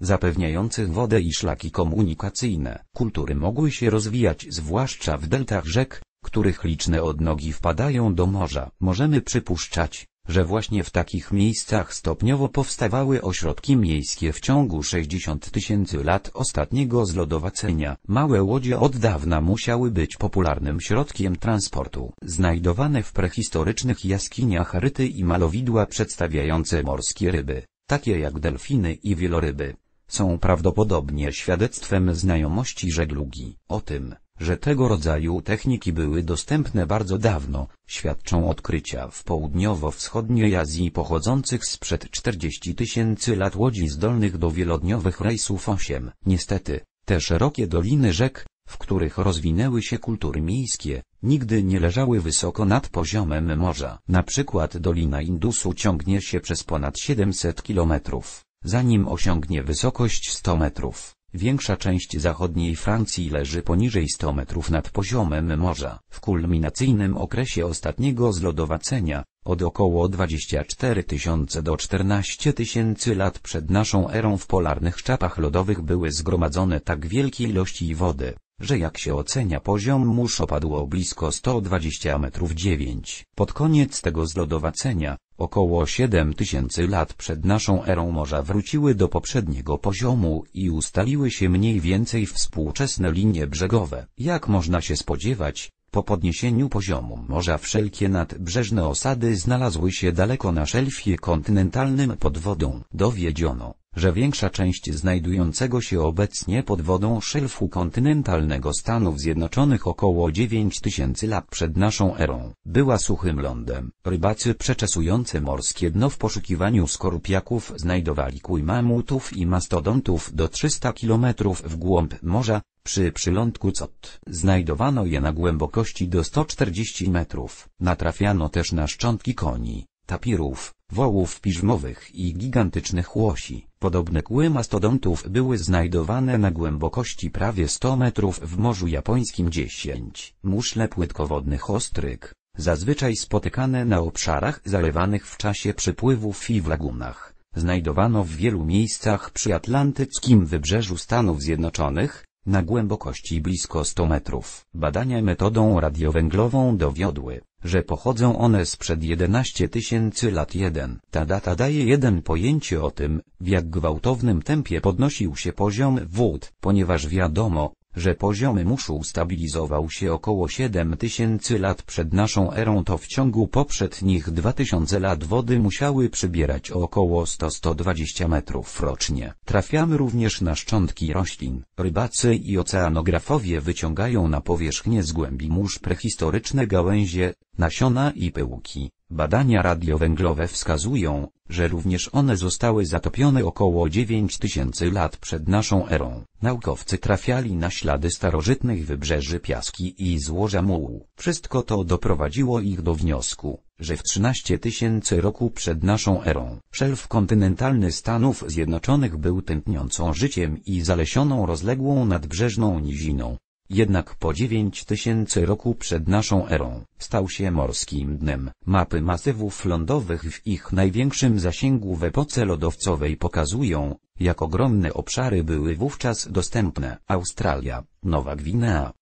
zapewniających wodę i szlaki komunikacyjne. Kultury mogły się rozwijać zwłaszcza w deltach rzek, których liczne odnogi wpadają do morza. Możemy przypuszczać, że właśnie w takich miejscach stopniowo powstawały ośrodki miejskie w ciągu 60 tysięcy lat ostatniego zlodowacenia. Małe łodzie od dawna musiały być popularnym środkiem transportu. Znajdowane w prehistorycznych jaskiniach ryty i malowidła przedstawiające morskie ryby, takie jak delfiny i wieloryby, są prawdopodobnie świadectwem znajomości żeglugi. O tym, że tego rodzaju techniki były dostępne bardzo dawno, świadczą odkrycia w południowo-wschodniej Azji pochodzących sprzed 40 tysięcy lat łodzi zdolnych do wielodniowych rejsów 8. Niestety, te szerokie doliny rzek, w których rozwinęły się kultury miejskie, nigdy nie leżały wysoko nad poziomem morza. Na przykład Dolina Indusu ciągnie się przez ponad 700 kilometrów Zanim osiągnie wysokość 100 metrów, większa część zachodniej Francji leży poniżej 100 metrów nad poziomem morza. W kulminacyjnym okresie ostatniego zlodowacenia, od około 24 tysiące do 14 tysięcy lat przed naszą erą w polarnych czapach lodowych były zgromadzone tak wielkie ilości wody, że jak się ocenia poziom mórz opadło blisko 120 metrów 9. Pod koniec tego zlodowacenia, około 7000 lat przed naszą erą morza wróciły do poprzedniego poziomu i ustaliły się mniej więcej współczesne linie brzegowe. Jak można się spodziewać, po podniesieniu poziomu morza wszelkie nadbrzeżne osady znalazły się daleko na szelfie kontynentalnym pod wodą. Dowiedziono, że większa część znajdującego się obecnie pod wodą szelfu kontynentalnego Stanów Zjednoczonych około 9000 lat przed naszą erą była suchym lądem. Rybacy przeczesujący morskie dno w poszukiwaniu skorupiaków znajdowali kuj mamutów i mastodontów do 300 km w głąb morza, przy przylądku Cot znajdowano je na głębokości do 140 metrów. Natrafiano też na szczątki koni, tapirów, wołów piżmowych i gigantycznych łosi. Podobne kły mastodontów były znajdowane na głębokości prawie 100 metrów w Morzu Japońskim 10. Muszle płytkowodnych ostryk, zazwyczaj spotykane na obszarach zalewanych w czasie przypływów i w lagunach, znajdowano w wielu miejscach przy atlantyckim wybrzeżu Stanów Zjednoczonych, na głębokości blisko 100 metrów. Badania metodą radiowęglową dowiodły, że pochodzą one sprzed 11 tysięcy lat 1. Ta data daje jeden pojęcie o tym, w jak gwałtownym tempie podnosił się poziom wód, ponieważ wiadomo, że poziomy muszu stabilizował się około 7000 lat przed naszą erą to w ciągu poprzednich 2000 lat wody musiały przybierać około 100-120 metrów rocznie. Trafiamy również na szczątki roślin. Rybacy i oceanografowie wyciągają na powierzchnię z głębi mórz prehistoryczne gałęzie, nasiona i pyłki. Badania radiowęglowe wskazują, że również one zostały zatopione około 9000 lat przed naszą erą. Naukowcy trafiali na ślady starożytnych wybrzeży piaski i złoża mułu. Wszystko to doprowadziło ich do wniosku, że w 13 tysięcy roku przed naszą erą szelf kontynentalny Stanów Zjednoczonych był tętniącą życiem i zalesioną rozległą nadbrzeżną niziną. Jednak po 9000 roku przed naszą erą, stał się morskim dnem. Mapy masywów lądowych w ich największym zasięgu w epoce lodowcowej pokazują, jak ogromne obszary były wówczas dostępne. Australia, Nowa Gwinea.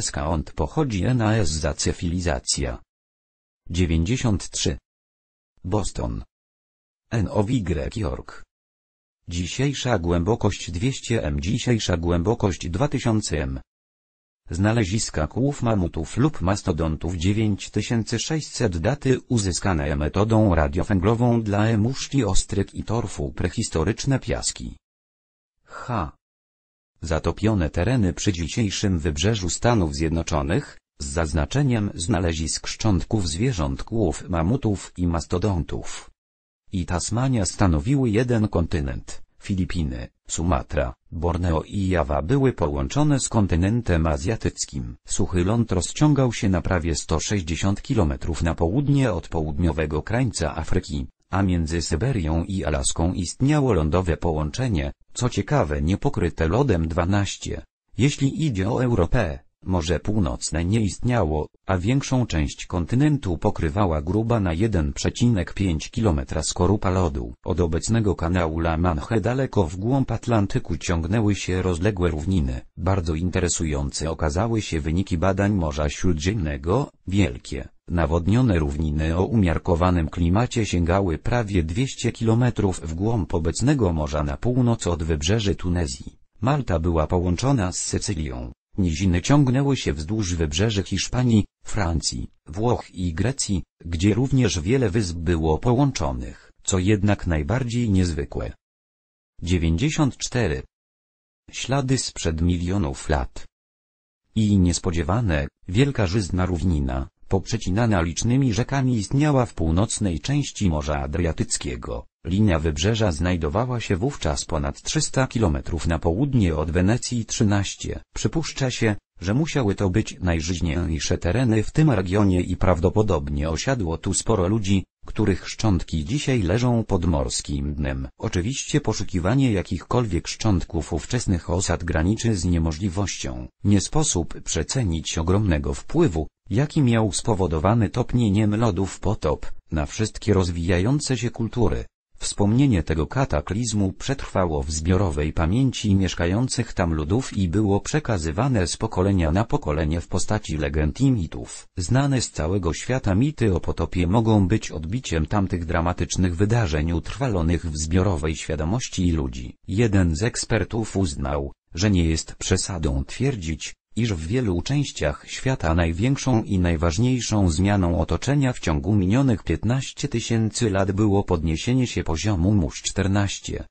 Skąd pochodzi NAS za cywilizacja? 93. Boston. NOWY York. Dzisiejsza głębokość 200 m, dzisiejsza głębokość 2000 m. Znaleziska kłów mamutów lub mastodontów 9600 daty uzyskane metodą radiofęglową dla emuszli ostryk i torfu prehistoryczne piaski. H. Zatopione tereny przy dzisiejszym wybrzeżu Stanów Zjednoczonych, z zaznaczeniem znalezisk szczątków zwierząt kłów mamutów i mastodontów. I Tasmania stanowiły jeden kontynent. Filipiny, Sumatra, Borneo i Jawa były połączone z kontynentem azjatyckim. Suchy ląd rozciągał się na prawie 160 km na południe od południowego krańca Afryki, a między Syberią i Alaską istniało lądowe połączenie, co ciekawe nie pokryte lodem 12. Jeśli idzie o Europę, Morze Północne nie istniało, a większą część kontynentu pokrywała gruba na 1,5 km skorupa lodu. Od obecnego kanału La Manche daleko w głąb Atlantyku ciągnęły się rozległe równiny. Bardzo interesujące okazały się wyniki badań Morza Śródziemnego, wielkie, nawodnione równiny o umiarkowanym klimacie sięgały prawie 200 km w głąb obecnego morza na północ od wybrzeży Tunezji. Malta była połączona z Sycylią, Niziny ciągnęły się wzdłuż wybrzeży Hiszpanii, Francji, Włoch i Grecji, gdzie również wiele wysp było połączonych, co jednak najbardziej niezwykłe. 94. Ślady sprzed milionów lat. I niespodziewane, wielka żyzna równina, poprzecinana licznymi rzekami istniała w północnej części Morza Adriatyckiego. Linia wybrzeża znajdowała się wówczas ponad 300 km na południe od Wenecji 13. Przypuszcza się, że musiały to być najżyźniejsze tereny w tym regionie i prawdopodobnie osiadło tu sporo ludzi, których szczątki dzisiaj leżą pod morskim dnem. Oczywiście poszukiwanie jakichkolwiek szczątków ówczesnych osad graniczy z niemożliwością. Nie sposób przecenić ogromnego wpływu, jaki miał spowodowany topnieniem lodów potop, na wszystkie rozwijające się kultury. Wspomnienie tego kataklizmu przetrwało w zbiorowej pamięci mieszkających tam ludów i było przekazywane z pokolenia na pokolenie w postaci legend i mitów. Znane z całego świata mity o potopie mogą być odbiciem tamtych dramatycznych wydarzeń utrwalonych w zbiorowej świadomości ludzi. Jeden z ekspertów uznał, że nie jest przesadą twierdzić, iż w wielu częściach świata największą i najważniejszą zmianą otoczenia w ciągu minionych 15 tysięcy lat było podniesienie się poziomu MUS-14.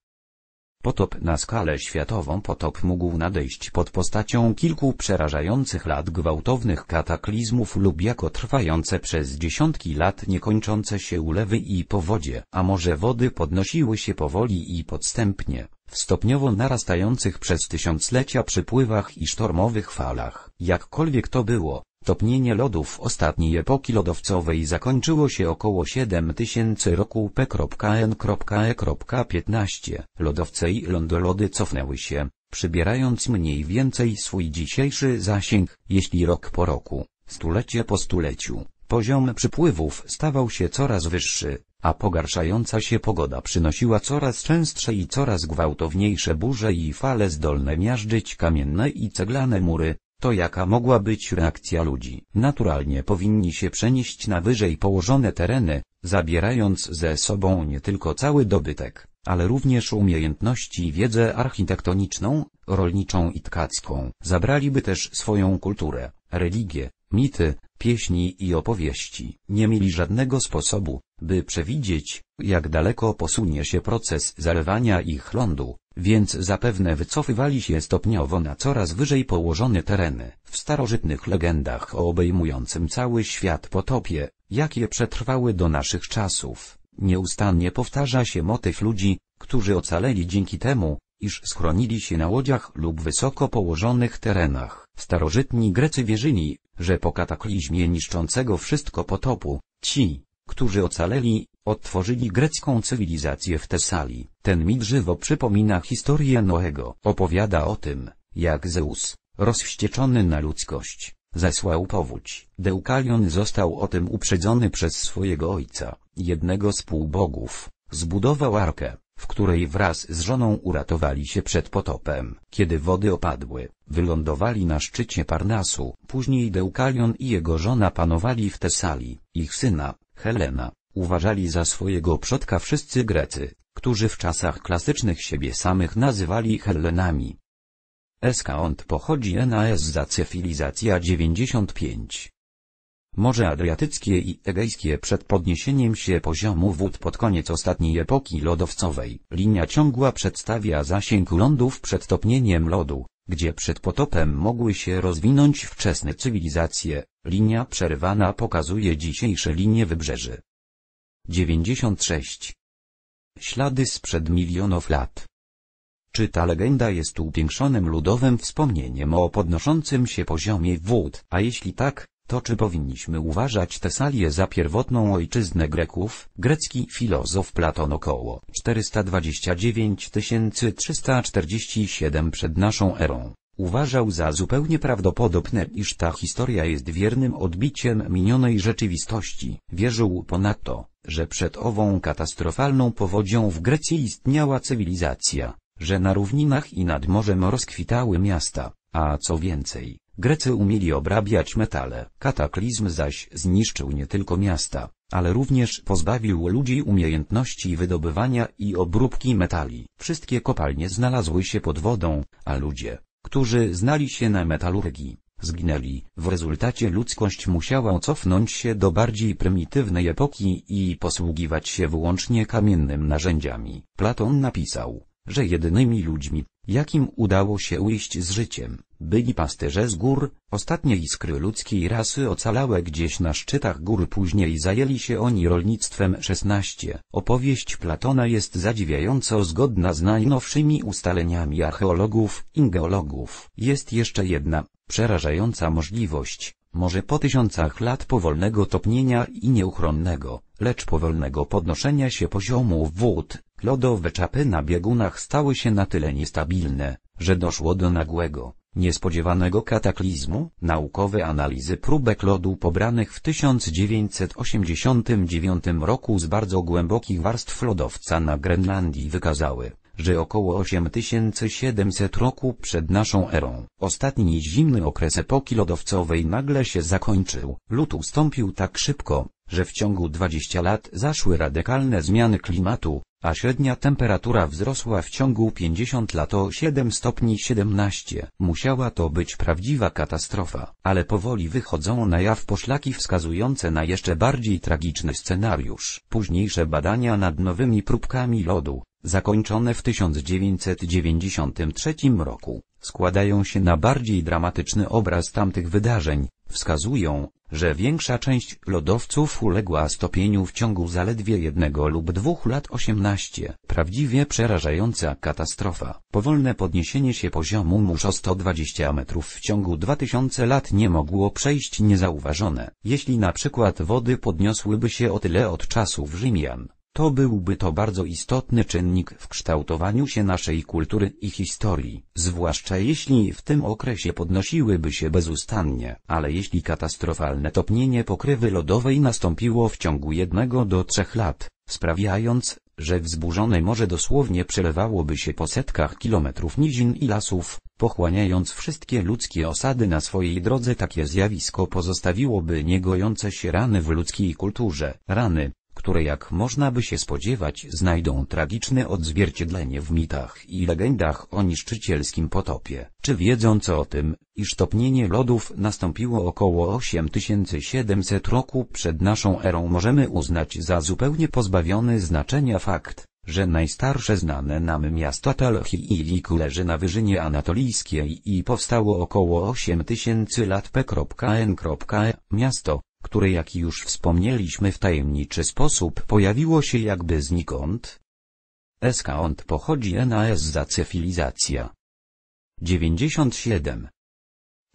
Potop na skalę światową potop mógł nadejść pod postacią kilku przerażających lat gwałtownych kataklizmów lub jako trwające przez dziesiątki lat niekończące się ulewy i powodzie, a może wody podnosiły się powoli i podstępnie w stopniowo narastających przez tysiąclecia przypływach i sztormowych falach. Jakkolwiek to było, topnienie lodów ostatniej epoki lodowcowej zakończyło się około 7000 roku p.n.e.15. Lodowce i lądolody cofnęły się, przybierając mniej więcej swój dzisiejszy zasięg, jeśli rok po roku, stulecie po stuleciu. Poziom przypływów stawał się coraz wyższy, a pogarszająca się pogoda przynosiła coraz częstsze i coraz gwałtowniejsze burze i fale zdolne miażdżyć kamienne i ceglane mury, to jaka mogła być reakcja ludzi. Naturalnie powinni się przenieść na wyżej położone tereny, zabierając ze sobą nie tylko cały dobytek, ale również umiejętności i wiedzę architektoniczną, rolniczą i tkacką. Zabraliby też swoją kulturę, religię, mity, pieśni i opowieści. Nie mieli żadnego sposobu, by przewidzieć, jak daleko posunie się proces zalewania ich lądu, więc zapewne wycofywali się stopniowo na coraz wyżej położone tereny. W starożytnych legendach o obejmującym cały świat potopie, jakie przetrwały do naszych czasów, nieustannie powtarza się motyw ludzi, którzy ocaleli dzięki temu, iż schronili się na łodziach lub wysoko położonych terenach. Starożytni Grecy wierzyli, że po kataklizmie niszczącego wszystko potopu, ci, którzy ocaleli, otworzyli grecką cywilizację w Tesali. Ten mit żywo przypomina historię Noego. Opowiada o tym, jak Zeus, rozwścieczony na ludzkość, zesłał powódź. Deukalion został o tym uprzedzony przez swojego ojca, jednego z półbogów, zbudował arkę, w której wraz z żoną uratowali się przed potopem. Kiedy wody opadły, wylądowali na szczycie Parnasu. Później Deukalion i jego żona panowali w Tesali. Ich syna, Helena, uważali za swojego przodka wszyscy Grecy, którzy w czasach klasycznych siebie samych nazywali Hellenami. Skąd pochodzi NAS za cywilizacja 95? Morze Adriatyckie i Egejskie przed podniesieniem się poziomu wód pod koniec ostatniej epoki lodowcowej. Linia ciągła przedstawia zasięg lądów przed topnieniem lodu, gdzie przed potopem mogły się rozwinąć wczesne cywilizacje. Linia przerwana pokazuje dzisiejsze linie wybrzeży. 96. Ślady sprzed milionów lat. Czy ta legenda jest upiększonym ludowym wspomnieniem o podnoszącym się poziomie wód, a jeśli tak, to czy powinniśmy uważać Tesalię za pierwotną ojczyznę Greków? Grecki filozof Platon około 429 347 przed naszą erą uważał za zupełnie prawdopodobne, iż ta historia jest wiernym odbiciem minionej rzeczywistości. Wierzył ponadto, że przed ową katastrofalną powodzią w Grecji istniała cywilizacja, że na równinach i nad morzem rozkwitały miasta, a co więcej, Grecy umieli obrabiać metale, kataklizm zaś zniszczył nie tylko miasta, ale również pozbawił ludzi umiejętności wydobywania i obróbki metali. Wszystkie kopalnie znalazły się pod wodą, a ludzie, którzy znali się na metalurgii, zginęli. W rezultacie ludzkość musiała cofnąć się do bardziej prymitywnej epoki i posługiwać się wyłącznie kamiennym narzędziami. Platon napisał, że jedynymi ludźmi, jakim udało się ujść z życiem. Byli pasterze z gór, ostatnie iskry ludzkiej rasy ocalałe gdzieś na szczytach gór później zajęli się oni rolnictwem 16. Opowieść Platona jest zadziwiająco zgodna z najnowszymi ustaleniami archeologów, ingeologów. Jest jeszcze jedna, przerażająca możliwość, może po tysiącach lat powolnego topnienia i nieuchronnego, lecz powolnego podnoszenia się poziomu wód, Lodowe czapy na biegunach stały się na tyle niestabilne, że doszło do nagłego, niespodziewanego kataklizmu. Naukowe analizy próbek lodu pobranych w 1989 roku z bardzo głębokich warstw lodowca na Grenlandii wykazały, że około 8700 roku przed naszą erą, ostatni zimny okres epoki lodowcowej nagle się zakończył. Lód ustąpił tak szybko, że w ciągu 20 lat zaszły radykalne zmiany klimatu, a średnia temperatura wzrosła w ciągu 50 lat o 7 stopni 17. Musiała to być prawdziwa katastrofa, ale powoli wychodzą na jaw poszlaki wskazujące na jeszcze bardziej tragiczny scenariusz. Późniejsze badania nad nowymi próbkami lodu, zakończone w 1993 roku, składają się na bardziej dramatyczny obraz tamtych wydarzeń, wskazują, że większa część lodowców uległa stopieniu w ciągu zaledwie jednego lub dwóch lat 18. Prawdziwie przerażająca katastrofa. Powolne podniesienie się poziomu mórz o 120 metrów w ciągu 2000 lat nie mogło przejść niezauważone. Jeśli na przykład wody podniosłyby się o tyle od czasów Rzymian, to byłby to bardzo istotny czynnik w kształtowaniu się naszej kultury i historii, zwłaszcza jeśli w tym okresie podnosiłyby się bezustannie. Ale jeśli katastrofalne topnienie pokrywy lodowej nastąpiło w ciągu jednego do trzech lat, sprawiając, że wzburzone morze dosłownie przelewałoby się po setkach kilometrów nizin i lasów, pochłaniając wszystkie ludzkie osady na swojej drodze takie zjawisko pozostawiłoby niegojące się rany w ludzkiej kulturze. Rany, które jak można by się spodziewać znajdą tragiczne odzwierciedlenie w mitach i legendach o niszczycielskim potopie. Czy wiedząc o tym, iż topnienie lodów nastąpiło około 8700 roku przed naszą erą możemy uznać za zupełnie pozbawiony znaczenia fakt, że najstarsze znane nam miasto Talhi i Liku leży na wyżynie anatolijskiej i powstało około 8000 lat p.n.e. Miasto, które jak już wspomnieliśmy w tajemniczy sposób pojawiło się jakby znikąd. Skąd pochodzi NAS za cywilizacja? 97.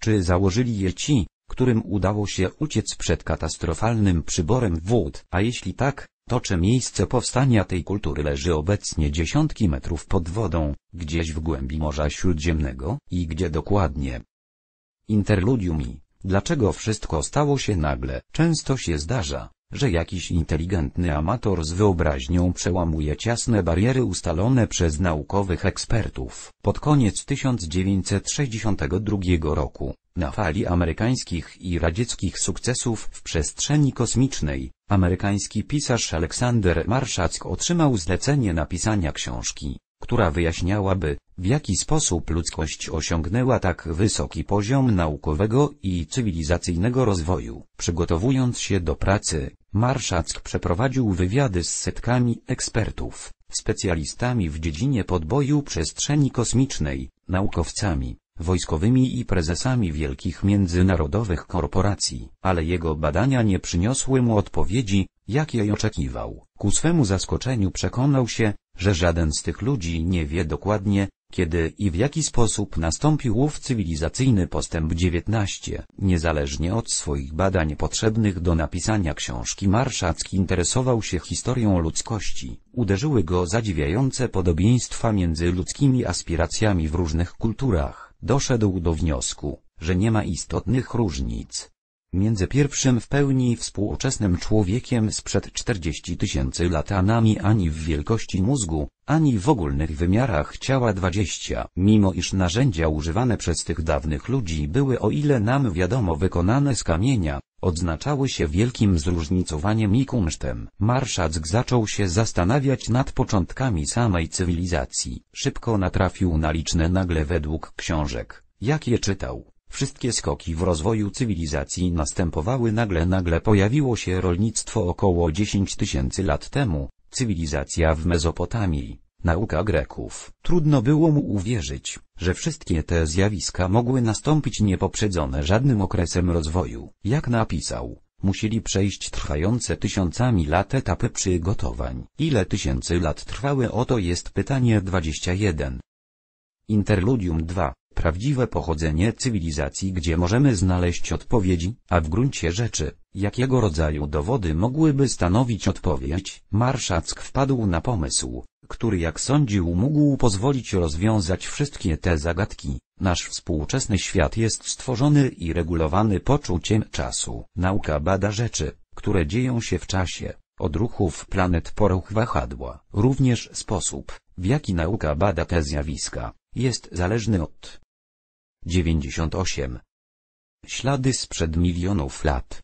Czy założyli je ci, którym udało się uciec przed katastrofalnym przyborem wód, a jeśli tak, to czy miejsce powstania tej kultury leży obecnie dziesiątki metrów pod wodą, gdzieś w głębi Morza Śródziemnego i gdzie dokładnie? Interludium i Dlaczego wszystko stało się nagle? Często się zdarza, że jakiś inteligentny amator z wyobraźnią przełamuje ciasne bariery ustalone przez naukowych ekspertów. Pod koniec 1962 roku, na fali amerykańskich i radzieckich sukcesów w przestrzeni kosmicznej, amerykański pisarz Aleksander Marszack otrzymał zlecenie napisania książki, która wyjaśniałaby, w jaki sposób ludzkość osiągnęła tak wysoki poziom naukowego i cywilizacyjnego rozwoju. Przygotowując się do pracy, Marszack przeprowadził wywiady z setkami ekspertów, specjalistami w dziedzinie podboju przestrzeni kosmicznej, naukowcami, wojskowymi i prezesami wielkich międzynarodowych korporacji, ale jego badania nie przyniosły mu odpowiedzi, jakiej oczekiwał. Ku swemu zaskoczeniu przekonał się, że żaden z tych ludzi nie wie dokładnie, kiedy i w jaki sposób nastąpił ów cywilizacyjny postęp XIX, niezależnie od swoich badań potrzebnych do napisania książki Marszacki interesował się historią ludzkości, uderzyły go zadziwiające podobieństwa między ludzkimi aspiracjami w różnych kulturach, doszedł do wniosku, że nie ma istotnych różnic między pierwszym w pełni współczesnym człowiekiem sprzed 40 tysięcy lat a nami ani w wielkości mózgu, ani w ogólnych wymiarach ciała 20, mimo iż narzędzia używane przez tych dawnych ludzi były o ile nam wiadomo wykonane z kamienia, odznaczały się wielkim zróżnicowaniem i kunsztem. Marszack zaczął się zastanawiać nad początkami samej cywilizacji, szybko natrafił na liczne nagle według książek, jakie czytał Wszystkie skoki w rozwoju cywilizacji następowały nagle nagle pojawiło się rolnictwo około 10 tysięcy lat temu, cywilizacja w Mezopotamii, nauka Greków. Trudno było mu uwierzyć, że wszystkie te zjawiska mogły nastąpić niepoprzedzone żadnym okresem rozwoju. Jak napisał, musieli przejść trwające tysiącami lat etapy przygotowań. Ile tysięcy lat trwały oto jest pytanie 21. Interludium 2 prawdziwe pochodzenie cywilizacji, gdzie możemy znaleźć odpowiedzi, a w gruncie rzeczy, jakiego rodzaju dowody mogłyby stanowić odpowiedź, Marszack wpadł na pomysł, który jak sądził mógł pozwolić rozwiązać wszystkie te zagadki. Nasz współczesny świat jest stworzony i regulowany poczuciem czasu. Nauka bada rzeczy, które dzieją się w czasie, od ruchów planet po ruch wahadła. Również sposób, w jaki nauka bada te zjawiska, jest zależny od 98. Ślady sprzed milionów lat.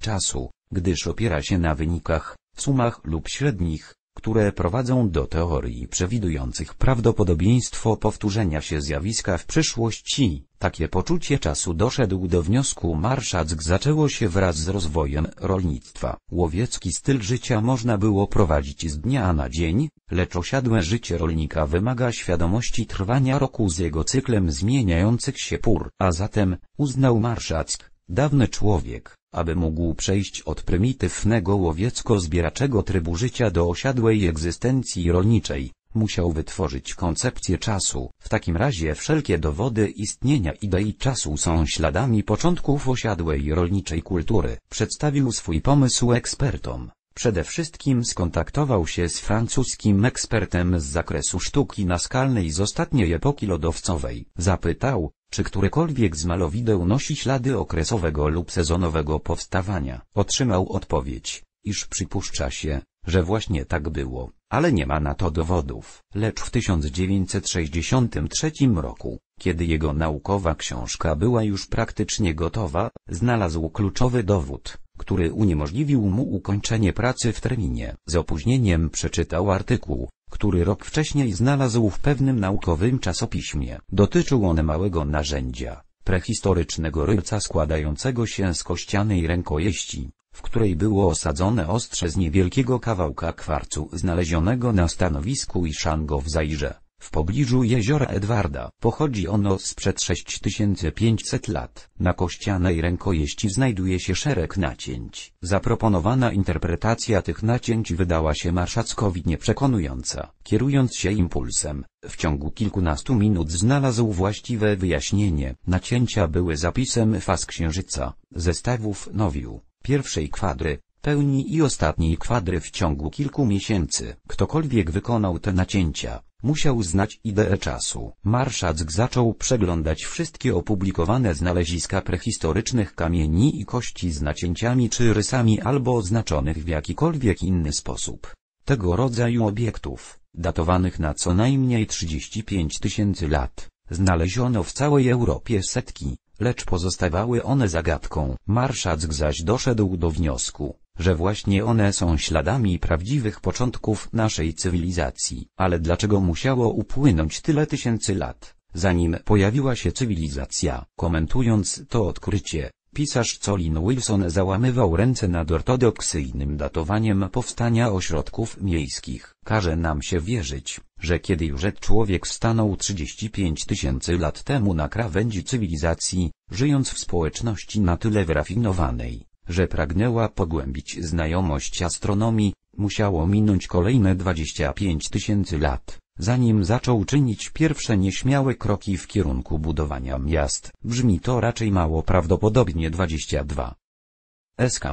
Czasu, gdyż opiera się na wynikach, sumach lub średnich, które prowadzą do teorii przewidujących prawdopodobieństwo powtórzenia się zjawiska w przyszłości. Takie poczucie czasu doszedł do wniosku Marszack zaczęło się wraz z rozwojem rolnictwa. Łowiecki styl życia można było prowadzić z dnia na dzień, lecz osiadłe życie rolnika wymaga świadomości trwania roku z jego cyklem zmieniających się pór. A zatem, uznał Marszack, dawny człowiek, aby mógł przejść od prymitywnego łowiecko-zbieraczego trybu życia do osiadłej egzystencji rolniczej, musiał wytworzyć koncepcję czasu. W takim razie wszelkie dowody istnienia idei czasu są śladami początków osiadłej rolniczej kultury. Przedstawił swój pomysł ekspertom. Przede wszystkim skontaktował się z francuskim ekspertem z zakresu sztuki naskalnej z ostatniej epoki lodowcowej. Zapytał, czy którykolwiek z malowideł nosi ślady okresowego lub sezonowego powstawania. Otrzymał odpowiedź, iż przypuszcza się, że właśnie tak było, ale nie ma na to dowodów. Lecz w 1963 roku, kiedy jego naukowa książka była już praktycznie gotowa, znalazł kluczowy dowód, który uniemożliwił mu ukończenie pracy w terminie. Z opóźnieniem przeczytał artykuł, który rok wcześniej znalazł w pewnym naukowym czasopiśmie. Dotyczył on małego narzędzia, prehistorycznego rylca składającego się z kościanej rękojeści, w której było osadzone ostrze z niewielkiego kawałka kwarcu znalezionego na stanowisku Ishango w Zairze w pobliżu jeziora Edwarda. Pochodzi ono sprzed 6500 lat. Na kościanej rękojeści znajduje się szereg nacięć. Zaproponowana interpretacja tych nacięć wydała się Marszackowi nieprzekonująca. Kierując się impulsem, w ciągu kilkunastu minut znalazł właściwe wyjaśnienie. Nacięcia były zapisem faz księżyca, zestawów nowiu, pierwszej kwadry, pełni i ostatniej kwadry w ciągu kilku miesięcy. Ktokolwiek wykonał te nacięcia, Musiał znać ideę czasu. Marszack zaczął przeglądać wszystkie opublikowane znaleziska prehistorycznych kamieni i kości z nacięciami czy rysami albo oznaczonych w jakikolwiek inny sposób. Tego rodzaju obiektów, datowanych na co najmniej 35 tysięcy lat, znaleziono w całej Europie setki, lecz pozostawały one zagadką. Marszack zaś doszedł do wniosku, że właśnie one są śladami prawdziwych początków naszej cywilizacji. Ale dlaczego musiało upłynąć tyle tysięcy lat, zanim pojawiła się cywilizacja? Komentując to odkrycie, pisarz Colin Wilson załamywał ręce nad ortodoksyjnym datowaniem powstania ośrodków miejskich. Każe nam się wierzyć, że kiedy już człowiek stanął 35 tysięcy lat temu na krawędzi cywilizacji, żyjąc w społeczności na tyle wyrafinowanej, że pragnęła pogłębić znajomość astronomii, musiało minąć kolejne 25 tysięcy lat, zanim zaczął czynić pierwsze nieśmiałe kroki w kierunku budowania miast. Brzmi to raczej mało prawdopodobnie 22.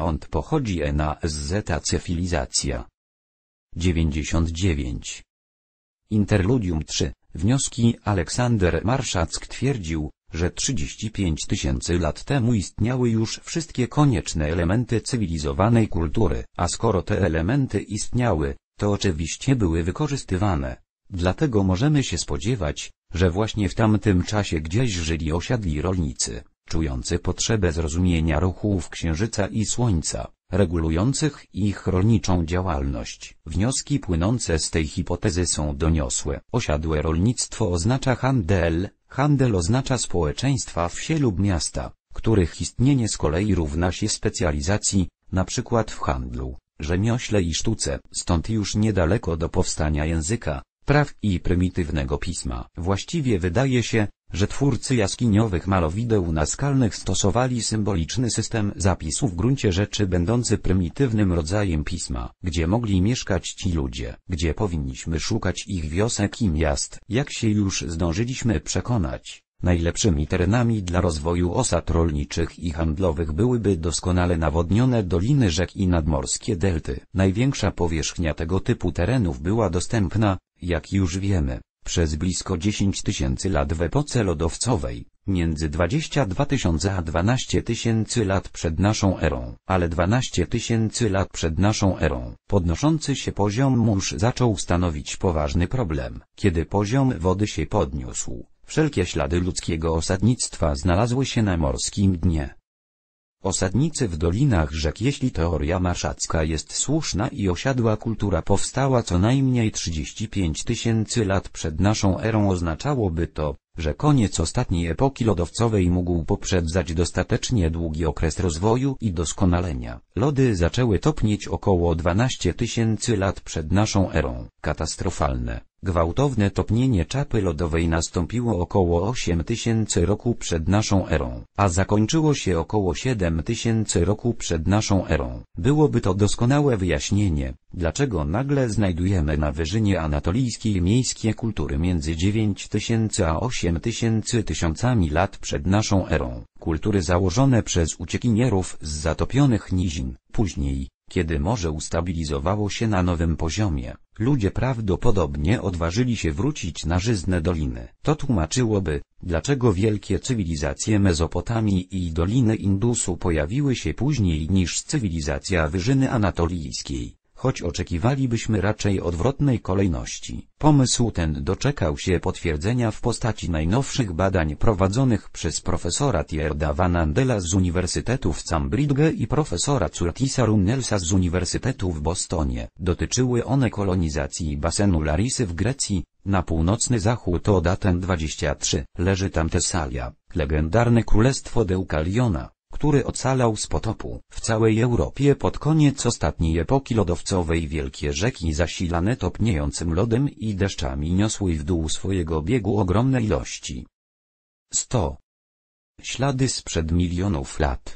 ont pochodzi NASZ cywilizacja? 99. Interludium 3. Wnioski Aleksander Marszack twierdził, że 35 tysięcy lat temu istniały już wszystkie konieczne elementy cywilizowanej kultury, a skoro te elementy istniały, to oczywiście były wykorzystywane. Dlatego możemy się spodziewać, że właśnie w tamtym czasie gdzieś żyli osiadli rolnicy, czujący potrzebę zrozumienia ruchów księżyca i słońca regulujących ich rolniczą działalność. Wnioski płynące z tej hipotezy są doniosłe. Osiadłe rolnictwo oznacza handel, handel oznacza społeczeństwa wsie lub miasta, których istnienie z kolei równa się specjalizacji, na przykład w handlu, rzemiośle i sztuce, stąd już niedaleko do powstania języka, praw i prymitywnego pisma. Właściwie wydaje się, że twórcy jaskiniowych malowideł naskalnych stosowali symboliczny system zapisu w gruncie rzeczy będący prymitywnym rodzajem pisma, gdzie mogli mieszkać ci ludzie, gdzie powinniśmy szukać ich wiosek i miast. Jak się już zdążyliśmy przekonać, najlepszymi terenami dla rozwoju osad rolniczych i handlowych byłyby doskonale nawodnione doliny rzek i nadmorskie delty. Największa powierzchnia tego typu terenów była dostępna, jak już wiemy, przez blisko 10 tysięcy lat w epoce lodowcowej, między 22 tysiące a 12 tysięcy lat przed naszą erą, ale 12 tysięcy lat przed naszą erą, podnoszący się poziom mórz zaczął stanowić poważny problem. Kiedy poziom wody się podniósł, wszelkie ślady ludzkiego osadnictwa znalazły się na morskim dnie. Osadnicy w dolinach rzek Jeśli teoria marszacka jest słuszna i osiadła kultura powstała co najmniej 35 tysięcy lat przed naszą erą oznaczałoby to, że koniec ostatniej epoki lodowcowej mógł poprzedzać dostatecznie długi okres rozwoju i doskonalenia. Lody zaczęły topnieć około 12 tysięcy lat przed naszą erą. Katastrofalne. Gwałtowne topnienie czapy lodowej nastąpiło około 8000 roku przed naszą erą, a zakończyło się około 7000 roku przed naszą erą. Byłoby to doskonałe wyjaśnienie, dlaczego nagle znajdujemy na wyżynie anatolijskiej miejskie kultury między 9000 a 8000 tysiącami lat przed naszą erą. Kultury założone przez uciekinierów z zatopionych nizin, później, kiedy morze ustabilizowało się na nowym poziomie Ludzie prawdopodobnie odważyli się wrócić na żyzne doliny. To tłumaczyłoby, dlaczego wielkie cywilizacje Mezopotamii i Doliny Indusu pojawiły się później niż cywilizacja Wyżyny Anatolijskiej choć oczekiwalibyśmy raczej odwrotnej kolejności. Pomysł ten doczekał się potwierdzenia w postaci najnowszych badań prowadzonych przez profesora Tierda Van Andela z Uniwersytetu w Cambridge i profesora Curtisa Runnelsa z Uniwersytetu w Bostonie. Dotyczyły one kolonizacji basenu Larisy w Grecji, na północny zachód od Aten 23. Leży tam Tesalia, legendarne królestwo Deukaliona który ocalał z potopu. W całej Europie pod koniec ostatniej epoki lodowcowej wielkie rzeki zasilane topniejącym lodem i deszczami niosły w dół swojego biegu ogromne ilości. 100. Ślady sprzed milionów lat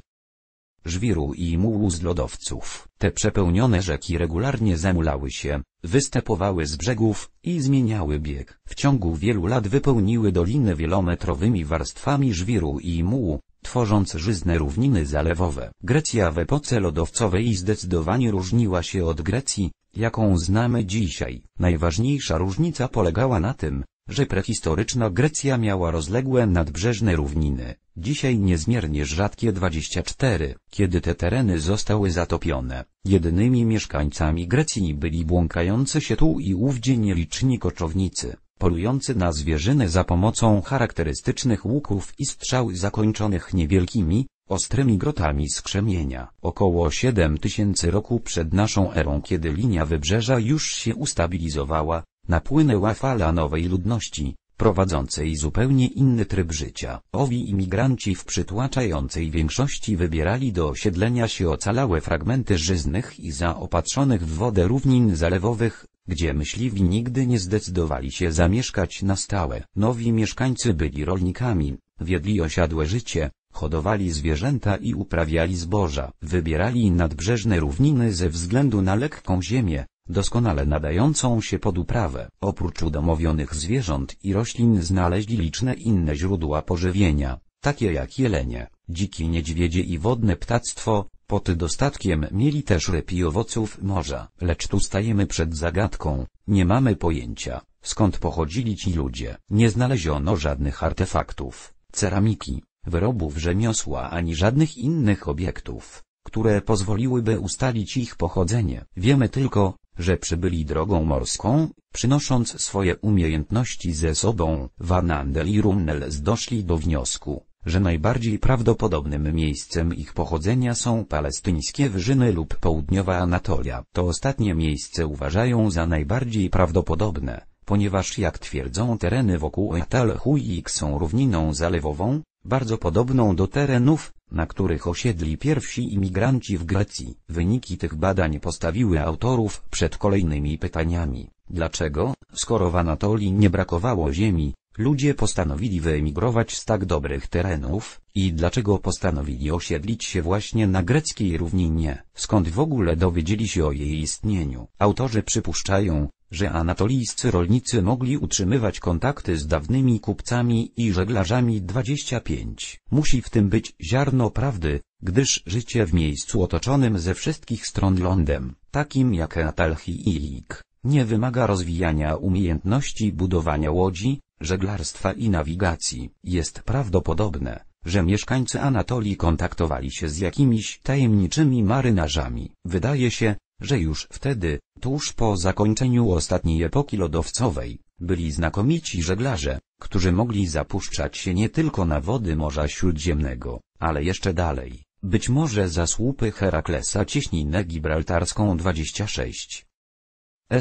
żwiru i mułu z lodowców. Te przepełnione rzeki regularnie zemulały się, występowały z brzegów i zmieniały bieg. W ciągu wielu lat wypełniły doliny wielometrowymi warstwami żwiru i mułu, tworząc żyzne równiny zalewowe. Grecja w epoce lodowcowej zdecydowanie różniła się od Grecji, jaką znamy dzisiaj. Najważniejsza różnica polegała na tym, że prehistoryczna Grecja miała rozległe nadbrzeżne równiny, dzisiaj niezmiernie rzadkie 24. Kiedy te tereny zostały zatopione, jedynymi mieszkańcami Grecji byli błąkający się tu i ówdzie nieliczni koczownicy polujący na zwierzynę za pomocą charakterystycznych łuków i strzał zakończonych niewielkimi, ostrymi grotami skrzemienia. Około 7000 roku przed naszą erą kiedy linia wybrzeża już się ustabilizowała, napłynęła fala nowej ludności, prowadzącej zupełnie inny tryb życia. Owi imigranci w przytłaczającej większości wybierali do osiedlenia się ocalałe fragmenty żyznych i zaopatrzonych w wodę równin zalewowych, gdzie myśliwi nigdy nie zdecydowali się zamieszkać na stałe. Nowi mieszkańcy byli rolnikami, wiedli osiadłe życie, hodowali zwierzęta i uprawiali zboża. Wybierali nadbrzeżne równiny ze względu na lekką ziemię, doskonale nadającą się pod uprawę. Oprócz udomowionych zwierząt i roślin znaleźli liczne inne źródła pożywienia, takie jak jelenie, dziki niedźwiedzie i wodne ptactwo, pod dostatkiem mieli też ryb i owoców morza, lecz tu stajemy przed zagadką, nie mamy pojęcia, skąd pochodzili ci ludzie. Nie znaleziono żadnych artefaktów, ceramiki, wyrobów rzemiosła ani żadnych innych obiektów, które pozwoliłyby ustalić ich pochodzenie. Wiemy tylko, że przybyli drogą morską, przynosząc swoje umiejętności ze sobą. Van Andel i Runnels doszli do wniosku, że najbardziej prawdopodobnym miejscem ich pochodzenia są palestyńskie wyżyny lub południowa Anatolia. To ostatnie miejsce uważają za najbardziej prawdopodobne, ponieważ jak twierdzą tereny wokół Etal Huik są równiną zalewową, bardzo podobną do terenów, na których osiedli pierwsi imigranci w Grecji. Wyniki tych badań postawiły autorów przed kolejnymi pytaniami. Dlaczego, skoro w Anatolii nie brakowało ziemi, ludzie postanowili wyemigrować z tak dobrych terenów, i dlaczego postanowili osiedlić się właśnie na greckiej równinie, skąd w ogóle dowiedzieli się o jej istnieniu. Autorzy przypuszczają, że anatolijscy rolnicy mogli utrzymywać kontakty z dawnymi kupcami i żeglarzami 25. Musi w tym być ziarno prawdy, gdyż życie w miejscu otoczonym ze wszystkich stron lądem, takim jak Atalhi i Ik, nie wymaga rozwijania umiejętności budowania łodzi, żeglarstwa i nawigacji, jest prawdopodobne, że mieszkańcy Anatolii kontaktowali się z jakimiś tajemniczymi marynarzami. Wydaje się, że już wtedy, tuż po zakończeniu ostatniej epoki lodowcowej, byli znakomici żeglarze, którzy mogli zapuszczać się nie tylko na wody Morza Śródziemnego, ale jeszcze dalej, być może za słupy Heraklesa cieśninę gibraltarską 26.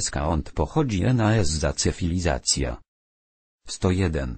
Skąd pochodzi NAS za cywilizacja? 101.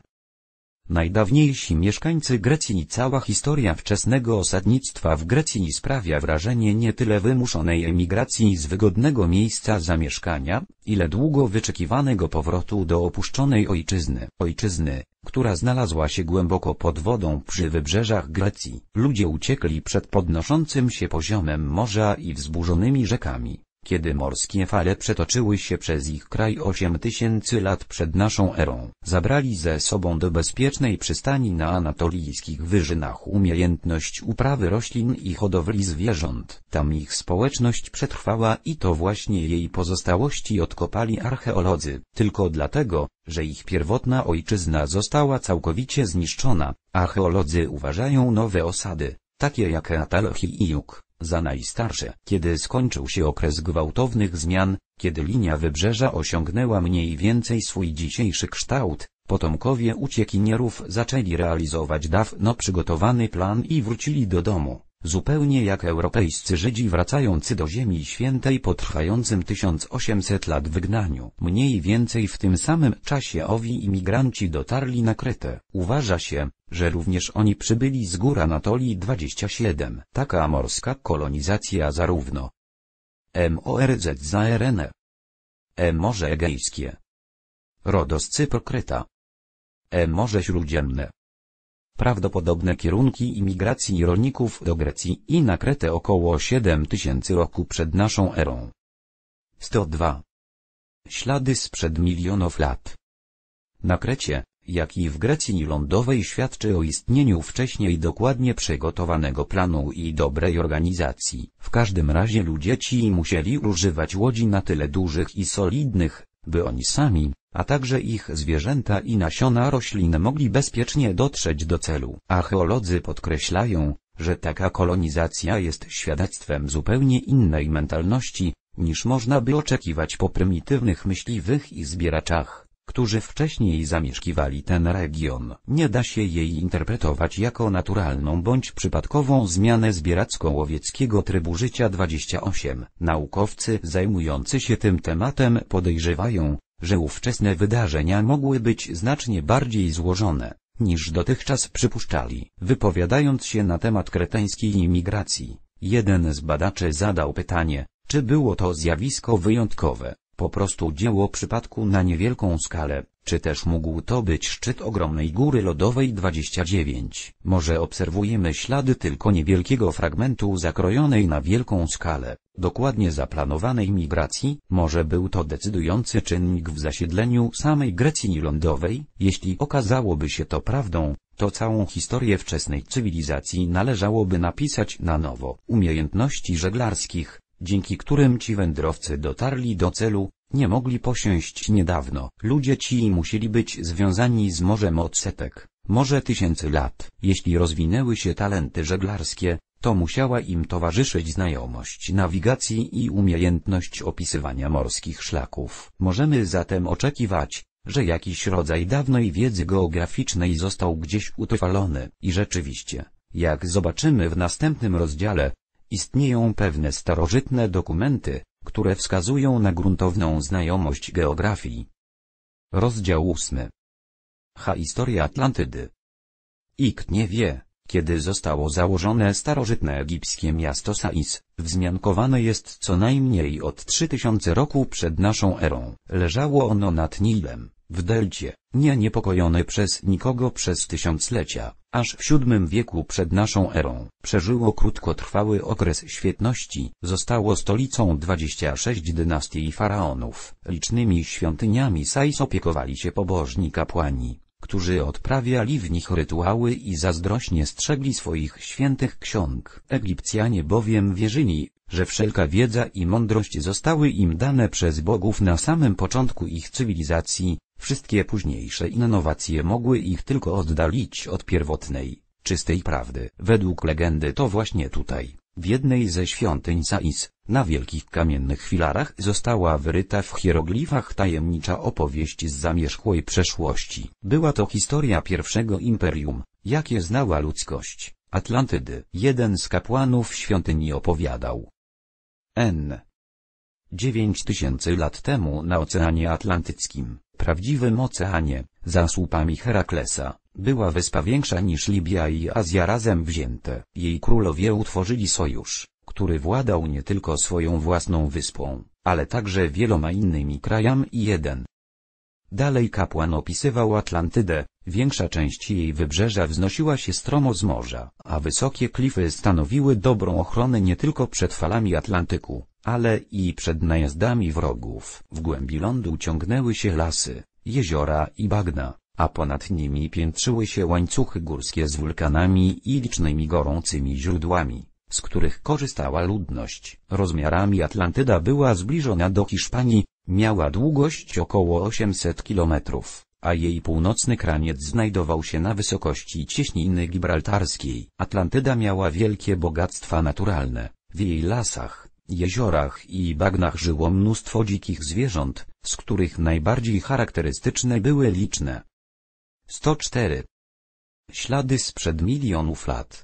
Najdawniejsi mieszkańcy Grecji i cała historia wczesnego osadnictwa w Grecji sprawia wrażenie nie tyle wymuszonej emigracji z wygodnego miejsca zamieszkania, ile długo wyczekiwanego powrotu do opuszczonej ojczyzny. Ojczyzny, która znalazła się głęboko pod wodą przy wybrzeżach Grecji. Ludzie uciekli przed podnoszącym się poziomem morza i wzburzonymi rzekami kiedy morskie fale przetoczyły się przez ich kraj 8000 lat przed naszą erą. Zabrali ze sobą do bezpiecznej przystani na anatolijskich wyżynach umiejętność uprawy roślin i hodowli zwierząt. Tam ich społeczność przetrwała i to właśnie jej pozostałości odkopali archeolodzy. Tylko dlatego, że ich pierwotna ojczyzna została całkowicie zniszczona, archeolodzy uważają nowe osady, takie jak Atalchi i Juk za najstarsze. Kiedy skończył się okres gwałtownych zmian, kiedy linia wybrzeża osiągnęła mniej więcej swój dzisiejszy kształt, potomkowie uciekinierów zaczęli realizować dawno przygotowany plan i wrócili do domu zupełnie jak europejscy Żydzi wracający do Ziemi Świętej po trwającym 1800 lat wygnaniu. Mniej więcej w tym samym czasie owi imigranci dotarli na Kretę. Uważa się, że również oni przybyli z gór Anatolii 27. Taka morska kolonizacja zarówno MORZ za RN. E Morze Egejskie. Rodos Cypr Kreta. E Morze Śródziemne prawdopodobne kierunki imigracji rolników do Grecji i na Kretę około 7000 roku przed naszą erą. 102. Ślady sprzed milionów lat. Na Krecie, jak i w Grecji lądowej świadczy o istnieniu wcześniej dokładnie przygotowanego planu i dobrej organizacji. W każdym razie ludzie ci musieli używać łodzi na tyle dużych i solidnych, by oni sami, a także ich zwierzęta i nasiona roślin mogli bezpiecznie dotrzeć do celu. Archeolodzy podkreślają, że taka kolonizacja jest świadectwem zupełnie innej mentalności, niż można by oczekiwać po prymitywnych myśliwych i zbieraczach, którzy wcześniej zamieszkiwali ten region. Nie da się jej interpretować jako naturalną bądź przypadkową zmianę zbieracko-łowieckiego trybu życia 28. Naukowcy zajmujący się tym tematem podejrzewają, że ówczesne wydarzenia mogły być znacznie bardziej złożone, niż dotychczas przypuszczali. Wypowiadając się na temat kretańskiej imigracji, jeden z badaczy zadał pytanie, czy było to zjawisko wyjątkowe, po prostu dzieło przypadku na niewielką skalę, czy też mógł to być szczyt ogromnej góry lodowej 29. Może obserwujemy ślady tylko niewielkiego fragmentu zakrojonej na wielką skalę, dokładnie zaplanowanej migracji, może był to decydujący czynnik w zasiedleniu samej Grecji lądowej, jeśli okazałoby się to prawdą, to całą historię wczesnej cywilizacji należałoby napisać na nowo. Umiejętności żeglarskich, dzięki którym ci wędrowcy dotarli do celu, nie mogli posiąść niedawno. Ludzie ci musieli być związani z morzem od setek, może tysięcy lat. Jeśli rozwinęły się talenty żeglarskie, to musiała im towarzyszyć znajomość nawigacji i umiejętność opisywania morskich szlaków. Możemy zatem oczekiwać, że jakiś rodzaj dawnej wiedzy geograficznej został gdzieś utrwalony. I rzeczywiście, jak zobaczymy w następnym rozdziale, Istnieją pewne starożytne dokumenty, które wskazują na gruntowną znajomość geografii. Rozdział 8. Ha historia Atlantydy. Ikt nie wie, kiedy zostało założone starożytne egipskie miasto Sais, wzmiankowane jest co najmniej od 3000 roku przed naszą erą. Leżało ono nad Nilem. W delcie, nie niepokojone przez nikogo przez tysiąclecia, aż w VII wieku przed naszą erą, przeżyło krótkotrwały okres świetności, zostało stolicą 26 dynastii faraonów, licznymi świątyniami Sais opiekowali się pobożni kapłani, którzy odprawiali w nich rytuały i zazdrośnie strzegli swoich świętych ksiąg. Egipcjanie bowiem wierzyli, że wszelka wiedza i mądrość zostały im dane przez bogów na samym początku ich cywilizacji, wszystkie późniejsze innowacje mogły ich tylko oddalić od pierwotnej, czystej prawdy. Według legendy to właśnie tutaj, w jednej ze świątyń Sais, na wielkich kamiennych filarach została wyryta w hieroglifach tajemnicza opowieść z zamierzchłej przeszłości. Była to historia pierwszego imperium, jakie znała ludzkość, Atlantydy. Jeden z kapłanów świątyni opowiadał. N. 9000 lat temu na Oceanie Atlantyckim, prawdziwym oceanie, za słupami Heraklesa, była wyspa większa niż Libia i Azja razem wzięte. Jej królowie utworzyli sojusz, który władał nie tylko swoją własną wyspą, ale także wieloma innymi krajami i jeden. Dalej kapłan opisywał Atlantydę, większa część jej wybrzeża wznosiła się stromo z morza, a wysokie klify stanowiły dobrą ochronę nie tylko przed falami Atlantyku, ale i przed najazdami wrogów. W głębi lądu ciągnęły się lasy, jeziora i bagna, a ponad nimi piętrzyły się łańcuchy górskie z wulkanami i licznymi gorącymi źródłami z których korzystała ludność. Rozmiarami Atlantyda była zbliżona do Hiszpanii, miała długość około 800 kilometrów a jej północny kraniec znajdował się na wysokości cieśniny gibraltarskiej. Atlantyda miała wielkie bogactwa naturalne, w jej lasach, jeziorach i bagnach żyło mnóstwo dzikich zwierząt, z których najbardziej charakterystyczne były liczne 104 ślady sprzed milionów lat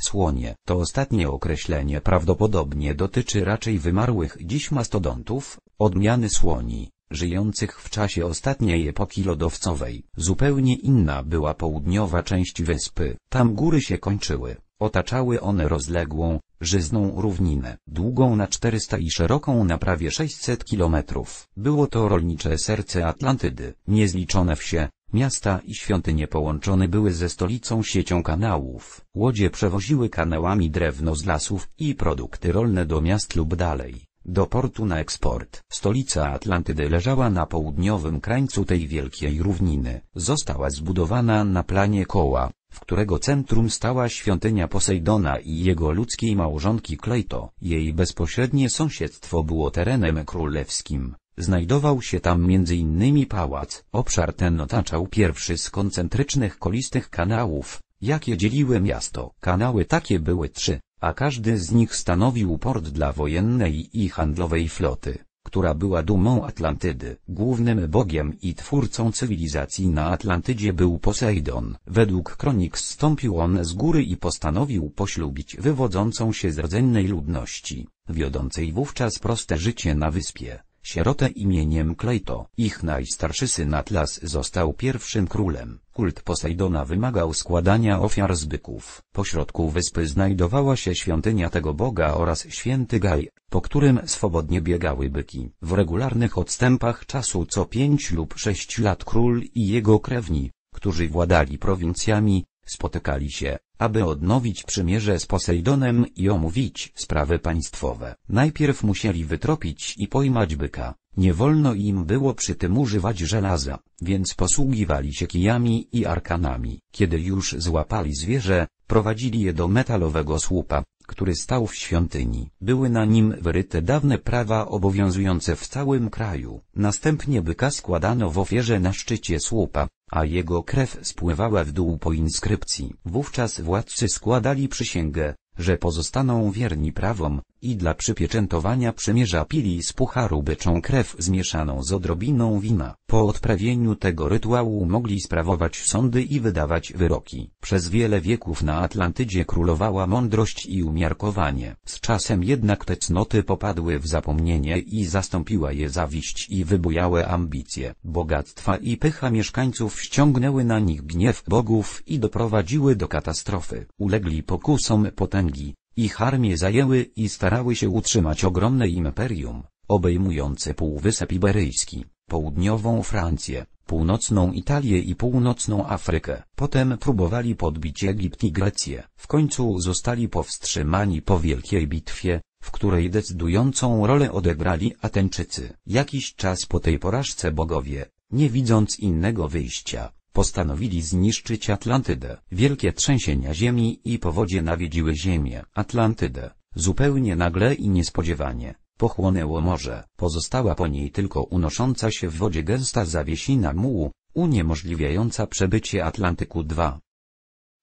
Słonie to ostatnie określenie prawdopodobnie dotyczy raczej wymarłych dziś mastodontów, odmiany słoni, żyjących w czasie ostatniej epoki lodowcowej. Zupełnie inna była południowa część wyspy, tam góry się kończyły, otaczały one rozległą, żyzną równinę, długą na 400 i szeroką na prawie 600 kilometrów. Było to rolnicze serce Atlantydy, niezliczone wsie, Miasta i świątynie połączone były ze stolicą siecią kanałów. Łodzie przewoziły kanałami drewno z lasów i produkty rolne do miast lub dalej, do portu na eksport. Stolica Atlantydy leżała na południowym krańcu tej wielkiej równiny. Została zbudowana na planie koła, w którego centrum stała świątynia Posejdona i jego ludzkiej małżonki Klejto. Jej bezpośrednie sąsiedztwo było terenem królewskim. Znajdował się tam m.in. pałac. Obszar ten otaczał pierwszy z koncentrycznych kolistych kanałów, jakie dzieliły miasto. Kanały takie były trzy, a każdy z nich stanowił port dla wojennej i handlowej floty, która była dumą Atlantydy. Głównym bogiem i twórcą cywilizacji na Atlantydzie był Posejdon. Według kronik zstąpił on z góry i postanowił poślubić wywodzącą się z rdzennej ludności, wiodącej wówczas proste życie na wyspie sierotę imieniem Klejto. Ich najstarszy syn Atlas został pierwszym królem. Kult Posejdona wymagał składania ofiar z byków. Pośrodku wyspy znajdowała się świątynia tego boga oraz święty Gaj, po którym swobodnie biegały byki. W regularnych odstępach czasu co pięć lub sześć lat król i jego krewni, którzy władali prowincjami, spotykali się, aby odnowić przymierze z Posejdonem i omówić sprawy państwowe. Najpierw musieli wytropić i pojmać byka, nie wolno im było przy tym używać żelaza, więc posługiwali się kijami i arkanami. Kiedy już złapali zwierzę, prowadzili je do metalowego słupa, który stał w świątyni. Były na nim wyryte dawne prawa obowiązujące w całym kraju. Następnie byka składano w ofierze na szczycie słupa, a jego krew spływała w dół po inskrypcji. Wówczas władcy składali przysięgę, że pozostaną wierni prawom, i dla przypieczętowania przymierza pili z pucharu byczą krew zmieszaną z odrobiną wina. Po odprawieniu tego rytuału mogli sprawować sądy i wydawać wyroki. Przez wiele wieków na Atlantydzie królowała mądrość i umiarkowanie. Z czasem jednak te cnoty popadły w zapomnienie i zastąpiła je zawiść i wybujałe ambicje. Bogactwa i pycha mieszkańców ściągnęły na nich gniew bogów i doprowadziły do katastrofy. Ulegli pokusom potęgi ich armie zajęły i starały się utrzymać ogromne imperium, obejmujące Półwysep Iberyjski, południową Francję, północną Italię i północną Afrykę. Potem próbowali podbić Egipt i Grecję. W końcu zostali powstrzymani po wielkiej bitwie, w której decydującą rolę odegrali Ateńczycy. Jakiś czas po tej porażce bogowie, nie widząc innego wyjścia, Postanowili zniszczyć Atlantydę. Wielkie trzęsienia ziemi i powodzie nawiedziły ziemię. Atlantydę, zupełnie nagle i niespodziewanie, pochłonęło morze. Pozostała po niej tylko unosząca się w wodzie gęsta zawiesina mułu, uniemożliwiająca przebycie Atlantyku 2.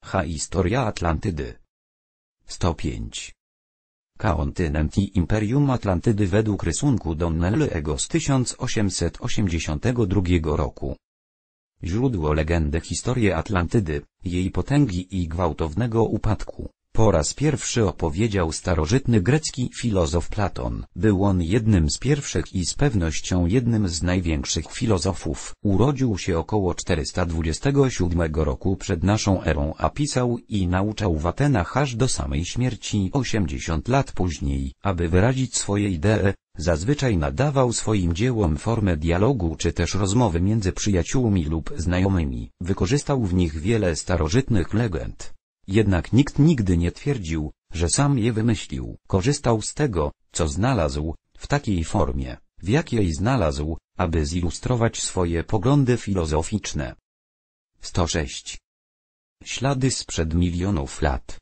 Ha historia Atlantydy 105 Kontynent i Imperium Atlantydy według rysunku Donnellego z 1882 roku. Źródło legendy historię Atlantydy, jej potęgi i gwałtownego upadku. Po raz pierwszy opowiedział starożytny grecki filozof Platon. Był on jednym z pierwszych i z pewnością jednym z największych filozofów. Urodził się około 427 roku przed naszą erą, a pisał i nauczał w Atenach aż do samej śmierci 80 lat później. Aby wyrazić swoje idee, Zazwyczaj nadawał swoim dziełom formę dialogu czy też rozmowy między przyjaciółmi lub znajomymi. Wykorzystał w nich wiele starożytnych legend. Jednak nikt nigdy nie twierdził, że sam je wymyślił. Korzystał z tego, co znalazł, w takiej formie, w jakiej znalazł, aby zilustrować swoje poglądy filozoficzne. 106. Ślady sprzed milionów lat.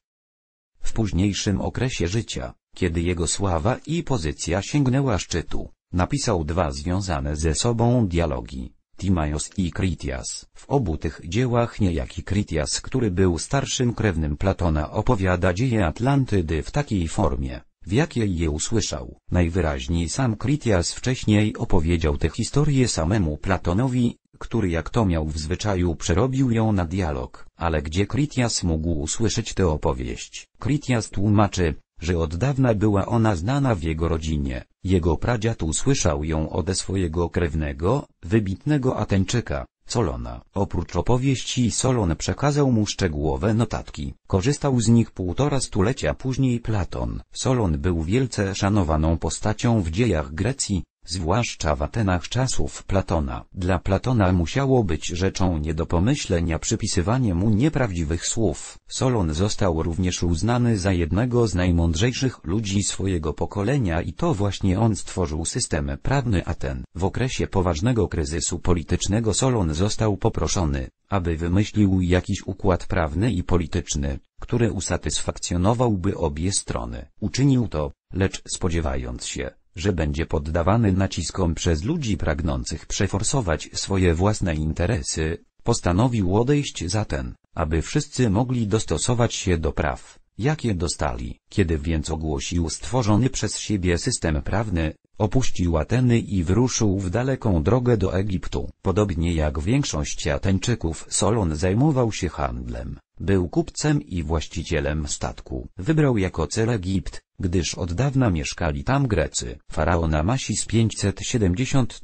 W późniejszym okresie życia, kiedy jego sława i pozycja sięgnęła szczytu, napisał dwa związane ze sobą dialogi, Timajos i Kritias. W obu tych dziełach niejaki Kritias, który był starszym krewnym Platona opowiada dzieje Atlantydy w takiej formie, w jakiej je usłyszał. Najwyraźniej sam Kritias wcześniej opowiedział tę historię samemu Platonowi, który jak to miał w zwyczaju przerobił ją na dialog. Ale gdzie Kritias mógł usłyszeć tę opowieść? Kritias tłumaczy, że od dawna była ona znana w jego rodzinie. Jego pradziad usłyszał ją ode swojego krewnego, wybitnego Ateńczyka, Solona. Oprócz opowieści Solon przekazał mu szczegółowe notatki. Korzystał z nich półtora stulecia później Platon. Solon był wielce szanowaną postacią w dziejach Grecji, zwłaszcza w Atenach czasów Platona. Dla Platona musiało być rzeczą nie do pomyślenia przypisywanie mu nieprawdziwych słów. Solon został również uznany za jednego z najmądrzejszych ludzi swojego pokolenia i to właśnie on stworzył system prawny Aten. W okresie poważnego kryzysu politycznego Solon został poproszony, aby wymyślił jakiś układ prawny i polityczny, który usatysfakcjonowałby obie strony. Uczynił to, lecz spodziewając się, że będzie poddawany naciskom przez ludzi pragnących przeforsować swoje własne interesy, postanowił odejść zatem, aby wszyscy mogli dostosować się do praw, jakie dostali. Kiedy więc ogłosił stworzony przez siebie system prawny, opuścił Ateny i wyruszył w daleką drogę do Egiptu. Podobnie jak większość Ateńczyków Solon zajmował się handlem, był kupcem i właścicielem statku. Wybrał jako cel Egipt, gdyż od dawna mieszkali tam Grecy. Faraon Amasis 570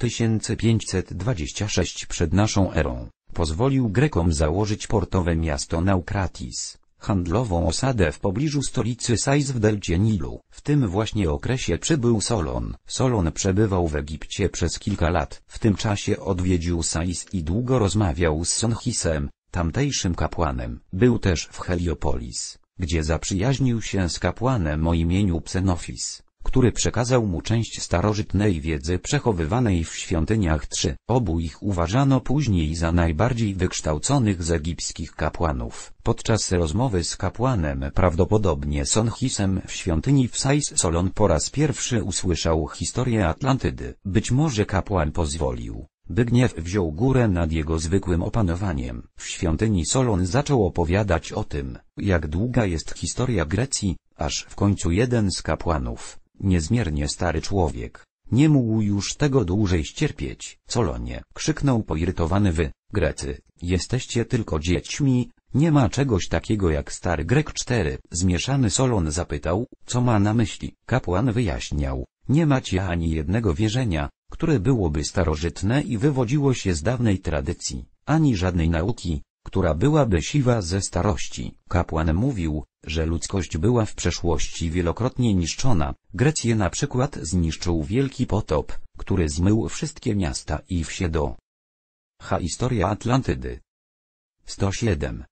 526 przed naszą erą pozwolił Grekom założyć portowe miasto Naukratis, handlową osadę w pobliżu stolicy Sais w delcie Nilu. W tym właśnie okresie przybył Solon. Solon przebywał w Egipcie przez kilka lat. W tym czasie odwiedził Sais i długo rozmawiał z Sonchisem, tamtejszym kapłanem. Był też w Heliopolis gdzie zaprzyjaźnił się z kapłanem o imieniu Psenofis, który przekazał mu część starożytnej wiedzy przechowywanej w świątyniach 3. Obu ich uważano później za najbardziej wykształconych z egipskich kapłanów. Podczas rozmowy z kapłanem prawdopodobnie Sonchisem w świątyni w Sais Solon po raz pierwszy usłyszał historię Atlantydy. Być może kapłan pozwolił, by gniew wziął górę nad jego zwykłym opanowaniem. W świątyni Solon zaczął opowiadać o tym, jak długa jest historia Grecji, aż w końcu jeden z kapłanów, niezmiernie stary człowiek, nie mógł już tego dłużej ścierpieć. Solonie, krzyknął poirytowany wy, Grecy, jesteście tylko dziećmi, nie ma czegoś takiego jak stary Grek 4. Zmieszany Solon zapytał, co ma na myśli. Kapłan wyjaśniał, nie macie ani jednego wierzenia, które byłoby starożytne i wywodziło się z dawnej tradycji, ani żadnej nauki, która byłaby siwa ze starości. Kapłan mówił, że ludzkość była w przeszłości wielokrotnie niszczona. Grecję na przykład zniszczył wielki potop, który zmył wszystkie miasta i wsie do. Ha historia Atlantydy. 107.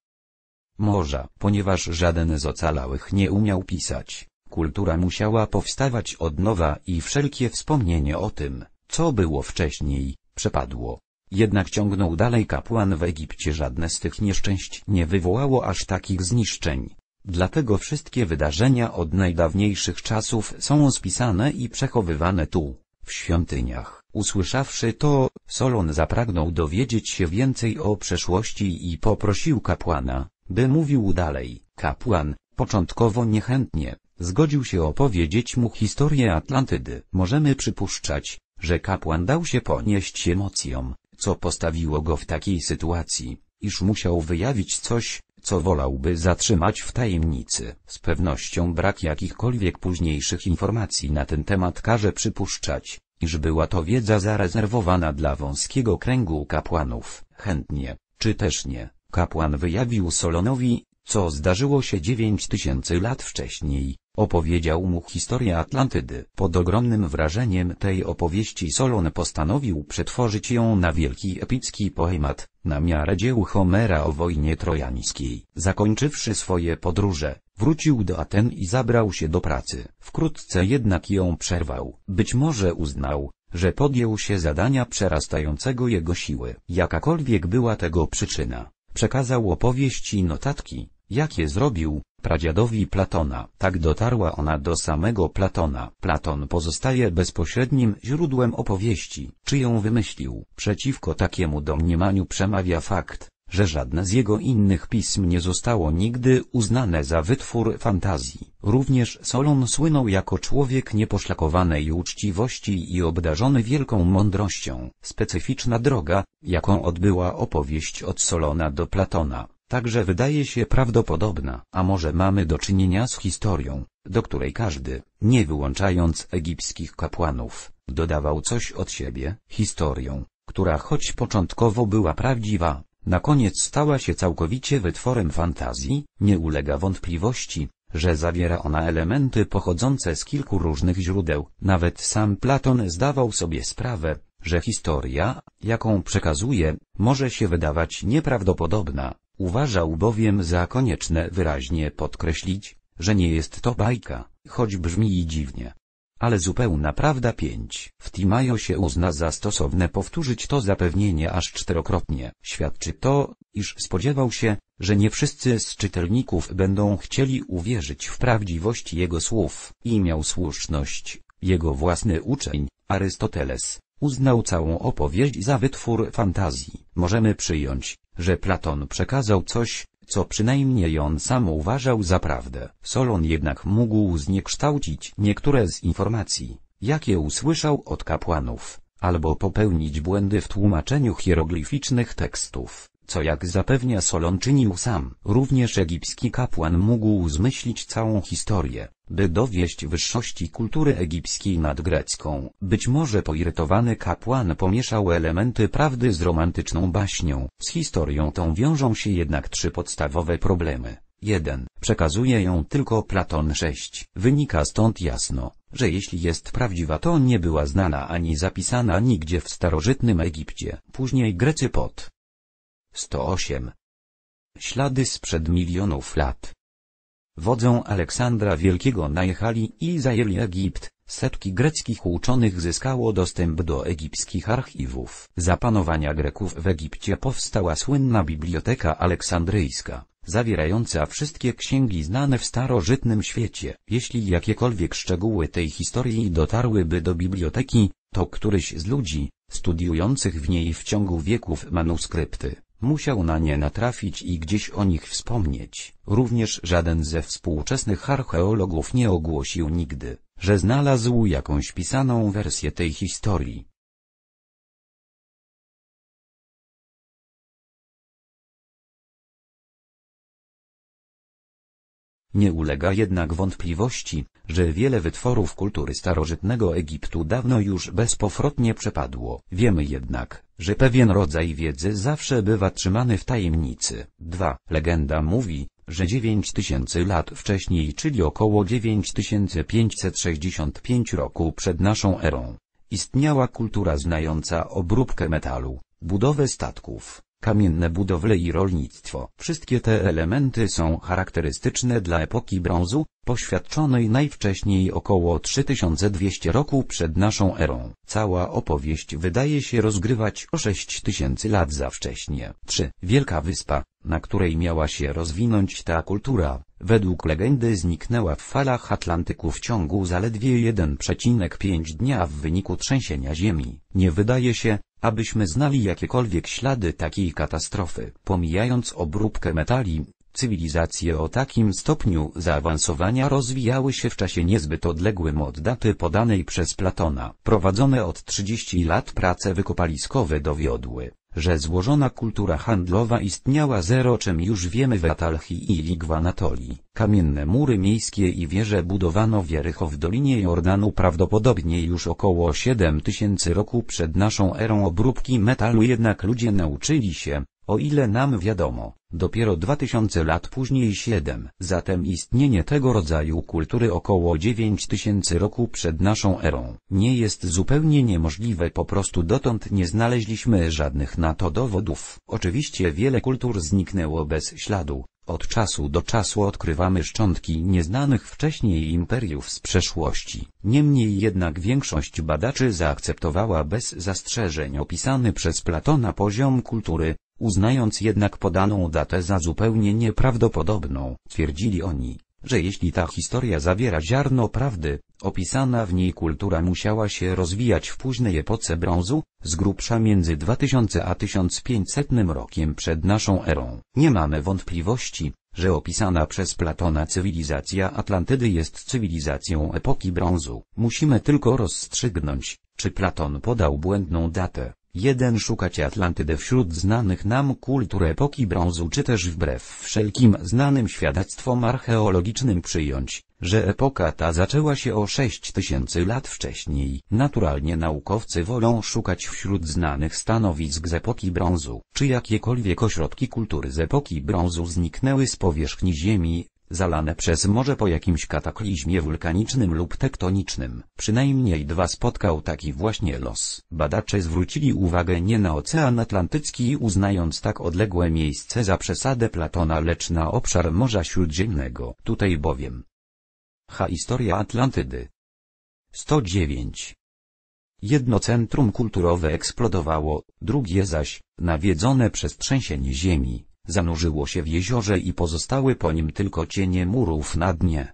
Morza, ponieważ żaden z ocalałych nie umiał pisać, kultura musiała powstawać od nowa i wszelkie wspomnienie o tym, co było wcześniej, przepadło. Jednak ciągnął dalej kapłan w Egipcie żadne z tych nieszczęść nie wywołało aż takich zniszczeń. Dlatego wszystkie wydarzenia od najdawniejszych czasów są spisane i przechowywane tu, w świątyniach. Usłyszawszy to, Solon zapragnął dowiedzieć się więcej o przeszłości i poprosił kapłana, by mówił dalej. Kapłan, początkowo niechętnie, zgodził się opowiedzieć mu historię Atlantydy. Możemy przypuszczać, że kapłan dał się ponieść emocjom, co postawiło go w takiej sytuacji, iż musiał wyjawić coś, co wolałby zatrzymać w tajemnicy. Z pewnością brak jakichkolwiek późniejszych informacji na ten temat każe przypuszczać, iż była to wiedza zarezerwowana dla wąskiego kręgu kapłanów, chętnie, czy też nie. Kapłan wyjawił Solonowi, co zdarzyło się dziewięć tysięcy lat wcześniej, Opowiedział mu historię Atlantydy. Pod ogromnym wrażeniem tej opowieści Solon postanowił przetworzyć ją na wielki epicki poemat, na miarę dzieł Homera o wojnie trojańskiej. Zakończywszy swoje podróże, wrócił do Aten i zabrał się do pracy. Wkrótce jednak ją przerwał. Być może uznał, że podjął się zadania przerastającego jego siły. Jakakolwiek była tego przyczyna, przekazał opowieści notatki, jakie zrobił, pradziadowi Platona, tak dotarła ona do samego Platona. Platon pozostaje bezpośrednim źródłem opowieści, czy ją wymyślił. Przeciwko takiemu domniemaniu przemawia fakt, że żadne z jego innych pism nie zostało nigdy uznane za wytwór fantazji. Również Solon słynął jako człowiek nieposzlakowanej uczciwości i obdarzony wielką mądrością. Specyficzna droga, jaką odbyła opowieść od Solona do Platona także wydaje się prawdopodobna. A może mamy do czynienia z historią, do której każdy, nie wyłączając egipskich kapłanów, dodawał coś od siebie, historią, która choć początkowo była prawdziwa, na koniec stała się całkowicie wytworem fantazji, nie ulega wątpliwości, że zawiera ona elementy pochodzące z kilku różnych źródeł. Nawet sam Platon zdawał sobie sprawę, że historia, jaką przekazuje, może się wydawać nieprawdopodobna, Uważał bowiem za konieczne wyraźnie podkreślić, że nie jest to bajka, choć brzmi i dziwnie. Ale zupełna prawda 5. W Timajo się uzna za stosowne powtórzyć to zapewnienie aż czterokrotnie. Świadczy to, iż spodziewał się, że nie wszyscy z czytelników będą chcieli uwierzyć w prawdziwość jego słów. I miał słuszność, jego własny uczeń, Arystoteles, Uznał całą opowieść za wytwór fantazji. Możemy przyjąć, że Platon przekazał coś, co przynajmniej on sam uważał za prawdę. Solon jednak mógł zniekształcić niektóre z informacji, jakie usłyszał od kapłanów, albo popełnić błędy w tłumaczeniu hieroglificznych tekstów co jak zapewnia Solon czynił sam. Również egipski kapłan mógł zmyślić całą historię, by dowieść wyższości kultury egipskiej nad grecką. Być może poirytowany kapłan pomieszał elementy prawdy z romantyczną baśnią. Z historią tą wiążą się jednak trzy podstawowe problemy. 1. Przekazuje ją tylko Platon 6. Wynika stąd jasno, że jeśli jest prawdziwa to nie była znana ani zapisana nigdzie w starożytnym Egipcie. Później Grecy pod 108. Ślady sprzed milionów lat. Wodzą Aleksandra Wielkiego najechali i zajęli Egipt, setki greckich uczonych zyskało dostęp do egipskich archiwów. Za panowania Greków w Egipcie powstała słynna Biblioteka Aleksandryjska, zawierająca wszystkie księgi znane w starożytnym świecie. Jeśli jakiekolwiek szczegóły tej historii dotarłyby do biblioteki, to któryś z ludzi, studiujących w niej w ciągu wieków manuskrypty, Musiał na nie natrafić i gdzieś o nich wspomnieć. Również żaden ze współczesnych archeologów nie ogłosił nigdy, że znalazł jakąś pisaną wersję tej historii. Nie ulega jednak wątpliwości, że wiele wytworów kultury starożytnego Egiptu dawno już bezpowrotnie przepadło. Wiemy jednak, że pewien rodzaj wiedzy zawsze bywa trzymany w tajemnicy. 2. Legenda mówi, że 9000 lat wcześniej, czyli około 9565 roku przed naszą erą, istniała kultura znająca obróbkę metalu, budowę statków, kamienne budowle i rolnictwo. Wszystkie te elementy są charakterystyczne dla epoki brązu, poświadczonej najwcześniej około 3200 roku przed naszą erą. Cała opowieść wydaje się rozgrywać o 6000 lat za wcześnie. 3. Wielka Wyspa, na której miała się rozwinąć ta kultura, według legendy zniknęła w falach Atlantyku w ciągu zaledwie 1,5 dnia w wyniku trzęsienia ziemi. Nie wydaje się, Abyśmy znali jakiekolwiek ślady takiej katastrofy, pomijając obróbkę metali, cywilizacje o takim stopniu zaawansowania rozwijały się w czasie niezbyt odległym od daty podanej przez Platona. Prowadzone od 30 lat prace wykopaliskowe dowiodły, że złożona kultura handlowa istniała zero czym już wiemy w Atalchi i Ligwanatoli. Kamienne mury miejskie i wieże budowano w Jerycho w Dolinie Jordanu prawdopodobnie już około 7000 roku przed naszą erą obróbki metalu jednak ludzie nauczyli się, o ile nam wiadomo, dopiero 2000 lat później 7. Zatem istnienie tego rodzaju kultury około 9000 roku przed naszą erą nie jest zupełnie niemożliwe po prostu dotąd nie znaleźliśmy żadnych na to dowodów. Oczywiście wiele kultur zniknęło bez śladu. Od czasu do czasu odkrywamy szczątki nieznanych wcześniej imperiów z przeszłości. Niemniej jednak większość badaczy zaakceptowała bez zastrzeżeń opisany przez Platona poziom kultury, uznając jednak podaną datę za zupełnie nieprawdopodobną. Twierdzili oni, że jeśli ta historia zawiera ziarno prawdy, opisana w niej kultura musiała się rozwijać w późnej epoce brązu, z grubsza między 2000 a 1500 rokiem przed naszą erą. Nie mamy wątpliwości, że opisana przez Platona cywilizacja Atlantydy jest cywilizacją epoki brązu. Musimy tylko rozstrzygnąć, czy Platon podał błędną datę. 1. Szukać Atlantydy wśród znanych nam kultur epoki brązu czy też wbrew wszelkim znanym świadectwom archeologicznym przyjąć, że epoka ta zaczęła się o 6000 lat wcześniej. Naturalnie naukowcy wolą szukać wśród znanych stanowisk z epoki brązu, czy jakiekolwiek ośrodki kultury z epoki brązu zniknęły z powierzchni Ziemi, zalane przez morze po jakimś kataklizmie wulkanicznym lub tektonicznym. Przynajmniej dwa spotkał taki właśnie los. Badacze zwrócili uwagę nie na Ocean Atlantycki uznając tak odległe miejsce za przesadę Platona lecz na obszar Morza Śródziemnego. Tutaj bowiem. Ha Historia Atlantydy 109 Jedno centrum kulturowe eksplodowało, drugie zaś, nawiedzone przez trzęsienie ziemi, zanurzyło się w jeziorze i pozostały po nim tylko cienie murów na dnie.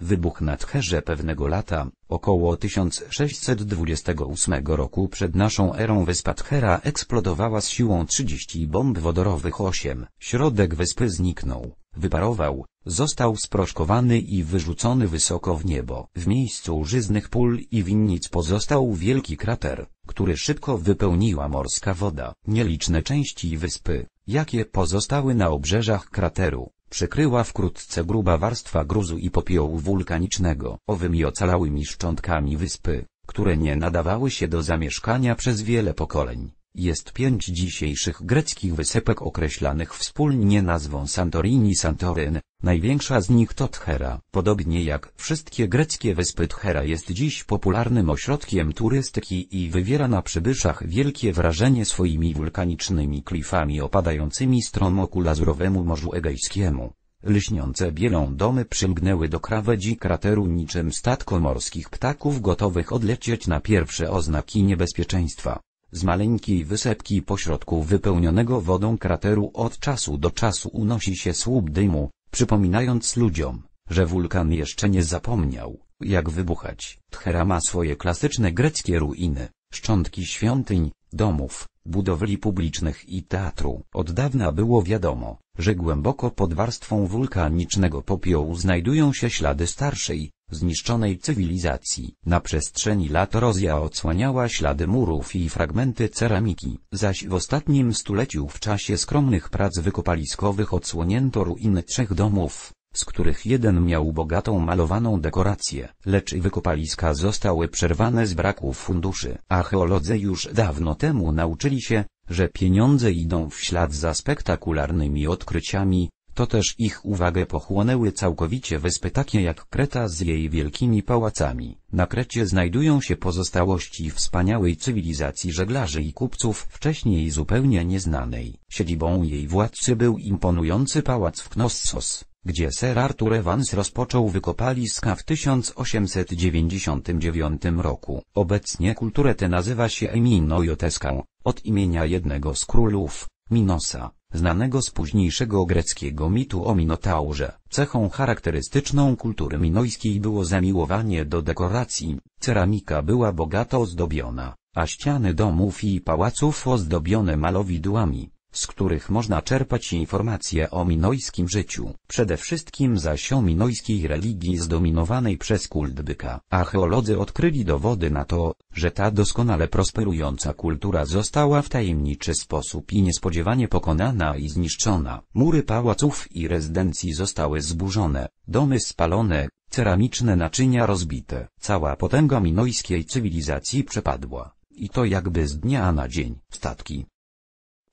Wybuch na Tcherze pewnego lata, około 1628 roku przed naszą erą wyspa Tchera eksplodowała z siłą 30 bomb wodorowych 8. Środek wyspy zniknął, wyparował, został sproszkowany i wyrzucony wysoko w niebo. W miejscu żyznych pól i winnic pozostał wielki krater, który szybko wypełniła morska woda. Nieliczne części wyspy, jakie pozostały na obrzeżach krateru, przykryła wkrótce gruba warstwa gruzu i popiołu wulkanicznego owymi ocalałymi szczątkami wyspy, które nie nadawały się do zamieszkania przez wiele pokoleń. Jest pięć dzisiejszych greckich wysepek określanych wspólnie nazwą Santorini santorin największa z nich to Thera. Podobnie jak wszystkie greckie wyspy Thera jest dziś popularnym ośrodkiem turystyki i wywiera na przybyszach wielkie wrażenie swoimi wulkanicznymi klifami opadającymi stromo ku lazurowemu Morzu Egejskiemu. Lśniące bielą domy przymgnęły do krawędzi krateru niczym statko morskich ptaków gotowych odlecieć na pierwsze oznaki niebezpieczeństwa. Z maleńkiej wysepki pośrodku wypełnionego wodą krateru od czasu do czasu unosi się słup dymu, przypominając ludziom, że wulkan jeszcze nie zapomniał, jak wybuchać. Tchera ma swoje klasyczne greckie ruiny, szczątki świątyń, domów, budowli publicznych i teatru. Od dawna było wiadomo, że głęboko pod warstwą wulkanicznego popiołu znajdują się ślady starszej, zniszczonej cywilizacji. Na przestrzeni lat rozja odsłaniała ślady murów i fragmenty ceramiki, zaś w ostatnim stuleciu w czasie skromnych prac wykopaliskowych odsłonięto ruiny trzech domów, z których jeden miał bogatą malowaną dekorację, lecz wykopaliska zostały przerwane z braku funduszy. Archeolodzy już dawno temu nauczyli się, że pieniądze idą w ślad za spektakularnymi odkryciami, to też ich uwagę pochłonęły całkowicie wyspy takie jak Kreta z jej wielkimi pałacami. Na Krecie znajdują się pozostałości wspaniałej cywilizacji żeglarzy i kupców wcześniej zupełnie nieznanej. Siedzibą jej władcy był imponujący pałac w Knossos gdzie Sir Arthur Evans rozpoczął wykopaliska w 1899 roku. Obecnie kulturę tę nazywa się Eminojoteską, od imienia jednego z królów, Minosa znanego z późniejszego greckiego mitu o Minotaurze. Cechą charakterystyczną kultury minojskiej było zamiłowanie do dekoracji. Ceramika była bogato ozdobiona, a ściany domów i pałaców ozdobione malowidłami z których można czerpać informacje o minojskim życiu, przede wszystkim zaś o minojskiej religii zdominowanej przez kult byka. Archeolodzy odkryli dowody na to, że ta doskonale prosperująca kultura została w tajemniczy sposób i niespodziewanie pokonana i zniszczona. Mury pałaców i rezydencji zostały zburzone, domy spalone, ceramiczne naczynia rozbite. Cała potęga minojskiej cywilizacji przepadła i to jakby z dnia na dzień. Statki,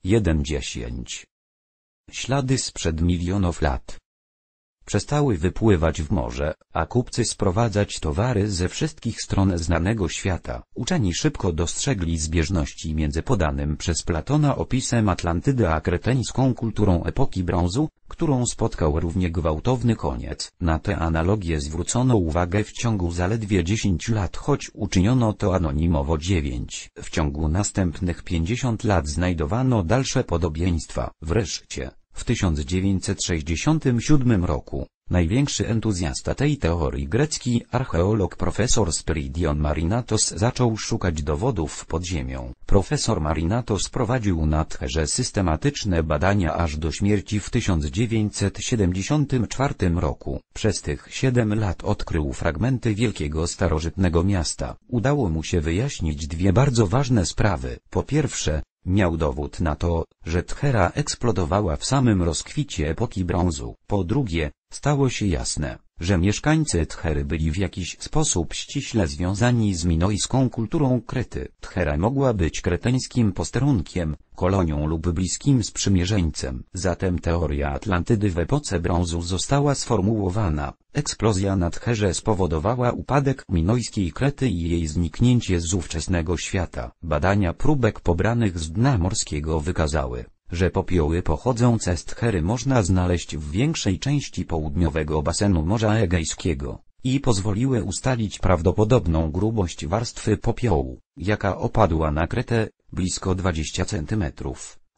1.10 Ślady sprzed milionów lat Przestały wypływać w morze, a kupcy sprowadzać towary ze wszystkich stron znanego świata. Uczeni szybko dostrzegli zbieżności między podanym przez Platona opisem Atlantydy a kreteńską kulturą epoki brązu, którą spotkał równie gwałtowny koniec. Na te analogie zwrócono uwagę w ciągu zaledwie 10 lat, choć uczyniono to anonimowo 9. W ciągu następnych 50 lat znajdowano dalsze podobieństwa. Wreszcie, w 1967 roku, największy entuzjasta tej teorii grecki archeolog profesor Spiridion Marinatos zaczął szukać dowodów pod ziemią. Profesor Marinatos prowadził na Tcherze systematyczne badania aż do śmierci w 1974 roku. Przez tych siedem lat odkrył fragmenty wielkiego starożytnego miasta. Udało mu się wyjaśnić dwie bardzo ważne sprawy. Po pierwsze, Miał dowód na to, że Tchera eksplodowała w samym rozkwicie epoki brązu. Po drugie, stało się jasne, że mieszkańcy Tchery byli w jakiś sposób ściśle związani z minojską kulturą Krety. Tchera mogła być kreteńskim posterunkiem, kolonią lub bliskim sprzymierzeńcem. Zatem teoria Atlantydy w epoce brązu została sformułowana. Eksplozja na Tcherze spowodowała upadek minojskiej Krety i jej zniknięcie z ówczesnego świata. Badania próbek pobranych z dna morskiego wykazały, że popioły pochodzące z Tchery można znaleźć w większej części południowego basenu Morza Egejskiego i pozwoliły ustalić prawdopodobną grubość warstwy popiołu, jaka opadła na Kretę, blisko 20 cm.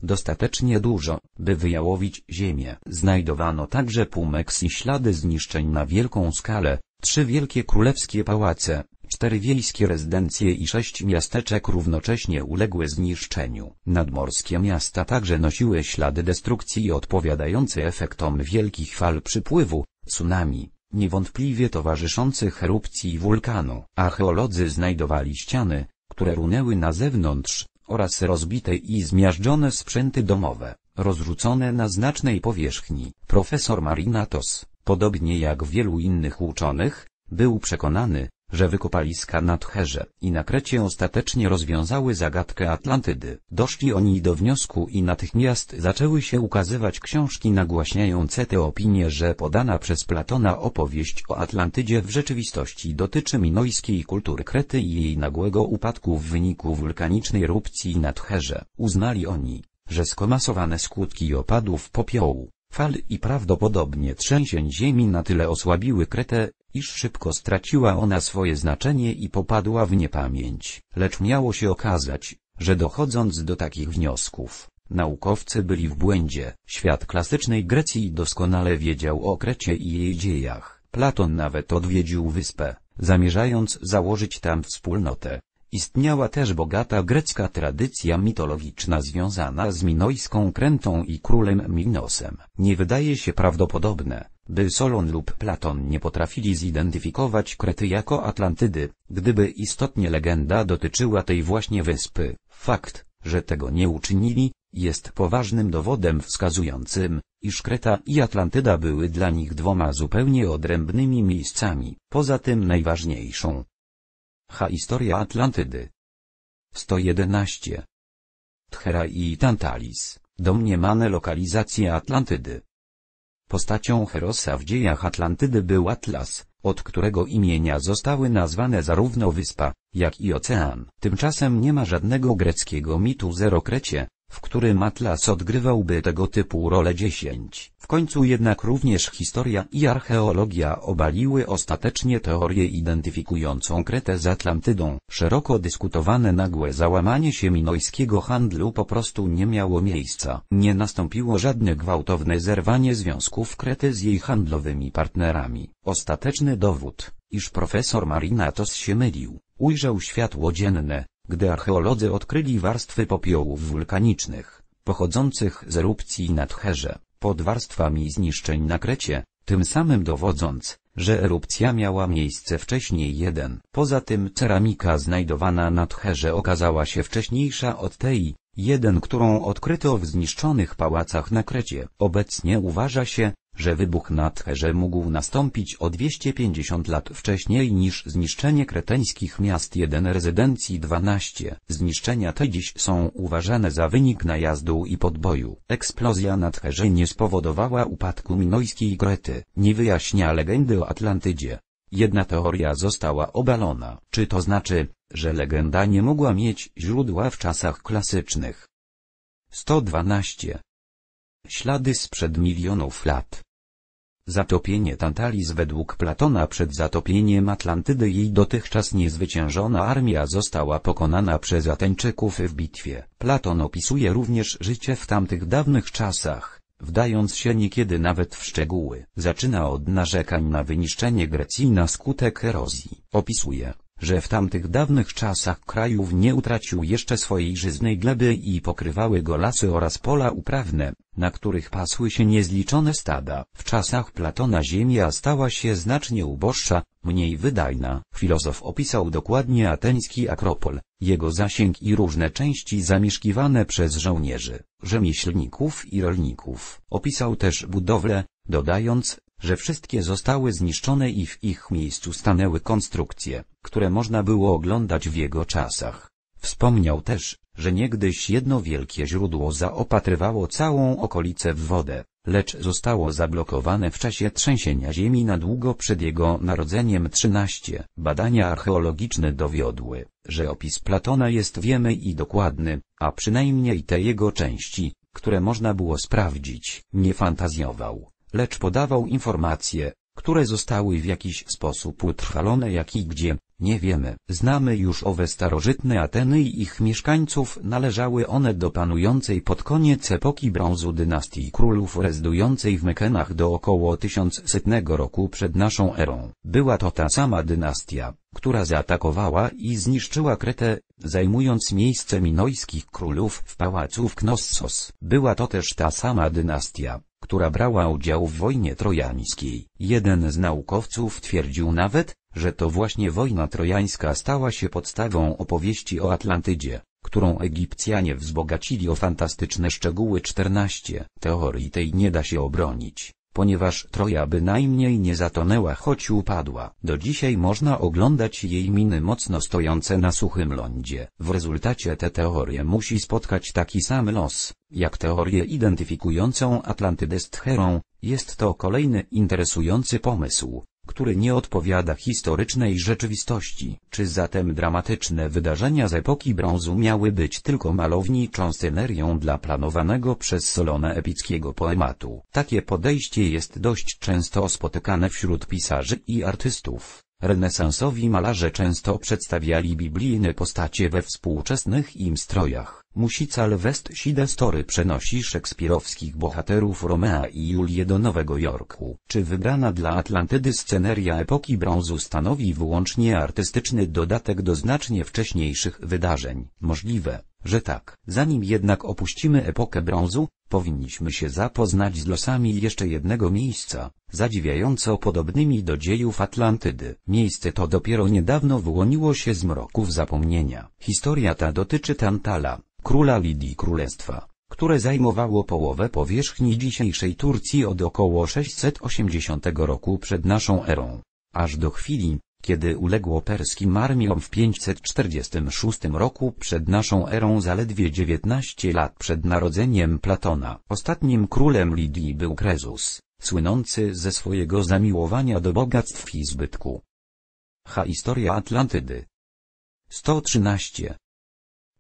Dostatecznie dużo, by wyjałowić ziemię. Znajdowano także pumeks i ślady zniszczeń na wielką skalę, trzy wielkie królewskie pałace, Cztery wiejskie rezydencje i sześć miasteczek równocześnie uległy zniszczeniu. Nadmorskie miasta także nosiły ślady destrukcji odpowiadające efektom wielkich fal przypływu, tsunami, niewątpliwie towarzyszących erupcji wulkanu. Archeolodzy znajdowali ściany, które runęły na zewnątrz, oraz rozbite i zmiażdżone sprzęty domowe, rozrzucone na znacznej powierzchni. Profesor Marinatos, podobnie jak wielu innych uczonych, był przekonany, że wykopaliska na Tcherze i na Krecie ostatecznie rozwiązały zagadkę Atlantydy. Doszli oni do wniosku i natychmiast zaczęły się ukazywać książki nagłaśniające tę opinię, że podana przez Platona opowieść o Atlantydzie w rzeczywistości dotyczy minojskiej kultury Krety i jej nagłego upadku w wyniku wulkanicznej erupcji na Tcherze. Uznali oni, że skomasowane skutki opadów popiołu, Fal i prawdopodobnie trzęsień ziemi na tyle osłabiły Kretę, iż szybko straciła ona swoje znaczenie i popadła w niepamięć. Lecz miało się okazać, że dochodząc do takich wniosków, naukowcy byli w błędzie. Świat klasycznej Grecji doskonale wiedział o Krecie i jej dziejach. Platon nawet odwiedził wyspę, zamierzając założyć tam wspólnotę. Istniała też bogata grecka tradycja mitologiczna związana z minojską krętą i królem Minosem. Nie wydaje się prawdopodobne, by Solon lub Platon nie potrafili zidentyfikować Krety jako Atlantydy, gdyby istotnie legenda dotyczyła tej właśnie wyspy. Fakt, że tego nie uczynili, jest poważnym dowodem wskazującym, iż Kreta i Atlantyda były dla nich dwoma zupełnie odrębnymi miejscami. Poza tym najważniejszą, Ha Historia Atlantydy. 111. Thera i Tantalis, domniemane lokalizacje Atlantydy. Postacią Herosa w dziejach Atlantydy był Atlas, od którego imienia zostały nazwane zarówno wyspa, jak i ocean. Tymczasem nie ma żadnego greckiego mitu Zero Krecie, w którym Atlas odgrywałby tego typu rolę 10. W końcu jednak również historia i archeologia obaliły ostatecznie teorię identyfikującą Kretę z Atlantydą. Szeroko dyskutowane nagłe załamanie się minojskiego handlu po prostu nie miało miejsca. Nie nastąpiło żadne gwałtowne zerwanie związków Krety z jej handlowymi partnerami. Ostateczny dowód, iż profesor Marinatos się mylił, ujrzał światło dzienne, gdy archeolodzy odkryli warstwy popiołów wulkanicznych, pochodzących z erupcji na Tcherze, pod warstwami zniszczeń na Krecie, tym samym dowodząc, że erupcja miała miejsce wcześniej jeden. Poza tym ceramika znajdowana na Tcherze okazała się wcześniejsza od tej, jeden którą odkryto w zniszczonych pałacach na Krecie. Obecnie uważa się, że wybuch na Tcherze mógł nastąpić o 250 lat wcześniej niż zniszczenie kreteńskich miast 1 rezydencji 12. Zniszczenia te dziś są uważane za wynik najazdu i podboju. Eksplozja na Tcherze nie spowodowała upadku minojskiej Krety. Nie wyjaśnia legendy o Atlantydzie. Jedna teoria została obalona. Czy to znaczy, że legenda nie mogła mieć źródła w czasach klasycznych. 112. Ślady sprzed milionów lat. Zatopienie Tantalis według Platona przed zatopieniem Atlantydy jej dotychczas niezwyciężona armia została pokonana przez Ateńczyków w bitwie. Platon opisuje również życie w tamtych dawnych czasach, wdając się niekiedy nawet w szczegóły. Zaczyna od narzekań na wyniszczenie Grecji na skutek erozji. Opisuje, że w tamtych dawnych czasach krajów nie utracił jeszcze swojej żyznej gleby i pokrywały go lasy oraz pola uprawne, na których pasły się niezliczone stada. W czasach Platona ziemia stała się znacznie uboższa, mniej wydajna. Filozof opisał dokładnie ateński Akropol, jego zasięg i różne części zamieszkiwane przez żołnierzy, rzemieślników i rolników. Opisał też budowlę, dodając, że wszystkie zostały zniszczone i w ich miejscu stanęły konstrukcje, które można było oglądać w jego czasach. Wspomniał też, że niegdyś jedno wielkie źródło zaopatrywało całą okolicę w wodę, lecz zostało zablokowane w czasie trzęsienia ziemi na długo przed jego narodzeniem 13. Badania archeologiczne dowiodły, że opis Platona jest wiemy i dokładny, a przynajmniej te jego części, które można było sprawdzić, nie fantazjował lecz podawał informacje, które zostały w jakiś sposób utrwalone jak i gdzie, nie wiemy. Znamy już owe starożytne Ateny i ich mieszkańców. Należały one do panującej pod koniec epoki brązu dynastii królów rezydującej w Mykenach do około 1100 roku przed naszą erą. Była to ta sama dynastia, która zaatakowała i zniszczyła Kretę, zajmując miejsce minojskich królów w pałacu w Knossos. Była to też ta sama dynastia, która brała udział w wojnie trojańskiej. Jeden z naukowców twierdził nawet, że to właśnie wojna trojańska stała się podstawą opowieści o Atlantydzie, którą Egipcjanie wzbogacili o fantastyczne szczegóły 14. Teorii tej nie da się obronić, ponieważ Troja bynajmniej nie zatonęła choć upadła. Do dzisiaj można oglądać jej miny mocno stojące na suchym lądzie. W rezultacie te teorie musi spotkać taki sam los, jak teorię identyfikującą Atlantydę z Tcherą, jest to kolejny interesujący pomysł który nie odpowiada historycznej rzeczywistości. Czy zatem dramatyczne wydarzenia z epoki brązu miały być tylko malowniczą scenerią dla planowanego przez Solona epickiego poematu? Takie podejście jest dość często spotykane wśród pisarzy i artystów. Renesansowi malarze często przedstawiali biblijne postacie we współczesnych im strojach. Musi cal West Side Story przenosi szekspirowskich bohaterów Romea i Julię do Nowego Jorku. Czy wybrana dla Atlantydy sceneria epoki brązu stanowi wyłącznie artystyczny dodatek do znacznie wcześniejszych wydarzeń? Możliwe że tak. Zanim jednak opuścimy epokę brązu, powinniśmy się zapoznać z losami jeszcze jednego miejsca, zadziwiająco podobnymi do dziejów Atlantydy. Miejsce to dopiero niedawno wyłoniło się z mroków zapomnienia. Historia ta dotyczy Tantala, króla Lidii Królestwa które zajmowało połowę powierzchni dzisiejszej Turcji od około 680 roku przed naszą erą, aż do chwili, kiedy uległo perskim armiom w 546 roku przed naszą erą zaledwie 19 lat przed narodzeniem Platona. Ostatnim królem Lidii był Krezus, słynący ze swojego zamiłowania do bogactw i zbytku. Ha Historia Atlantydy 113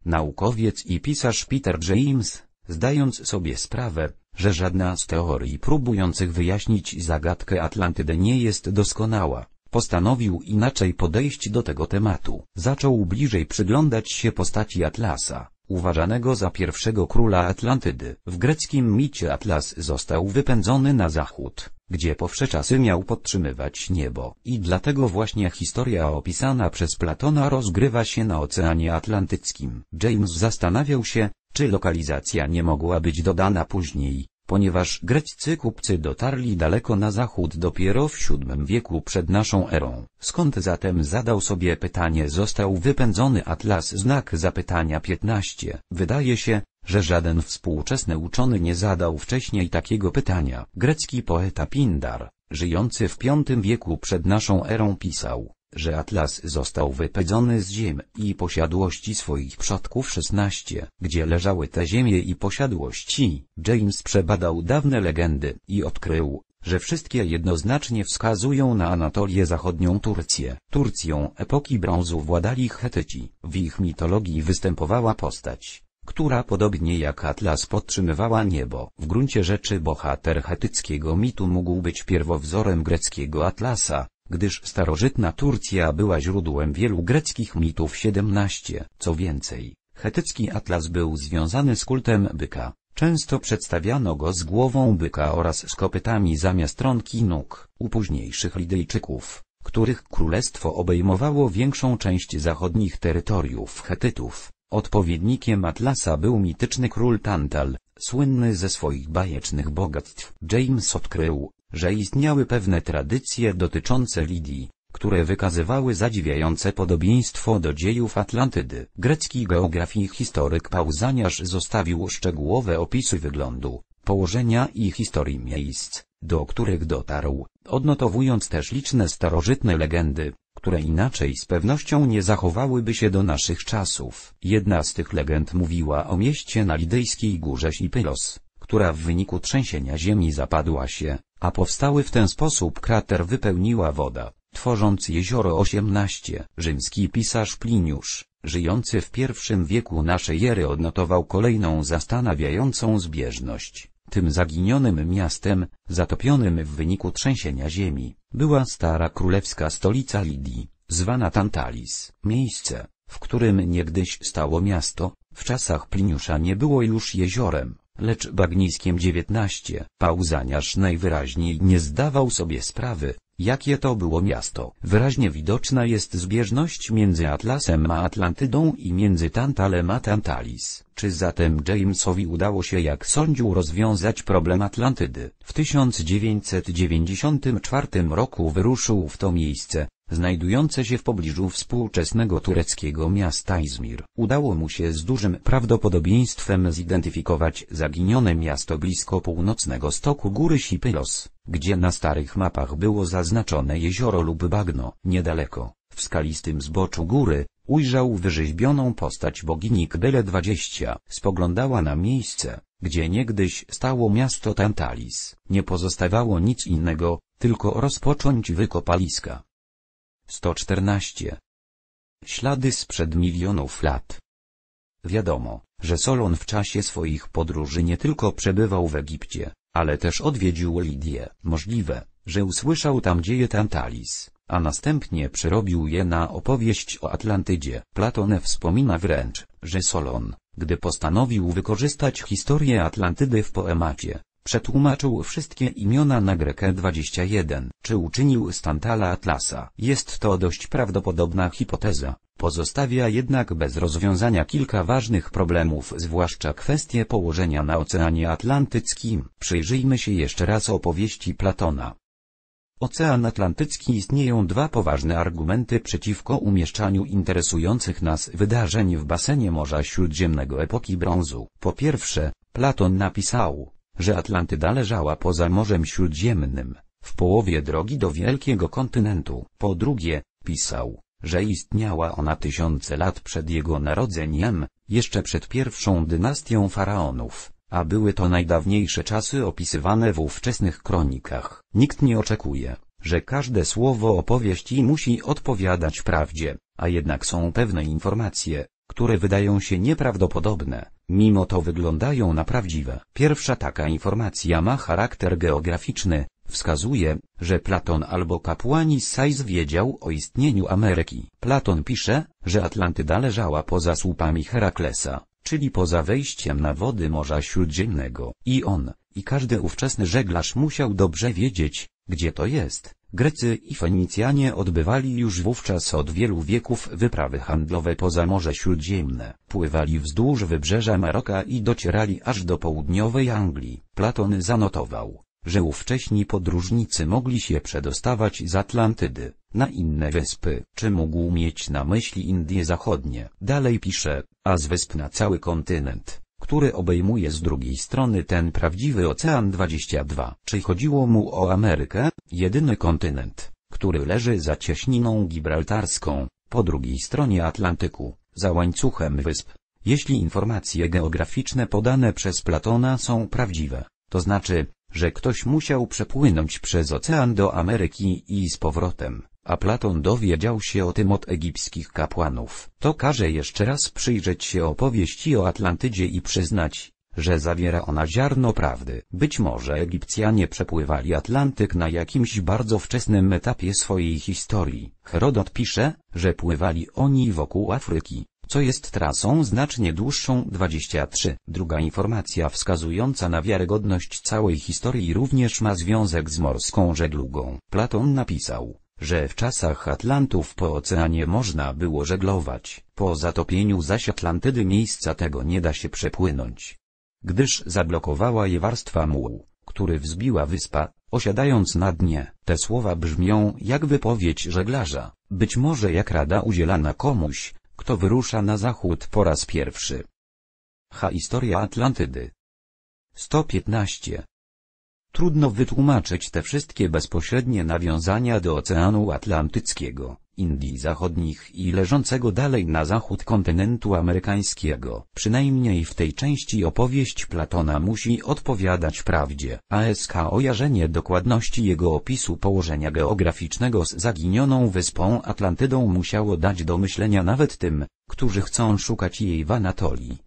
Naukowiec i pisarz Peter James, zdając sobie sprawę, że żadna z teorii próbujących wyjaśnić zagadkę Atlantydy nie jest doskonała, Postanowił inaczej podejść do tego tematu. Zaczął bliżej przyglądać się postaci Atlasa, uważanego za pierwszego króla Atlantydy. W greckim micie Atlas został wypędzony na zachód, gdzie powsze czasy miał podtrzymywać niebo. I dlatego właśnie historia opisana przez Platona rozgrywa się na Oceanie Atlantyckim. James zastanawiał się, czy lokalizacja nie mogła być dodana później, ponieważ greccy kupcy dotarli daleko na zachód dopiero w VII wieku przed naszą erą. Skąd zatem zadał sobie pytanie został wypędzony atlas znak zapytania 15? Wydaje się, że żaden współczesny uczony nie zadał wcześniej takiego pytania. Grecki poeta Pindar, żyjący w V wieku przed naszą erą pisał, że Atlas został wypędzony z ziem i posiadłości swoich przodków 16, gdzie leżały te ziemie i posiadłości. James przebadał dawne legendy i odkrył, że wszystkie jednoznacznie wskazują na Anatolię Zachodnią Turcję. Turcją epoki brązu władali Chetyci. W ich mitologii występowała postać, która podobnie jak Atlas podtrzymywała niebo. W gruncie rzeczy bohater chetyckiego mitu mógł być pierwowzorem greckiego Atlasa, gdyż starożytna Turcja była źródłem wielu greckich mitów XVII. Co więcej, chetycki atlas był związany z kultem byka. Często przedstawiano go z głową byka oraz z kopytami zamiast rąk nóg. U późniejszych Lidyjczyków, których królestwo obejmowało większą część zachodnich terytoriów Chetytów, odpowiednikiem Atlasa był mityczny król Tantal, słynny ze swoich bajecznych bogactw. James odkrył, że istniały pewne tradycje dotyczące Lidii, które wykazywały zadziwiające podobieństwo do dziejów Atlantydy. Grecki geograf i historyk Pauzaniasz zostawił szczegółowe opisy wyglądu, położenia i historii miejsc, do których dotarł, odnotowując też liczne starożytne legendy, które inaczej z pewnością nie zachowałyby się do naszych czasów. Jedna z tych legend mówiła o mieście na lidyjskiej górze Sipylos, która w wyniku trzęsienia ziemi zapadła się, a powstały w ten sposób krater wypełniła woda, tworząc jezioro 18. Rzymski pisarz Pliniusz, żyjący w pierwszym wieku naszej ery odnotował kolejną zastanawiającą zbieżność. Tym zaginionym miastem, zatopionym w wyniku trzęsienia ziemi, była stara królewska stolica Lidii, zwana Tantalis. Miejsce, w którym niegdyś stało miasto, w czasach Pliniusza nie było już jeziorem, lecz Bagniskiem 19, Pauzaniarz najwyraźniej nie zdawał sobie sprawy, jakie to było miasto. Wyraźnie widoczna jest zbieżność między Atlasem a Atlantydą i między Tantalem a Tantalis. Czy zatem Jamesowi udało się jak sądził rozwiązać problem Atlantydy? W 1994 roku wyruszył w to miejsce, znajdujące się w pobliżu współczesnego tureckiego miasta Izmir. Udało mu się z dużym prawdopodobieństwem zidentyfikować zaginione miasto blisko północnego stoku góry Sipylos, gdzie na starych mapach było zaznaczone jezioro lub bagno. Niedaleko, w skalistym zboczu góry, Ujrzał wyrzeźbioną postać bogini Kbyle 20, spoglądała na miejsce, gdzie niegdyś stało miasto Tantalis. Nie pozostawało nic innego, tylko rozpocząć wykopaliska. 114. Ślady sprzed milionów lat. Wiadomo, że Solon w czasie swoich podróży nie tylko przebywał w Egipcie, ale też odwiedził Lidię. Możliwe, że usłyszał tam dzieje Tantalis, a następnie przerobił je na opowieść o Atlantydzie. Platon wspomina wręcz, że Solon, gdy postanowił wykorzystać historię Atlantydy w poemacie, przetłumaczył wszystkie imiona na grekę 21. Czy uczynił stantala Atlasa? Jest to dość prawdopodobna hipoteza. Pozostawia jednak bez rozwiązania kilka ważnych problemów zwłaszcza kwestie położenia na Oceanie Atlantyckim. Przyjrzyjmy się jeszcze raz opowieści Platona. Ocean Atlantycki istnieją dwa poważne argumenty przeciwko umieszczaniu interesujących nas wydarzeń w basenie Morza Śródziemnego epoki brązu. Po pierwsze, Platon napisał, że Atlantyda leżała poza Morzem Śródziemnym, w połowie drogi do wielkiego kontynentu. Po drugie, pisał, że istniała ona tysiące lat przed jego narodzeniem, jeszcze przed pierwszą dynastią faraonów a były to najdawniejsze czasy opisywane w ówczesnych kronikach. Nikt nie oczekuje, że każde słowo opowieści musi odpowiadać prawdzie, a jednak są pewne informacje, które wydają się nieprawdopodobne, mimo to wyglądają na prawdziwe. Pierwsza taka informacja ma charakter geograficzny, wskazuje, że Platon albo kapłani Sais wiedział o istnieniu Ameryki. Platon pisze, że Atlantyda leżała poza słupami Heraklesa, czyli poza wejściem na wody Morza Śródziemnego. I on, i każdy ówczesny żeglarz musiał dobrze wiedzieć, gdzie to jest. Grecy i Fenicjanie odbywali już wówczas od wielu wieków wyprawy handlowe poza Morze Śródziemne. Pływali wzdłuż wybrzeża Maroka i docierali aż do południowej Anglii. Platon zanotował, że ówcześni podróżnicy mogli się przedostawać z Atlantydy na inne wyspy, czy mógł mieć na myśli Indie Zachodnie. Dalej pisze, a z wysp na cały kontynent, który obejmuje z drugiej strony ten prawdziwy Ocean 22. Czy chodziło mu o Amerykę, jedyny kontynent, który leży za cieśniną gibraltarską, po drugiej stronie Atlantyku, za łańcuchem wysp? Jeśli informacje geograficzne podane przez Platona są prawdziwe, to znaczy, że ktoś musiał przepłynąć przez ocean do Ameryki i z powrotem, a Platon dowiedział się o tym od egipskich kapłanów. To każe jeszcze raz przyjrzeć się opowieści o Atlantydzie i przyznać, że zawiera ona ziarno prawdy. Być może Egipcjanie przepływali Atlantyk na jakimś bardzo wczesnym etapie swojej historii. Herodot pisze, że pływali oni wokół Afryki, co jest trasą znacznie dłuższą 23. Druga informacja wskazująca na wiarygodność całej historii również ma związek z morską żeglugą. Platon napisał, że w czasach Atlantów po oceanie można było żeglować, po zatopieniu zaś Atlantydy miejsca tego nie da się przepłynąć, gdyż zablokowała je warstwa mułu, który wzbiła wyspa, osiadając na dnie. Te słowa brzmią jak wypowiedź żeglarza, być może jak rada udzielana komuś, kto wyrusza na zachód po raz pierwszy? Ha historia Atlantydy. 115. Trudno wytłumaczyć te wszystkie bezpośrednie nawiązania do Oceanu Atlantyckiego. Indii Zachodnich i leżącego dalej na zachód kontynentu amerykańskiego. Przynajmniej w tej części opowieść Platona musi odpowiadać prawdzie, a skojarzenie dokładności jego opisu położenia geograficznego z zaginioną wyspą Atlantydą musiało dać do myślenia nawet tym, którzy chcą szukać jej w Anatolii.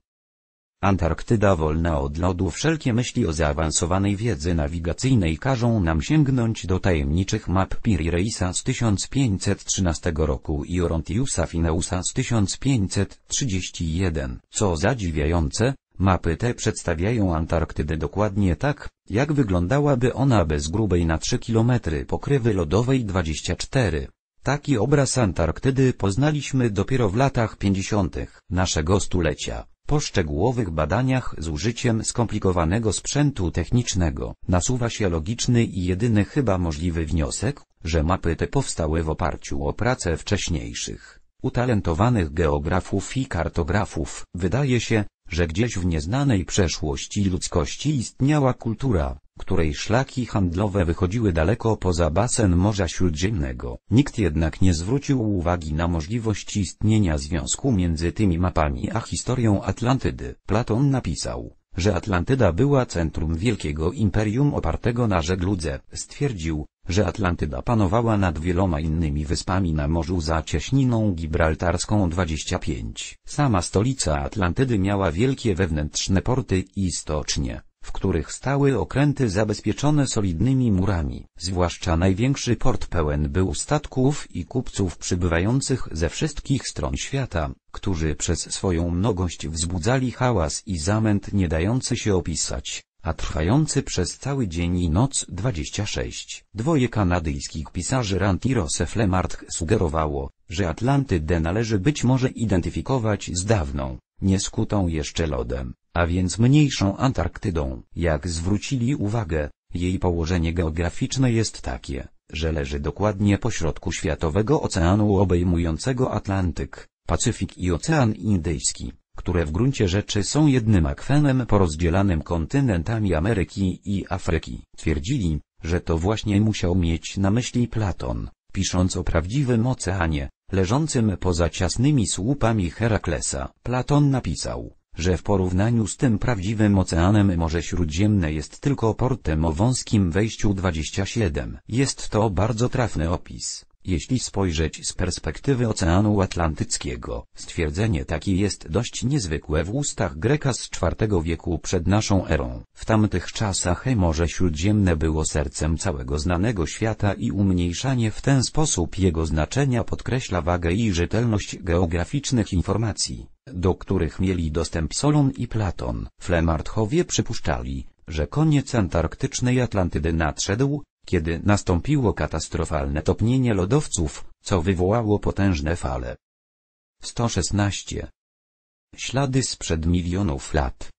Antarktyda wolna od lodu wszelkie myśli o zaawansowanej wiedzy nawigacyjnej każą nam sięgnąć do tajemniczych map Piri Reisa z 1513 roku i Orontiusa Fineusa z 1531. Co zadziwiające, mapy te przedstawiają Antarktydę dokładnie tak, jak wyglądałaby ona bez grubej na 3 km pokrywy lodowej 24. Taki obraz Antarktydy poznaliśmy dopiero w latach 50. naszego stulecia. Po szczegółowych badaniach z użyciem skomplikowanego sprzętu technicznego, nasuwa się logiczny i jedyny chyba możliwy wniosek, że mapy te powstały w oparciu o pracę wcześniejszych, utalentowanych geografów i kartografów. Wydaje się, że gdzieś w nieznanej przeszłości ludzkości istniała kultura, której szlaki handlowe wychodziły daleko poza basen Morza Śródziemnego. Nikt jednak nie zwrócił uwagi na możliwość istnienia związku między tymi mapami a historią Atlantydy. Platon napisał, że Atlantyda była centrum wielkiego imperium opartego na żegludze. Stwierdził, że Atlantyda panowała nad wieloma innymi wyspami na morzu za cieśniną gibraltarską 25. Sama stolica Atlantydy miała wielkie wewnętrzne porty i stocznie w których stały okręty zabezpieczone solidnymi murami. Zwłaszcza największy port pełen był statków i kupców przybywających ze wszystkich stron świata, którzy przez swoją mnogość wzbudzali hałas i zamęt nie dający się opisać a trwający przez cały dzień i noc 26. Dwoje kanadyjskich pisarzy Rand i Joseph Lemarck sugerowało, że Atlantydę należy być może identyfikować z dawną, nieskutą jeszcze lodem, a więc mniejszą Antarktydą. Jak zwrócili uwagę, jej położenie geograficzne jest takie, że leży dokładnie pośrodku światowego oceanu obejmującego Atlantyk, Pacyfik i Ocean Indyjski, które w gruncie rzeczy są jednym akwenem porozdzielanym kontynentami Ameryki i Afryki. Twierdzili, że to właśnie musiał mieć na myśli Platon, pisząc o prawdziwym oceanie, leżącym poza ciasnymi słupami Heraklesa. Platon napisał, że w porównaniu z tym prawdziwym oceanem Morze Śródziemne jest tylko portem o wąskim wejściu 27. Jest to bardzo trafny opis. Jeśli spojrzeć z perspektywy Oceanu Atlantyckiego, stwierdzenie takie jest dość niezwykłe w ustach Greka z IV wieku przed naszą erą. W tamtych czasach Morze Śródziemne było sercem całego znanego świata i umniejszanie w ten sposób jego znaczenia podkreśla wagę i rzetelność geograficznych informacji, do których mieli dostęp Solon i Platon. Flemartchowie przypuszczali, że koniec antarktycznej Atlantydy nadszedł, kiedy nastąpiło katastrofalne topnienie lodowców, co wywołało potężne fale. 116. Ślady sprzed milionów lat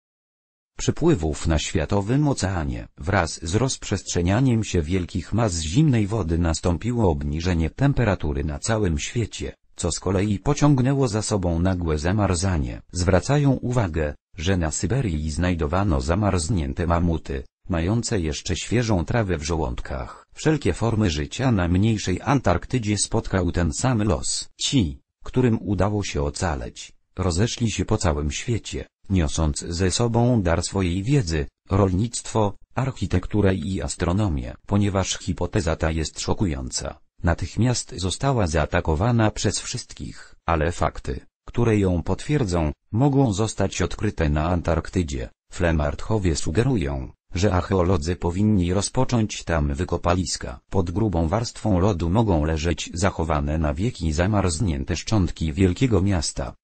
Przypływów na Światowym Oceanie. Wraz z rozprzestrzenianiem się wielkich mas zimnej wody nastąpiło obniżenie temperatury na całym świecie, co z kolei pociągnęło za sobą nagłe zamarzanie. Zwracają uwagę, że na Syberii znajdowano zamarznięte mamuty, mające jeszcze świeżą trawę w żołądkach. Wszelkie formy życia na mniejszej Antarktydzie spotkał ten sam los. Ci, którym udało się ocaleć, rozeszli się po całym świecie, niosąc ze sobą dar swojej wiedzy, rolnictwo, architekturę i astronomię. Ponieważ hipoteza ta jest szokująca, natychmiast została zaatakowana przez wszystkich, ale fakty, które ją potwierdzą, mogą zostać odkryte na Antarktydzie. Flemartchowie sugerują, że archeolodzy powinni rozpocząć tam wykopaliska. Pod grubą warstwą lodu mogą leżeć zachowane na wieki zamarznięte szczątki wielkiego miasta.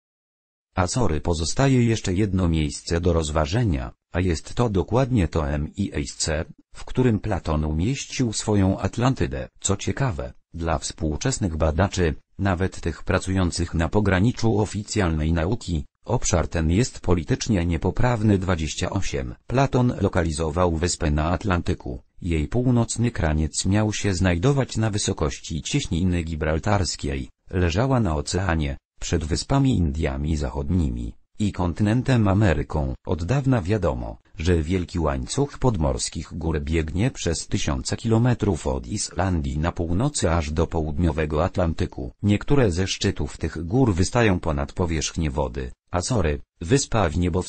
Azory pozostaje jeszcze jedno miejsce do rozważenia, a jest to dokładnie to miejsce, w którym Platon umieścił swoją Atlantydę. Co ciekawe, dla współczesnych badaczy, nawet tych pracujących na pograniczu oficjalnej nauki, Obszar ten jest politycznie niepoprawny 28. Platon lokalizował wyspę na Atlantyku. Jej północny kraniec miał się znajdować na wysokości cieśniny gibraltarskiej, leżała na oceanie, przed wyspami Indiami Zachodnimi i kontynentem Ameryką. Od dawna wiadomo, że wielki łańcuch podmorskich gór biegnie przez tysiące kilometrów od Islandii na północy aż do południowego Atlantyku. Niektóre ze szczytów tych gór wystają ponad powierzchnię wody, Azory, wyspa w niebo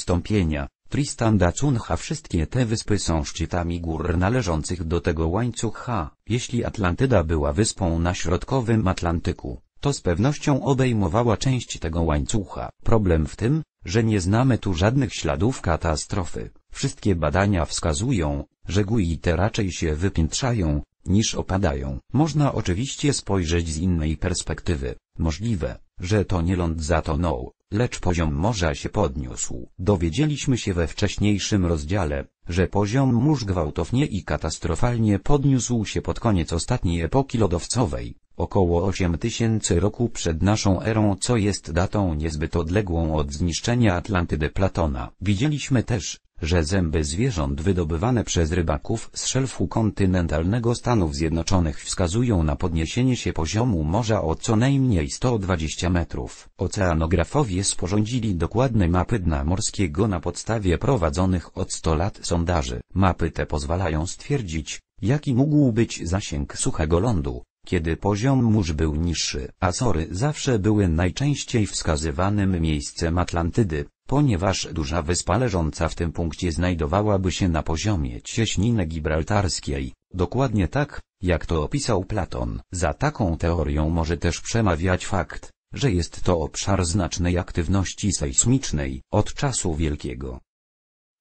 Tristan da Cunha wszystkie te wyspy są szczytami gór należących do tego łańcucha. Jeśli Atlantyda była wyspą na środkowym Atlantyku, to z pewnością obejmowała część tego łańcucha. Problem w tym, że nie znamy tu żadnych śladów katastrofy. Wszystkie badania wskazują, że te raczej się wypiętrzają, niż opadają. Można oczywiście spojrzeć z innej perspektywy. Możliwe, że to nie ląd zatonął, lecz poziom morza się podniósł. Dowiedzieliśmy się we wcześniejszym rozdziale, że poziom mórz gwałtownie i katastrofalnie podniósł się pod koniec ostatniej epoki lodowcowej, około 8000 roku przed naszą erą, co jest datą niezbyt odległą od zniszczenia Atlantydy Platona. Widzieliśmy też, że zęby zwierząt wydobywane przez rybaków z szelfu kontynentalnego Stanów Zjednoczonych wskazują na podniesienie się poziomu morza o co najmniej 120 metrów. Oceanografowie sporządzili dokładne mapy dna morskiego na podstawie prowadzonych od 100 lat sondaży. Mapy te pozwalają stwierdzić, jaki mógł być zasięg suchego lądu, kiedy poziom mórz był niższy. Azory zawsze były najczęściej wskazywanym miejscem Atlantydy ponieważ duża wyspa leżąca w tym punkcie znajdowałaby się na poziomie cieśniny gibraltarskiej, dokładnie tak, jak to opisał Platon. Za taką teorią może też przemawiać fakt, że jest to obszar znacznej aktywności sejsmicznej od czasu wielkiego.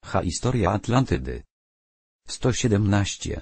Ha historia Atlantydy 117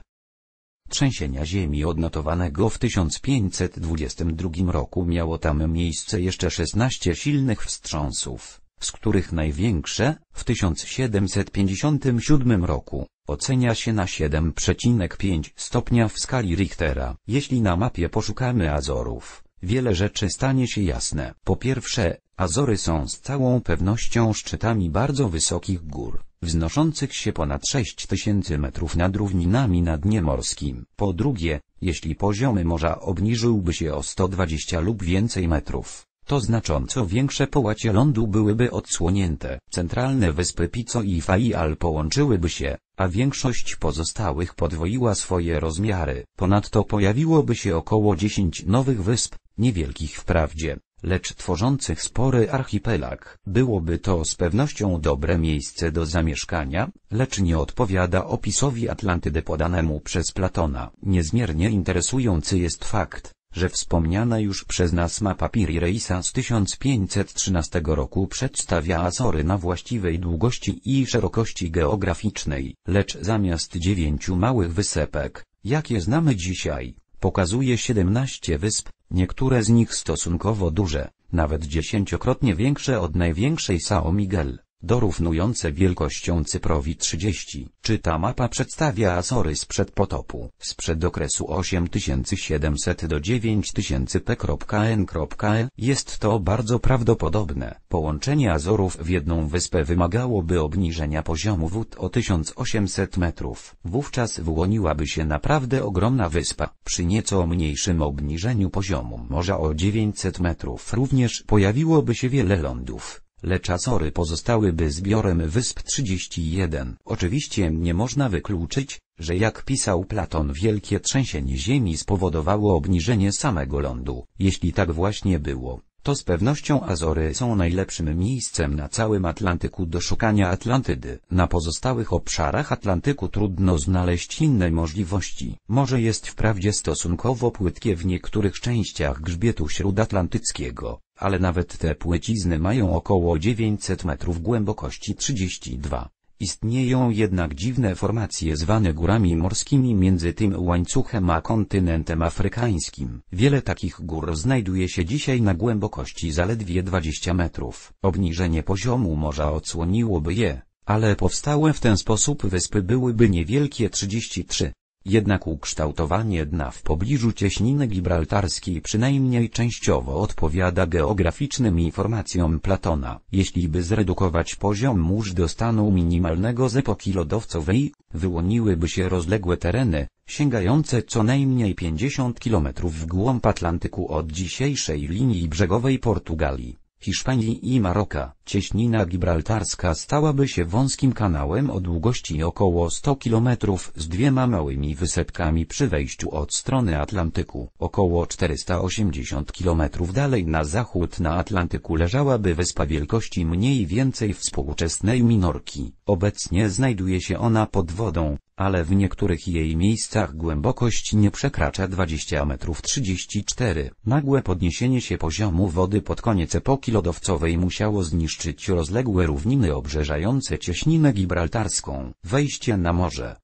Trzęsienia ziemi odnotowanego w 1522 roku miało tam miejsce jeszcze 16 silnych wstrząsów z których największe, w 1757 roku, ocenia się na 7,5 stopnia w skali Richtera. Jeśli na mapie poszukamy Azorów, wiele rzeczy stanie się jasne. Po pierwsze, Azory są z całą pewnością szczytami bardzo wysokich gór, wznoszących się ponad 6000 metrów nad równinami na dnie morskim. Po drugie, jeśli poziomy morza obniżyłby się o 120 lub więcej metrów, to znacząco większe połacie lądu byłyby odsłonięte. Centralne wyspy Pico i Faial połączyłyby się, a większość pozostałych podwoiła swoje rozmiary. Ponadto pojawiłoby się około 10 nowych wysp, niewielkich wprawdzie, lecz tworzących spory archipelag. Byłoby to z pewnością dobre miejsce do zamieszkania, lecz nie odpowiada opisowi Atlantydy podanemu przez Platona. Niezmiernie interesujący jest fakt, że wspomniana już przez nas mapa Piri Reisa z 1513 roku przedstawia Azory na właściwej długości i szerokości geograficznej, lecz zamiast dziewięciu małych wysepek, jakie znamy dzisiaj, pokazuje 17 wysp, niektóre z nich stosunkowo duże, nawet dziesięciokrotnie większe od największej São Miguel dorównujące wielkością Cyprowi 30. Czy ta mapa przedstawia Azory sprzed potopu, sprzed okresu 8700 do 9000 p.n.e? Jest to bardzo prawdopodobne. Połączenie Azorów w jedną wyspę wymagałoby obniżenia poziomu wód o 1800 metrów. Wówczas wyłoniłaby się naprawdę ogromna wyspa. Przy nieco mniejszym obniżeniu poziomu morza o 900 metrów również pojawiłoby się wiele lądów lecz Azory pozostałyby zbiorem wysp 31. Oczywiście nie można wykluczyć, że jak pisał Platon wielkie trzęsienie ziemi spowodowało obniżenie samego lądu. Jeśli tak właśnie było, to z pewnością Azory są najlepszym miejscem na całym Atlantyku do szukania Atlantydy. Na pozostałych obszarach Atlantyku trudno znaleźć inne możliwości. Może jest wprawdzie stosunkowo płytkie w niektórych częściach grzbietu śródatlantyckiego, ale nawet te płycizny mają około 900 metrów głębokości 32. Istnieją jednak dziwne formacje zwane górami morskimi między tym łańcuchem a kontynentem afrykańskim. Wiele takich gór znajduje się dzisiaj na głębokości zaledwie 20 metrów. Obniżenie poziomu morza odsłoniłoby je, ale powstałe w ten sposób wyspy byłyby niewielkie 33. Jednak ukształtowanie dna w pobliżu cieśniny gibraltarskiej przynajmniej częściowo odpowiada geograficznym informacjom Platona. Jeśli by zredukować poziom mórz do stanu minimalnego z epoki lodowcowej, wyłoniłyby się rozległe tereny, sięgające co najmniej 50 km w głąb Atlantyku od dzisiejszej linii brzegowej Portugalii, Hiszpanii i Maroka. Cieśnina gibraltarska stałaby się wąskim kanałem o długości około 100 km z dwiema małymi wysepkami przy wejściu od strony Atlantyku. Około 480 km dalej na zachód na Atlantyku leżałaby wyspa wielkości mniej więcej współczesnej Minorki. Obecnie znajduje się ona pod wodą, ale w niektórych jej miejscach głębokość nie przekracza 20 metrów 34. Nagłe podniesienie się poziomu wody pod koniec epoki lodowcowej musiało zniszczyć szczyć rozległe równiny obrzeżające cieśninę gibraltarską, wejście na morze.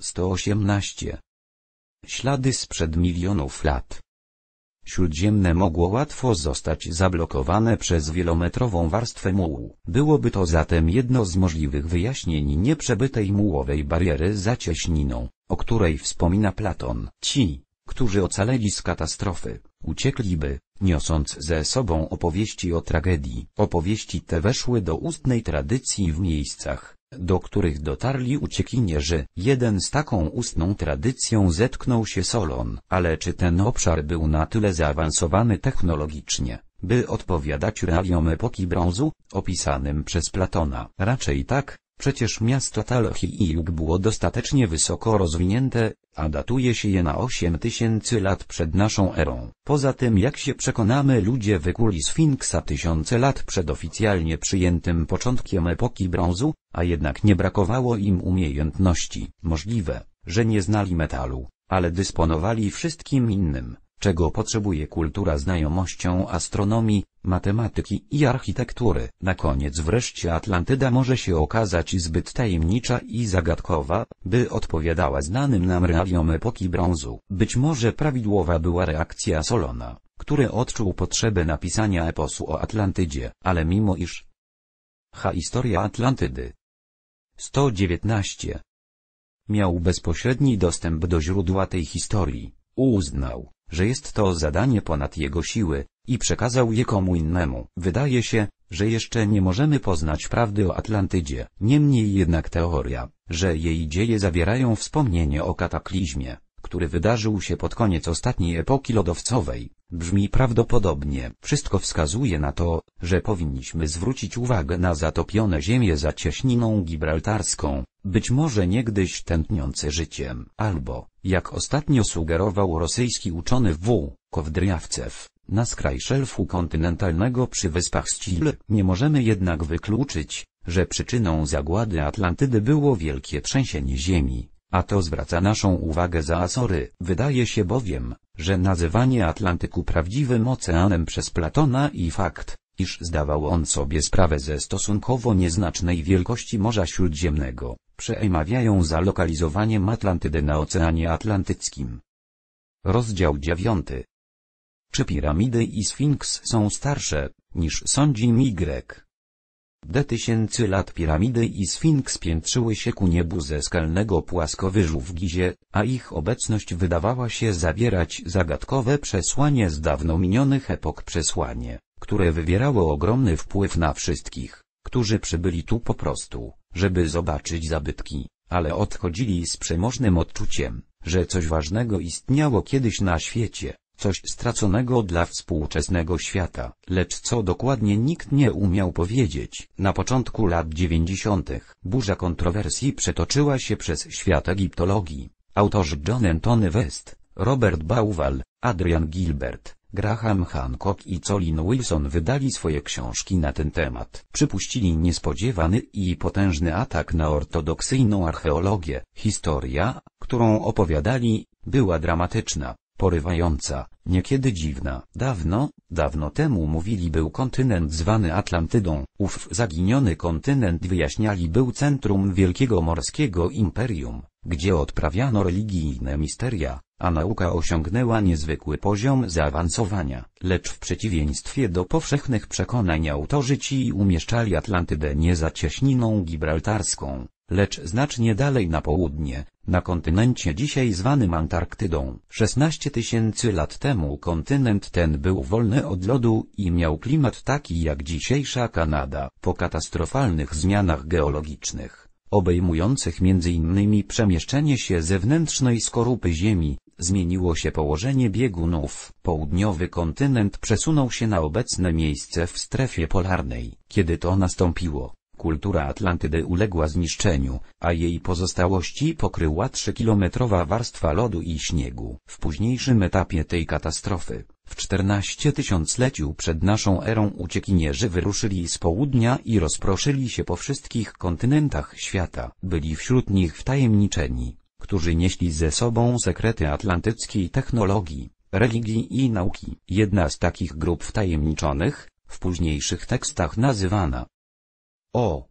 118. Ślady sprzed milionów lat. Śródziemne mogło łatwo zostać zablokowane przez wielometrową warstwę mułu. Byłoby to zatem jedno z możliwych wyjaśnień nieprzebytej mułowej bariery za cieśniną, o której wspomina Platon. Ci, którzy ocaleli z katastrofy, uciekliby, niosąc ze sobą opowieści o tragedii. Opowieści te weszły do ustnej tradycji w miejscach, do których dotarli uciekinierzy. Jeden z taką ustną tradycją zetknął się Solon. Ale czy ten obszar był na tyle zaawansowany technologicznie, by odpowiadać realiom epoki brązu, opisanym przez Platona? Raczej tak, przecież miasto Talchi i Jug było dostatecznie wysoko rozwinięte, a datuje się je na 8000 lat przed naszą erą. Poza tym jak się przekonamy ludzie wykuli Sfinksa tysiące lat przed oficjalnie przyjętym początkiem epoki brązu, a jednak nie brakowało im umiejętności. Możliwe, że nie znali metalu, ale dysponowali wszystkim innym czego potrzebuje kultura znajomością astronomii, matematyki i architektury. Na koniec wreszcie Atlantyda może się okazać zbyt tajemnicza i zagadkowa, by odpowiadała znanym nam realiom epoki brązu. Być może prawidłowa była reakcja Solona, który odczuł potrzebę napisania eposu o Atlantydzie, ale mimo iż Ha Historia Atlantydy 119 Miał bezpośredni dostęp do źródła tej historii, uznał, że jest to zadanie ponad jego siły, i przekazał je komu innemu. Wydaje się, że jeszcze nie możemy poznać prawdy o Atlantydzie, niemniej jednak teoria, że jej dzieje zawierają wspomnienie o kataklizmie, który wydarzył się pod koniec ostatniej epoki lodowcowej, brzmi prawdopodobnie. Wszystko wskazuje na to, że powinniśmy zwrócić uwagę na zatopione ziemię za cieśniną gibraltarską, być może niegdyś tętniące życiem, albo, jak ostatnio sugerował rosyjski uczony W. Kowdryjawcew, na skraj szelfu kontynentalnego przy Wyspach Scil. Nie możemy jednak wykluczyć, że przyczyną zagłady Atlantydy było wielkie trzęsienie ziemi, a to zwraca naszą uwagę za Azory, wydaje się bowiem, że nazywanie Atlantyku prawdziwym oceanem przez Platona i fakt, iż zdawał on sobie sprawę ze stosunkowo nieznacznej wielkości Morza Śródziemnego, przejmawiają za lokalizowaniem Atlantydy na Oceanie Atlantyckim. Rozdział 9. Czy piramidy i Sfinks są starsze, niż sądzi Y? De tysięcy lat piramidy i sfinks piętrzyły się ku niebu ze skalnego płaskowyżu w Gizie, a ich obecność wydawała się zawierać zagadkowe przesłanie z dawno minionych epok przesłanie, które wywierało ogromny wpływ na wszystkich, którzy przybyli tu po prostu, żeby zobaczyć zabytki, ale odchodzili z przemożnym odczuciem, że coś ważnego istniało kiedyś na świecie. Coś straconego dla współczesnego świata, lecz co dokładnie nikt nie umiał powiedzieć. Na początku lat 90. burza kontrowersji przetoczyła się przez świat egiptologii. Autorzy John Antony West, Robert Bauwal, Adrian Gilbert, Graham Hancock i Colin Wilson wydali swoje książki na ten temat. Przypuścili niespodziewany i potężny atak na ortodoksyjną archeologię. Historia, którą opowiadali, była dramatyczna porywająca, niekiedy dziwna. Dawno, dawno temu mówili był kontynent zwany Atlantydą, ów zaginiony kontynent wyjaśniali był centrum wielkiego morskiego imperium, gdzie odprawiano religijne misteria, a nauka osiągnęła niezwykły poziom zaawansowania. Lecz w przeciwieństwie do powszechnych przekonań autorzy ci umieszczali Atlantydę nie za cieśniną gibraltarską, lecz znacznie dalej na południe, na kontynencie dzisiaj zwanym Antarktydą. 16 tysięcy lat temu kontynent ten był wolny od lodu i miał klimat taki jak dzisiejsza Kanada. Po katastrofalnych zmianach geologicznych, obejmujących m.in. przemieszczenie się zewnętrznej skorupy Ziemi, zmieniło się położenie biegunów. Południowy kontynent przesunął się na obecne miejsce w strefie polarnej. Kiedy to nastąpiło, Kultura Atlantydy uległa zniszczeniu, a jej pozostałości pokryła 3-kilometrowa warstwa lodu i śniegu. W późniejszym etapie tej katastrofy, w 14 tysiącleciu przed naszą erą uciekinierzy wyruszyli z południa i rozproszyli się po wszystkich kontynentach świata. Byli wśród nich wtajemniczeni, którzy nieśli ze sobą sekrety atlantyckiej technologii, religii i nauki. Jedna z takich grup wtajemniczonych, w późniejszych tekstach nazywana o.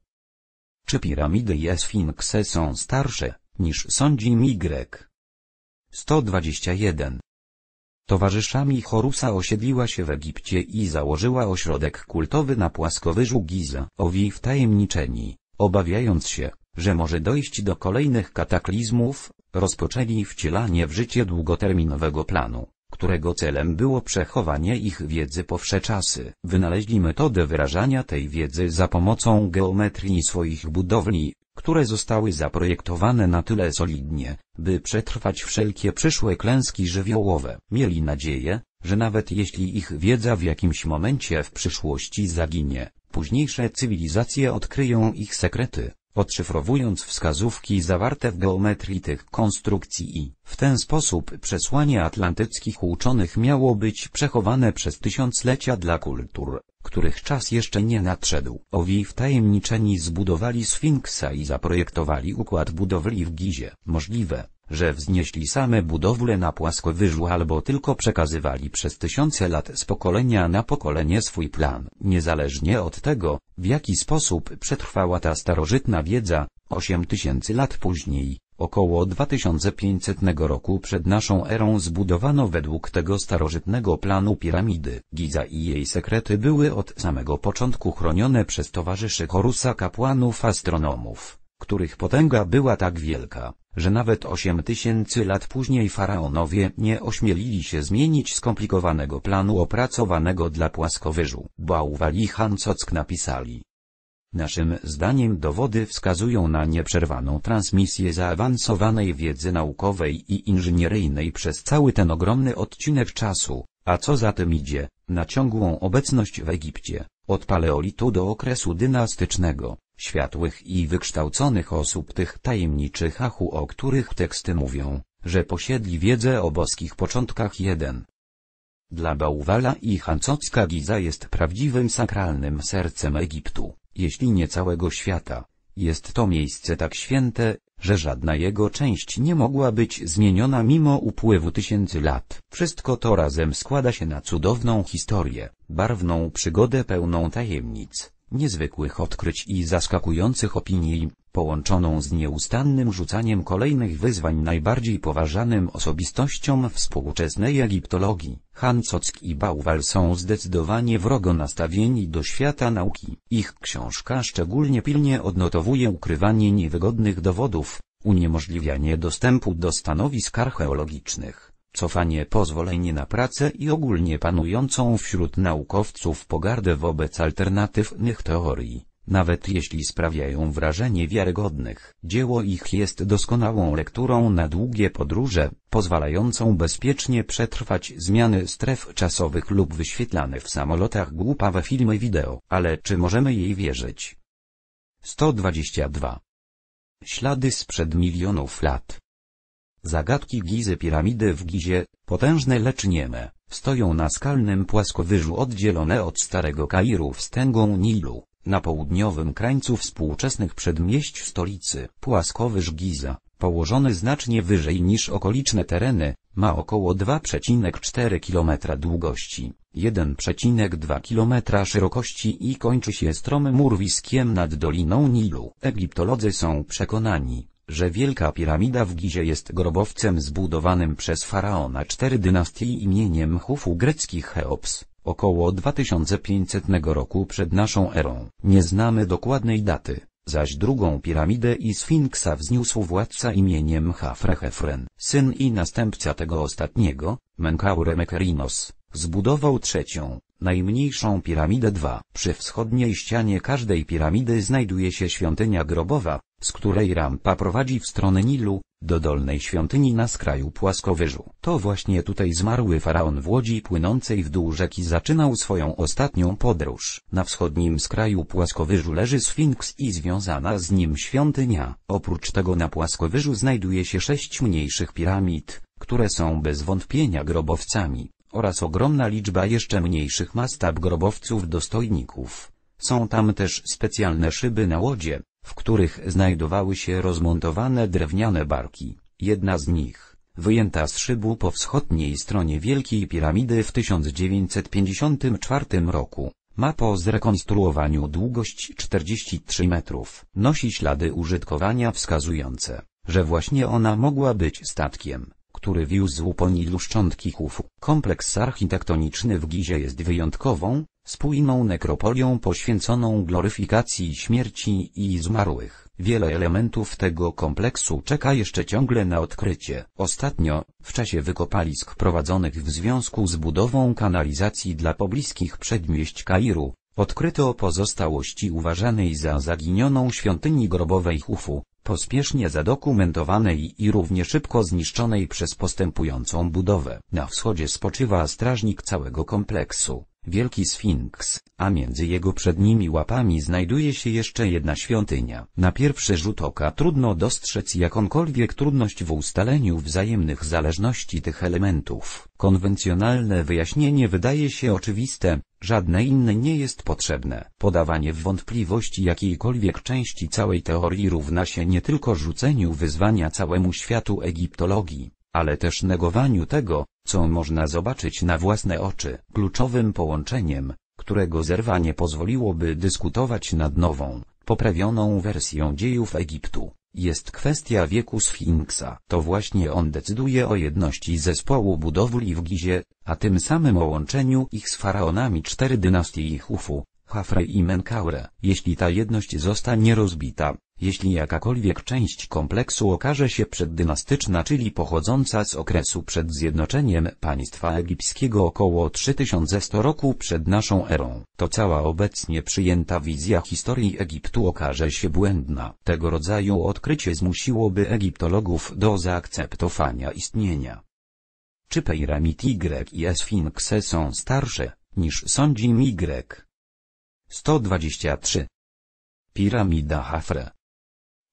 Czy piramidy i esfinksy są starsze, niż sądzi Y? 121. Towarzyszami Horusa osiedliła się w Egipcie i założyła ośrodek kultowy na płaskowyżu Giza. Owi wtajemniczeni, obawiając się, że może dojść do kolejnych kataklizmów, rozpoczęli wcielanie w życie długoterminowego planu którego celem było przechowanie ich wiedzy po wsze czasy. Wynaleźli metodę wyrażania tej wiedzy za pomocą geometrii swoich budowli, które zostały zaprojektowane na tyle solidnie, by przetrwać wszelkie przyszłe klęski żywiołowe. Mieli nadzieję, że nawet jeśli ich wiedza w jakimś momencie w przyszłości zaginie, późniejsze cywilizacje odkryją ich sekrety odszyfrowując wskazówki zawarte w geometrii tych konstrukcji i w ten sposób przesłanie atlantyckich uczonych miało być przechowane przez tysiąclecia dla kultur, których czas jeszcze nie nadszedł. Owi wtajemniczeni zbudowali Sfinksa i zaprojektowali układ budowli w Gizie. Możliwe, że wznieśli same budowle na płaskowyżu albo tylko przekazywali przez tysiące lat z pokolenia na pokolenie swój plan. Niezależnie od tego, w jaki sposób przetrwała ta starożytna wiedza, 8000 lat później, około 2500 roku przed naszą erą zbudowano według tego starożytnego planu piramidy. Giza i jej sekrety były od samego początku chronione przez towarzyszy Horusa kapłanów astronomów których potęga była tak wielka, że nawet osiem tysięcy lat później faraonowie nie ośmielili się zmienić skomplikowanego planu opracowanego dla płaskowyżu. Bałwali i Hancock napisali. Naszym zdaniem dowody wskazują na nieprzerwaną transmisję zaawansowanej wiedzy naukowej i inżynieryjnej przez cały ten ogromny odcinek czasu, a co za tym idzie, na ciągłą obecność w Egipcie, od paleolitu do okresu dynastycznego światłych i wykształconych osób tych tajemniczych achu, o których teksty mówią, że posiedli wiedzę o boskich początkach jeden. Dla Bałwala i Hancocka Giza jest prawdziwym sakralnym sercem Egiptu, jeśli nie całego świata. Jest to miejsce tak święte, że żadna jego część nie mogła być zmieniona mimo upływu tysięcy lat. Wszystko to razem składa się na cudowną historię, barwną przygodę pełną tajemnic niezwykłych odkryć i zaskakujących opinii, połączoną z nieustannym rzucaniem kolejnych wyzwań najbardziej poważanym osobistościom współczesnej egiptologii. Hancock i Bauwal są zdecydowanie wrogo nastawieni do świata nauki. Ich książka szczególnie pilnie odnotowuje ukrywanie niewygodnych dowodów, uniemożliwianie dostępu do stanowisk archeologicznych cofanie pozwoleń na pracę i ogólnie panującą wśród naukowców pogardę wobec alternatywnych teorii, nawet jeśli sprawiają wrażenie wiarygodnych. Dzieło ich jest doskonałą lekturą na długie podróże, pozwalającą bezpiecznie przetrwać zmiany stref czasowych lub wyświetlane w samolotach głupawe filmy wideo. Ale czy możemy jej wierzyć? 122 Ślady sprzed milionów lat Zagadki Gizy Piramidy w Gizie, potężne lecz nieme, stoją na skalnym płaskowyżu oddzielone od Starego Kairu wstęgą Nilu, na południowym krańcu współczesnych przedmieść stolicy. Płaskowyż Giza, położony znacznie wyżej niż okoliczne tereny, ma około 2,4 km długości, 1,2 km szerokości i kończy się stromym urwiskiem nad Doliną Nilu. Egiptolodzy są przekonani, że Wielka Piramida w Gizie jest grobowcem zbudowanym przez faraona cztery dynastii imieniem Hufu greckich Cheops, około 2500 roku przed naszą erą. Nie znamy dokładnej daty, zaś drugą piramidę i Sfinksa wzniósł władca imieniem Hafrehefren, syn i następca tego ostatniego, Menkaure Mekerinos. Zbudował trzecią, najmniejszą piramidę 2. Przy wschodniej ścianie każdej piramidy znajduje się świątynia grobowa, z której rampa prowadzi w stronę Nilu, do dolnej świątyni na skraju płaskowyżu. To właśnie tutaj zmarły faraon w łodzi płynącej w dół rzeki zaczynał swoją ostatnią podróż. Na wschodnim skraju płaskowyżu leży Sfinks i związana z nim świątynia. Oprócz tego na płaskowyżu znajduje się sześć mniejszych piramid, które są bez wątpienia grobowcami oraz ogromna liczba jeszcze mniejszych mastab grobowców dostojników. Są tam też specjalne szyby na łodzie, w których znajdowały się rozmontowane drewniane barki. Jedna z nich, wyjęta z szybu po wschodniej stronie Wielkiej Piramidy w 1954 roku, ma po zrekonstruowaniu długość 43 metrów. Nosi ślady użytkowania wskazujące, że właśnie ona mogła być statkiem który wiózł po szczątki Kompleks architektoniczny w Gizie jest wyjątkową, spójną nekropolią poświęconą gloryfikacji śmierci i zmarłych. Wiele elementów tego kompleksu czeka jeszcze ciągle na odkrycie. Ostatnio, w czasie wykopalisk prowadzonych w związku z budową kanalizacji dla pobliskich przedmieść Kairu, odkryto pozostałości uważanej za zaginioną świątyni grobowej Hufu pospiesznie zadokumentowanej i równie szybko zniszczonej przez postępującą budowę. Na wschodzie spoczywa strażnik całego kompleksu. Wielki Sfinks, a między jego przednimi łapami znajduje się jeszcze jedna świątynia. Na pierwszy rzut oka trudno dostrzec jakąkolwiek trudność w ustaleniu wzajemnych zależności tych elementów. Konwencjonalne wyjaśnienie wydaje się oczywiste, żadne inne nie jest potrzebne. Podawanie w wątpliwości jakiejkolwiek części całej teorii równa się nie tylko rzuceniu wyzwania całemu światu egiptologii, ale też negowaniu tego, co można zobaczyć na własne oczy. Kluczowym połączeniem, którego zerwanie pozwoliłoby dyskutować nad nową, poprawioną wersją dziejów Egiptu, jest kwestia wieku Sfinksa. To właśnie on decyduje o jedności zespołu budowli w Gizie, a tym samym o łączeniu ich z faraonami cztery dynastii Hufu, Hafre i Menkaure. Jeśli ta jedność zostanie rozbita, jeśli jakakolwiek część kompleksu okaże się przeddynastyczna, czyli pochodząca z okresu przed zjednoczeniem państwa egipskiego około 3100 roku przed naszą erą, to cała obecnie przyjęta wizja historii Egiptu okaże się błędna. Tego rodzaju odkrycie zmusiłoby egiptologów do zaakceptowania istnienia. Czy piramid Y i Esfinksy są starsze, niż sądzi Y? 123 Piramida Hafre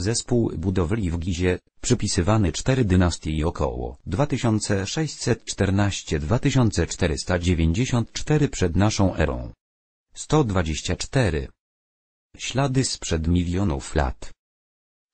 Zespół budowli w Gizie, przypisywany cztery dynastii około 2614-2494 przed naszą erą. 124. Ślady sprzed milionów lat.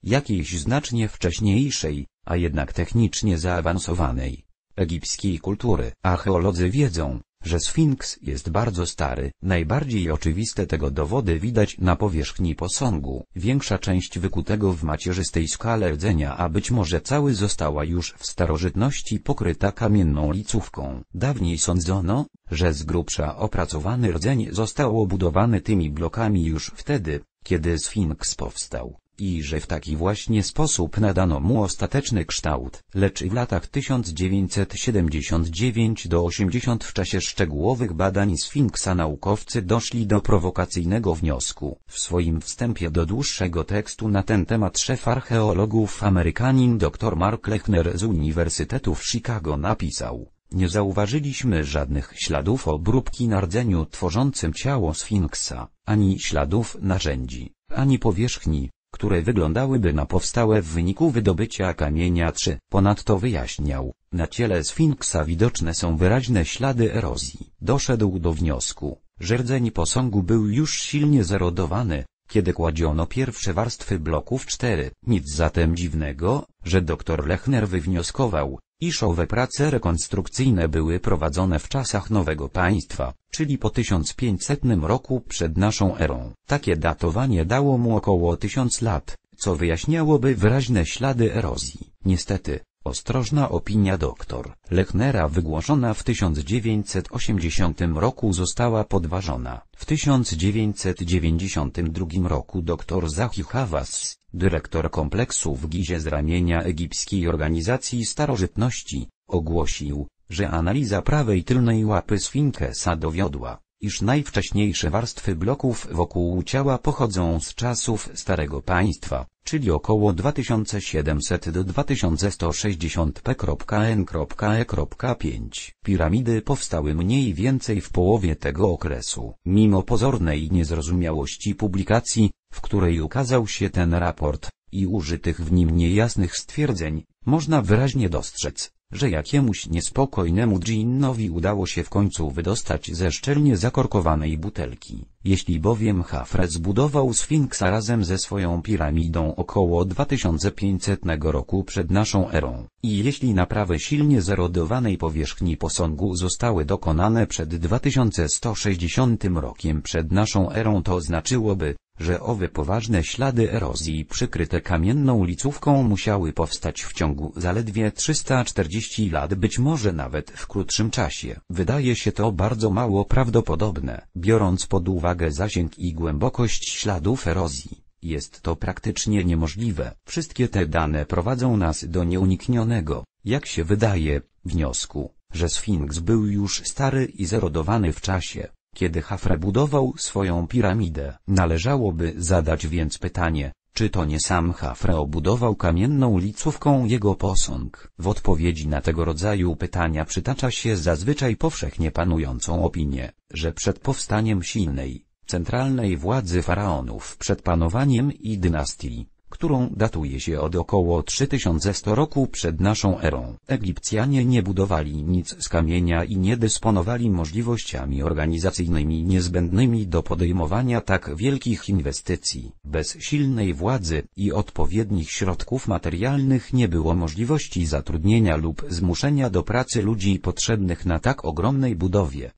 Jakiejś znacznie wcześniejszej, a jednak technicznie zaawansowanej, egipskiej kultury. Archeolodzy wiedzą, że Sfinks jest bardzo stary, najbardziej oczywiste tego dowody widać na powierzchni posągu, większa część wykutego w macierzystej skale rdzenia a być może cały została już w starożytności pokryta kamienną licówką. Dawniej sądzono, że z grubsza opracowany rdzeń został obudowany tymi blokami już wtedy, kiedy Sfinks powstał i że w taki właśnie sposób nadano mu ostateczny kształt, lecz i w latach 1979-80 w czasie szczegółowych badań Sfinksa naukowcy doszli do prowokacyjnego wniosku. W swoim wstępie do dłuższego tekstu na ten temat szef archeologów Amerykanin dr Mark Lechner z Uniwersytetu w Chicago napisał nie zauważyliśmy żadnych śladów obróbki na rdzeniu tworzącym ciało sfinksa, ani śladów narzędzi, ani powierzchni, które wyglądałyby na powstałe w wyniku wydobycia kamienia 3. Ponadto wyjaśniał, na ciele Sfinksa widoczne są wyraźne ślady erozji. Doszedł do wniosku, że rdzeń posągu był już silnie zerodowany, kiedy kładziono pierwsze warstwy bloków 4. Nic zatem dziwnego, że dr Lechner wywnioskował, Iszowe prace rekonstrukcyjne były prowadzone w czasach nowego państwa, czyli po 1500 roku przed naszą erą. Takie datowanie dało mu około 1000 lat, co wyjaśniałoby wyraźne ślady erozji. Niestety, ostrożna opinia dr. Lechnera wygłoszona w 1980 roku została podważona. W 1992 roku dr Zachi Hawass dyrektor kompleksu w Gizie z ramienia Egipskiej Organizacji Starożytności, ogłosił, że analiza prawej tylnej łapy sfinkesa dowiodła, iż najwcześniejsze warstwy bloków wokół ciała pochodzą z czasów Starego Państwa, czyli około 2700 do 2160 p.n.e.5. Piramidy powstały mniej więcej w połowie tego okresu. Mimo pozornej niezrozumiałości publikacji, w której ukazał się ten raport, i użytych w nim niejasnych stwierdzeń, można wyraźnie dostrzec, że jakiemuś niespokojnemu dżinnowi udało się w końcu wydostać ze szczelnie zakorkowanej butelki. Jeśli bowiem Hafre zbudował Sfinksa razem ze swoją piramidą około 2500 roku przed naszą erą, i jeśli naprawy silnie zerodowanej powierzchni posągu zostały dokonane przed 2160 rokiem przed naszą erą to znaczyłoby, że owe poważne ślady erozji przykryte kamienną licówką musiały powstać w ciągu zaledwie 340 lat, być może nawet w krótszym czasie. Wydaje się to bardzo mało prawdopodobne, biorąc pod uwagę zasięg i głębokość śladów erozji. Jest to praktycznie niemożliwe. Wszystkie te dane prowadzą nas do nieuniknionego, jak się wydaje, wniosku, że Sfinks był już stary i zerodowany w czasie. Kiedy Hafra budował swoją piramidę, należałoby zadać więc pytanie, czy to nie sam Hafra obudował kamienną licówką jego posąg? W odpowiedzi na tego rodzaju pytania przytacza się zazwyczaj powszechnie panującą opinię, że przed powstaniem silnej, centralnej władzy faraonów przed panowaniem i dynastii, którą datuje się od około 3100 roku przed naszą erą. Egipcjanie nie budowali nic z kamienia i nie dysponowali możliwościami organizacyjnymi niezbędnymi do podejmowania tak wielkich inwestycji. Bez silnej władzy i odpowiednich środków materialnych nie było możliwości zatrudnienia lub zmuszenia do pracy ludzi potrzebnych na tak ogromnej budowie.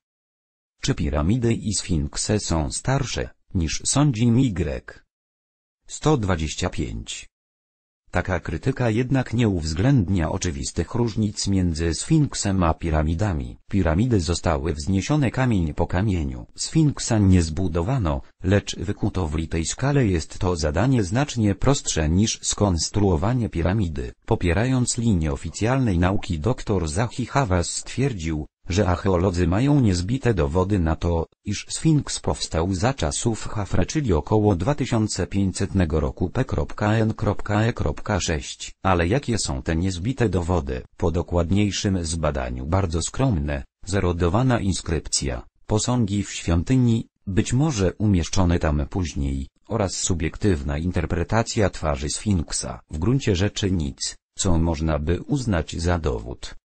Czy piramidy i sfinkse są starsze, niż sądzi Migrek? Y? 125. Taka krytyka jednak nie uwzględnia oczywistych różnic między Sfinksem a piramidami. Piramidy zostały wzniesione kamień po kamieniu. Sfinksa nie zbudowano, lecz wykuto w litej skale jest to zadanie znacznie prostsze niż skonstruowanie piramidy. Popierając linię oficjalnej nauki dr Zachi Hawass stwierdził, że archeolodzy mają niezbite dowody na to, iż Sfinks powstał za czasów Hafra czyli około 2500 roku p.n.e.6. Ale jakie są te niezbite dowody? Po dokładniejszym zbadaniu bardzo skromne, zerodowana inskrypcja, posągi w świątyni, być może umieszczone tam później, oraz subiektywna interpretacja twarzy Sfinksa. W gruncie rzeczy nic, co można by uznać za dowód.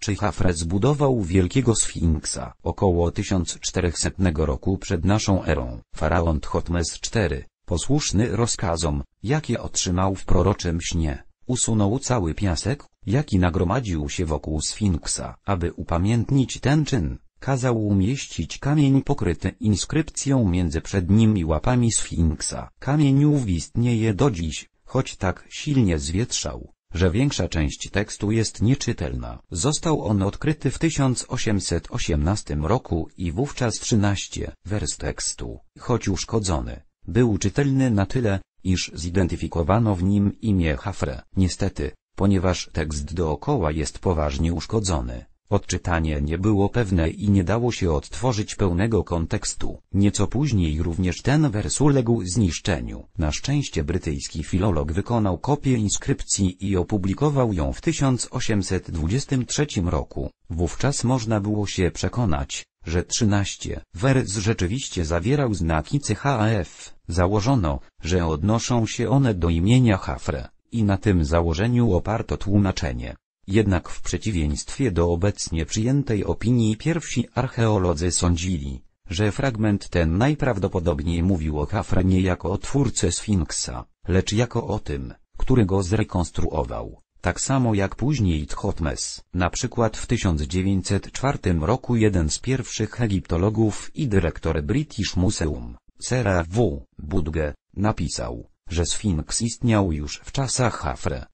Czy Czychafre zbudował wielkiego sfinksa około 1400 roku przed naszą erą. Faraon Thotmes IV, posłuszny rozkazom, jakie otrzymał w proroczym śnie, usunął cały piasek, jaki nagromadził się wokół sfinksa. Aby upamiętnić ten czyn, kazał umieścić kamień pokryty inskrypcją między przednimi łapami sfinksa. Kamień ów istnieje do dziś, choć tak silnie zwietrzał że większa część tekstu jest nieczytelna. Został on odkryty w 1818 roku i wówczas 13 wers tekstu, choć uszkodzony, był czytelny na tyle, iż zidentyfikowano w nim imię Hafre. Niestety, ponieważ tekst dookoła jest poważnie uszkodzony, Odczytanie nie było pewne i nie dało się odtworzyć pełnego kontekstu. Nieco później również ten wers uległ zniszczeniu. Na szczęście brytyjski filolog wykonał kopię inskrypcji i opublikował ją w 1823 roku. Wówczas można było się przekonać, że 13 wers rzeczywiście zawierał znaki CHAF. Założono, że odnoszą się one do imienia Hafre i na tym założeniu oparto tłumaczenie. Jednak w przeciwieństwie do obecnie przyjętej opinii pierwsi archeolodzy sądzili, że fragment ten najprawdopodobniej mówił o nie jako o twórcy Sfinksa, lecz jako o tym, który go zrekonstruował, tak samo jak później Tchotmes, Na przykład w 1904 roku jeden z pierwszych egiptologów i dyrektor British Museum, Sera W. Budge, napisał, że Sfinks istniał już w czasach Hafre.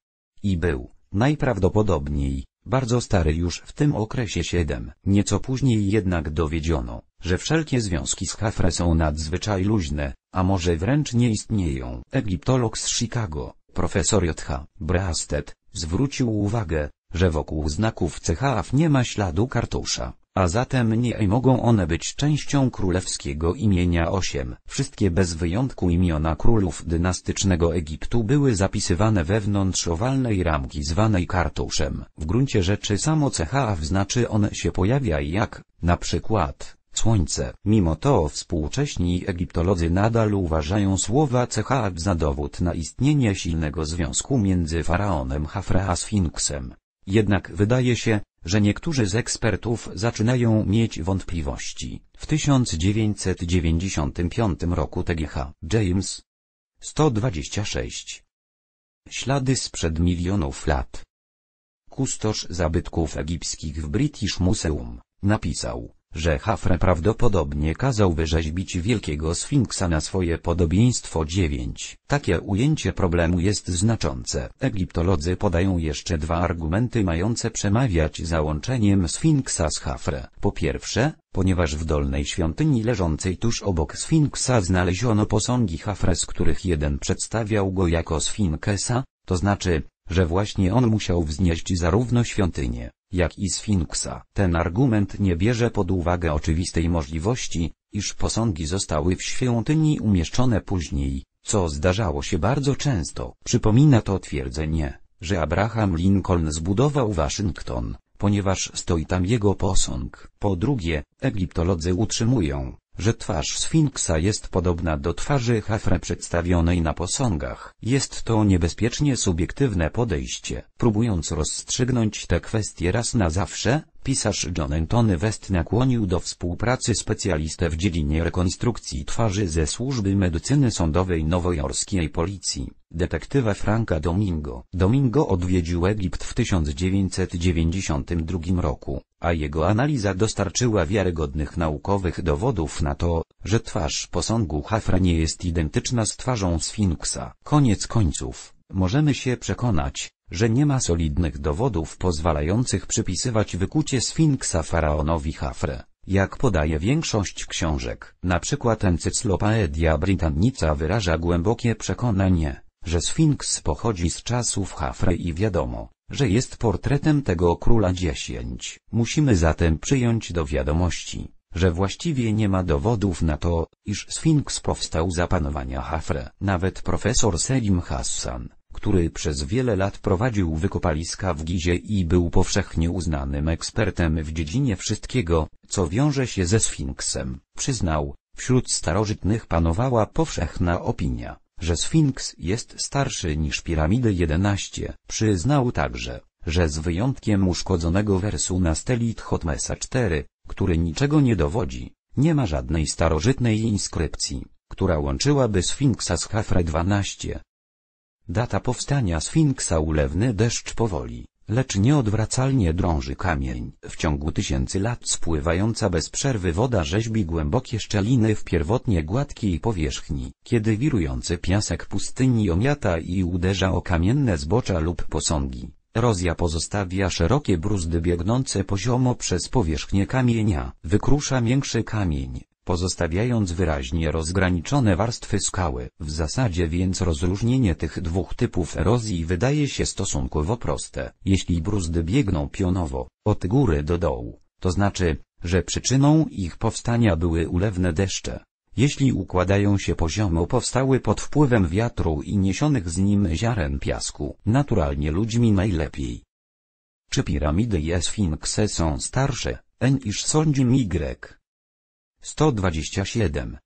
I był Najprawdopodobniej, bardzo stary już w tym okresie 7. Nieco później jednak dowiedziono, że wszelkie związki z Hafre są nadzwyczaj luźne, a może wręcz nie istnieją. Egiptolog z Chicago, profesor J.H. Brasted, zwrócił uwagę, że wokół znaków CHF nie ma śladu kartusza a zatem nie mogą one być częścią królewskiego imienia 8. Wszystkie bez wyjątku imiona królów dynastycznego Egiptu były zapisywane wewnątrz owalnej ramki zwanej kartuszem. W gruncie rzeczy samo CHF znaczy on się pojawia jak, na przykład, słońce. Mimo to współcześni egiptolodzy nadal uważają słowa CHF za dowód na istnienie silnego związku między faraonem Hafre a Sfinksem. Jednak wydaje się, że niektórzy z ekspertów zaczynają mieć wątpliwości. W 1995 roku TGH James 126 Ślady sprzed milionów lat Kustosz zabytków egipskich w British Museum napisał że Hafre prawdopodobnie kazał wyrzeźbić wielkiego sfinksa na swoje podobieństwo 9. Takie ujęcie problemu jest znaczące. Egiptolodzy podają jeszcze dwa argumenty mające przemawiać załączeniem sfinksa z Hafre. Po pierwsze, ponieważ w dolnej świątyni leżącej tuż obok sfinksa znaleziono posągi Hafre, z których jeden przedstawiał go jako sfinkesa, to znaczy, że właśnie on musiał wznieść zarówno świątynię, jak i Sfinksa. Ten argument nie bierze pod uwagę oczywistej możliwości, iż posągi zostały w świątyni umieszczone później, co zdarzało się bardzo często. Przypomina to twierdzenie, że Abraham Lincoln zbudował Waszyngton, ponieważ stoi tam jego posąg. Po drugie, egiptolodzy utrzymują, że twarz Sfinksa jest podobna do twarzy Hafre przedstawionej na posągach. Jest to niebezpiecznie subiektywne podejście. Próbując rozstrzygnąć tę kwestię raz na zawsze, Pisarz John Antony West nakłonił do współpracy specjalistę w dziedzinie rekonstrukcji twarzy ze służby medycyny sądowej nowojorskiej policji, detektywa Franka Domingo. Domingo odwiedził Egipt w 1992 roku, a jego analiza dostarczyła wiarygodnych naukowych dowodów na to, że twarz posągu Hafra nie jest identyczna z twarzą Sfinksa. Koniec końców, możemy się przekonać, że nie ma solidnych dowodów pozwalających przypisywać wykucie Sfinksa faraonowi Hafre, jak podaje większość książek. Na przykład Encyclopedia Britannica wyraża głębokie przekonanie, że Sfinks pochodzi z czasów Hafre i wiadomo, że jest portretem tego króla 10. Musimy zatem przyjąć do wiadomości, że właściwie nie ma dowodów na to, iż Sfinks powstał za panowania Hafre. Nawet profesor Selim Hassan, który przez wiele lat prowadził wykopaliska w Gizie i był powszechnie uznanym ekspertem w dziedzinie wszystkiego, co wiąże się ze Sfinksem, przyznał, wśród starożytnych panowała powszechna opinia, że Sfinks jest starszy niż piramidy 11. Przyznał także, że z wyjątkiem uszkodzonego wersu na steli Thotmesa IV, który niczego nie dowodzi, nie ma żadnej starożytnej inskrypcji, która łączyłaby Sfinksa z Hafre 12. Data powstania Sfinksa ulewny deszcz powoli, lecz nieodwracalnie drąży kamień. W ciągu tysięcy lat spływająca bez przerwy woda rzeźbi głębokie szczeliny w pierwotnie gładkiej powierzchni. Kiedy wirujący piasek pustyni omiata i uderza o kamienne zbocza lub posągi, Erozja pozostawia szerokie bruzdy biegnące poziomo przez powierzchnię kamienia, wykrusza miększy kamień, pozostawiając wyraźnie rozgraniczone warstwy skały. W zasadzie więc rozróżnienie tych dwóch typów erozji wydaje się stosunkowo proste. Jeśli bruzdy biegną pionowo, od góry do dołu, to znaczy, że przyczyną ich powstania były ulewne deszcze. Jeśli układają się poziomo powstały pod wpływem wiatru i niesionych z nim ziaren piasku, naturalnie ludźmi najlepiej. Czy piramidy i esfinksy są starsze, N niż sądzi Y? 127.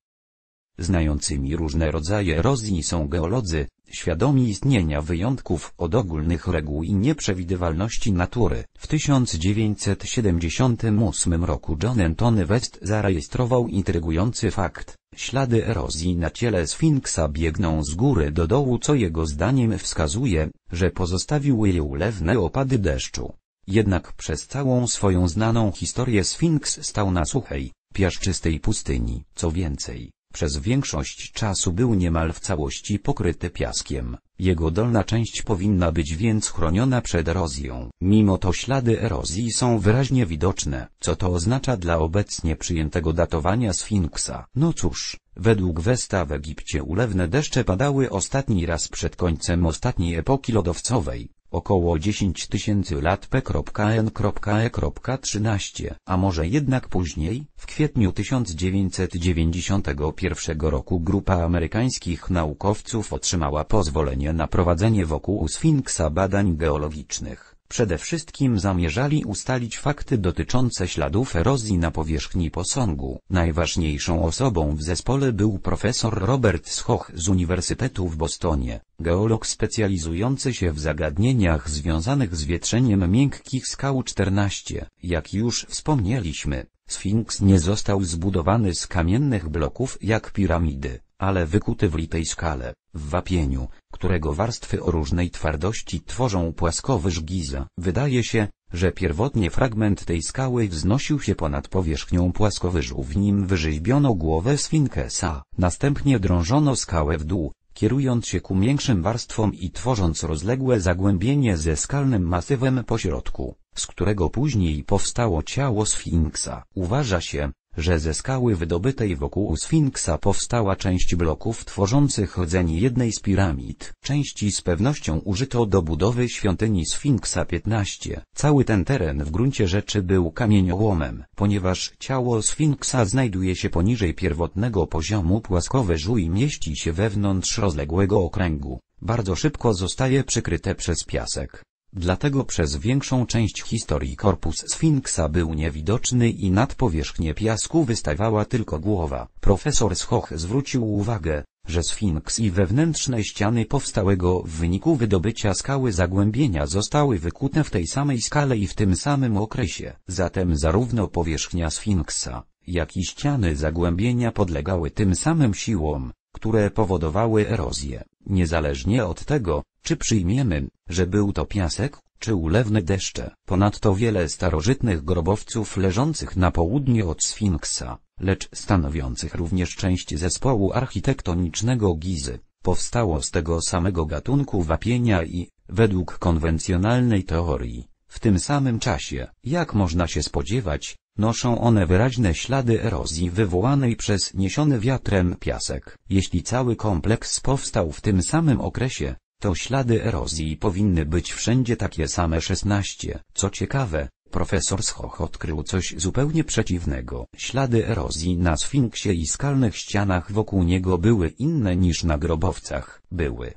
Znającymi różne rodzaje erozji są geolodzy, świadomi istnienia wyjątków od ogólnych reguł i nieprzewidywalności natury. W 1978 roku John Antony West zarejestrował intrygujący fakt. Ślady erozji na ciele Sfinksa biegną z góry do dołu co jego zdaniem wskazuje, że pozostawiły je ulewne opady deszczu. Jednak przez całą swoją znaną historię Sfinks stał na suchej, piaszczystej pustyni. Co więcej, przez większość czasu był niemal w całości pokryty piaskiem, jego dolna część powinna być więc chroniona przed erozją. Mimo to ślady erozji są wyraźnie widoczne, co to oznacza dla obecnie przyjętego datowania Sfinksa. No cóż, według Westa w Egipcie ulewne deszcze padały ostatni raz przed końcem ostatniej epoki lodowcowej, Około 10 tysięcy lat p.n.e.13, a może jednak później, w kwietniu 1991 roku grupa amerykańskich naukowców otrzymała pozwolenie na prowadzenie wokół Sfinksa badań geologicznych. Przede wszystkim zamierzali ustalić fakty dotyczące śladów erozji na powierzchni posągu. Najważniejszą osobą w zespole był profesor Robert Schoch z Uniwersytetu w Bostonie, geolog specjalizujący się w zagadnieniach związanych z wietrzeniem miękkich skał 14. Jak już wspomnieliśmy, Sfinks nie został zbudowany z kamiennych bloków jak piramidy, ale wykuty w litej skale, w wapieniu, którego warstwy o różnej twardości tworzą płaskowyż Giza. Wydaje się, że pierwotnie fragment tej skały wznosił się ponad powierzchnią płaskowyżu w nim wyrzeźbiono głowę Sfinkesa. Następnie drążono skałę w dół, kierując się ku większym warstwom i tworząc rozległe zagłębienie ze skalnym masywem pośrodku, z którego później powstało ciało Sfinksa. Uważa się, że ze skały wydobytej wokół Sfinksa powstała część bloków tworzących rdzeń jednej z piramid. Części z pewnością użyto do budowy świątyni Sfinksa 15. Cały ten teren w gruncie rzeczy był kamieniołomem. Ponieważ ciało Sfinksa znajduje się poniżej pierwotnego poziomu płaskowy i mieści się wewnątrz rozległego okręgu. Bardzo szybko zostaje przykryte przez piasek. Dlatego przez większą część historii korpus Sfinksa był niewidoczny i nad powierzchnię piasku wystawała tylko głowa. Profesor Schoch zwrócił uwagę, że Sfinks i wewnętrzne ściany powstałego w wyniku wydobycia skały zagłębienia zostały wykute w tej samej skale i w tym samym okresie. Zatem zarówno powierzchnia Sfinksa, jak i ściany zagłębienia podlegały tym samym siłom, które powodowały erozję, niezależnie od tego, czy przyjmiemy, że był to piasek, czy ulewne deszcze. Ponadto wiele starożytnych grobowców leżących na południe od Sfinksa, lecz stanowiących również część zespołu architektonicznego Gizy, powstało z tego samego gatunku wapienia i, według konwencjonalnej teorii, w tym samym czasie, jak można się spodziewać, noszą one wyraźne ślady erozji wywołanej przez niesiony wiatrem piasek. Jeśli cały kompleks powstał w tym samym okresie, to ślady erozji powinny być wszędzie takie same 16. Co ciekawe, profesor Schoch odkrył coś zupełnie przeciwnego. Ślady erozji na Sfinksie i skalnych ścianach wokół niego były inne niż na grobowcach. Były.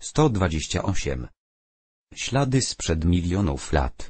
128. Ślady sprzed milionów lat.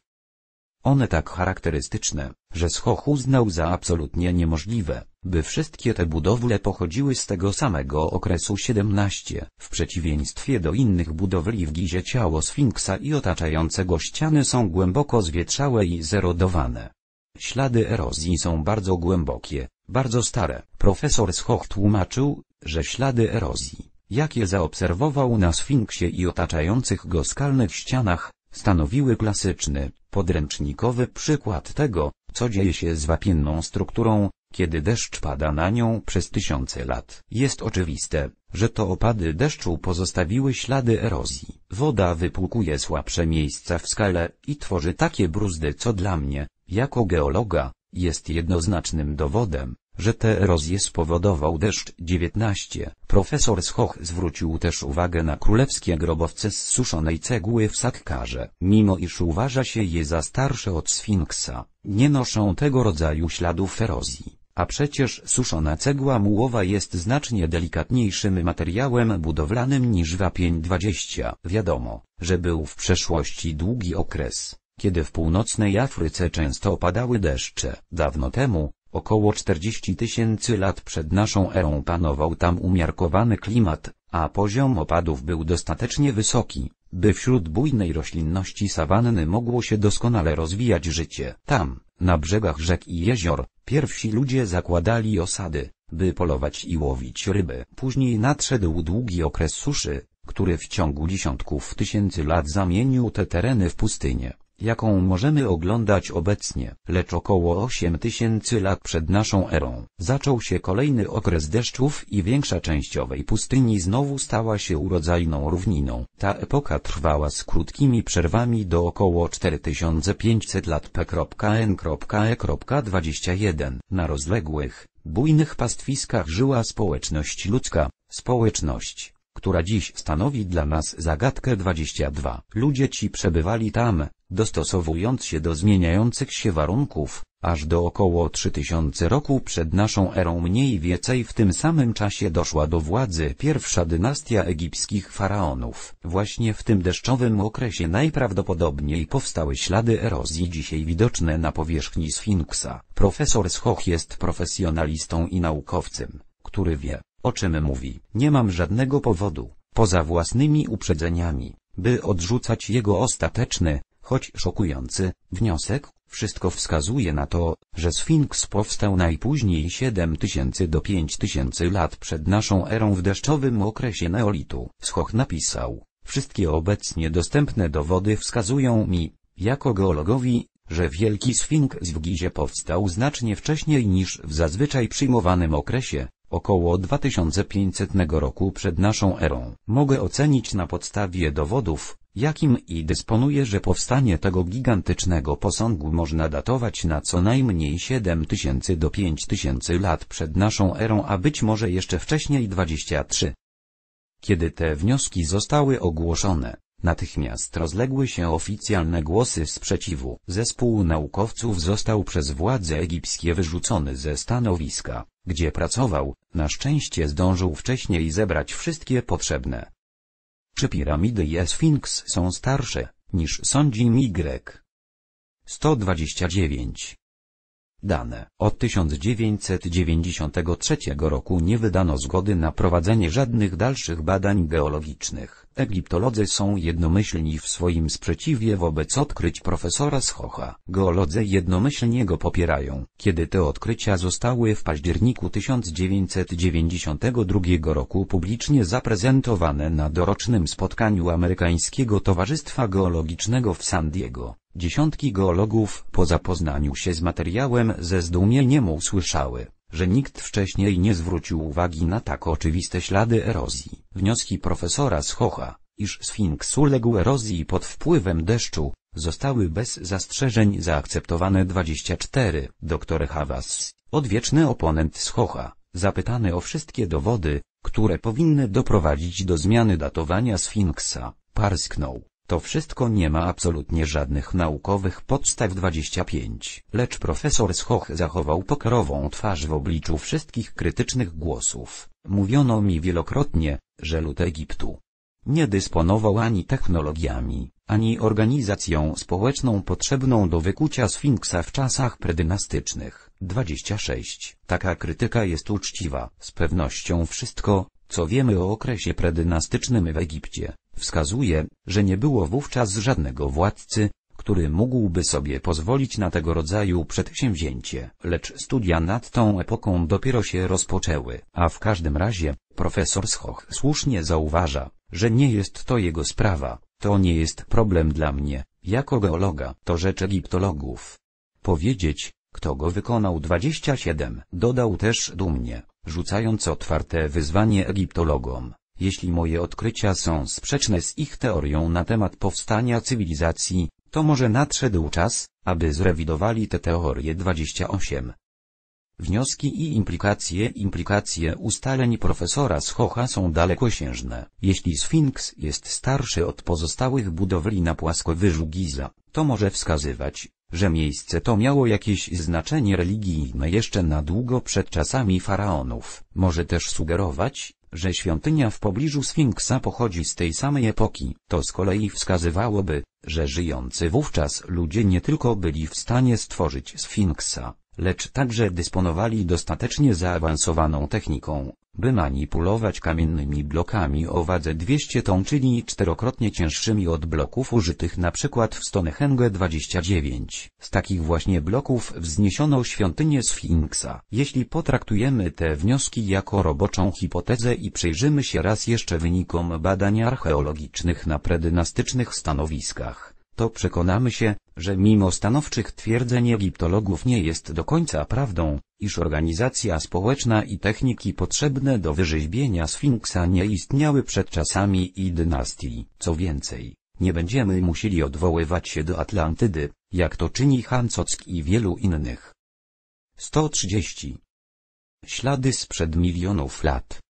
One tak charakterystyczne, że Schoch uznał za absolutnie niemożliwe, by wszystkie te budowle pochodziły z tego samego okresu XVII, w przeciwieństwie do innych budowli w Gizie ciało Sfinksa i otaczającego ściany są głęboko zwietrzałe i zerodowane. Ślady erozji są bardzo głębokie, bardzo stare. Profesor Schoch tłumaczył, że ślady erozji, jakie zaobserwował na Sfinksie i otaczających go skalnych ścianach, stanowiły klasyczny, Podręcznikowy przykład tego, co dzieje się z wapienną strukturą, kiedy deszcz pada na nią przez tysiące lat. Jest oczywiste, że to opady deszczu pozostawiły ślady erozji. Woda wypłukuje słabsze miejsca w skale i tworzy takie bruzdy co dla mnie, jako geologa, jest jednoznacznym dowodem, że tę erozję spowodował deszcz 19. Profesor Schoch zwrócił też uwagę na królewskie grobowce z suszonej cegły w Sakkarze. Mimo iż uważa się je za starsze od Sfinksa, nie noszą tego rodzaju śladów erozji. A przecież suszona cegła mułowa jest znacznie delikatniejszym materiałem budowlanym niż wapień 20. Wiadomo, że był w przeszłości długi okres, kiedy w północnej Afryce często padały deszcze. Dawno temu, Około 40 tysięcy lat przed naszą erą panował tam umiarkowany klimat, a poziom opadów był dostatecznie wysoki, by wśród bujnej roślinności sawanny mogło się doskonale rozwijać życie. Tam, na brzegach rzek i jezior, pierwsi ludzie zakładali osady, by polować i łowić ryby. Później nadszedł długi okres suszy, który w ciągu dziesiątków tysięcy lat zamienił te tereny w pustynię jaką możemy oglądać obecnie, lecz około 8000 lat przed naszą erą, zaczął się kolejny okres deszczów i większa częściowej pustyni znowu stała się urodzajną równiną. Ta epoka trwała z krótkimi przerwami do około 4500 lat p.n.e.21. Na rozległych, bujnych pastwiskach żyła społeczność ludzka, społeczność która dziś stanowi dla nas zagadkę 22. Ludzie ci przebywali tam, dostosowując się do zmieniających się warunków, aż do około 3000 roku przed naszą erą mniej więcej w tym samym czasie doszła do władzy pierwsza dynastia egipskich faraonów. Właśnie w tym deszczowym okresie najprawdopodobniej powstały ślady erozji dzisiaj widoczne na powierzchni Sfinksa. Profesor Schoch jest profesjonalistą i naukowcem, który wie, o czym mówi. Nie mam żadnego powodu, poza własnymi uprzedzeniami, by odrzucać jego ostateczny, choć szokujący, wniosek. Wszystko wskazuje na to, że Sfinks powstał najpóźniej 7000 do 5000 lat przed naszą erą w deszczowym okresie neolitu. Schoch napisał, wszystkie obecnie dostępne dowody wskazują mi, jako geologowi, że Wielki Sfinks w Gizie powstał znacznie wcześniej niż w zazwyczaj przyjmowanym okresie, około 2500 roku przed naszą erą. Mogę ocenić na podstawie dowodów, jakim i dysponuję, że powstanie tego gigantycznego posągu można datować na co najmniej 7000 do 5000 lat przed naszą erą, a być może jeszcze wcześniej 23. Kiedy te wnioski zostały ogłoszone, Natychmiast rozległy się oficjalne głosy sprzeciwu. Zespół naukowców został przez władze egipskie wyrzucony ze stanowiska, gdzie pracował, na szczęście zdążył wcześniej zebrać wszystkie potrzebne. Czy piramidy i Esfinks są starsze, niż sądzi Y? 129 Dane. Od 1993 roku nie wydano zgody na prowadzenie żadnych dalszych badań geologicznych. Egiptolodzy są jednomyślni w swoim sprzeciwie wobec odkryć profesora Schocha. Geolodzy jednomyślnie go popierają. Kiedy te odkrycia zostały w październiku 1992 roku publicznie zaprezentowane na dorocznym spotkaniu Amerykańskiego Towarzystwa Geologicznego w San Diego, Dziesiątki geologów po zapoznaniu się z materiałem ze zdumieniem usłyszały, że nikt wcześniej nie zwrócił uwagi na tak oczywiste ślady erozji. Wnioski profesora Schocha, iż Sfinks uległ erozji pod wpływem deszczu, zostały bez zastrzeżeń zaakceptowane 24. Dr Havas, odwieczny oponent Schocha, zapytany o wszystkie dowody, które powinny doprowadzić do zmiany datowania Sfinksa, parsknął to wszystko nie ma absolutnie żadnych naukowych podstaw 25, lecz profesor Schoch zachował pokrową twarz w obliczu wszystkich krytycznych głosów. Mówiono mi wielokrotnie, że lud Egiptu nie dysponował ani technologiami, ani organizacją społeczną potrzebną do wykucia Sfinksa w czasach predynastycznych. 26. Taka krytyka jest uczciwa. Z pewnością wszystko, co wiemy o okresie predynastycznym w Egipcie, wskazuje, że nie było wówczas żadnego władcy, który mógłby sobie pozwolić na tego rodzaju przedsięwzięcie, lecz studia nad tą epoką dopiero się rozpoczęły, a w każdym razie, profesor Schoch słusznie zauważa, że nie jest to jego sprawa, to nie jest problem dla mnie, jako geologa, to rzecz egiptologów. Powiedzieć, kto go wykonał 27, dodał też dumnie, rzucając otwarte wyzwanie egiptologom. Jeśli moje odkrycia są sprzeczne z ich teorią na temat powstania cywilizacji, to może nadszedł czas, aby zrewidowali te teorie 28. Wnioski i implikacje Implikacje ustaleń profesora Schocha są dalekosiężne. Jeśli Sfinks jest starszy od pozostałych budowli na płaskowyżu Giza, to może wskazywać, że miejsce to miało jakieś znaczenie religijne jeszcze na długo przed czasami faraonów. Może też sugerować, że świątynia w pobliżu Sfinksa pochodzi z tej samej epoki, to z kolei wskazywałoby, że żyjący wówczas ludzie nie tylko byli w stanie stworzyć Sfinksa, lecz także dysponowali dostatecznie zaawansowaną techniką, by manipulować kamiennymi blokami o wadze 200 ton, czyli czterokrotnie cięższymi od bloków użytych np. w Stonehenge 29. Z takich właśnie bloków wzniesiono świątynię Sfinksa. Jeśli potraktujemy te wnioski jako roboczą hipotezę i przyjrzymy się raz jeszcze wynikom badań archeologicznych na predynastycznych stanowiskach, to przekonamy się, że mimo stanowczych twierdzeń egiptologów nie jest do końca prawdą, iż organizacja społeczna i techniki potrzebne do wyrzeźbienia Sfinksa nie istniały przed czasami i dynastii. Co więcej, nie będziemy musieli odwoływać się do Atlantydy, jak to czyni Hancock i wielu innych. 130. Ślady sprzed milionów lat.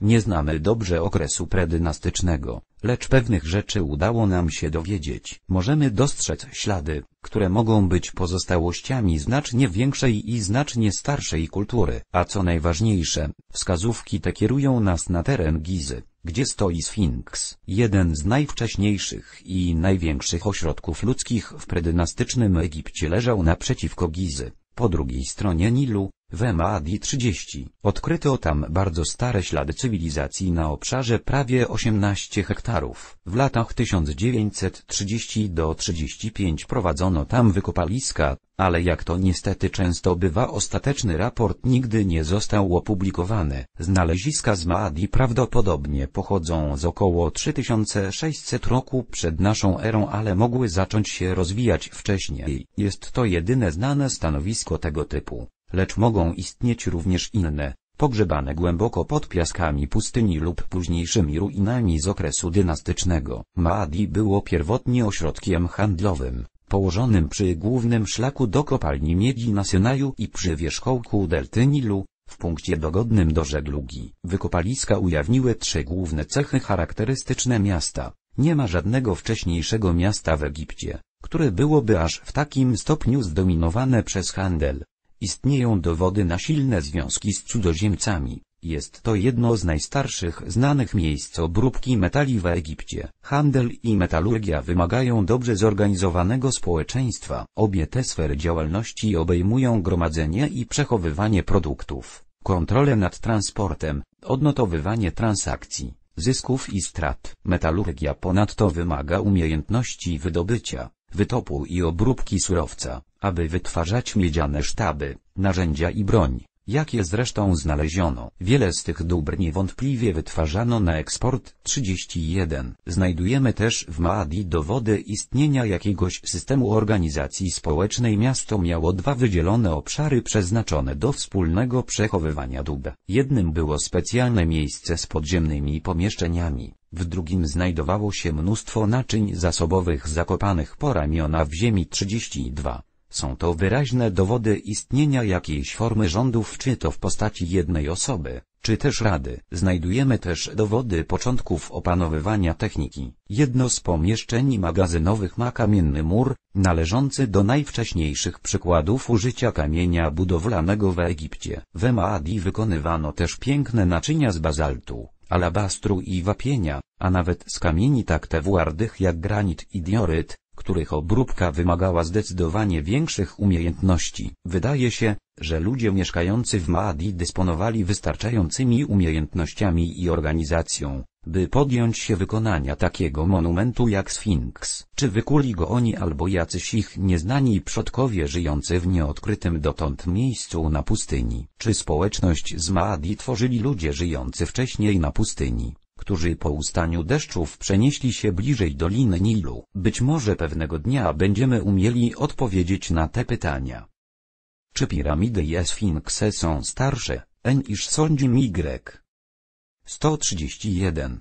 Nie znamy dobrze okresu predynastycznego, lecz pewnych rzeczy udało nam się dowiedzieć. Możemy dostrzec ślady, które mogą być pozostałościami znacznie większej i znacznie starszej kultury. A co najważniejsze, wskazówki te kierują nas na teren Gizy, gdzie stoi Sfinks, jeden z najwcześniejszych i największych ośrodków ludzkich w predynastycznym Egipcie leżał naprzeciwko Gizy, po drugiej stronie Nilu, w Emadi 30 odkryto tam bardzo stare ślady cywilizacji na obszarze prawie 18 hektarów. W latach 1930 do 35 prowadzono tam wykopaliska, ale jak to niestety często bywa ostateczny raport nigdy nie został opublikowany. Znaleziska z Maadi prawdopodobnie pochodzą z około 3600 roku przed naszą erą, ale mogły zacząć się rozwijać wcześniej. Jest to jedyne znane stanowisko tego typu lecz mogą istnieć również inne, pogrzebane głęboko pod piaskami pustyni lub późniejszymi ruinami z okresu dynastycznego. Maadi było pierwotnie ośrodkiem handlowym, położonym przy głównym szlaku do kopalni miedzi na Synaju i przy wierzchołku delty Nilu, w punkcie dogodnym do żeglugi. Wykopaliska ujawniły trzy główne cechy charakterystyczne miasta. Nie ma żadnego wcześniejszego miasta w Egipcie, które byłoby aż w takim stopniu zdominowane przez handel. Istnieją dowody na silne związki z cudzoziemcami. Jest to jedno z najstarszych znanych miejsc obróbki metali w Egipcie. Handel i metalurgia wymagają dobrze zorganizowanego społeczeństwa. Obie te sfery działalności obejmują gromadzenie i przechowywanie produktów, kontrolę nad transportem, odnotowywanie transakcji, zysków i strat. Metalurgia ponadto wymaga umiejętności wydobycia, wytopu i obróbki surowca, aby wytwarzać miedziane sztaby, narzędzia i broń, jakie zresztą znaleziono. Wiele z tych dóbr niewątpliwie wytwarzano na eksport. 31. Znajdujemy też w Maadi dowody istnienia jakiegoś systemu organizacji społecznej. Miasto miało dwa wydzielone obszary przeznaczone do wspólnego przechowywania dóbr. Jednym było specjalne miejsce z podziemnymi pomieszczeniami w drugim znajdowało się mnóstwo naczyń zasobowych zakopanych po ramiona w ziemi 32. Są to wyraźne dowody istnienia jakiejś formy rządów czy to w postaci jednej osoby, czy też rady. Znajdujemy też dowody początków opanowywania techniki. Jedno z pomieszczeń magazynowych ma kamienny mur, należący do najwcześniejszych przykładów użycia kamienia budowlanego w Egipcie. W Maadi wykonywano też piękne naczynia z bazaltu, alabastru i wapienia, a nawet z kamieni tak twardzych jak granit i dioryt, których obróbka wymagała zdecydowanie większych umiejętności. Wydaje się, że ludzie mieszkający w Maadi dysponowali wystarczającymi umiejętnościami i organizacją, by podjąć się wykonania takiego monumentu jak Sfinks. Czy wykuli go oni albo jacyś ich nieznani przodkowie żyjący w nieodkrytym dotąd miejscu na pustyni? Czy społeczność z Maadi tworzyli ludzie żyjący wcześniej na pustyni? którzy po ustaniu deszczów przenieśli się bliżej Doliny Nilu. Być może pewnego dnia będziemy umieli odpowiedzieć na te pytania. Czy piramidy i esfinkse są starsze, niż iż sądzi Y? 131.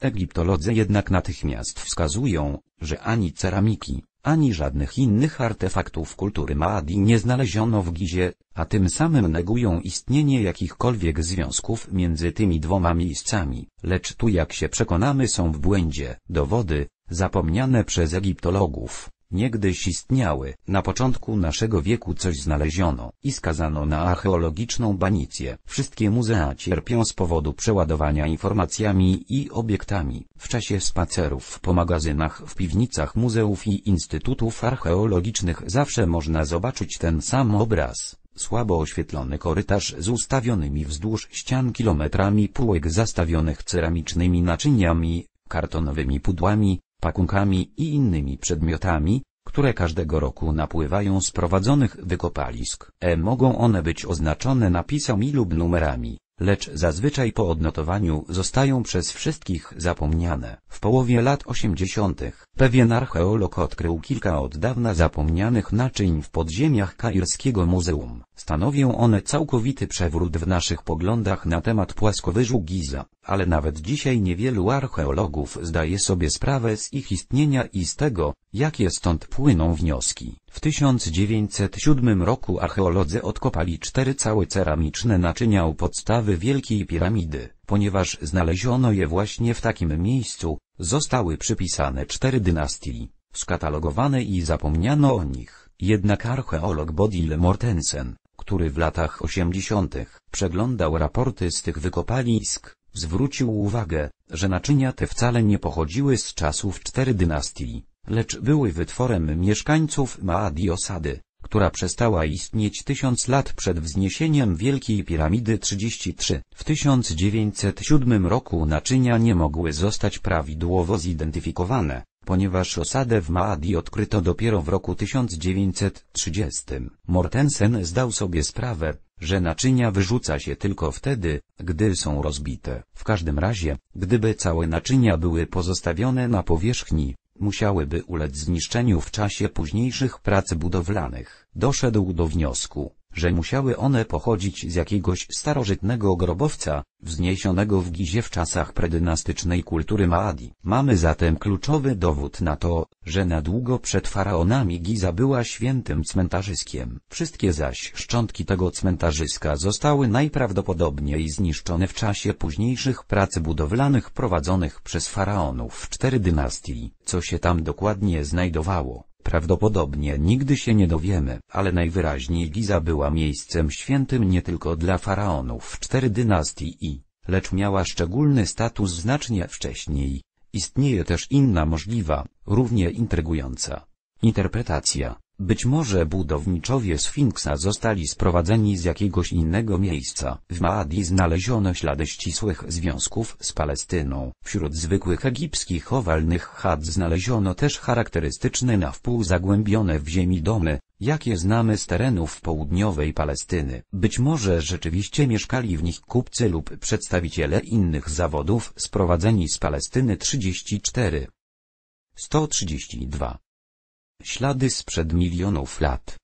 Egiptolodzy jednak natychmiast wskazują, że ani ceramiki, ani żadnych innych artefaktów kultury Maadi nie znaleziono w Gizie, a tym samym negują istnienie jakichkolwiek związków między tymi dwoma miejscami, lecz tu jak się przekonamy są w błędzie. Dowody, zapomniane przez egiptologów Niegdyś istniały, na początku naszego wieku coś znaleziono i skazano na archeologiczną banicję. Wszystkie muzea cierpią z powodu przeładowania informacjami i obiektami. W czasie spacerów po magazynach w piwnicach muzeów i instytutów archeologicznych zawsze można zobaczyć ten sam obraz słabo oświetlony korytarz z ustawionymi wzdłuż ścian kilometrami półek zastawionych ceramicznymi naczyniami, kartonowymi pudłami, pakunkami i innymi przedmiotami, które każdego roku napływają z prowadzonych wykopalisk. E mogą one być oznaczone napisami lub numerami, lecz zazwyczaj po odnotowaniu zostają przez wszystkich zapomniane. W połowie lat 80. pewien archeolog odkrył kilka od dawna zapomnianych naczyń w podziemiach Kairskiego Muzeum. Stanowią one całkowity przewrót w naszych poglądach na temat płaskowyżu Giza, ale nawet dzisiaj niewielu archeologów zdaje sobie sprawę z ich istnienia i z tego, jakie stąd płyną wnioski. W 1907 roku archeolodzy odkopali cztery całe ceramiczne naczynia u podstawy Wielkiej Piramidy. Ponieważ znaleziono je właśnie w takim miejscu, zostały przypisane cztery dynastii, skatalogowane i zapomniano o nich. Jednak archeolog Bodil Mortensen, który w latach 80. przeglądał raporty z tych wykopalisk, zwrócił uwagę, że naczynia te wcale nie pochodziły z czasów cztery dynastii, lecz były wytworem mieszkańców Maadi osady, która przestała istnieć tysiąc lat przed wzniesieniem Wielkiej Piramidy 33. W 1907 roku naczynia nie mogły zostać prawidłowo zidentyfikowane, Ponieważ osadę w Maadi odkryto dopiero w roku 1930, Mortensen zdał sobie sprawę, że naczynia wyrzuca się tylko wtedy, gdy są rozbite. W każdym razie, gdyby całe naczynia były pozostawione na powierzchni, musiałyby ulec zniszczeniu w czasie późniejszych prac budowlanych. Doszedł do wniosku, że musiały one pochodzić z jakiegoś starożytnego grobowca, wzniesionego w Gizie w czasach predynastycznej kultury Maadi. Mamy zatem kluczowy dowód na to, że na długo przed faraonami Giza była świętym cmentarzyskiem. Wszystkie zaś szczątki tego cmentarzyska zostały najprawdopodobniej zniszczone w czasie późniejszych prac budowlanych prowadzonych przez faraonów cztery dynastii. Co się tam dokładnie znajdowało, Prawdopodobnie nigdy się nie dowiemy, ale najwyraźniej Giza była miejscem świętym nie tylko dla faraonów cztery dynastii i, lecz miała szczególny status znacznie wcześniej. Istnieje też inna możliwa, równie intrygująca interpretacja. Być może budowniczowie Sfinksa zostali sprowadzeni z jakiegoś innego miejsca. W Maadi znaleziono ślady ścisłych związków z Palestyną. Wśród zwykłych egipskich owalnych chat znaleziono też charakterystyczne na wpół zagłębione w ziemi domy, jakie znamy z terenów południowej Palestyny. Być może rzeczywiście mieszkali w nich kupcy lub przedstawiciele innych zawodów sprowadzeni z Palestyny 34. 132 Ślady sprzed milionów lat.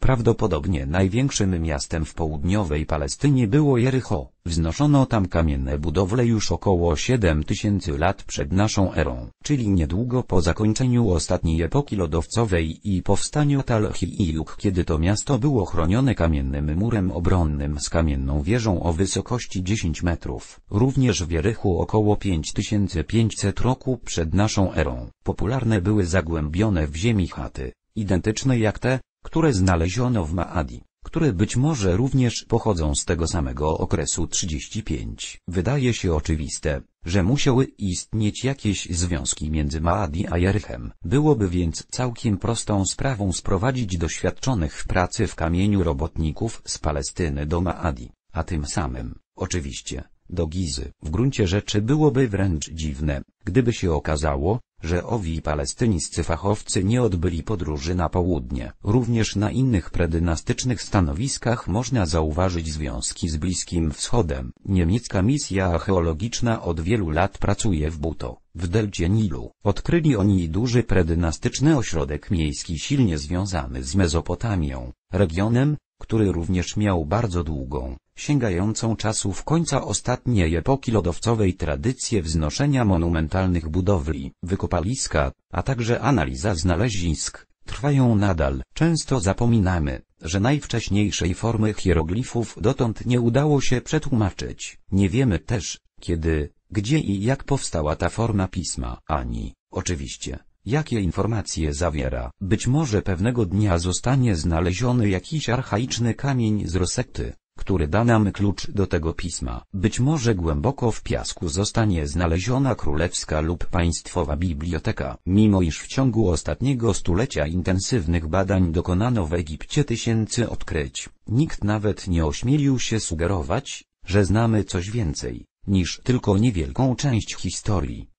Prawdopodobnie największym miastem w południowej Palestynie było Jericho. Wznoszono tam kamienne budowle już około 7000 lat przed naszą erą, czyli niedługo po zakończeniu ostatniej epoki lodowcowej i powstaniu Talhiiuk, kiedy to miasto było chronione kamiennym murem obronnym z kamienną wieżą o wysokości 10 metrów. Również w Jerychu około 5500 roku przed naszą erą popularne były zagłębione w ziemi chaty identyczne jak te, które znaleziono w Maadi, które być może również pochodzą z tego samego okresu 35. Wydaje się oczywiste, że musiały istnieć jakieś związki między Maadi a Jerichem. Byłoby więc całkiem prostą sprawą sprowadzić doświadczonych w pracy w kamieniu robotników z Palestyny do Maadi, a tym samym, oczywiście, do Gizy. W gruncie rzeczy byłoby wręcz dziwne, gdyby się okazało, że owi palestyńscy fachowcy nie odbyli podróży na południe. Również na innych predynastycznych stanowiskach można zauważyć związki z Bliskim Wschodem. Niemiecka misja archeologiczna od wielu lat pracuje w Buto, w delcie Nilu. Odkryli oni duży predynastyczny ośrodek miejski silnie związany z Mezopotamią, regionem, który również miał bardzo długą, sięgającą czasów końca ostatniej epoki lodowcowej tradycję wznoszenia monumentalnych budowli. Wykopaliska, a także analiza znalezisk, trwają nadal. Często zapominamy, że najwcześniejszej formy hieroglifów dotąd nie udało się przetłumaczyć. Nie wiemy też, kiedy, gdzie i jak powstała ta forma pisma, ani, oczywiście, jakie informacje zawiera. Być może pewnego dnia zostanie znaleziony jakiś archaiczny kamień z Rosekty, który da nam klucz do tego pisma. Być może głęboko w piasku zostanie znaleziona królewska lub państwowa biblioteka. Mimo iż w ciągu ostatniego stulecia intensywnych badań dokonano w Egipcie tysięcy odkryć, nikt nawet nie ośmielił się sugerować, że znamy coś więcej niż tylko niewielką część historii.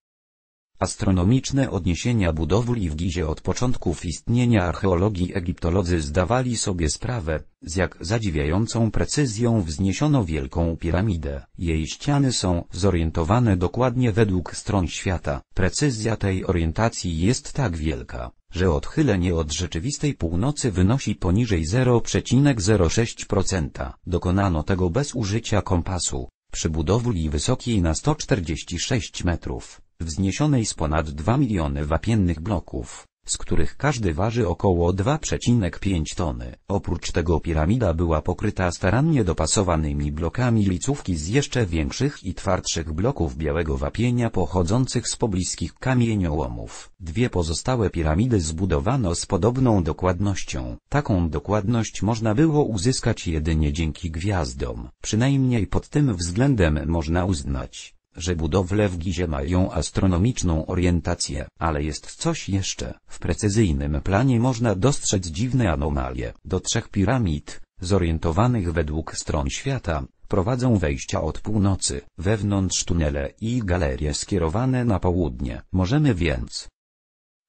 Astronomiczne odniesienia budowli w Gizie od początków istnienia archeologii Egiptolodzy zdawali sobie sprawę, z jak zadziwiającą precyzją wzniesiono Wielką Piramidę. Jej ściany są zorientowane dokładnie według stron świata. Precyzja tej orientacji jest tak wielka, że odchylenie od rzeczywistej północy wynosi poniżej 0,06%. Dokonano tego bez użycia kompasu, przy budowli wysokiej na 146 metrów wzniesionej z ponad 2 miliony wapiennych bloków, z których każdy waży około 2,5 tony. Oprócz tego piramida była pokryta starannie dopasowanymi blokami licówki z jeszcze większych i twardszych bloków białego wapienia pochodzących z pobliskich kamieniołomów. Dwie pozostałe piramidy zbudowano z podobną dokładnością. Taką dokładność można było uzyskać jedynie dzięki gwiazdom. Przynajmniej pod tym względem można uznać, że budowle w Gizie mają astronomiczną orientację. Ale jest coś jeszcze. W precyzyjnym planie można dostrzec dziwne anomalie. Do trzech piramid, zorientowanych według stron świata, prowadzą wejścia od północy, wewnątrz tunele i galerie skierowane na południe. Możemy więc.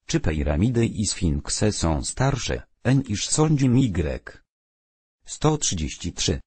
Czy piramidy i sfinkse są starsze, n iż sądzi Y? 133.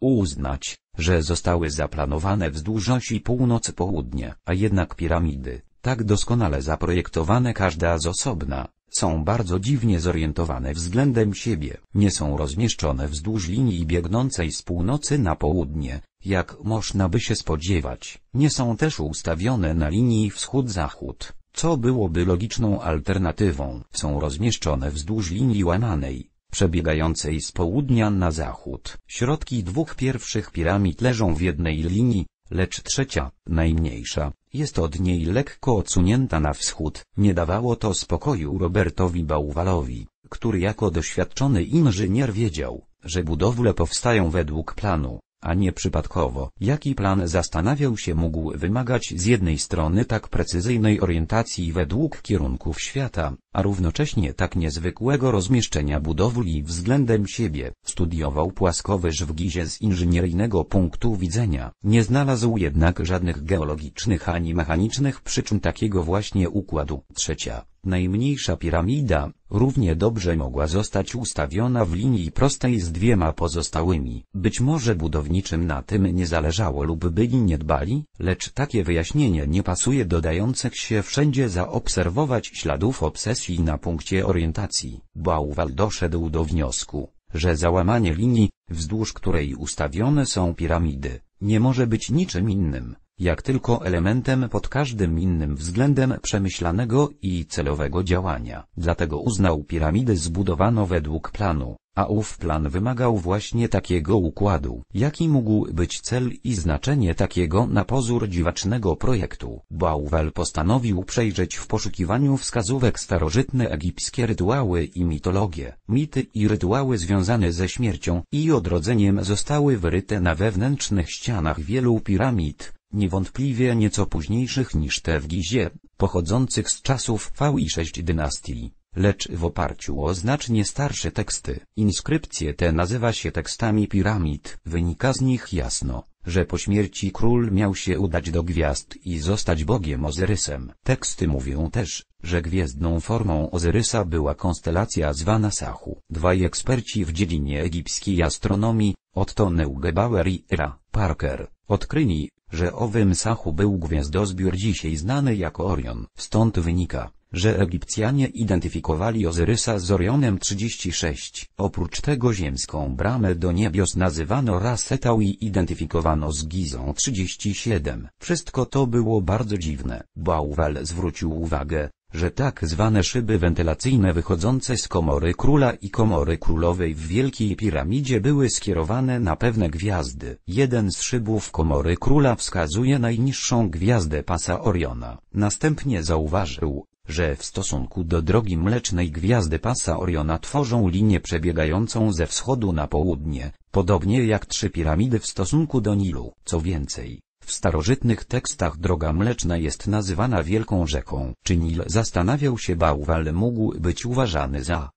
Uznać, że zostały zaplanowane wzdłuż osi północ-południe, a jednak piramidy, tak doskonale zaprojektowane każda z osobna, są bardzo dziwnie zorientowane względem siebie. Nie są rozmieszczone wzdłuż linii biegnącej z północy na południe, jak można by się spodziewać. Nie są też ustawione na linii wschód-zachód, co byłoby logiczną alternatywą. Są rozmieszczone wzdłuż linii łamanej, przebiegającej z południa na zachód. Środki dwóch pierwszych piramid leżą w jednej linii, lecz trzecia, najmniejsza, jest od niej lekko odsunięta na wschód. Nie dawało to spokoju Robertowi Bałwalowi, który jako doświadczony inżynier wiedział, że budowle powstają według planu, a nie przypadkowo. Jaki plan zastanawiał się mógł wymagać z jednej strony tak precyzyjnej orientacji według kierunków świata, a równocześnie tak niezwykłego rozmieszczenia budowli względem siebie. Studiował płaskowyż w Gizie z inżynieryjnego punktu widzenia. Nie znalazł jednak żadnych geologicznych ani mechanicznych przyczyn takiego właśnie układu. Trzecia, najmniejsza piramida, równie dobrze mogła zostać ustawiona w linii prostej z dwiema pozostałymi. Być może budowniczym na tym nie zależało lub byli nie dbali, lecz takie wyjaśnienie nie pasuje dodających się wszędzie zaobserwować śladów obsesji na punkcie orientacji. Bauwal doszedł do wniosku, że załamanie linii, wzdłuż której ustawione są piramidy, nie może być niczym innym, jak tylko elementem pod każdym innym względem przemyślanego i celowego działania. Dlatego uznał piramidy zbudowano według planu, a ów plan wymagał właśnie takiego układu. Jaki mógł być cel i znaczenie takiego na pozór dziwacznego projektu? Bauwel postanowił przejrzeć w poszukiwaniu wskazówek starożytne egipskie rytuały i mitologie. Mity i rytuały związane ze śmiercią i odrodzeniem zostały wyryte na wewnętrznych ścianach wielu piramid, niewątpliwie nieco późniejszych niż te w Gizie, pochodzących z czasów V i VI dynastii lecz w oparciu o znacznie starsze teksty. Inskrypcje te nazywa się tekstami piramid. Wynika z nich jasno, że po śmierci król miał się udać do gwiazd i zostać bogiem Ozyrysem. Teksty mówią też, że gwiezdną formą Ozyrysa była konstelacja zwana Sachu. Dwaj eksperci w dziedzinie egipskiej astronomii, Otto Neugebauer i Ra Parker, odkryli, że owym Sachu był gwiazdozbiór dzisiaj znany jako Orion. Stąd wynika, że Egipcjanie identyfikowali Ozyrysa z Orionem 36. Oprócz tego ziemską bramę do niebios nazywano Rasetał i identyfikowano z Gizą 37. Wszystko to było bardzo dziwne. Bauwal zwrócił uwagę, że tak zwane szyby wentylacyjne wychodzące z komory króla i komory królowej w Wielkiej Piramidzie były skierowane na pewne gwiazdy. Jeden z szybów komory króla wskazuje najniższą gwiazdę pasa Oriona. Następnie zauważył, że w stosunku do drogi mlecznej gwiazdy pasa Oriona tworzą linię przebiegającą ze wschodu na południe, podobnie jak trzy piramidy w stosunku do Nilu. Co więcej, w starożytnych tekstach Droga Mleczna jest nazywana Wielką Rzeką. Czy Nil zastanawiał się Bałwal mógł być uważany za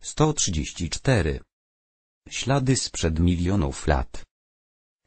134 ślady sprzed milionów lat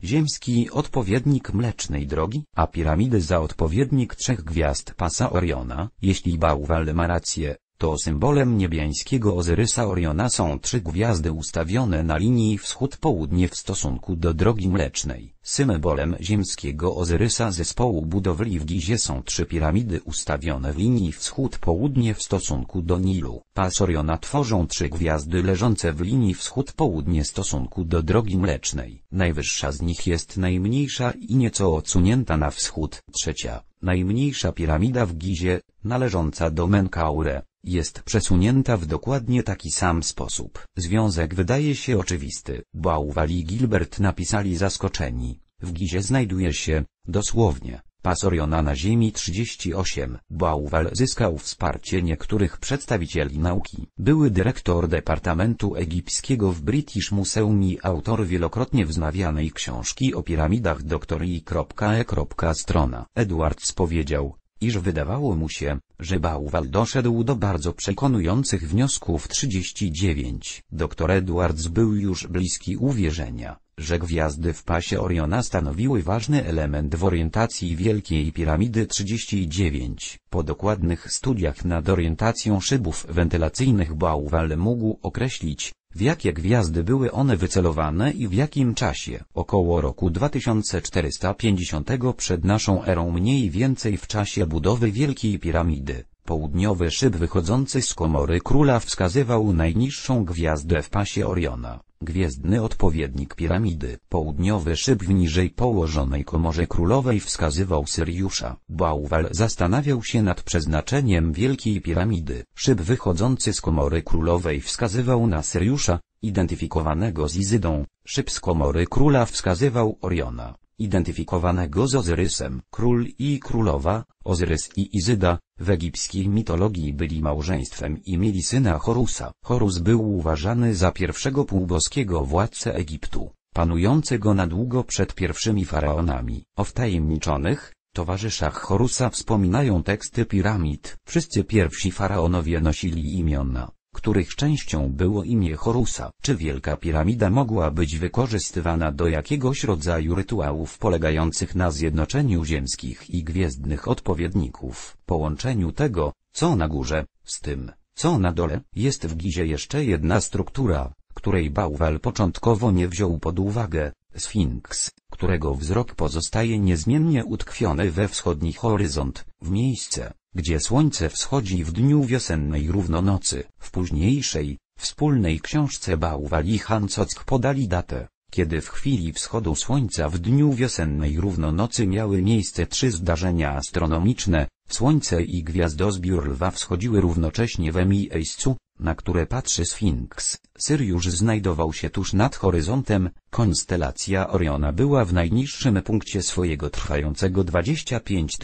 ziemski odpowiednik Mlecznej Drogi, a piramidy za odpowiednik trzech gwiazd pasa Oriona, jeśli Bałwal ma rację. To symbolem niebiańskiego Ozyrysa Oriona są trzy gwiazdy ustawione na linii wschód-południe w stosunku do drogi mlecznej. Symbolem ziemskiego Ozyrysa zespołu budowli w Gizie są trzy piramidy ustawione w linii wschód-południe w stosunku do Nilu. Pas Oriona tworzą trzy gwiazdy leżące w linii wschód-południe w stosunku do drogi mlecznej. Najwyższa z nich jest najmniejsza i nieco odsunięta na wschód. Trzecia, najmniejsza piramida w Gizie, należąca do Menkaure jest przesunięta w dokładnie taki sam sposób. Związek wydaje się oczywisty. Bauwal i Gilbert napisali zaskoczeni. W Gizie znajduje się, dosłownie, Pasoriona na ziemi 38. Bauwal zyskał wsparcie niektórych przedstawicieli nauki. Były dyrektor Departamentu Egipskiego w British Museum i autor wielokrotnie wznawianej książki o piramidach dr i.e. Strona. Edwards powiedział, iż wydawało mu się, że Bałwal doszedł do bardzo przekonujących wniosków 39. Doktor Edwards był już bliski uwierzenia, że gwiazdy w pasie Oriona stanowiły ważny element w orientacji Wielkiej Piramidy 39. Po dokładnych studiach nad orientacją szybów wentylacyjnych Bałwal mógł określić, w jakie gwiazdy były one wycelowane i w jakim czasie, około roku 2450 przed naszą erą mniej więcej w czasie budowy Wielkiej Piramidy. Południowy szyb wychodzący z komory króla wskazywał najniższą gwiazdę w pasie Oriona. Gwiezdny odpowiednik piramidy. Południowy szyb w niżej położonej komorze królowej wskazywał Syriusza. Bałwal zastanawiał się nad przeznaczeniem Wielkiej Piramidy. Szyb wychodzący z komory królowej wskazywał na Syriusza, identyfikowanego z Izydą. Szyb z komory króla wskazywał Oriona identyfikowanego z Ozyrysem. Król i królowa, Ozyrys i Izyda, w egipskiej mitologii byli małżeństwem i mieli syna Horusa. Horus był uważany za pierwszego półboskiego władcę Egiptu, panującego na długo przed pierwszymi faraonami. O wtajemniczonych, towarzyszach Horusa wspominają teksty piramid. Wszyscy pierwsi faraonowie nosili imiona których częścią było imię Horusa. Czy Wielka Piramida mogła być wykorzystywana do jakiegoś rodzaju rytuałów polegających na zjednoczeniu ziemskich i gwiezdnych odpowiedników, połączeniu tego, co na górze, z tym, co na dole? Jest w Gizie jeszcze jedna struktura, której Bałwal początkowo nie wziął pod uwagę, Sfinks, którego wzrok pozostaje niezmiennie utkwiony we wschodni horyzont, w miejsce, gdzie słońce wschodzi w dniu wiosennej równonocy. W późniejszej, wspólnej książce Bałwal i Hancock podali datę, kiedy w chwili wschodu słońca w dniu wiosennej równonocy miały miejsce trzy zdarzenia astronomiczne, słońce i gwiazdozbiór lwa wschodziły równocześnie w miejscu, na które patrzy Sfinks. Syriusz znajdował się tuż nad horyzontem, konstelacja Oriona była w najniższym punkcie swojego trwającego 25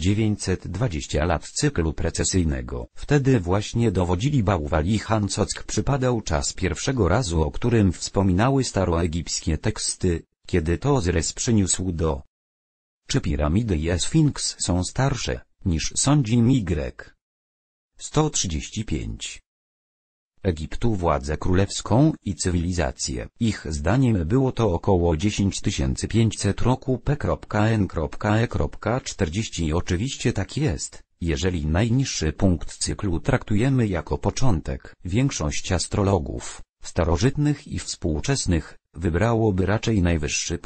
920 lat cyklu precesyjnego. Wtedy właśnie dowodzili Bałwali Hancock przypadał czas pierwszego razu o którym wspominały staroegipskie teksty, kiedy to Ozres przyniósł do czy piramidy i Esfinks są starsze, niż sądzi Y. 135 Egiptu władzę królewską i cywilizację. Ich zdaniem było to około 10500 roku p.n.e.40 oczywiście tak jest. Jeżeli najniższy punkt cyklu traktujemy jako początek, większość astrologów, starożytnych i współczesnych, wybrałoby raczej najwyższy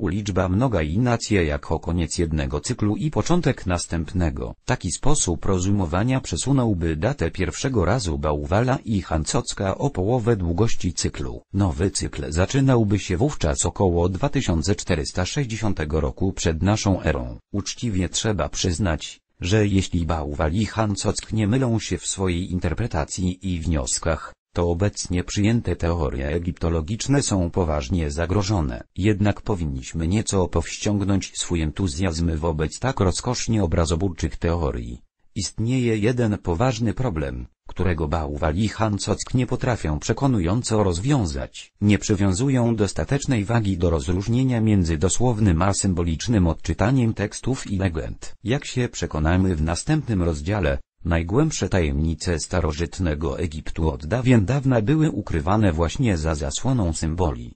u liczba mnoga i nacje jako koniec jednego cyklu i początek następnego. Taki sposób rozumowania przesunąłby datę pierwszego razu Bałwala i Hancocka o połowę długości cyklu. Nowy cykl zaczynałby się wówczas około 2460 roku przed naszą erą. Uczciwie trzeba przyznać, że jeśli Bałwal i Hancock nie mylą się w swojej interpretacji i wnioskach, to obecnie przyjęte teorie egiptologiczne są poważnie zagrożone. Jednak powinniśmy nieco powściągnąć swój entuzjazm wobec tak rozkosznie obrazoburczych teorii. Istnieje jeden poważny problem, którego Bałwal i Hancock nie potrafią przekonująco rozwiązać. Nie przywiązują dostatecznej wagi do rozróżnienia między dosłownym a symbolicznym odczytaniem tekstów i legend. Jak się przekonamy w następnym rozdziale, Najgłębsze tajemnice starożytnego Egiptu od dawien dawna były ukrywane właśnie za zasłoną symboli.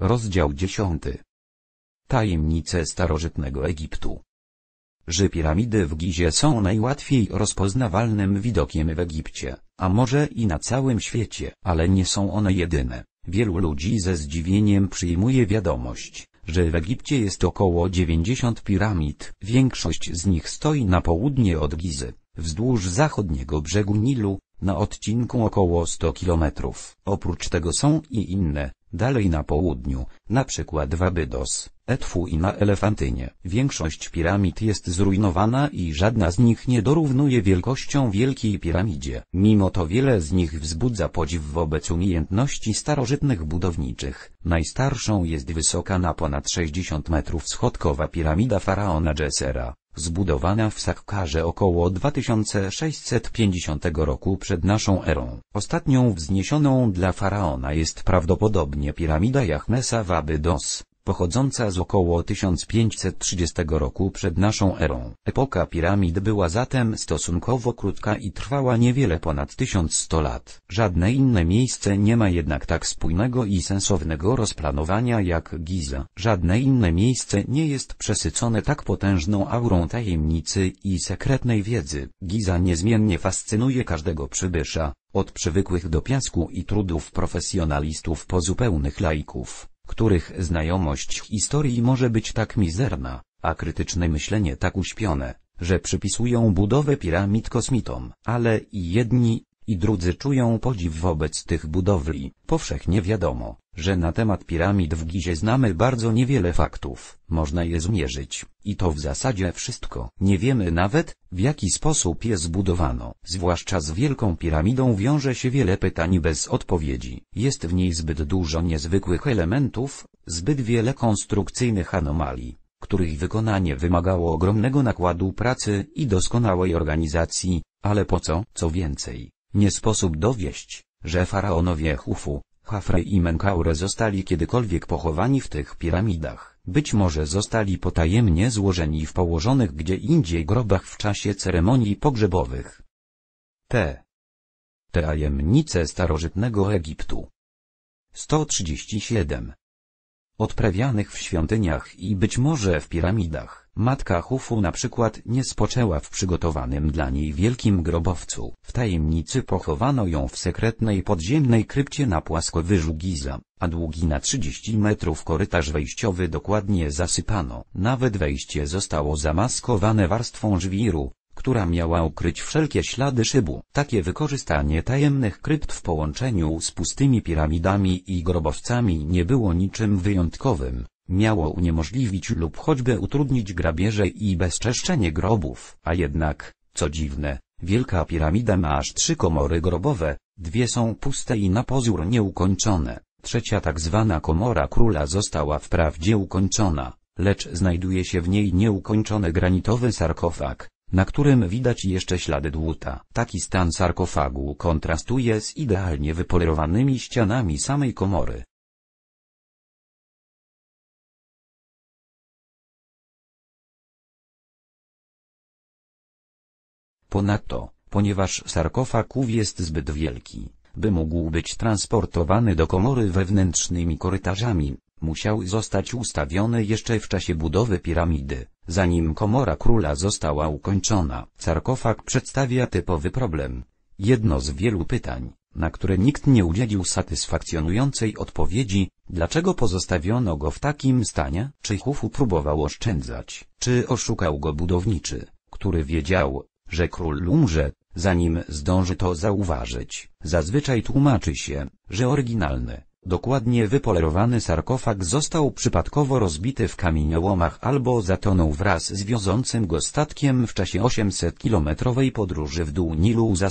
Rozdział 10 Tajemnice starożytnego Egiptu że piramidy w Gizie są najłatwiej rozpoznawalnym widokiem w Egipcie, a może i na całym świecie, ale nie są one jedyne. Wielu ludzi ze zdziwieniem przyjmuje wiadomość, że w Egipcie jest około 90 piramid, większość z nich stoi na południe od Gizy wzdłuż zachodniego brzegu Nilu, na odcinku około 100 km. Oprócz tego są i inne, dalej na południu, na przykład w Abydos, Etfu i na Elefantynie. Większość piramid jest zrujnowana i żadna z nich nie dorównuje wielkością Wielkiej Piramidzie. Mimo to wiele z nich wzbudza podziw wobec umiejętności starożytnych budowniczych. Najstarszą jest wysoka na ponad 60 metrów schodkowa piramida faraona Jessera zbudowana w Sakkarze około 2650 roku przed naszą erą. Ostatnią wzniesioną dla faraona jest prawdopodobnie piramida Jachmesa w Abydos pochodząca z około 1530 roku przed naszą erą. Epoka piramid była zatem stosunkowo krótka i trwała niewiele ponad 1100 lat. Żadne inne miejsce nie ma jednak tak spójnego i sensownego rozplanowania jak Giza. Żadne inne miejsce nie jest przesycone tak potężną aurą tajemnicy i sekretnej wiedzy. Giza niezmiennie fascynuje każdego przybysza, od przywykłych do piasku i trudów profesjonalistów po zupełnych laików których znajomość historii może być tak mizerna, a krytyczne myślenie tak uśpione, że przypisują budowę piramid kosmitom. Ale i jedni, i drudzy czują podziw wobec tych budowli, powszechnie wiadomo, że na temat piramid w Gizie znamy bardzo niewiele faktów, można je zmierzyć, i to w zasadzie wszystko. Nie wiemy nawet, w jaki sposób je zbudowano. Zwłaszcza z Wielką Piramidą wiąże się wiele pytań bez odpowiedzi. Jest w niej zbyt dużo niezwykłych elementów, zbyt wiele konstrukcyjnych anomalii których wykonanie wymagało ogromnego nakładu pracy i doskonałej organizacji, ale po co? Co więcej, nie sposób dowieść, że faraonowie Hufu, Hafre i Menkaure zostali kiedykolwiek pochowani w tych piramidach, być może zostali potajemnie złożeni w położonych gdzie indziej grobach w czasie ceremonii pogrzebowych. T. Tajemnice starożytnego Egiptu 137 odprawianych w świątyniach i być może w piramidach. Matka Hufu na przykład nie spoczęła w przygotowanym dla niej wielkim grobowcu. W tajemnicy pochowano ją w sekretnej podziemnej krypcie na płaskowyżu Giza, a długi na 30 metrów korytarz wejściowy dokładnie zasypano. Nawet wejście zostało zamaskowane warstwą żwiru, która miała ukryć wszelkie ślady szybu. Takie wykorzystanie tajemnych krypt w połączeniu z pustymi piramidami i grobowcami nie było niczym wyjątkowym miało uniemożliwić lub choćby utrudnić grabieże i bezczeszczenie grobów. A jednak, co dziwne, Wielka Piramida ma aż trzy komory grobowe, dwie są puste i na pozór nieukończone. Trzecia tak zwana komora króla została wprawdzie ukończona, lecz znajduje się w niej nieukończony granitowy sarkofag, na którym widać jeszcze ślady dłuta. Taki stan sarkofagu kontrastuje z idealnie wypolerowanymi ścianami samej komory. Ponadto, ponieważ sarkofag jest zbyt wielki, by mógł być transportowany do komory wewnętrznymi korytarzami, musiał zostać ustawiony jeszcze w czasie budowy piramidy, zanim komora króla została ukończona. Sarkofag przedstawia typowy problem. Jedno z wielu pytań, na które nikt nie udzielił satysfakcjonującej odpowiedzi, dlaczego pozostawiono go w takim stanie, czy Hufu próbował oszczędzać, czy oszukał go budowniczy, który wiedział, że król umrze, zanim zdąży to zauważyć. Zazwyczaj tłumaczy się, że oryginalny Dokładnie wypolerowany sarkofag został przypadkowo rozbity w kamieniołomach albo zatonął wraz z wiozącym go statkiem w czasie 800-kilometrowej podróży w dół Nilu za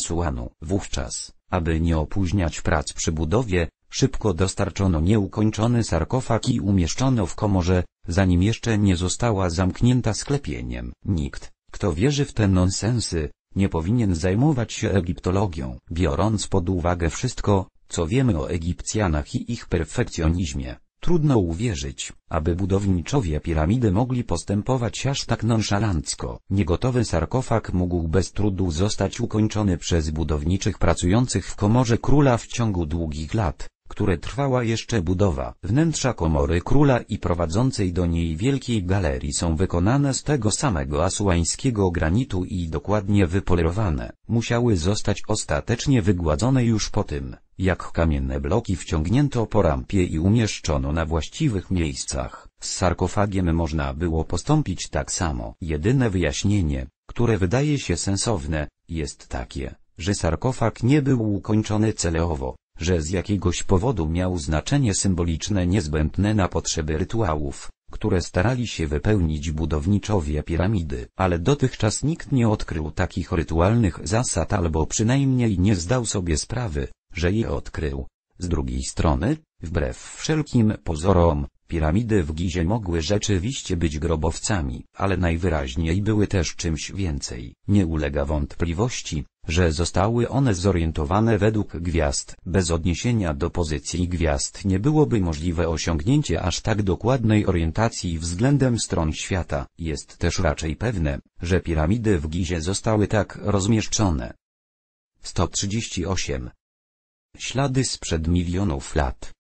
Wówczas, aby nie opóźniać prac przy budowie, szybko dostarczono nieukończony sarkofag i umieszczono w komorze, zanim jeszcze nie została zamknięta sklepieniem. Nikt, kto wierzy w te nonsensy, nie powinien zajmować się egiptologią. Biorąc pod uwagę wszystko, co wiemy o Egipcjanach i ich perfekcjonizmie, trudno uwierzyć, aby budowniczowie piramidy mogli postępować aż tak nonszalancko. Niegotowy sarkofag mógł bez trudu zostać ukończony przez budowniczych pracujących w komorze króla w ciągu długich lat które trwała jeszcze budowa. Wnętrza komory króla i prowadzącej do niej wielkiej galerii są wykonane z tego samego asuańskiego granitu i dokładnie wypolerowane. Musiały zostać ostatecznie wygładzone już po tym, jak kamienne bloki wciągnięto po rampie i umieszczono na właściwych miejscach. Z sarkofagiem można było postąpić tak samo. Jedyne wyjaśnienie, które wydaje się sensowne, jest takie, że sarkofag nie był ukończony celowo, że z jakiegoś powodu miał znaczenie symboliczne niezbędne na potrzeby rytuałów, które starali się wypełnić budowniczowie piramidy. Ale dotychczas nikt nie odkrył takich rytualnych zasad albo przynajmniej nie zdał sobie sprawy, że je odkrył. Z drugiej strony, wbrew wszelkim pozorom, piramidy w Gizie mogły rzeczywiście być grobowcami, ale najwyraźniej były też czymś więcej. Nie ulega wątpliwości, że zostały one zorientowane według gwiazd. Bez odniesienia do pozycji gwiazd nie byłoby możliwe osiągnięcie aż tak dokładnej orientacji względem stron świata. Jest też raczej pewne, że piramidy w Gizie zostały tak rozmieszczone. 138 ślady sprzed milionów lat.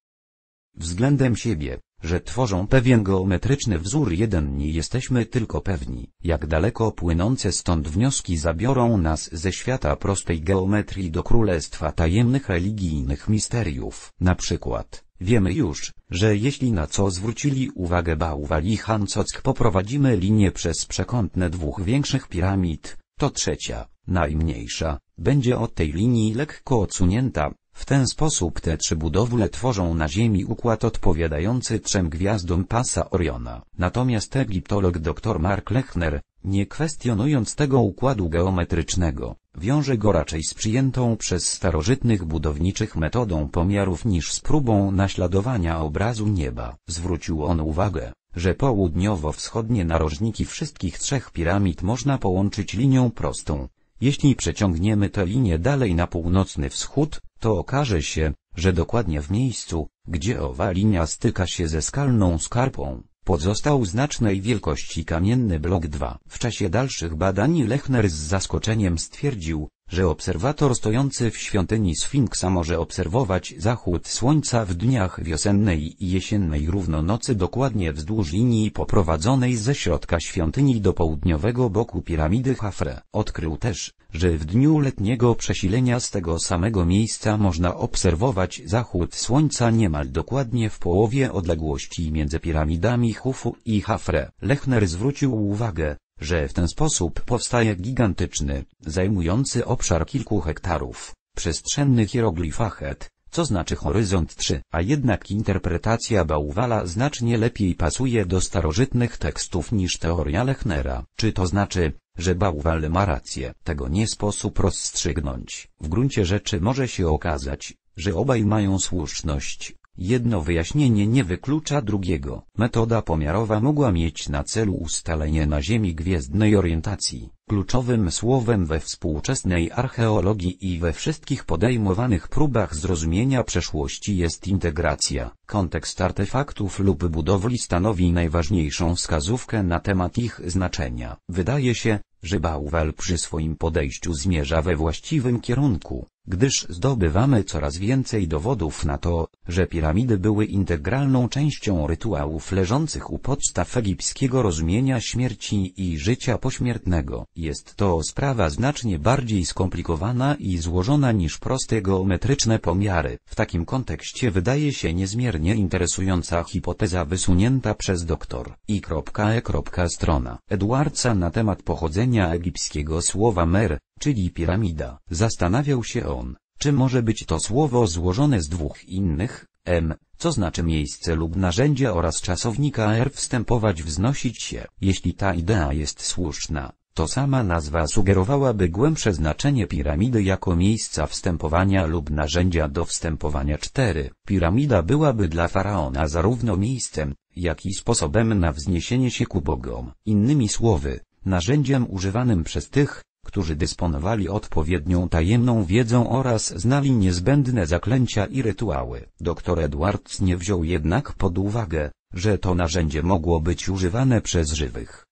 Względem siebie, że tworzą pewien geometryczny wzór jeden nie jesteśmy tylko pewni, jak daleko płynące stąd wnioski zabiorą nas ze świata prostej geometrii do królestwa tajemnych religijnych misteriów. Na przykład, wiemy już, że jeśli na co zwrócili uwagę Bałwal i Hancock poprowadzimy linię przez przekątne dwóch większych piramid, to trzecia, najmniejsza, będzie od tej linii lekko odsunięta, w ten sposób te trzy budowle tworzą na Ziemi układ odpowiadający trzem gwiazdom pasa Oriona. Natomiast egiptolog dr Mark Lechner, nie kwestionując tego układu geometrycznego, wiąże go raczej z przyjętą przez starożytnych budowniczych metodą pomiarów niż z próbą naśladowania obrazu nieba. Zwrócił on uwagę, że południowo-wschodnie narożniki wszystkich trzech piramid można połączyć linią prostą, jeśli przeciągniemy tę linię dalej na północny wschód, to okaże się, że dokładnie w miejscu, gdzie owa linia styka się ze skalną skarpą, pozostał znacznej wielkości kamienny blok 2. W czasie dalszych badań Lechner z zaskoczeniem stwierdził, że obserwator stojący w świątyni Sfinksa może obserwować zachód słońca w dniach wiosennej i jesiennej równonocy dokładnie wzdłuż linii poprowadzonej ze środka świątyni do południowego boku piramidy Hafre. Odkrył też, że w dniu letniego przesilenia z tego samego miejsca można obserwować zachód słońca niemal dokładnie w połowie odległości między piramidami Hufu i Hafre. Lechner zwrócił uwagę, że w ten sposób powstaje gigantyczny, zajmujący obszar kilku hektarów, przestrzenny hieroglifachet, co znaczy horyzont 3, a jednak interpretacja Bałwala znacznie lepiej pasuje do starożytnych tekstów niż teoria Lechnera. Czy to znaczy, że Bałwal ma rację? Tego nie sposób rozstrzygnąć. W gruncie rzeczy może się okazać, że obaj mają słuszność, Jedno wyjaśnienie nie wyklucza drugiego. Metoda pomiarowa mogła mieć na celu ustalenie na Ziemi gwiezdnej orientacji. Kluczowym słowem we współczesnej archeologii i we wszystkich podejmowanych próbach zrozumienia przeszłości jest integracja. Kontekst artefaktów lub budowli stanowi najważniejszą wskazówkę na temat ich znaczenia. Wydaje się, że Bauwal przy swoim podejściu zmierza we właściwym kierunku gdyż zdobywamy coraz więcej dowodów na to, że piramidy były integralną częścią rytuałów leżących u podstaw egipskiego rozumienia śmierci i życia pośmiertnego. Jest to sprawa znacznie bardziej skomplikowana i złożona niż proste geometryczne pomiary. W takim kontekście wydaje się niezmiernie interesująca hipoteza wysunięta przez dr i.e. strona Edwardsa na temat pochodzenia egipskiego słowa mer, czyli piramida. Zastanawiał się on, czy może być to słowo złożone z dwóch innych, m, co znaczy miejsce lub narzędzie oraz czasownika r wstępować wznosić się. Jeśli ta idea jest słuszna, to sama nazwa sugerowałaby głębsze znaczenie piramidy jako miejsca wstępowania lub narzędzia do wstępowania 4. Piramida byłaby dla faraona zarówno miejscem, jak i sposobem na wzniesienie się ku bogom. Innymi słowy, narzędziem używanym przez tych, którzy dysponowali odpowiednią tajemną wiedzą oraz znali niezbędne zaklęcia i rytuały. Doktor Edwards nie wziął jednak pod uwagę, że to narzędzie mogło być używane przez żywych.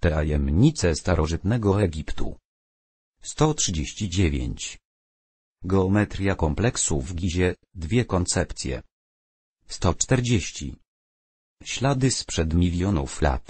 Tajemnice starożytnego Egiptu 139 Geometria kompleksu w Gizie, dwie koncepcje 140 Ślady sprzed milionów lat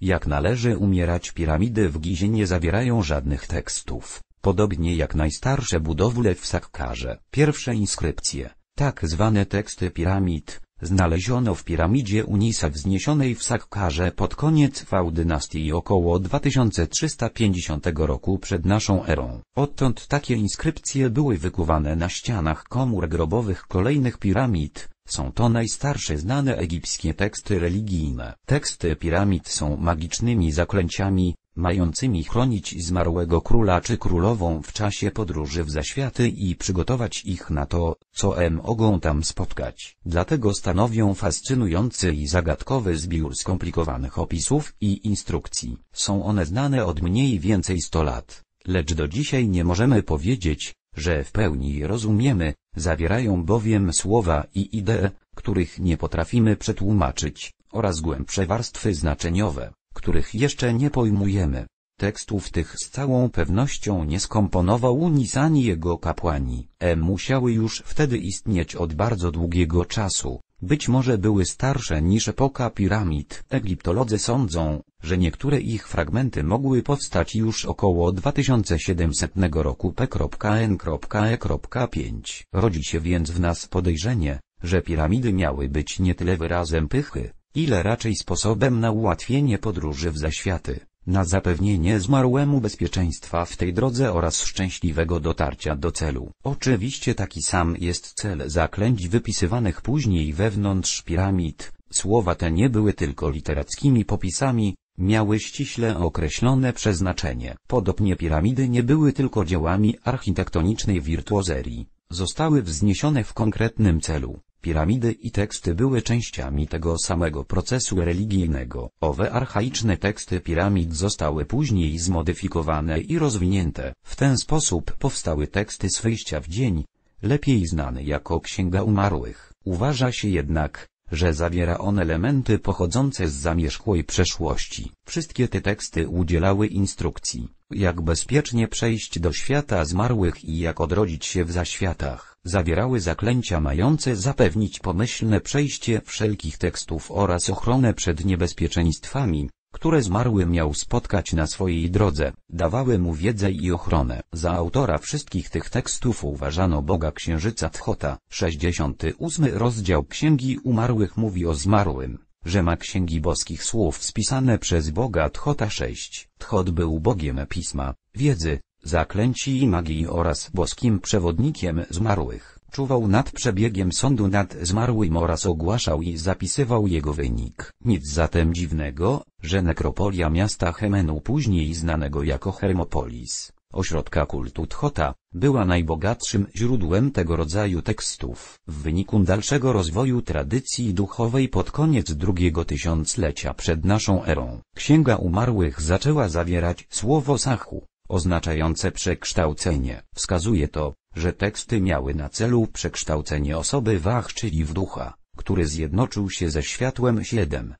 jak należy umierać piramidy w Gizie nie zawierają żadnych tekstów, podobnie jak najstarsze budowle w Sakkarze. Pierwsze inskrypcje, tak zwane teksty piramid, znaleziono w piramidzie Unisa wzniesionej w Sakkarze pod koniec V dynastii około 2350 roku przed naszą erą. Odtąd takie inskrypcje były wykuwane na ścianach komór grobowych kolejnych piramid. Są to najstarsze znane egipskie teksty religijne. Teksty piramid są magicznymi zaklęciami, mającymi chronić zmarłego króla czy królową w czasie podróży w zaświaty i przygotować ich na to, co em mogą tam spotkać. Dlatego stanowią fascynujący i zagadkowy zbiór skomplikowanych opisów i instrukcji. Są one znane od mniej więcej 100 lat, lecz do dzisiaj nie możemy powiedzieć, że w pełni je rozumiemy, zawierają bowiem słowa i idee, których nie potrafimy przetłumaczyć, oraz głębsze warstwy znaczeniowe których jeszcze nie pojmujemy. Tekstów tych z całą pewnością nie skomponował nic ani jego kapłani. E musiały już wtedy istnieć od bardzo długiego czasu. Być może były starsze niż epoka piramid. Egiptolodzy sądzą, że niektóre ich fragmenty mogły powstać już około 2700 roku p.n.e.5. Rodzi się więc w nas podejrzenie, że piramidy miały być nie tyle wyrazem pychy, ile raczej sposobem na ułatwienie podróży w zaświaty, na zapewnienie zmarłemu bezpieczeństwa w tej drodze oraz szczęśliwego dotarcia do celu. Oczywiście taki sam jest cel zaklęć wypisywanych później wewnątrz piramid, słowa te nie były tylko literackimi popisami, miały ściśle określone przeznaczenie. Podobnie piramidy nie były tylko dziełami architektonicznej wirtuozerii, zostały wzniesione w konkretnym celu piramidy i teksty były częściami tego samego procesu religijnego. Owe archaiczne teksty piramid zostały później zmodyfikowane i rozwinięte. W ten sposób powstały teksty z wyjścia w dzień, lepiej znany jako Księga Umarłych. Uważa się jednak, że zawiera on elementy pochodzące z zamierzchłej przeszłości. Wszystkie te teksty udzielały instrukcji, jak bezpiecznie przejść do świata zmarłych i jak odrodzić się w zaświatach zawierały zaklęcia mające zapewnić pomyślne przejście wszelkich tekstów oraz ochronę przed niebezpieczeństwami, które zmarły miał spotkać na swojej drodze, dawały mu wiedzę i ochronę. Za autora wszystkich tych tekstów uważano Boga Księżyca Tchota. 68 rozdział Księgi Umarłych mówi o zmarłym, że ma księgi boskich słów spisane przez Boga Tchota 6. Tchot był Bogiem Pisma, wiedzy, zaklęci i magii oraz boskim przewodnikiem zmarłych. Czuwał nad przebiegiem sądu nad zmarłym oraz ogłaszał i zapisywał jego wynik. Nic zatem dziwnego, że nekropolia miasta Hemenu później znanego jako Hermopolis, ośrodka kultu Tchota, była najbogatszym źródłem tego rodzaju tekstów. W wyniku dalszego rozwoju tradycji duchowej pod koniec drugiego tysiąclecia przed naszą erą, Księga Umarłych zaczęła zawierać słowo Sachu, oznaczające przekształcenie. Wskazuje to, że teksty miały na celu przekształcenie osoby Wach czyli w ducha, który zjednoczył się ze światłem siedem.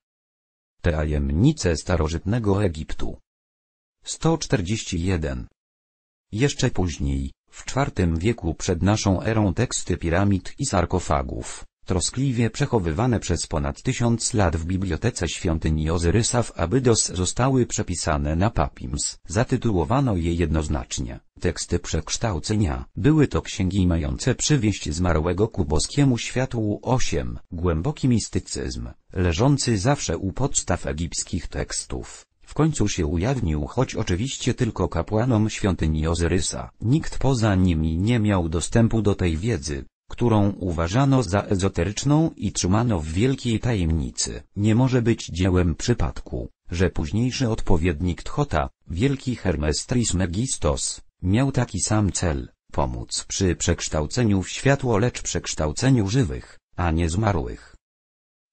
Tajemnice starożytnego Egiptu 141 Jeszcze później, w IV wieku przed naszą erą teksty piramid i sarkofagów troskliwie przechowywane przez ponad tysiąc lat w bibliotece świątyni Ozyrysa w Abydos zostały przepisane na papims. Zatytułowano je jednoznacznie. Teksty przekształcenia były to księgi mające przywieść zmarłego ku boskiemu światłu 8. Głęboki mistycyzm, leżący zawsze u podstaw egipskich tekstów w końcu się ujawnił choć oczywiście tylko kapłanom świątyni Ozyrysa. Nikt poza nimi nie miał dostępu do tej wiedzy którą uważano za ezoteryczną i trzymano w wielkiej tajemnicy. Nie może być dziełem przypadku, że późniejszy odpowiednik Tchota, wielki Hermes Trismegistos, miał taki sam cel, pomóc przy przekształceniu w światło lecz przekształceniu żywych, a nie zmarłych.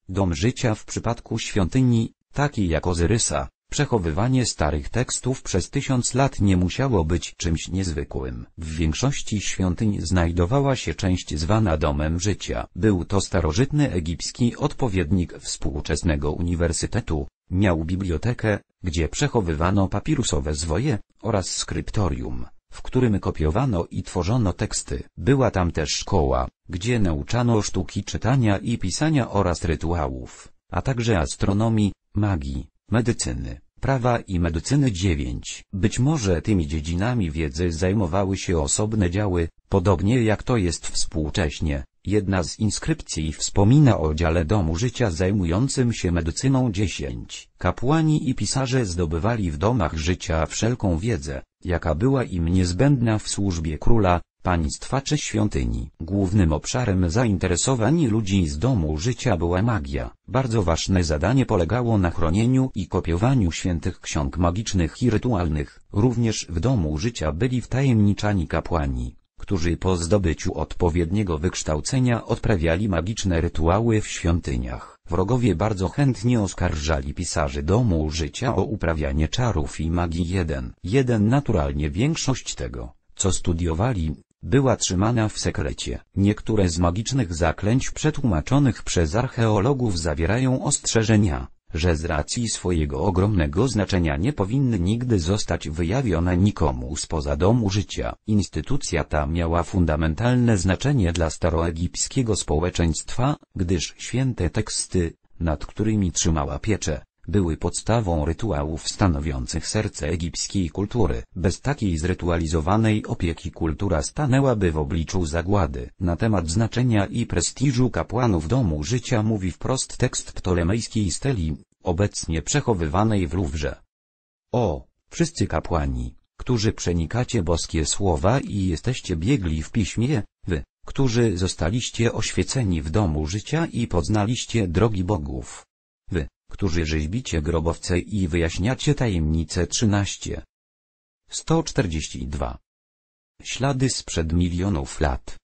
Dom życia w przypadku świątyni, taki jak Ozyrysa, Przechowywanie starych tekstów przez tysiąc lat nie musiało być czymś niezwykłym. W większości świątyń znajdowała się część zwana domem życia. Był to starożytny egipski odpowiednik współczesnego uniwersytetu. Miał bibliotekę, gdzie przechowywano papirusowe zwoje, oraz skryptorium, w którym kopiowano i tworzono teksty. Była tam też szkoła, gdzie nauczano sztuki czytania i pisania oraz rytuałów, a także astronomii, magii medycyny, prawa i medycyny 9. Być może tymi dziedzinami wiedzy zajmowały się osobne działy, podobnie jak to jest współcześnie. Jedna z inskrypcji wspomina o dziale domu życia zajmującym się medycyną 10. Kapłani i pisarze zdobywali w domach życia wszelką wiedzę, jaka była im niezbędna w służbie króla, państwa czy świątyni. Głównym obszarem zainteresowań ludzi z domu życia była magia. Bardzo ważne zadanie polegało na chronieniu i kopiowaniu świętych ksiąg magicznych i rytualnych. Również w domu życia byli wtajemniczani kapłani którzy po zdobyciu odpowiedniego wykształcenia odprawiali magiczne rytuały w świątyniach. Wrogowie bardzo chętnie oskarżali pisarzy domu życia o uprawianie czarów i magii jeden. Jeden naturalnie większość tego, co studiowali, była trzymana w sekrecie. Niektóre z magicznych zaklęć przetłumaczonych przez archeologów zawierają ostrzeżenia, że z racji swojego ogromnego znaczenia nie powinny nigdy zostać wyjawione nikomu spoza domu życia. Instytucja ta miała fundamentalne znaczenie dla staroegipskiego społeczeństwa, gdyż święte teksty, nad którymi trzymała pieczę, były podstawą rytuałów stanowiących serce egipskiej kultury. Bez takiej zrytualizowanej opieki kultura stanęłaby w obliczu zagłady. Na temat znaczenia i prestiżu kapłanów domu życia mówi wprost tekst ptolemejskiej steli, obecnie przechowywanej w Luwrze. O, wszyscy kapłani, którzy przenikacie boskie słowa i jesteście biegli w piśmie, wy, którzy zostaliście oświeceni w domu życia i poznaliście drogi bogów którzy rzeźbicie grobowce i wyjaśniacie tajemnice 13. 142. Ślady sprzed milionów lat.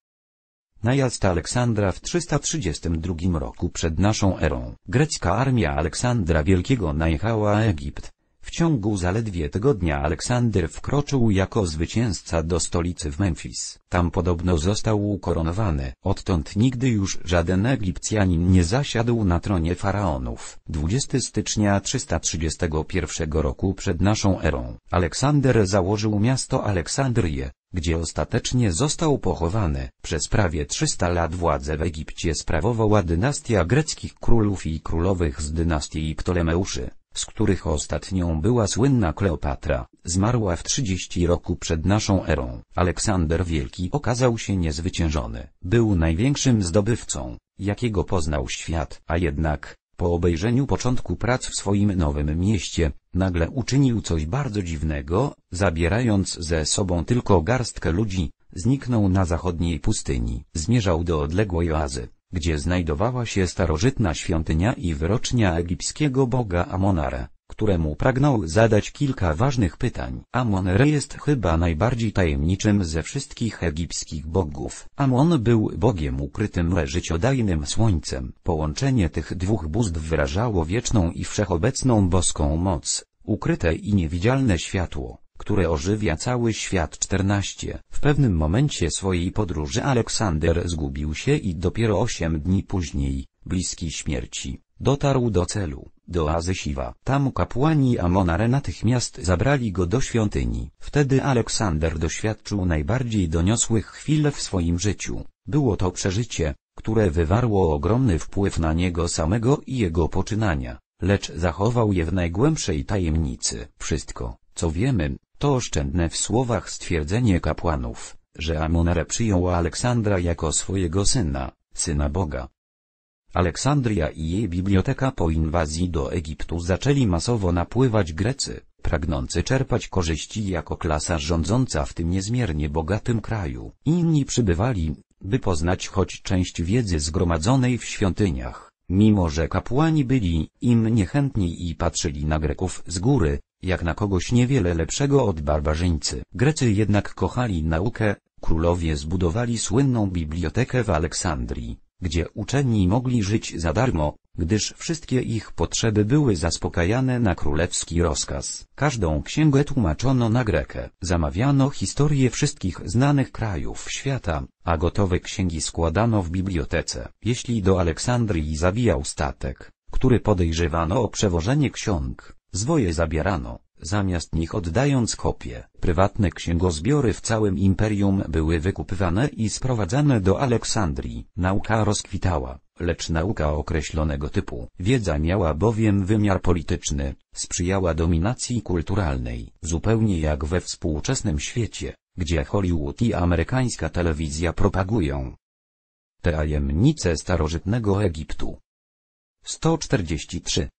Najazd Aleksandra w 332 roku przed naszą erą. Grecka armia Aleksandra Wielkiego najechała Egipt, w ciągu zaledwie tygodnia Aleksander wkroczył jako zwycięzca do stolicy w Memphis. Tam podobno został ukoronowany. Odtąd nigdy już żaden Egipcjanin nie zasiadł na tronie faraonów. 20 stycznia 331 roku przed naszą erą Aleksander założył miasto Aleksandrię, gdzie ostatecznie został pochowany. Przez prawie 300 lat władzę w Egipcie sprawowała dynastia greckich królów i królowych z dynastii Ptolemeuszy z których ostatnią była słynna Kleopatra, zmarła w 30 roku przed naszą erą. Aleksander Wielki okazał się niezwyciężony, był największym zdobywcą, jakiego poznał świat, a jednak, po obejrzeniu początku prac w swoim nowym mieście, nagle uczynił coś bardzo dziwnego, zabierając ze sobą tylko garstkę ludzi, zniknął na zachodniej pustyni, zmierzał do odległej oazy gdzie znajdowała się starożytna świątynia i wyrocznia egipskiego boga Amonare, któremu pragnął zadać kilka ważnych pytań. Amonare jest chyba najbardziej tajemniczym ze wszystkich egipskich bogów. Amon był bogiem ukrytym życiodajnym słońcem. Połączenie tych dwóch bóstw wyrażało wieczną i wszechobecną boską moc, ukryte i niewidzialne światło które ożywia cały świat 14. W pewnym momencie swojej podróży Aleksander zgubił się i dopiero osiem dni później, bliski śmierci, dotarł do celu, do Azy Siwa. Tam kapłani Amonare natychmiast zabrali go do świątyni. Wtedy Aleksander doświadczył najbardziej doniosłych chwil w swoim życiu. Było to przeżycie, które wywarło ogromny wpływ na niego samego i jego poczynania, lecz zachował je w najgłębszej tajemnicy. Wszystko, co wiemy, to oszczędne w słowach stwierdzenie kapłanów, że Amonare przyjął Aleksandra jako swojego syna, syna Boga. Aleksandria i jej biblioteka po inwazji do Egiptu zaczęli masowo napływać Grecy, pragnący czerpać korzyści jako klasa rządząca w tym niezmiernie bogatym kraju. Inni przybywali, by poznać choć część wiedzy zgromadzonej w świątyniach, mimo że kapłani byli im niechętni i patrzyli na Greków z góry, jak na kogoś niewiele lepszego od barbarzyńcy. Grecy jednak kochali naukę, królowie zbudowali słynną bibliotekę w Aleksandrii, gdzie uczeni mogli żyć za darmo, gdyż wszystkie ich potrzeby były zaspokajane na królewski rozkaz. Każdą księgę tłumaczono na grekę. Zamawiano historie wszystkich znanych krajów świata, a gotowe księgi składano w bibliotece. Jeśli do Aleksandrii zabijał statek, który podejrzewano o przewożenie ksiąg, Zwoje zabierano, zamiast nich oddając kopie. Prywatne księgozbiory w całym imperium były wykupywane i sprowadzane do Aleksandrii. Nauka rozkwitała, lecz nauka określonego typu. Wiedza miała bowiem wymiar polityczny, sprzyjała dominacji kulturalnej, zupełnie jak we współczesnym świecie, gdzie Hollywood i amerykańska telewizja propagują tajemnice starożytnego Egiptu. 143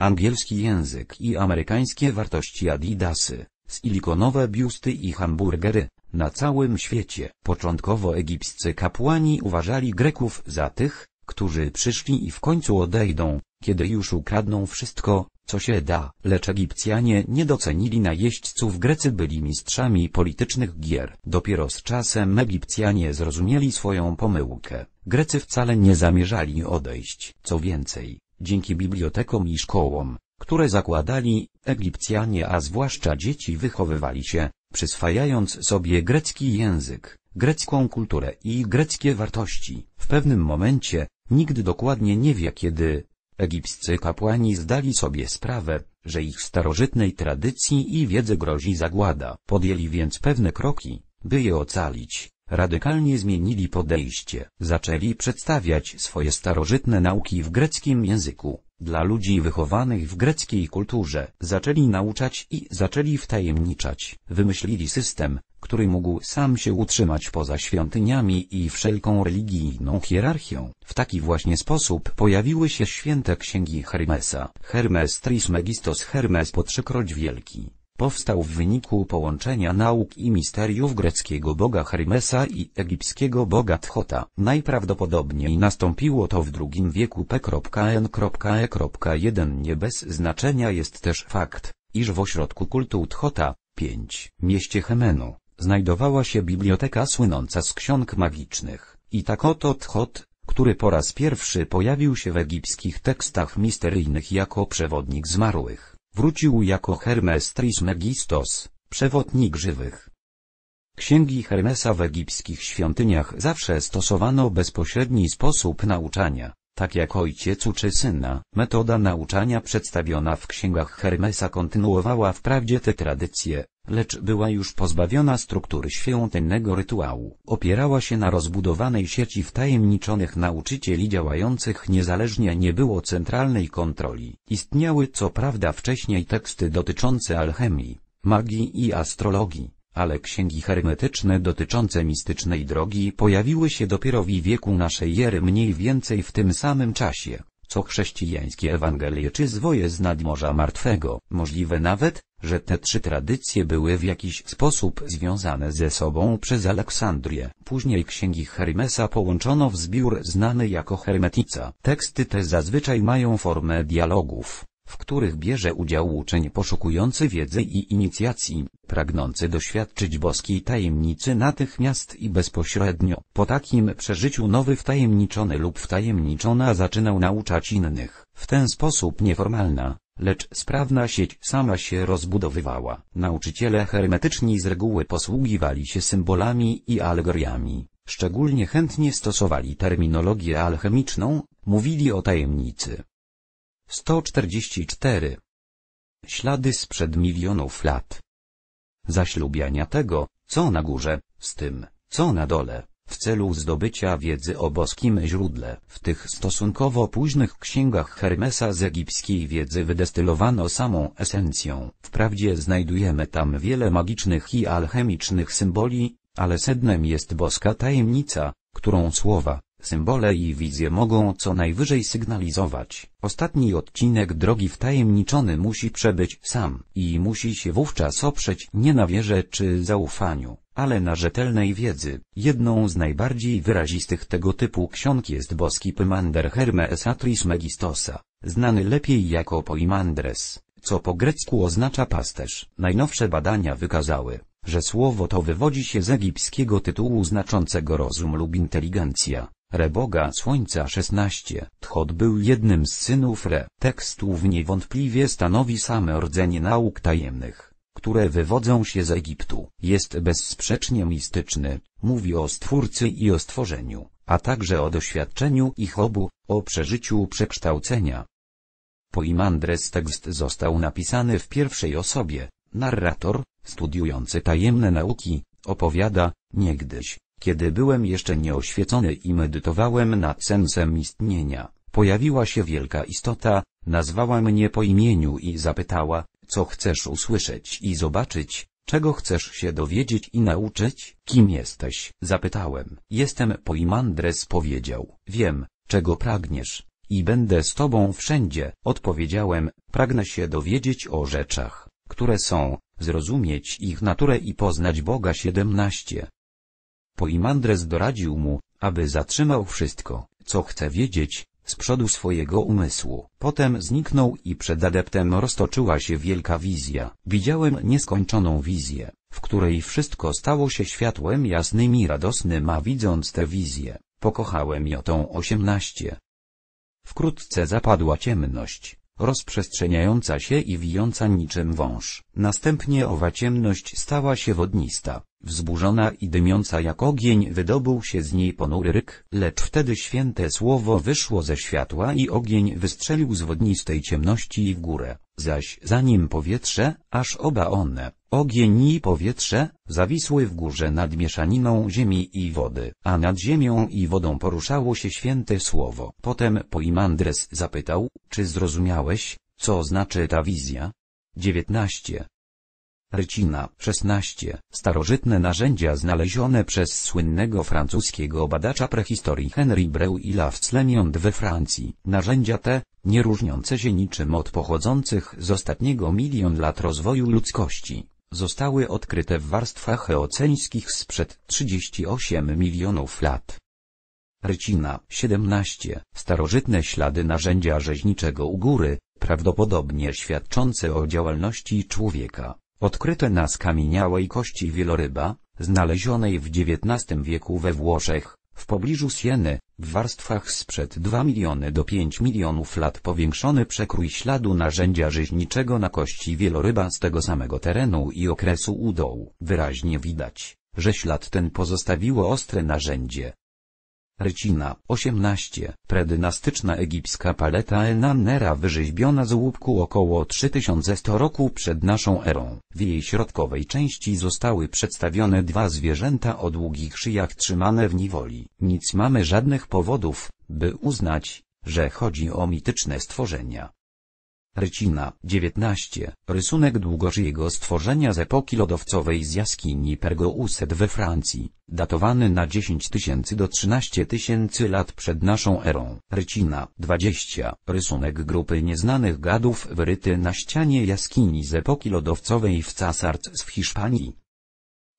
Angielski język i amerykańskie wartości Adidasy, silikonowe biusty i hamburgery, na całym świecie. Początkowo egipscy kapłani uważali Greków za tych, którzy przyszli i w końcu odejdą, kiedy już ukradną wszystko, co się da. Lecz Egipcjanie nie docenili najeźdźców Grecy byli mistrzami politycznych gier. Dopiero z czasem Egipcjanie zrozumieli swoją pomyłkę. Grecy wcale nie zamierzali odejść. Co więcej, dzięki bibliotekom i szkołom, które zakładali, Egipcjanie a zwłaszcza dzieci wychowywali się, przyswajając sobie grecki język, grecką kulturę i greckie wartości. W pewnym momencie, nikt dokładnie nie wie kiedy, egipscy kapłani zdali sobie sprawę, że ich starożytnej tradycji i wiedzy grozi zagłada. Podjęli więc pewne kroki, by je ocalić. Radykalnie zmienili podejście, zaczęli przedstawiać swoje starożytne nauki w greckim języku, dla ludzi wychowanych w greckiej kulturze, zaczęli nauczać i zaczęli wtajemniczać, wymyślili system, który mógł sam się utrzymać poza świątyniami i wszelką religijną hierarchią. W taki właśnie sposób pojawiły się święte księgi Hermesa, Hermes Trismegistos Hermes po trzykroć wielki. Powstał w wyniku połączenia nauk i misteriów greckiego boga Hermesa i egipskiego boga Thota. Najprawdopodobniej nastąpiło to w II wieku p.n.e.1 Nie bez znaczenia jest też fakt, iż w ośrodku kultu Thota, 5, mieście Hemenu, znajdowała się biblioteka słynąca z ksiąg magicznych, i tak oto Thot, który po raz pierwszy pojawił się w egipskich tekstach misteryjnych jako przewodnik zmarłych. Wrócił jako Hermes Trismegistos, przewodnik żywych. Księgi Hermesa w egipskich świątyniach zawsze stosowano bezpośredni sposób nauczania, tak jak ojciec uczy syna. Metoda nauczania przedstawiona w księgach Hermesa kontynuowała wprawdzie te tradycje, lecz była już pozbawiona struktury świątynnego rytuału. Opierała się na rozbudowanej sieci wtajemniczonych nauczycieli działających niezależnie nie było centralnej kontroli. Istniały co prawda wcześniej teksty dotyczące alchemii, magii i astrologii, ale księgi hermetyczne dotyczące mistycznej drogi pojawiły się dopiero w wieku naszej ery mniej więcej w tym samym czasie co chrześcijańskie Ewangelie czy zwoje z nadmorza martwego. Możliwe nawet, że te trzy tradycje były w jakiś sposób związane ze sobą przez Aleksandrię. Później księgi Hermesa połączono w zbiór znany jako Hermetica. Teksty te zazwyczaj mają formę dialogów w których bierze udział uczeń poszukujący wiedzy i inicjacji, pragnący doświadczyć boskiej tajemnicy natychmiast i bezpośrednio. Po takim przeżyciu nowy wtajemniczony lub wtajemniczona zaczynał nauczać innych. W ten sposób nieformalna, Lecz sprawna sieć sama się rozbudowywała. Nauczyciele hermetyczni z reguły posługiwali się symbolami i alegoriami. Szczególnie chętnie stosowali terminologię alchemiczną, mówili o tajemnicy. 144. Ślady sprzed milionów lat. Zaślubiania tego, co na górze, z tym, co na dole. W celu zdobycia wiedzy o boskim źródle, w tych stosunkowo późnych księgach Hermesa z egipskiej wiedzy wydestylowano samą esencję, wprawdzie znajdujemy tam wiele magicznych i alchemicznych symboli, ale sednem jest boska tajemnica, którą słowa, Symbole i wizje mogą co najwyżej sygnalizować. Ostatni odcinek drogi wtajemniczony musi przebyć sam i musi się wówczas oprzeć nie na wierze czy zaufaniu, ale na rzetelnej wiedzy. Jedną z najbardziej wyrazistych tego typu ksiąg jest boski Pymander Hermes Atris Megistosa, znany lepiej jako Poimandres, co po grecku oznacza pasterz. Najnowsze badania wykazały, że słowo to wywodzi się z egipskiego tytułu znaczącego rozum lub inteligencja, Reboga Słońca 16. Tchot był jednym z synów Re. Tekstów niewątpliwie stanowi same rdzenie nauk tajemnych, które wywodzą się z Egiptu. Jest bezsprzecznie mistyczny, mówi o Stwórcy i o stworzeniu, a także o doświadczeniu ich obu, o przeżyciu przekształcenia. Poimandres tekst został napisany w pierwszej osobie, narrator, studiujący tajemne nauki, opowiada, niegdyś, kiedy byłem jeszcze nieoświecony i medytowałem nad sensem istnienia, pojawiła się wielka istota, nazwała mnie po imieniu i zapytała, co chcesz usłyszeć i zobaczyć, czego chcesz się dowiedzieć i nauczyć, kim jesteś? Zapytałem. Jestem Poimandres powiedział, wiem, czego pragniesz, i będę z tobą wszędzie, odpowiedziałem, pragnę się dowiedzieć o rzeczach, które są, zrozumieć ich naturę i poznać Boga 17. Poimandres doradził mu, aby zatrzymał wszystko, co chce wiedzieć, z przodu swojego umysłu. Potem zniknął i przed adeptem roztoczyła się wielka wizja. Widziałem nieskończoną wizję, w której wszystko stało się światłem jasnym i radosnym, a widząc tę wizję, pokochałem Jotą osiemnaście. Wkrótce zapadła ciemność, rozprzestrzeniająca się i wijąca niczym wąż. Następnie owa ciemność stała się wodnista. Wzburzona i dymiąca jak ogień wydobył się z niej ponury ryk, lecz wtedy święte słowo wyszło ze światła i ogień wystrzelił z wodnistej ciemności w górę, zaś zanim powietrze, aż oba one, ogień i powietrze, zawisły w górze nad mieszaniną ziemi i wody, a nad ziemią i wodą poruszało się święte słowo. Potem Poimandres zapytał, czy zrozumiałeś, co znaczy ta wizja? 19. Rycina 16. Starożytne narzędzia znalezione przez słynnego francuskiego badacza prehistorii Henri Breu i Lafs we Francji. Narzędzia te, nie różniące się niczym od pochodzących z ostatniego milion lat rozwoju ludzkości, zostały odkryte w warstwach eoceńskich sprzed 38 milionów lat. Rycina 17. Starożytne ślady narzędzia rzeźniczego u góry, prawdopodobnie świadczące o działalności człowieka. Odkryte na skamieniałej kości wieloryba, znalezionej w XIX wieku we Włoszech, w pobliżu Sieny, w warstwach sprzed 2 miliony do 5 milionów lat powiększony przekrój śladu narzędzia rzeźniczego na kości wieloryba z tego samego terenu i okresu u dołu. Wyraźnie widać, że ślad ten pozostawiło ostre narzędzie, Rycina 18. Predynastyczna egipska paleta Enamnera wyrzeźbiona z łupku około 3100 roku przed naszą erą. W jej środkowej części zostały przedstawione dwa zwierzęta o długich szyjach trzymane w niewoli. Nic mamy żadnych powodów, by uznać, że chodzi o mityczne stworzenia. Rycina 19. Rysunek długożyjego stworzenia z epoki lodowcowej z jaskini Pergouset we Francji, datowany na 10 tysięcy do 13 tysięcy lat przed naszą erą. Rycina 20. Rysunek grupy nieznanych gadów wyryty na ścianie jaskini z epoki lodowcowej w Casarts w Hiszpanii.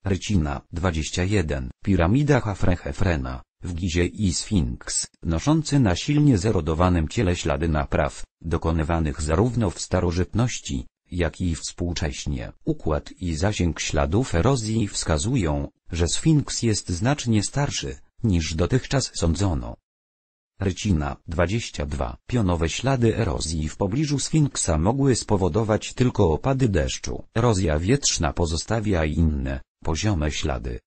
Rycina 21. Piramida Hafren Hefrena w gizie i sfinks, noszący na silnie zerodowanym ciele ślady napraw, dokonywanych zarówno w starożytności, jak i współcześnie. Układ i zasięg śladów erozji wskazują, że sfinks jest znacznie starszy, niż dotychczas sądzono. Rycina 22. Pionowe ślady erozji w pobliżu Sfinksa mogły spowodować tylko opady deszczu. Erozja wietrzna pozostawia inne, poziome ślady,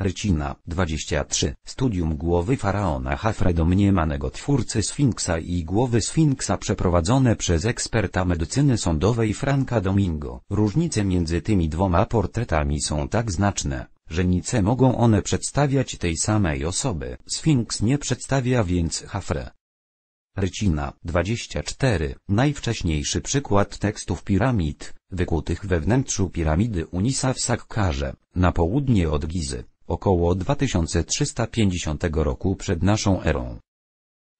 Rycina 23. Studium głowy faraona Hafre domniemanego twórcy Sfinksa i głowy Sfinksa przeprowadzone przez eksperta medycyny sądowej Franka Domingo. Różnice między tymi dwoma portretami są tak znaczne, że nice mogą one przedstawiać tej samej osoby. Sfinks nie przedstawia więc Hafre. Rycina 24. Najwcześniejszy przykład tekstów piramid, wykutych we wnętrzu piramidy Unisa w Sakkarze, na południe od Gizy około 2350 roku przed naszą erą.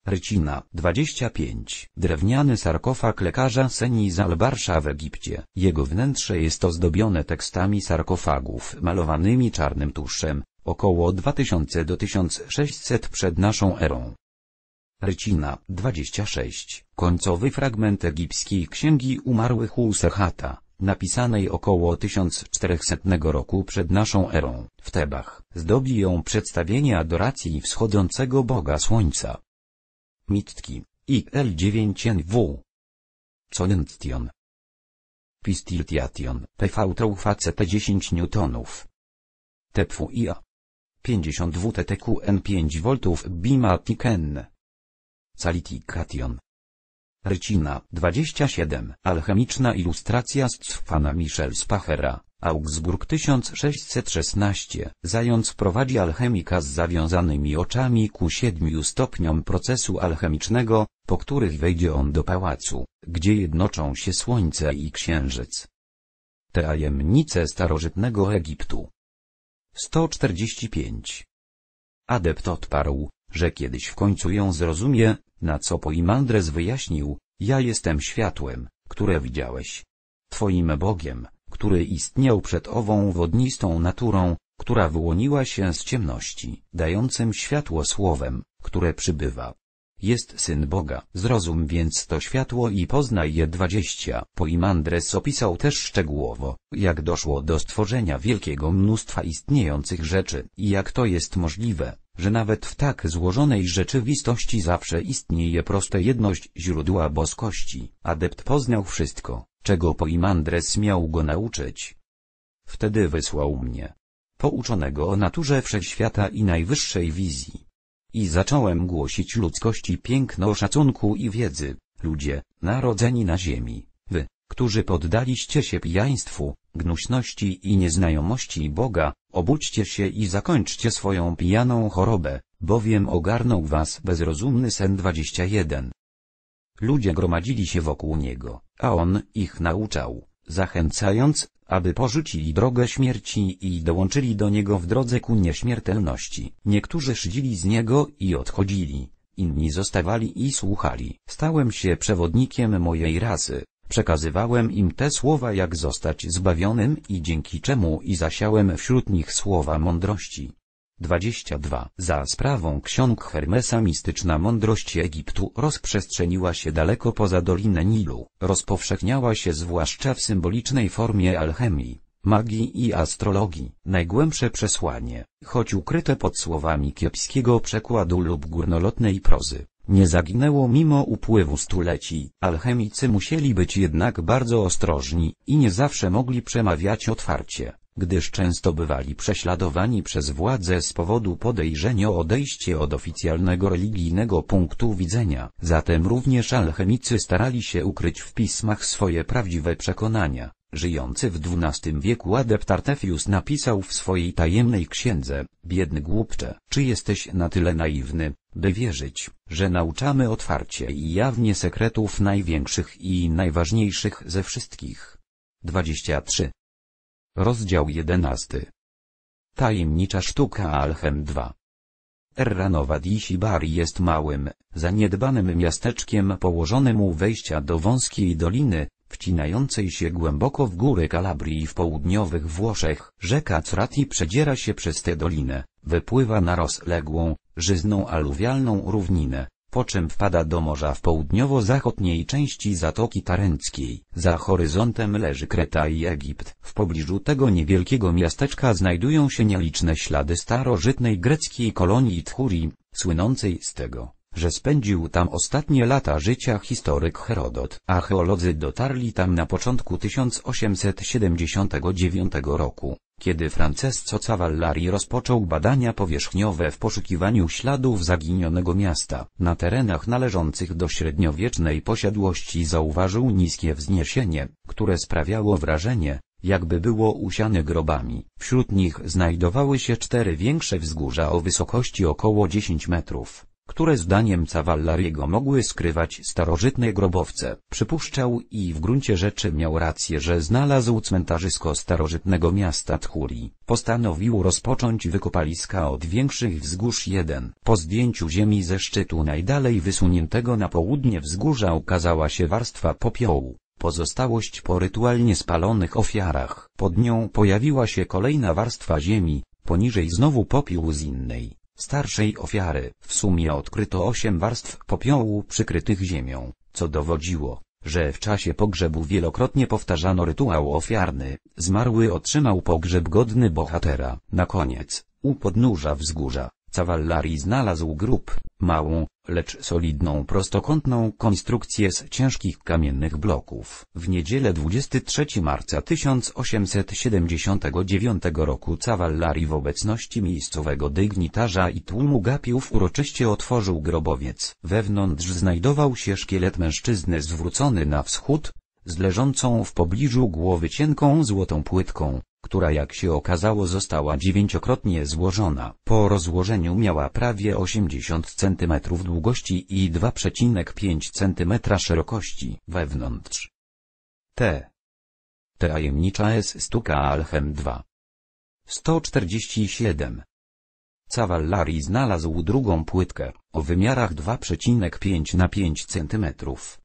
Rycina, 25, drewniany sarkofag lekarza seni Zalbarsza w Egipcie. Jego wnętrze jest ozdobione tekstami sarkofagów malowanymi czarnym tuszem, około 2000 do 1600 przed naszą erą. Rycina, 26, końcowy fragment egipskiej księgi umarłych Usehata, napisanej około 1400 roku przed naszą erą, w Tebach. Zdobi ją przedstawienie adoracji wschodzącego Boga Słońca. Mitki, IL9NW. Conintion. Pistiltiation, PV Trouface T10 Newtonów. IA 50 TTQN 5V Bimatiken. Salitikation. Rycina 27. Alchemiczna ilustracja z Cwana Michel Spachera, Augsburg 1616. Zając prowadzi alchemika z zawiązanymi oczami ku siedmiu stopniom procesu alchemicznego, po których wejdzie on do pałacu, gdzie jednoczą się słońce i księżyc. Tajemnice starożytnego Egiptu. 145. Adept odparł, że kiedyś w końcu ją zrozumie, na co Poimandres wyjaśnił, ja jestem światłem, które widziałeś. Twoim Bogiem, który istniał przed ową wodnistą naturą, która wyłoniła się z ciemności, dającym światło słowem, które przybywa. Jest Syn Boga. Zrozum więc to światło i poznaj je dwadzieścia. Poimandres opisał też szczegółowo, jak doszło do stworzenia wielkiego mnóstwa istniejących rzeczy i jak to jest możliwe, że nawet w tak złożonej rzeczywistości zawsze istnieje proste jedność źródła boskości. Adept poznał wszystko, czego Poimandres miał go nauczyć. Wtedy wysłał mnie. Pouczonego o naturze wszechświata i najwyższej wizji. I zacząłem głosić ludzkości piękno szacunku i wiedzy, ludzie, narodzeni na ziemi którzy poddaliście się pijaństwu, gnuśności i nieznajomości Boga, obudźcie się i zakończcie swoją pijaną chorobę, bowiem ogarnął was bezrozumny sen 21. Ludzie gromadzili się wokół niego, a on ich nauczał, zachęcając, aby porzucili drogę śmierci i dołączyli do niego w drodze ku nieśmiertelności. Niektórzy szydzili z niego i odchodzili, inni zostawali i słuchali. Stałem się przewodnikiem mojej rasy, Przekazywałem im te słowa jak zostać zbawionym i dzięki czemu i zasiałem wśród nich słowa mądrości. 22. Za sprawą ksiąg Hermesa mistyczna mądrość Egiptu rozprzestrzeniła się daleko poza Dolinę Nilu, rozpowszechniała się zwłaszcza w symbolicznej formie alchemii, magii i astrologii. Najgłębsze przesłanie, choć ukryte pod słowami kiepskiego przekładu lub górnolotnej prozy, nie zaginęło mimo upływu stuleci. Alchemicy musieli być jednak bardzo ostrożni i nie zawsze mogli przemawiać otwarcie, gdyż często bywali prześladowani przez władze z powodu podejrzenia o odejście od oficjalnego religijnego punktu widzenia. Zatem również alchemicy starali się ukryć w pismach swoje prawdziwe przekonania. Żyjący w XII wieku adept Artefius napisał w swojej tajemnej księdze, biedny głupcze, czy jesteś na tyle naiwny, by wierzyć, że nauczamy otwarcie i jawnie sekretów największych i najważniejszych ze wszystkich. 23. Rozdział 11. Tajemnicza sztuka Alchem 2. Terranowa Disibar jest małym, zaniedbanym miasteczkiem położonym u wejścia do wąskiej doliny, wcinającej się głęboko w góry Kalabrii i w południowych Włoszech. Rzeka Crati przedziera się przez tę dolinę, wypływa na rozległą, żyzną aluwialną równinę, po czym wpada do morza w południowo-zachodniej części Zatoki Tarenckiej. Za horyzontem leży Kreta i Egipt. W pobliżu tego niewielkiego miasteczka znajdują się nieliczne ślady starożytnej greckiej kolonii Tchuri, słynącej z tego, że spędził tam ostatnie lata życia historyk Herodot. Archeolodzy dotarli tam na początku 1879 roku, kiedy Francesco Cavallari rozpoczął badania powierzchniowe w poszukiwaniu śladów zaginionego miasta. Na terenach należących do średniowiecznej posiadłości zauważył niskie wzniesienie, które sprawiało wrażenie, jakby było usiane grobami. Wśród nich znajdowały się cztery większe wzgórza o wysokości około 10 metrów które zdaniem Cavallariego mogły skrywać starożytne grobowce. Przypuszczał i w gruncie rzeczy miał rację, że znalazł cmentarzysko starożytnego miasta Tchuri. Postanowił rozpocząć wykopaliska od większych wzgórz 1. Po zdjęciu ziemi ze szczytu najdalej wysuniętego na południe wzgórza ukazała się warstwa popiołu pozostałość po rytualnie spalonych ofiarach. Pod nią pojawiła się kolejna warstwa ziemi, poniżej znowu popiół z innej, starszej ofiary. W sumie odkryto osiem warstw popiołu przykrytych ziemią, co dowodziło, że w czasie pogrzebu wielokrotnie powtarzano rytuał ofiarny. Zmarły otrzymał pogrzeb godny bohatera. Na koniec, u podnóża wzgórza, Cavallari znalazł grób, małą, lecz solidną prostokątną konstrukcję z ciężkich kamiennych bloków. W niedzielę 23 marca 1879 roku Cavallari w obecności miejscowego dygnitarza i tłumu gapiów uroczyście otworzył grobowiec. Wewnątrz znajdował się szkielet mężczyzny zwrócony na wschód, z leżącą w pobliżu głowy cienką złotą płytką która jak się okazało została dziewięciokrotnie złożona. Po rozłożeniu miała prawie 80 cm długości i 2,5 cm szerokości wewnątrz. T. Tajemnicza S. Stuka Alchem 2. 147 Cavallari znalazł drugą płytkę, o wymiarach 2,5 na 5 cm.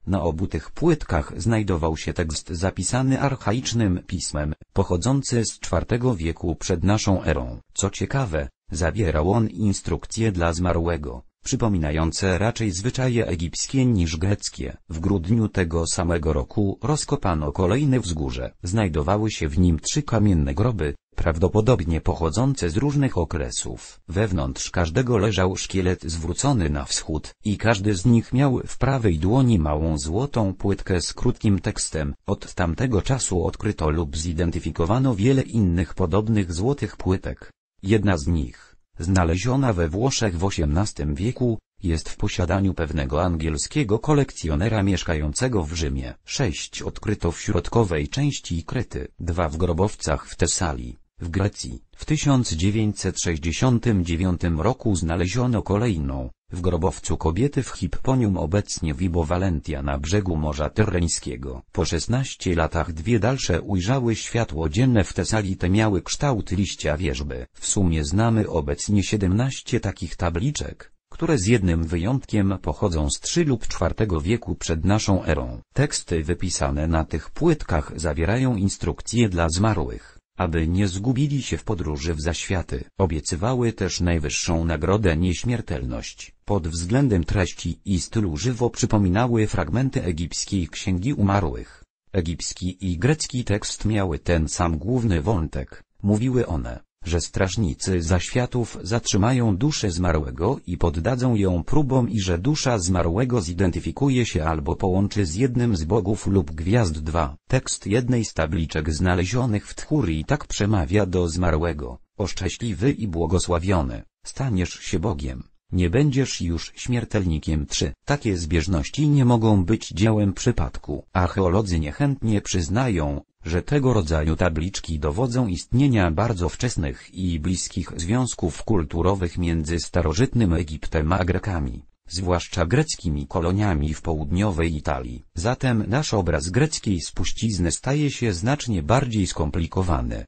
Na obu tych płytkach znajdował się tekst zapisany archaicznym pismem, pochodzący z IV wieku przed naszą erą. Co ciekawe, zawierał on instrukcje dla zmarłego przypominające raczej zwyczaje egipskie niż greckie. W grudniu tego samego roku rozkopano kolejne wzgórze. Znajdowały się w nim trzy kamienne groby, prawdopodobnie pochodzące z różnych okresów. Wewnątrz każdego leżał szkielet zwrócony na wschód i każdy z nich miał w prawej dłoni małą złotą płytkę z krótkim tekstem. Od tamtego czasu odkryto lub zidentyfikowano wiele innych podobnych złotych płytek. Jedna z nich znaleziona we Włoszech w XVIII wieku, jest w posiadaniu pewnego angielskiego kolekcjonera mieszkającego w Rzymie. Sześć odkryto w środkowej części Kryty, dwa w grobowcach w Tesali, w Grecji. W 1969 roku znaleziono kolejną, w grobowcu kobiety w Hipponium obecnie Vibo Valentia na brzegu Morza Tyreńskiego. Po 16 latach dwie dalsze ujrzały światło dzienne w Tesali te miały kształt liścia wierzby. W sumie znamy obecnie 17 takich tabliczek które z jednym wyjątkiem pochodzą z 3 lub 4 wieku przed naszą erą. Teksty wypisane na tych płytkach zawierają instrukcje dla zmarłych aby nie zgubili się w podróży w zaświaty. Obiecywały też najwyższą nagrodę nieśmiertelność. Pod względem treści i stylu żywo przypominały fragmenty egipskiej Księgi Umarłych. Egipski i grecki tekst miały ten sam główny wątek, mówiły one, że strażnicy zaświatów zatrzymają duszę zmarłego i poddadzą ją próbom i że dusza zmarłego zidentyfikuje się albo połączy z jednym z bogów lub gwiazd 2. Tekst jednej z tabliczek znalezionych w i tak przemawia do zmarłego, oszczęśliwy i błogosławiony, staniesz się Bogiem nie będziesz już śmiertelnikiem 3. Takie zbieżności nie mogą być dziełem przypadku. Archeolodzy niechętnie przyznają, że tego rodzaju tabliczki dowodzą istnienia bardzo wczesnych i bliskich związków kulturowych między starożytnym Egiptem a Grekami, zwłaszcza greckimi koloniami w południowej Italii. Zatem nasz obraz greckiej spuścizny staje się znacznie bardziej skomplikowany.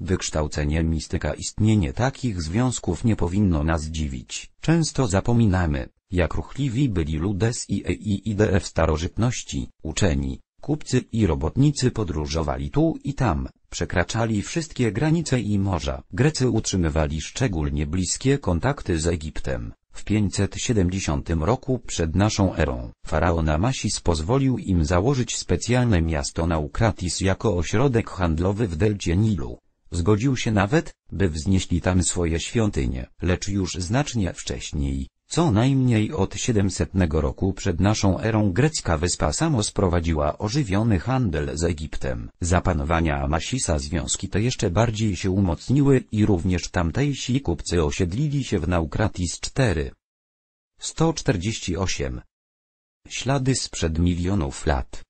Wykształcenie mistyka istnienie takich związków nie powinno nas dziwić. Często zapominamy, jak ruchliwi byli ludes i eide w starożytności, uczeni, Kupcy i robotnicy podróżowali tu i tam, przekraczali wszystkie granice i morza. Grecy utrzymywali szczególnie bliskie kontakty z Egiptem. W 570 roku przed naszą erą faraon Amasis pozwolił im założyć specjalne miasto Naukratis jako ośrodek handlowy w delcie Nilu. Zgodził się nawet, by wznieśli tam swoje świątynie, lecz już znacznie wcześniej, co najmniej od 700 roku przed naszą erą grecka wyspa samosprowadziła ożywiony handel z Egiptem. Za panowania Amasisa związki te jeszcze bardziej się umocniły i również tamtejsi kupcy osiedlili się w Naukratis 4. 148. Ślady sprzed milionów lat.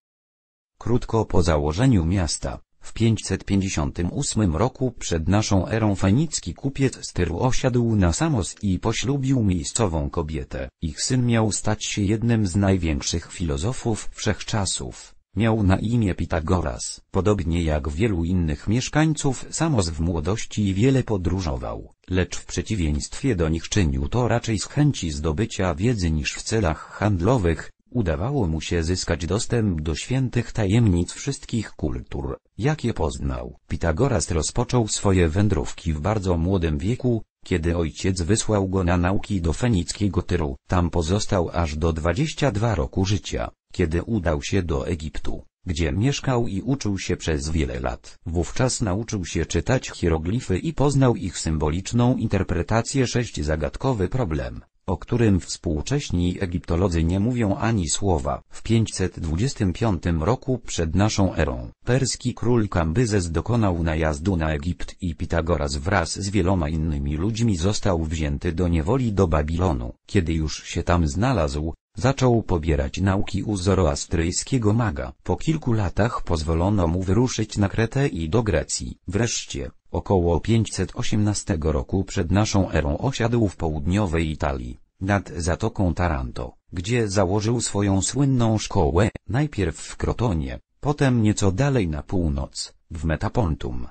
Krótko po założeniu miasta, w 558 roku przed naszą erą fenicki kupiec z Tyru osiadł na Samos i poślubił miejscową kobietę. Ich syn miał stać się jednym z największych filozofów wszechczasów. Miał na imię Pitagoras. Podobnie jak wielu innych mieszkańców Samos w młodości wiele podróżował, lecz w przeciwieństwie do nich czynił to raczej z chęci zdobycia wiedzy niż w celach handlowych, Udawało mu się zyskać dostęp do świętych tajemnic wszystkich kultur, jakie poznał. Pitagoras rozpoczął swoje wędrówki w bardzo młodym wieku, kiedy ojciec wysłał go na nauki do fenickiego Tyru. Tam pozostał aż do 22 roku życia, kiedy udał się do Egiptu, gdzie mieszkał i uczył się przez wiele lat. Wówczas nauczył się czytać hieroglify i poznał ich symboliczną interpretację. Sześć zagadkowy problem, o którym współcześni egiptolodzy nie mówią ani słowa. W 525 roku przed naszą erą, perski król Kambyzes dokonał najazdu na Egipt i Pitagoras wraz z wieloma innymi ludźmi został wzięty do niewoli do Babilonu. Kiedy już się tam znalazł, zaczął pobierać nauki u zoroastryjskiego maga. Po kilku latach pozwolono mu wyruszyć na Kretę i do Grecji. Wreszcie, Około 518 roku przed naszą erą osiadł w południowej Italii, nad zatoką Taranto, gdzie założył swoją słynną szkołę, najpierw w Krotonie, potem nieco dalej na północ, w Metapontum.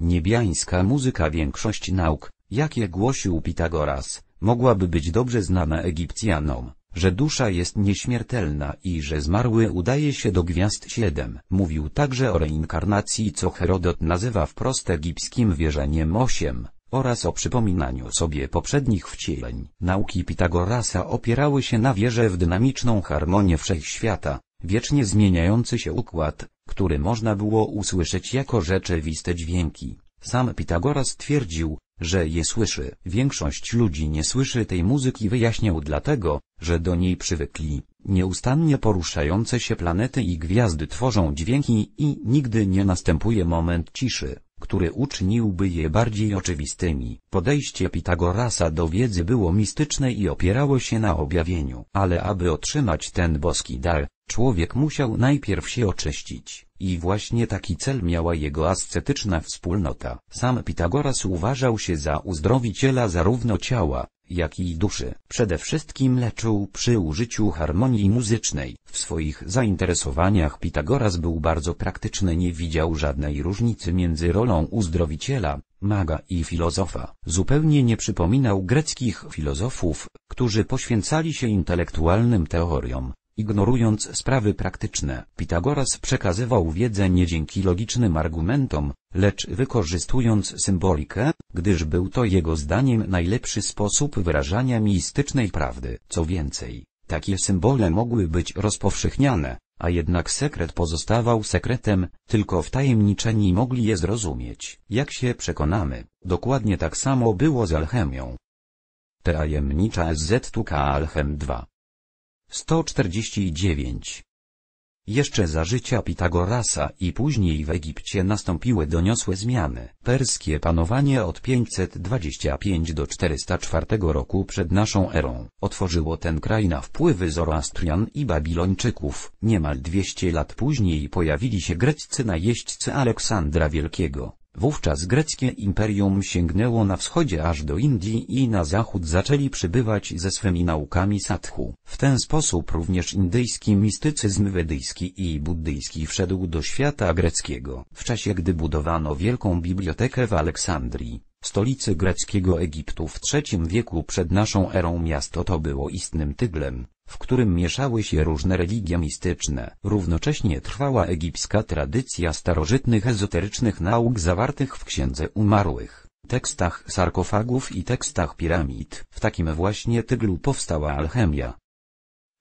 Niebiańska muzyka większość nauk, jakie głosił Pitagoras, mogłaby być dobrze znana Egipcjanom, że dusza jest nieśmiertelna i że zmarły udaje się do gwiazd siedem. Mówił także o reinkarnacji, co Herodot nazywa wprost egipskim wierzeniem osiem oraz o przypominaniu sobie poprzednich wcieleń. Nauki Pitagorasa opierały się na wierze w dynamiczną harmonię wszechświata, wiecznie zmieniający się układ, który można było usłyszeć jako rzeczywiste dźwięki. Sam Pitagoras twierdził, że je słyszy. Większość ludzi nie słyszy tej muzyki wyjaśniał dlatego, że do niej przywykli. Nieustannie poruszające się planety i gwiazdy tworzą dźwięki i nigdy nie następuje moment ciszy, który uczyniłby je bardziej oczywistymi. Podejście Pitagorasa do wiedzy było mistyczne i opierało się na objawieniu. Ale aby otrzymać ten boski dar, Człowiek musiał najpierw się oczyścić, i właśnie taki cel miała jego ascetyczna wspólnota. Sam Pitagoras uważał się za uzdrowiciela zarówno ciała, jak i duszy. Przede wszystkim leczył przy użyciu harmonii muzycznej. W swoich zainteresowaniach Pitagoras był bardzo praktyczny, nie widział żadnej różnicy między rolą uzdrowiciela, maga i filozofa. Zupełnie nie przypominał greckich filozofów, którzy poświęcali się intelektualnym teoriom. Ignorując sprawy praktyczne, Pitagoras przekazywał wiedzę nie dzięki logicznym argumentom, lecz wykorzystując symbolikę, gdyż był to jego zdaniem najlepszy sposób wyrażania mistycznej prawdy. Co więcej, takie symbole mogły być rozpowszechniane, a jednak sekret pozostawał sekretem, tylko wtajemniczeni mogli je zrozumieć. Jak się przekonamy, dokładnie tak samo było z alchemią. Tajemnicza SZ-Tuka Alchem 2 149. Jeszcze za życia Pitagorasa i później w Egipcie nastąpiły doniosłe zmiany. Perskie panowanie od 525 do 404 roku przed naszą erą otworzyło ten kraj na wpływy Zoroastrian i Babilończyków. Niemal 200 lat później pojawili się greccy najeźdźcy Aleksandra Wielkiego, Wówczas greckie imperium sięgnęło na wschodzie aż do Indii i na zachód zaczęli przybywać ze swymi naukami sadhu. W ten sposób również indyjski mistycyzm wedyjski i buddyjski wszedł do świata greckiego. W czasie gdy budowano wielką bibliotekę w Aleksandrii, stolicy greckiego Egiptu w III wieku przed naszą erą miasto to było istnym tyglem, w którym mieszały się różne religie mistyczne. Równocześnie trwała egipska tradycja starożytnych ezoterycznych nauk zawartych w Księdze Umarłych, tekstach sarkofagów i tekstach piramid. W takim właśnie tyglu powstała alchemia.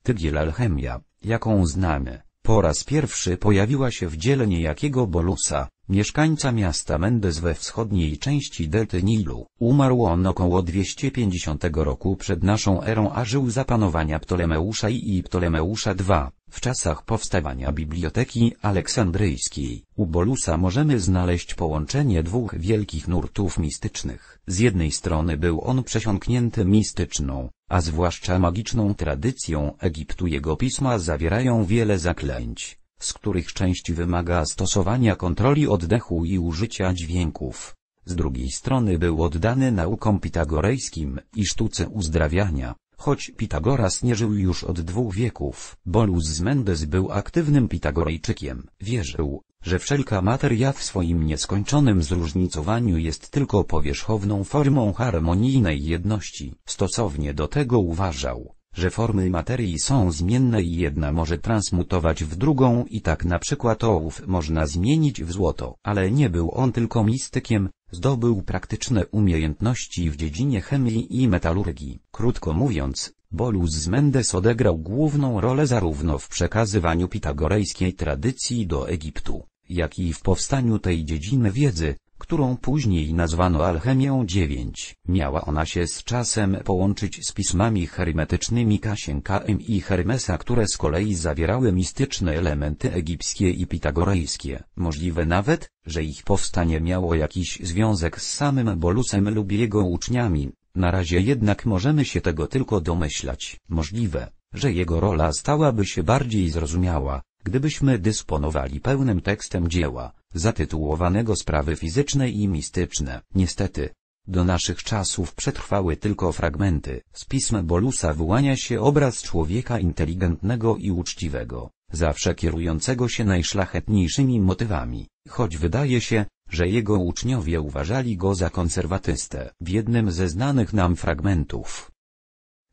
Tygiel alchemia, jaką znamy, po raz pierwszy pojawiła się w dziele niejakiego Bolusa, mieszkańca miasta Mendes we wschodniej części delty Nilu. Umarł on około 250 roku przed naszą erą, a żył za panowania Ptolemeusza i Ptolemeusza II. W czasach powstawania Biblioteki Aleksandryjskiej, u Bolusa możemy znaleźć połączenie dwóch wielkich nurtów mistycznych. Z jednej strony był on przesiąknięty mistyczną, a zwłaszcza magiczną tradycją Egiptu jego pisma zawierają wiele zaklęć, z których część wymaga stosowania kontroli oddechu i użycia dźwięków. Z drugiej strony był oddany naukom pitagorejskim i sztuce uzdrawiania. Choć Pitagoras nie żył już od dwóch wieków, Bolus z Mendes był aktywnym Pitagorejczykiem. Wierzył, że wszelka materia w swoim nieskończonym zróżnicowaniu jest tylko powierzchowną formą harmonijnej jedności. Stosownie do tego uważał, że formy materii są zmienne i jedna może transmutować w drugą i tak na przykład ołów można zmienić w złoto. Ale nie był on tylko mistykiem, Zdobył praktyczne umiejętności w dziedzinie chemii i metalurgii. Krótko mówiąc, Bolus z Mendes odegrał główną rolę zarówno w przekazywaniu pitagorejskiej tradycji do Egiptu, jak i w powstaniu tej dziedziny wiedzy, którą później nazwano Alchemią 9. Miała ona się z czasem połączyć z pismami hermetycznymi Kasienkaem i Hermesa, które z kolei zawierały mistyczne elementy egipskie i pitagorejskie. Możliwe nawet, że ich powstanie miało jakiś związek z samym Bolusem lub jego uczniami. Na razie jednak możemy się tego tylko domyślać. Możliwe, że jego rola stałaby się bardziej zrozumiała, Gdybyśmy dysponowali pełnym tekstem dzieła, zatytułowanego Sprawy fizyczne i mistyczne, niestety, do naszych czasów przetrwały tylko fragmenty. Z pism Bolusa wyłania się obraz człowieka inteligentnego i uczciwego, zawsze kierującego się najszlachetniejszymi motywami, choć wydaje się, że jego uczniowie uważali go za konserwatystę. W jednym ze znanych nam fragmentów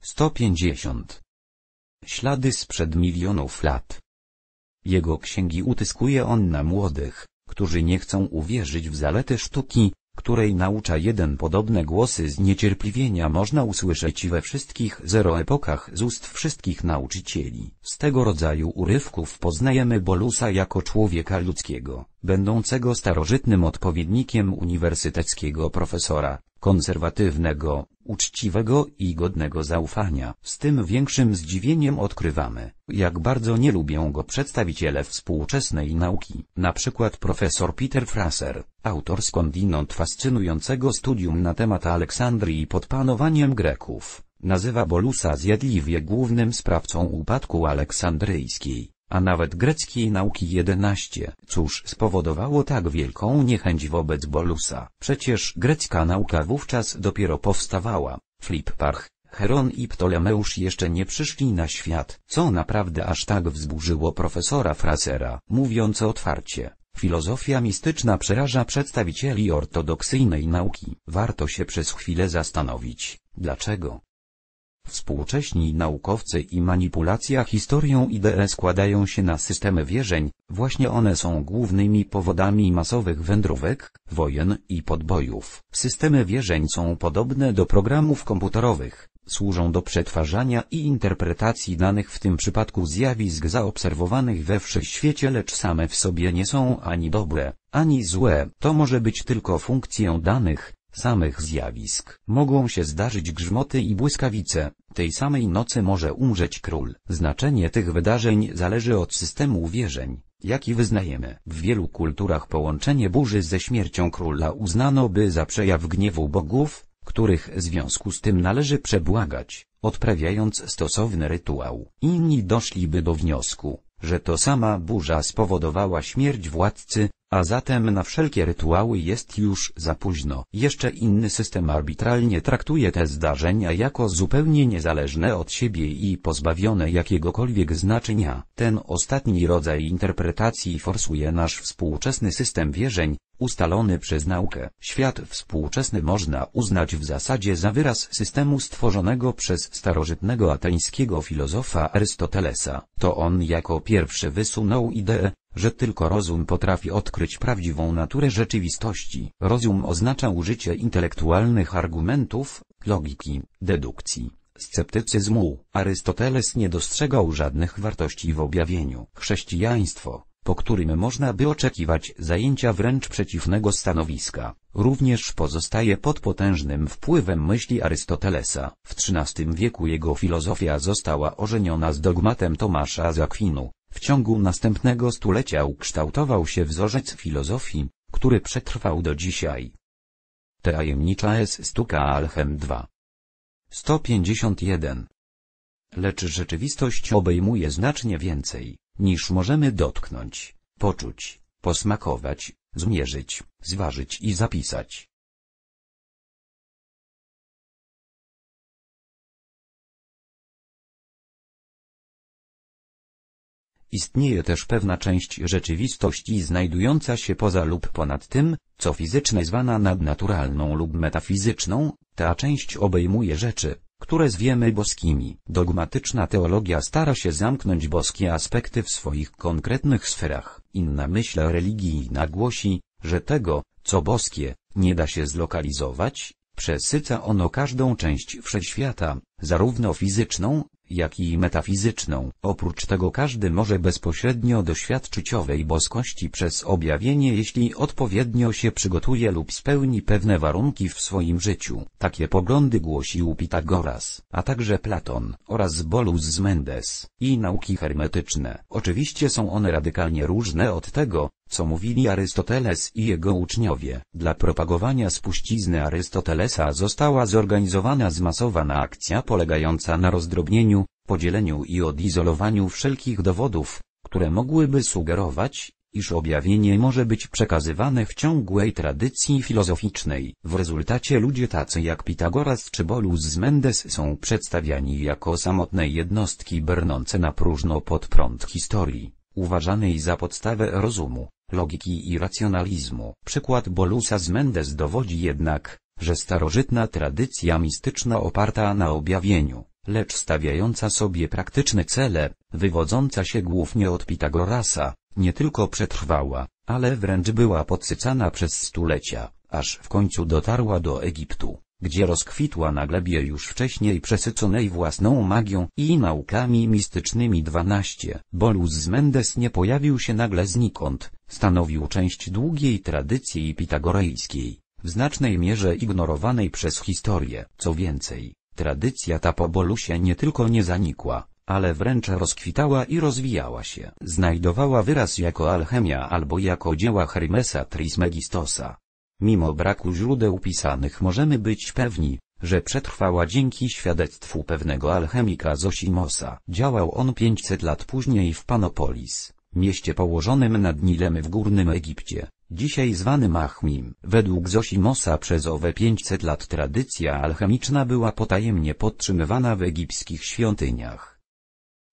150 Ślady sprzed milionów lat jego księgi utyskuje on na młodych, którzy nie chcą uwierzyć w zalety sztuki, której naucza jeden podobne głosy z niecierpliwienia można usłyszeć we wszystkich zero epokach z ust wszystkich nauczycieli. Z tego rodzaju urywków poznajemy Bolusa jako człowieka ludzkiego, będącego starożytnym odpowiednikiem uniwersyteckiego profesora, konserwatywnego, uczciwego i godnego zaufania. Z tym większym zdziwieniem odkrywamy, jak bardzo nie lubią go przedstawiciele współczesnej nauki, na przykład profesor Peter Fraser, autor skądinąd fascynującego studium na temat Aleksandrii pod panowaniem Greków. Nazywa Bolusa zjadliwie głównym sprawcą upadku aleksandryjskiej a nawet greckiej nauki 11. Cóż spowodowało tak wielką niechęć wobec Bolusa? Przecież grecka nauka wówczas dopiero powstawała. Flip, Flipparch, Heron i Ptolemeusz jeszcze nie przyszli na świat. Co naprawdę aż tak wzburzyło profesora Frasera? Mówiąc otwarcie, Filozofia mistyczna przeraża przedstawicieli ortodoksyjnej nauki. Warto się przez chwilę zastanowić, dlaczego, Współcześni naukowcy i manipulacja historią idee składają się na systemy wierzeń, właśnie one są głównymi powodami masowych wędrówek, wojen i podbojów. Systemy wierzeń są podobne do programów komputerowych, służą do przetwarzania i interpretacji danych w tym przypadku zjawisk zaobserwowanych we wszechświecie lecz same w sobie nie są ani dobre, ani złe. To może być tylko funkcją danych, samych zjawisk. Mogą się zdarzyć grzmoty i błyskawice, tej samej nocy może umrzeć król. Znaczenie tych wydarzeń zależy od systemu wierzeń, jaki wyznajemy. W wielu kulturach połączenie burzy ze śmiercią króla uznano by za przejaw gniewu bogów, których w związku z tym należy przebłagać, odprawiając stosowny rytuał. Inni doszliby do wniosku, że to sama burza spowodowała śmierć władcy, a zatem na wszelkie rytuały jest już za późno. Jeszcze inny system arbitralnie traktuje te zdarzenia jako zupełnie niezależne od siebie i pozbawione jakiegokolwiek znaczenia. Ten ostatni rodzaj interpretacji forsuje nasz współczesny system wierzeń, ustalony przez naukę. Świat współczesny można uznać w zasadzie za wyraz systemu stworzonego przez starożytnego ateńskiego filozofa Arystotelesa. To on jako pierwszy wysunął ideę, że tylko rozum potrafi odkryć prawdziwą naturę rzeczywistości. Rozum oznacza użycie intelektualnych argumentów, logiki, dedukcji, sceptycyzmu. Arystoteles nie dostrzegał żadnych wartości w objawieniu. Chrześcijaństwo, po którym można by oczekiwać zajęcia wręcz przeciwnego stanowiska, również pozostaje pod potężnym wpływem myśli Arystotelesa. W XIII wieku jego filozofia została ożeniona z dogmatem Tomasza Zakwinu. W ciągu następnego stulecia ukształtował się wzorzec filozofii, który przetrwał do dzisiaj. Tajemnicza jest Stuka Alchem 2. 151. Lecz rzeczywistość obejmuje znacznie więcej, niż możemy dotknąć, poczuć, posmakować, zmierzyć, zważyć i zapisać. Istnieje też pewna część rzeczywistości znajdująca się poza lub ponad tym, co fizyczne zwana nadnaturalną lub metafizyczną, ta część obejmuje rzeczy, które zwiemy boskimi. Dogmatyczna teologia stara się zamknąć boskie aspekty w swoich konkretnych sferach. Inna myśl religijna głosi, że tego, co boskie, nie da się zlokalizować, Przesyca ono każdą część wszechświata, zarówno fizyczną, jak i metafizyczną. Oprócz tego każdy może bezpośrednio doświadczyć owej boskości przez objawienie jeśli odpowiednio się przygotuje lub spełni pewne warunki w swoim życiu. Takie poglądy głosił Pitagoras, a także Platon oraz Bolus z Mendes i nauki hermetyczne. Oczywiście są one radykalnie różne od tego, co mówili Arystoteles i jego uczniowie. Dla propagowania spuścizny Arystotelesa została zorganizowana zmasowana akcja polegająca na rozdrobnieniu, podzieleniu i odizolowaniu wszelkich dowodów, które mogłyby sugerować, iż objawienie może być przekazywane w ciągłej tradycji filozoficznej. W rezultacie ludzie tacy jak Pitagoras czy Bolus z Mendes są przedstawiani jako samotne jednostki brnące na próżno pod prąd historii, uważanej za podstawę rozumu logiki i racjonalizmu. Przykład Bolusa z Mendes dowodzi jednak, że starożytna tradycja mistyczna oparta na objawieniu, lecz stawiająca sobie praktyczne cele, wywodząca się głównie od Pitagorasa, nie tylko przetrwała, ale wręcz była podsycana przez stulecia, aż w końcu dotarła do Egiptu, gdzie rozkwitła na glebie już wcześniej przesyconej własną magią i naukami mistycznymi 12. Bolus z Mendes nie pojawił się nagle znikąd, stanowił część długiej tradycji pitagorejskiej, w znacznej mierze ignorowanej przez historię. Co więcej, tradycja ta po Bolusie nie tylko nie zanikła, ale wręcz rozkwitała i rozwijała się. Znajdowała wyraz jako alchemia albo jako dzieła Hermesa Trismegistosa. Mimo braku źródeł pisanych możemy być pewni, że przetrwała dzięki świadectwu pewnego alchemika Zosimosa. Działał on 500 lat później w Panopolis mieście położonym nad Nilem w Górnym Egipcie, dzisiaj zwanym Achmim. Według Zosimosa przez owe 500 lat tradycja alchemiczna była potajemnie podtrzymywana w egipskich świątyniach.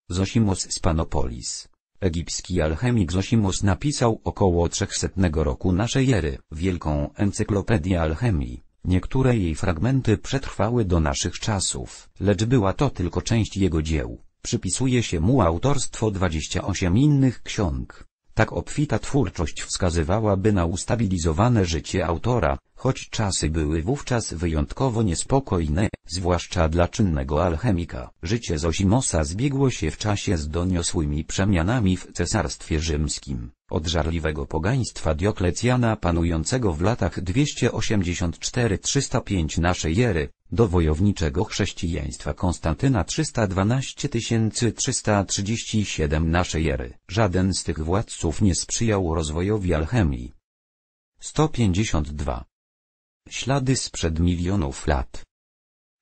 Zosimos z Panopolis Egipski alchemik Zosimos napisał około 300 roku naszej ery wielką encyklopedię alchemii. Niektóre jej fragmenty przetrwały do naszych czasów, lecz była to tylko część jego dzieł. Przypisuje się mu autorstwo 28 innych ksiąg. Tak obfita twórczość wskazywałaby na ustabilizowane życie autora, choć czasy były wówczas wyjątkowo niespokojne, zwłaszcza dla czynnego alchemika. Życie Zosimosa zbiegło się w czasie z doniosłymi przemianami w Cesarstwie Rzymskim. Od żarliwego pogaństwa Dioklecjana panującego w latach 284-305 naszej ery, do wojowniczego chrześcijaństwa Konstantyna 312 337 naszej ery. Żaden z tych władców nie sprzyjał rozwojowi alchemii. 152. Ślady sprzed milionów lat.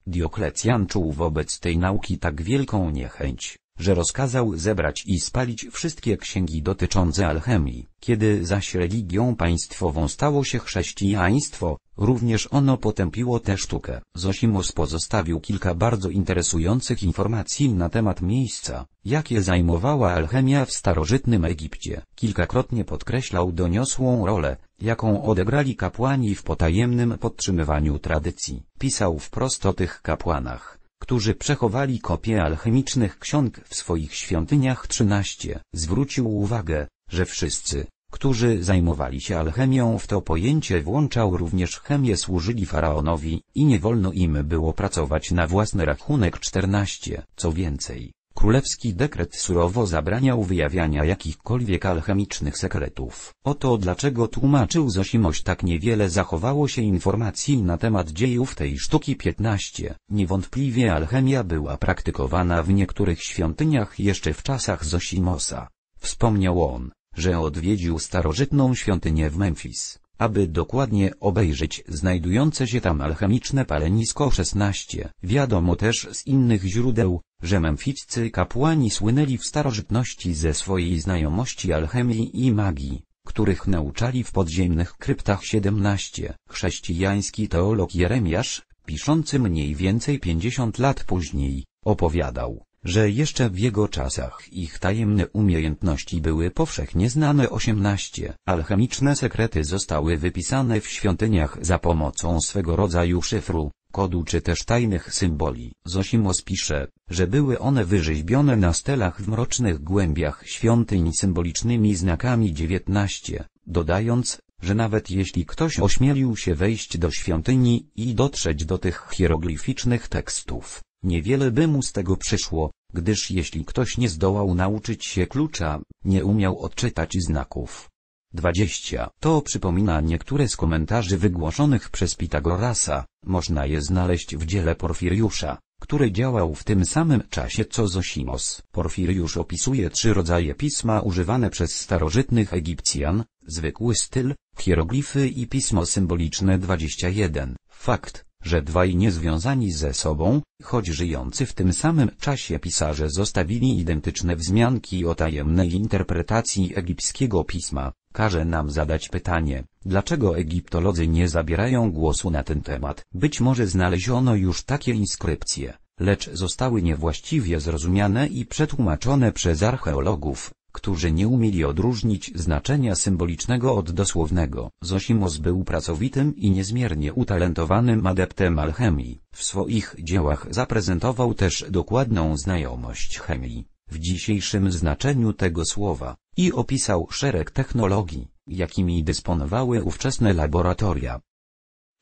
Dioklecjan czuł wobec tej nauki tak wielką niechęć, że rozkazał zebrać i spalić wszystkie księgi dotyczące alchemii. Kiedy zaś religią państwową stało się chrześcijaństwo, również ono potępiło tę sztukę. Zosimos pozostawił kilka bardzo interesujących informacji na temat miejsca, jakie zajmowała alchemia w starożytnym Egipcie. Kilkakrotnie podkreślał doniosłą rolę, jaką odegrali kapłani w potajemnym podtrzymywaniu tradycji. Pisał wprost o tych kapłanach którzy przechowali kopie alchemicznych ksiąg w swoich świątyniach 13, zwrócił uwagę, że wszyscy, którzy zajmowali się alchemią w to pojęcie włączał również chemię służyli faraonowi i nie wolno im było pracować na własny rachunek 14. Co więcej, Królewski dekret surowo zabraniał wyjawiania jakichkolwiek alchemicznych sekretów. Oto dlaczego tłumaczył Zosimoś tak niewiele zachowało się informacji na temat dziejów tej sztuki 15. Niewątpliwie alchemia była praktykowana w niektórych świątyniach jeszcze w czasach Zosimosa. Wspomniał on, że odwiedził starożytną świątynię w Memphis aby dokładnie obejrzeć znajdujące się tam alchemiczne palenisko 16. Wiadomo też z innych źródeł, że memficcy kapłani słynęli w starożytności ze swojej znajomości alchemii i magii, których nauczali w podziemnych kryptach 17. Chrześcijański teolog Jeremiasz, piszący mniej więcej 50 lat później, opowiadał, że jeszcze w jego czasach ich tajemne umiejętności były powszechnie znane 18. Alchemiczne sekrety zostały wypisane w świątyniach za pomocą swego rodzaju szyfru, kodu czy też tajnych symboli. Zosimos pisze, że były one wyrzeźbione na stelach w mrocznych głębiach świątyń symbolicznymi znakami 19, dodając, że nawet jeśli ktoś ośmielił się wejść do świątyni i dotrzeć do tych hieroglificznych tekstów, Niewiele by mu z tego przyszło, gdyż jeśli ktoś nie zdołał nauczyć się klucza, nie umiał odczytać znaków. 20. To przypomina niektóre z komentarzy wygłoszonych przez Pitagorasa, można je znaleźć w dziele Porfiriusza, który działał w tym samym czasie co Zosimos. Porfiriusz opisuje trzy rodzaje pisma używane przez starożytnych Egipcjan, zwykły styl, hieroglify i pismo symboliczne 21. Fakt, że dwaj niezwiązani ze sobą, choć żyjący w tym samym czasie pisarze zostawili identyczne wzmianki o tajemnej interpretacji egipskiego pisma, każe nam zadać pytanie, dlaczego egiptolodzy nie zabierają głosu na ten temat. Być może znaleziono już takie inskrypcje, lecz zostały niewłaściwie zrozumiane i przetłumaczone przez archeologów którzy nie umieli odróżnić znaczenia symbolicznego od dosłownego. Zosimos był pracowitym i niezmiernie utalentowanym adeptem alchemii. W swoich dziełach zaprezentował też dokładną znajomość chemii, w dzisiejszym znaczeniu tego słowa, i opisał szereg technologii, jakimi dysponowały ówczesne laboratoria.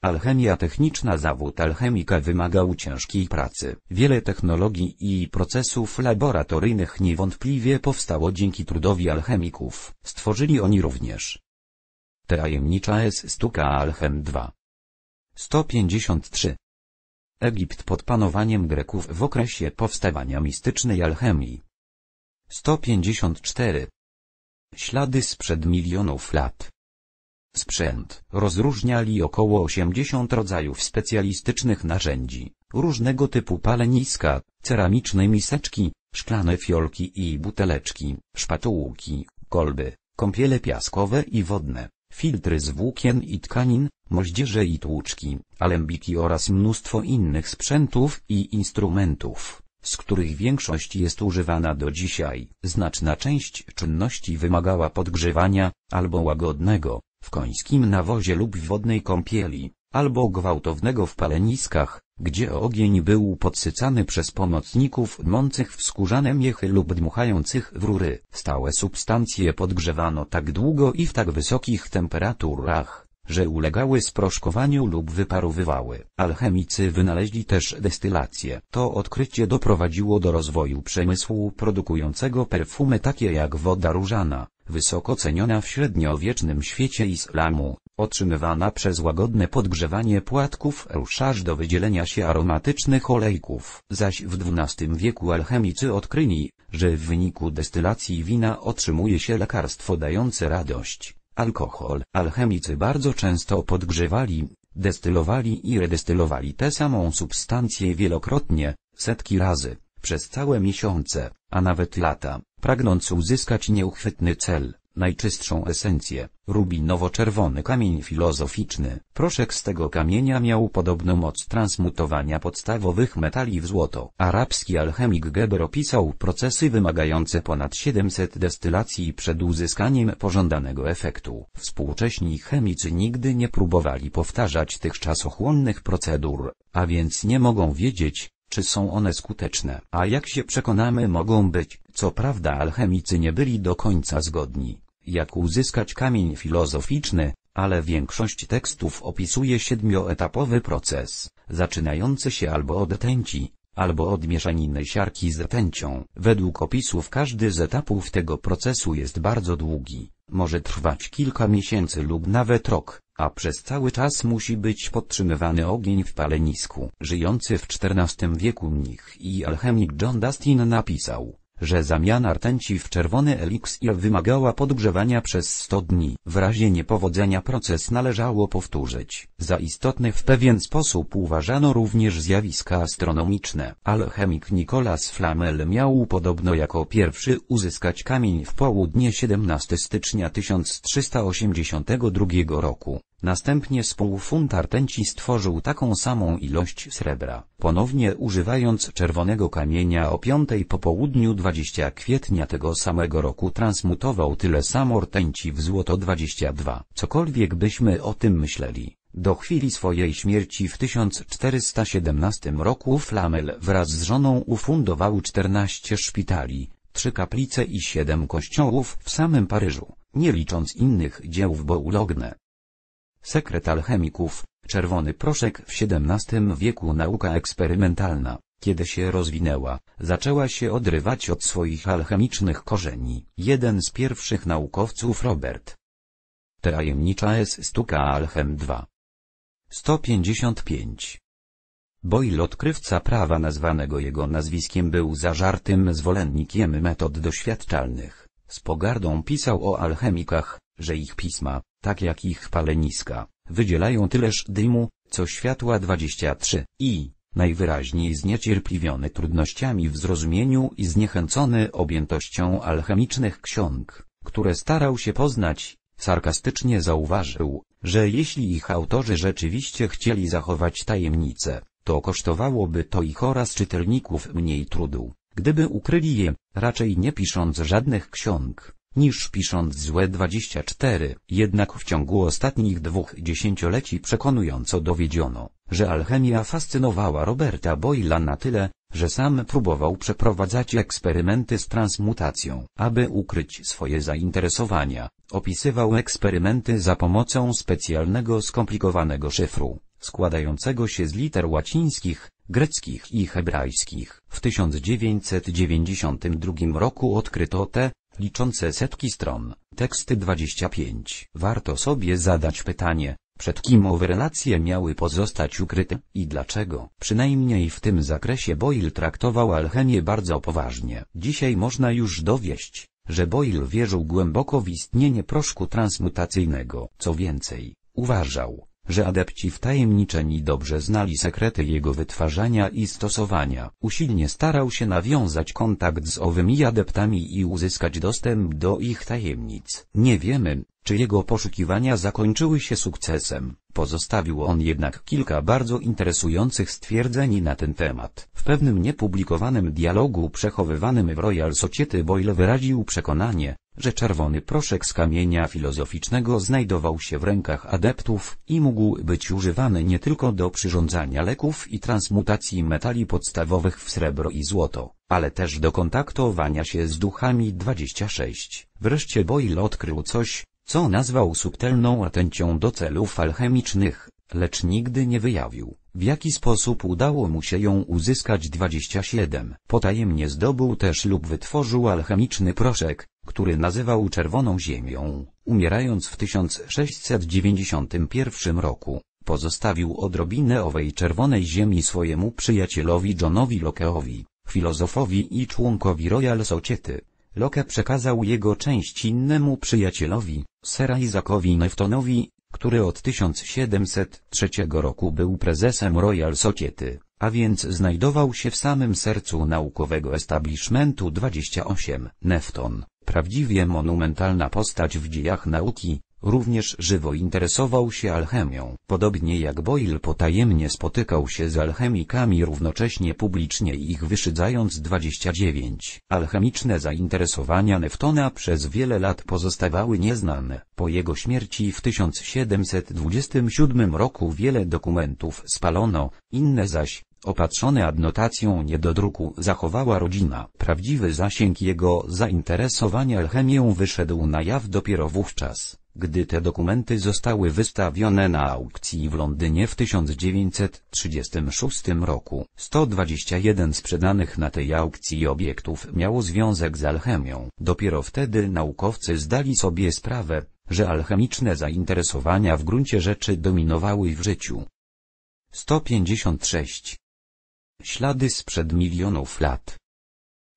Alchemia techniczna Zawód alchemika wymagał ciężkiej pracy. Wiele technologii i procesów laboratoryjnych niewątpliwie powstało dzięki trudowi alchemików. Stworzyli oni również tajemnicza S. Stuka Alchem 2. 153. Egipt pod panowaniem Greków w okresie powstawania mistycznej alchemii. 154. Ślady sprzed milionów lat sprzęt. Rozróżniali około 80 rodzajów specjalistycznych narzędzi, różnego typu paleniska, ceramiczne miseczki, szklane fiolki i buteleczki, szpatułki, kolby, kąpiele piaskowe i wodne, filtry z włókien i tkanin, moździerze i tłuczki, alembiki oraz mnóstwo innych sprzętów i instrumentów z których większość jest używana do dzisiaj. Znaczna część czynności wymagała podgrzewania, albo łagodnego, w końskim nawozie lub w wodnej kąpieli, albo gwałtownego w paleniskach, gdzie ogień był podsycany przez pomocników mących w skórzane miechy lub dmuchających w rury. Stałe substancje podgrzewano tak długo i w tak wysokich temperaturach, że ulegały sproszkowaniu lub wyparowywały. Alchemicy wynaleźli też destylację. To odkrycie doprowadziło do rozwoju przemysłu produkującego perfumy takie jak woda różana, wysoko ceniona w średniowiecznym świecie islamu, otrzymywana przez łagodne podgrzewanie płatków ruszasz do wydzielenia się aromatycznych olejków. Zaś w XII wieku alchemicy odkryli, że w wyniku destylacji wina otrzymuje się lekarstwo dające radość Alkohol, alchemicy bardzo często podgrzewali, destylowali i redestylowali tę samą substancję wielokrotnie, setki razy, przez całe miesiące, a nawet lata, pragnąc uzyskać nieuchwytny cel najczystszą esencję, rubinowo-czerwony kamień filozoficzny. Proszek z tego kamienia miał podobną moc transmutowania podstawowych metali w złoto. Arabski alchemik Geber opisał procesy wymagające ponad 700 destylacji przed uzyskaniem pożądanego efektu. Współcześni chemicy nigdy nie próbowali powtarzać tych czasochłonnych procedur, a więc nie mogą wiedzieć, czy są one skuteczne. A jak się przekonamy mogą być, co prawda alchemicy nie byli do końca zgodni jak uzyskać kamień filozoficzny, ale większość tekstów opisuje siedmioetapowy proces, zaczynający się albo od tęci, albo od mieszaniny siarki z tęcią. Według opisów każdy z etapów tego procesu jest bardzo długi, może trwać kilka miesięcy lub nawet rok, a przez cały czas musi być podtrzymywany ogień w palenisku. Żyjący w XIV wieku mnich i alchemik John Dustin napisał, że zamiana rtęci w czerwony eliksir wymagała podgrzewania przez 100 dni. W razie niepowodzenia proces należało powtórzyć. Za istotny w pewien sposób uważano również zjawiska astronomiczne. Alchemik Nicolas Flamel miał podobno jako pierwszy uzyskać kamień w południe 17 stycznia 1382 roku. Następnie z funta rtęci stworzył taką samą ilość srebra, ponownie używając czerwonego kamienia o piątej po południu 20 kwietnia tego samego roku transmutował tyle samo rtęci w złoto 22. Cokolwiek byśmy o tym myśleli. Do chwili swojej śmierci w 1417 roku Flamel wraz z żoną ufundował 14 szpitali, 3 kaplice i 7 kościołów w samym Paryżu, nie licząc innych dzieł w Boulogne sekret alchemików, czerwony proszek w XVII wieku nauka eksperymentalna, kiedy się rozwinęła, zaczęła się odrywać od swoich alchemicznych korzeni. Jeden z pierwszych naukowców Robert. Tajemnicza S. Stuka Alchem 2. 155. Boyle odkrywca prawa nazwanego jego nazwiskiem był zażartym zwolennikiem metod doświadczalnych. Z pogardą pisał o alchemikach, że ich pisma, tak jak ich paleniska, wydzielają tyleż dymu, co światła 23 i, najwyraźniej zniecierpliwiony trudnościami w zrozumieniu i zniechęcony objętością alchemicznych ksiąg, które starał się poznać, sarkastycznie zauważył, że jeśli ich autorzy rzeczywiście chcieli zachować tajemnicę, to kosztowałoby to ich oraz czytelników mniej trudu, gdyby ukryli je, raczej nie pisząc żadnych ksiąg, niż pisząc złe 24, jednak w ciągu ostatnich dwóch dziesięcioleci przekonująco dowiedziono, że alchemia fascynowała Roberta Boyla na tyle, że sam próbował przeprowadzać eksperymenty z transmutacją. Aby ukryć swoje zainteresowania, opisywał eksperymenty za pomocą specjalnego skomplikowanego szyfru, składającego się z liter łacińskich, greckich i hebrajskich. W 1992 roku odkryto te liczące setki stron, teksty 25. Warto sobie zadać pytanie, przed kim owe relacje miały pozostać ukryte i dlaczego. Przynajmniej w tym zakresie Boyle traktował alchemię bardzo poważnie. Dzisiaj można już dowieść, że Boyle wierzył głęboko w istnienie proszku transmutacyjnego. Co więcej, uważał, że adepci wtajemniczeni dobrze znali sekrety jego wytwarzania i stosowania. Usilnie starał się nawiązać kontakt z owymi adeptami i uzyskać dostęp do ich tajemnic. Nie wiemy, czy jego poszukiwania zakończyły się sukcesem. Pozostawił on jednak kilka bardzo interesujących stwierdzeń na ten temat. W pewnym niepublikowanym dialogu przechowywanym w Royal Society Boyle wyraził przekonanie, że czerwony proszek z kamienia filozoficznego znajdował się w rękach adeptów i mógł być używany nie tylko do przyrządzania leków i transmutacji metali podstawowych w srebro i złoto, ale też do kontaktowania się z duchami 26. Wreszcie Boyle odkrył coś, co nazwał subtelną atencją do celów alchemicznych, lecz nigdy nie wyjawił w jaki sposób udało mu się ją uzyskać 27. Potajemnie zdobył też lub wytworzył alchemiczny proszek, który nazywał Czerwoną Ziemią, umierając w 1691 roku. Pozostawił odrobinę owej czerwonej ziemi swojemu przyjacielowi Johnowi Locke'owi, filozofowi i członkowi Royal Society. Locke przekazał jego część innemu przyjacielowi, Sera Isaacowi Neftonowi, który od 1703 roku był prezesem Royal Society, a więc znajdował się w samym sercu naukowego establishmentu 28. Nefton, prawdziwie monumentalna postać w dziejach nauki, Również żywo interesował się alchemią, podobnie jak Boyle potajemnie spotykał się z alchemikami równocześnie publicznie ich wyszydzając 29. Alchemiczne zainteresowania Neftona przez wiele lat pozostawały nieznane. Po jego śmierci w 1727 roku wiele dokumentów spalono, inne zaś, opatrzone adnotacją nie do druku zachowała rodzina. Prawdziwy zasięg jego zainteresowania alchemią wyszedł na jaw dopiero wówczas gdy te dokumenty zostały wystawione na aukcji w Londynie w 1936 roku, 121 sprzedanych na tej aukcji obiektów miało związek z alchemią. Dopiero wtedy naukowcy zdali sobie sprawę, że alchemiczne zainteresowania w gruncie rzeczy dominowały w życiu. 156 Ślady sprzed milionów lat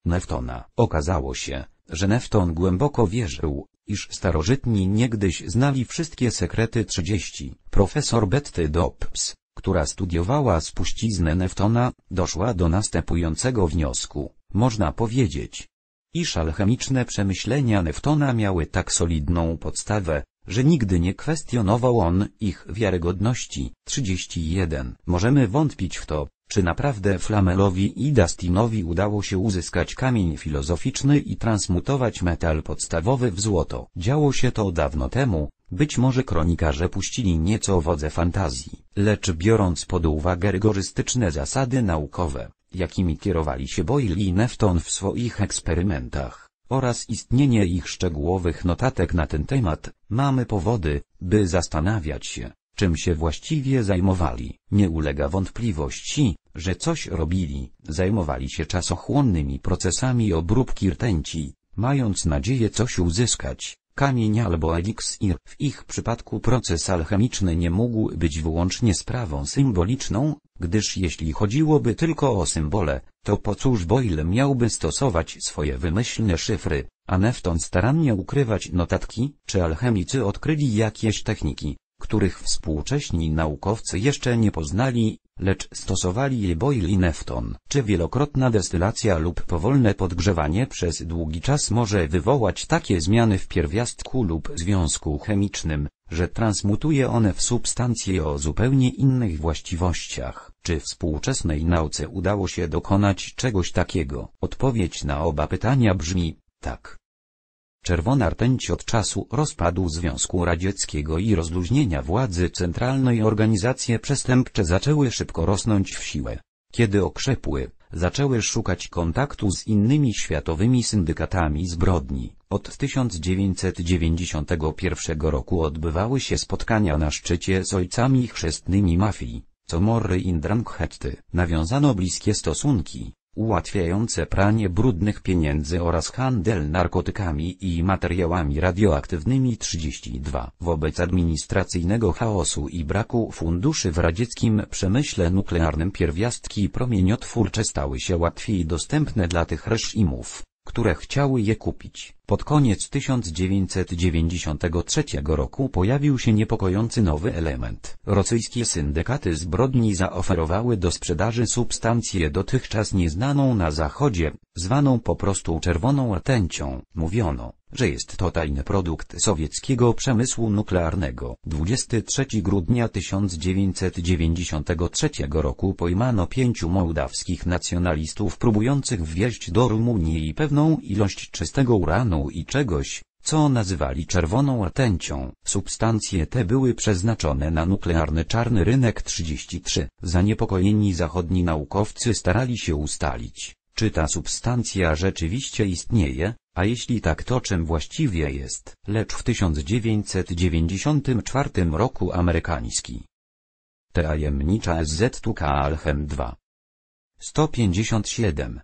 Neftona Okazało się, że Nefton głęboko wierzył, iż starożytni niegdyś znali wszystkie sekrety 30. Profesor Betty Dobbs, która studiowała spuściznę Neftona, doszła do następującego wniosku. Można powiedzieć, iż alchemiczne przemyślenia Neftona miały tak solidną podstawę, że nigdy nie kwestionował on ich wiarygodności. 31. Możemy wątpić w to, czy naprawdę Flamelowi i Dustinowi udało się uzyskać kamień filozoficzny i transmutować metal podstawowy w złoto? Działo się to dawno temu, być może kronikarze puścili nieco wodze fantazji, lecz biorąc pod uwagę rygorystyczne zasady naukowe, jakimi kierowali się Boyle i Nefton w swoich eksperymentach, oraz istnienie ich szczegółowych notatek na ten temat, mamy powody, by zastanawiać się, czym się właściwie zajmowali. Nie ulega wątpliwości, że coś robili, zajmowali się czasochłonnymi procesami obróbki rtęci, mając nadzieję coś uzyskać. Kamień albo eliksir. W ich przypadku proces alchemiczny nie mógł być wyłącznie sprawą symboliczną, gdyż jeśli chodziłoby tylko o symbole, to po cóż Boyle miałby stosować swoje wymyślne szyfry, a Nefton starannie ukrywać notatki? Czy alchemicy odkryli jakieś techniki, których współcześni naukowcy jeszcze nie poznali, lecz stosowali je boil i nefton. Czy wielokrotna destylacja lub powolne podgrzewanie przez długi czas może wywołać takie zmiany w pierwiastku lub związku chemicznym, że transmutuje one w substancje o zupełnie innych właściwościach. Czy współczesnej nauce udało się dokonać czegoś takiego? Odpowiedź na oba pytania brzmi, tak. Czerwona rtęć od czasu rozpadu Związku Radzieckiego i rozluźnienia władzy centralnej organizacje przestępcze zaczęły szybko rosnąć w siłę. Kiedy okrzepły, zaczęły szukać kontaktu z innymi światowymi syndykatami zbrodni. Od 1991 roku odbywały się spotkania na szczycie z ojcami chrzestnymi mafii, i Drankhetty. Nawiązano bliskie stosunki, ułatwiające pranie brudnych pieniędzy oraz handel narkotykami i materiałami radioaktywnymi 32. Wobec administracyjnego chaosu i braku funduszy w radzieckim przemyśle nuklearnym pierwiastki promieniotwórcze stały się łatwiej dostępne dla tych reżimów które chciały je kupić. Pod koniec 1993 roku pojawił się niepokojący nowy element. Rosyjskie syndykaty zbrodni zaoferowały do sprzedaży substancję dotychczas nieznaną na Zachodzie, zwaną po prostu czerwoną rtęcią. Mówiono, że jest to tajny produkt sowieckiego przemysłu nuklearnego. 23 grudnia 1993 roku pojmano pięciu mołdawskich nacjonalistów próbujących wwieźć do Rumunii pewną ilość czystego uranu i czegoś, co nazywali czerwoną rtęcią. Substancje te były przeznaczone na nuklearny czarny rynek 33. Zaniepokojeni zachodni naukowcy starali się ustalić, czy ta substancja rzeczywiście istnieje, a jeśli tak to czym właściwie jest? Lecz w 1994 roku amerykański tajemnicza SZTUK Alchem 2. 157.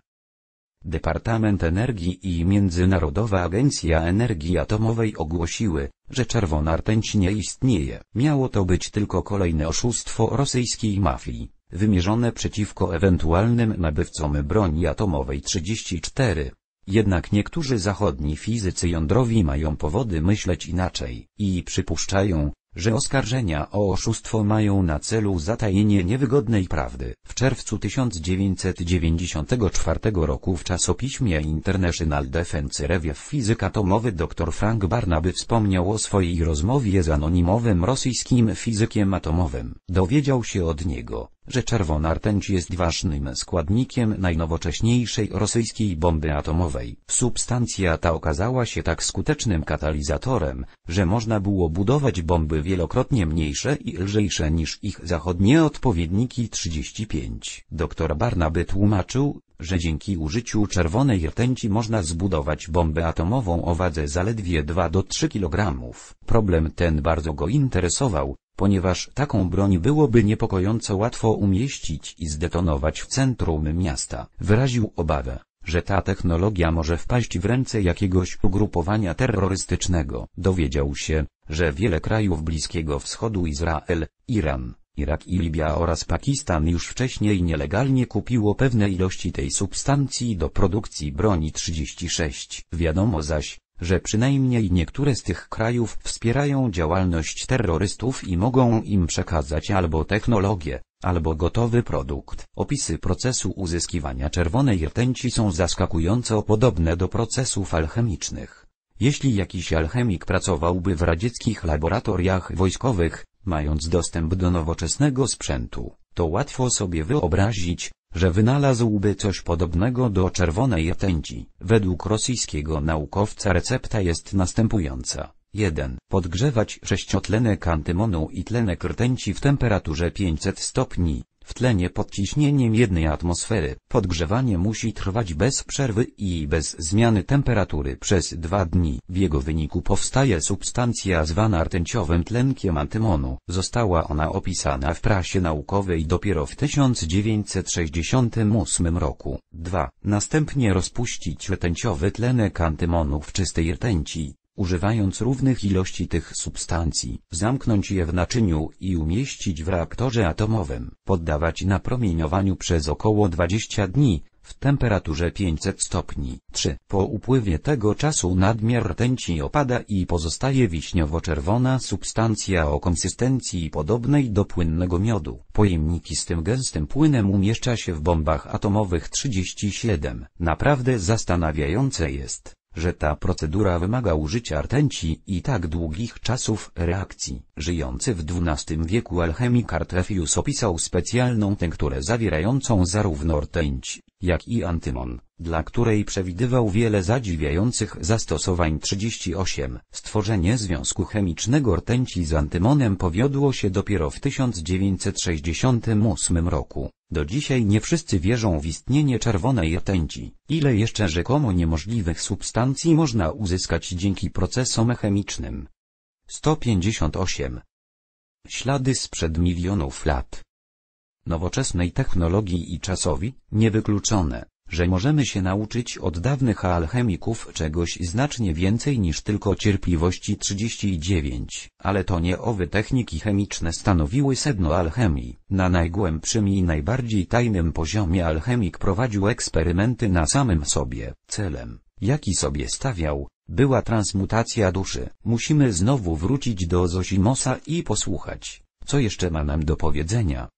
Departament Energii i Międzynarodowa Agencja Energii Atomowej ogłosiły, że czerwona rtęć nie istnieje. Miało to być tylko kolejne oszustwo rosyjskiej mafii, wymierzone przeciwko ewentualnym nabywcom broni atomowej 34. Jednak niektórzy zachodni fizycy jądrowi mają powody myśleć inaczej i przypuszczają, że oskarżenia o oszustwo mają na celu zatajenie niewygodnej prawdy. W czerwcu 1994 roku w czasopiśmie International Defense Review fizyk atomowy dr Frank Barnaby wspomniał o swojej rozmowie z anonimowym rosyjskim fizykiem atomowym. Dowiedział się od niego, że czerwona rtęć jest ważnym składnikiem najnowocześniejszej rosyjskiej bomby atomowej. Substancja ta okazała się tak skutecznym katalizatorem, że można było budować bomby wielokrotnie mniejsze i lżejsze niż ich zachodnie odpowiedniki 35. Dr Barnaby tłumaczył, że dzięki użyciu czerwonej rtęci można zbudować bombę atomową o wadze zaledwie 2 do 3 kg. Problem ten bardzo go interesował, ponieważ taką broń byłoby niepokojąco łatwo umieścić i zdetonować w centrum miasta. Wyraził obawę, że ta technologia może wpaść w ręce jakiegoś ugrupowania terrorystycznego. Dowiedział się, że wiele krajów Bliskiego Wschodu Izrael, Iran, Irak i Libia oraz Pakistan już wcześniej nielegalnie kupiło pewne ilości tej substancji do produkcji broni 36. Wiadomo zaś, że przynajmniej niektóre z tych krajów wspierają działalność terrorystów i mogą im przekazać albo technologię, albo gotowy produkt. Opisy procesu uzyskiwania czerwonej rtęci są zaskakująco podobne do procesów alchemicznych. Jeśli jakiś alchemik pracowałby w radzieckich laboratoriach wojskowych, Mając dostęp do nowoczesnego sprzętu, to łatwo sobie wyobrazić, że wynalazłby coś podobnego do czerwonej tęci. Według rosyjskiego naukowca recepta jest następująca. 1. Podgrzewać sześciotlenek antymonu i tlenek rtęci w temperaturze 500 stopni, w tlenie pod ciśnieniem jednej atmosfery. Podgrzewanie musi trwać bez przerwy i bez zmiany temperatury przez dwa dni. W jego wyniku powstaje substancja zwana rtęciowym tlenkiem antymonu. Została ona opisana w prasie naukowej dopiero w 1968 roku. 2. Następnie rozpuścić rtęciowy tlenek antymonu w czystej rtęci używając równych ilości tych substancji, zamknąć je w naczyniu i umieścić w reaktorze atomowym, poddawać na promieniowaniu przez około 20 dni, w temperaturze 500 stopni. 3. Po upływie tego czasu nadmiar rtęci opada i pozostaje wiśniowo-czerwona substancja o konsystencji podobnej do płynnego miodu. Pojemniki z tym gęstym płynem umieszcza się w bombach atomowych 37. Naprawdę zastanawiające jest że ta procedura wymaga użycia rtęci i tak długich czasów reakcji. Żyjący w XII wieku alchemik Artefius opisał specjalną tekturę zawierającą zarówno rtęć, jak i Antymon, dla której przewidywał wiele zadziwiających zastosowań 38. Stworzenie związku chemicznego rtęci z antymonem powiodło się dopiero w 1968 roku. Do dzisiaj nie wszyscy wierzą w istnienie czerwonej rtęci. Ile jeszcze rzekomo niemożliwych substancji można uzyskać dzięki procesom chemicznym? 158. Ślady sprzed milionów lat nowoczesnej technologii i czasowi, niewykluczone, że możemy się nauczyć od dawnych alchemików czegoś znacznie więcej niż tylko cierpliwości 39. Ale to nie owe techniki chemiczne stanowiły sedno alchemii. Na najgłębszym i najbardziej tajnym poziomie alchemik prowadził eksperymenty na samym sobie. Celem, jaki sobie stawiał, była transmutacja duszy. Musimy znowu wrócić do Zosimosa i posłuchać, co jeszcze ma nam do powiedzenia.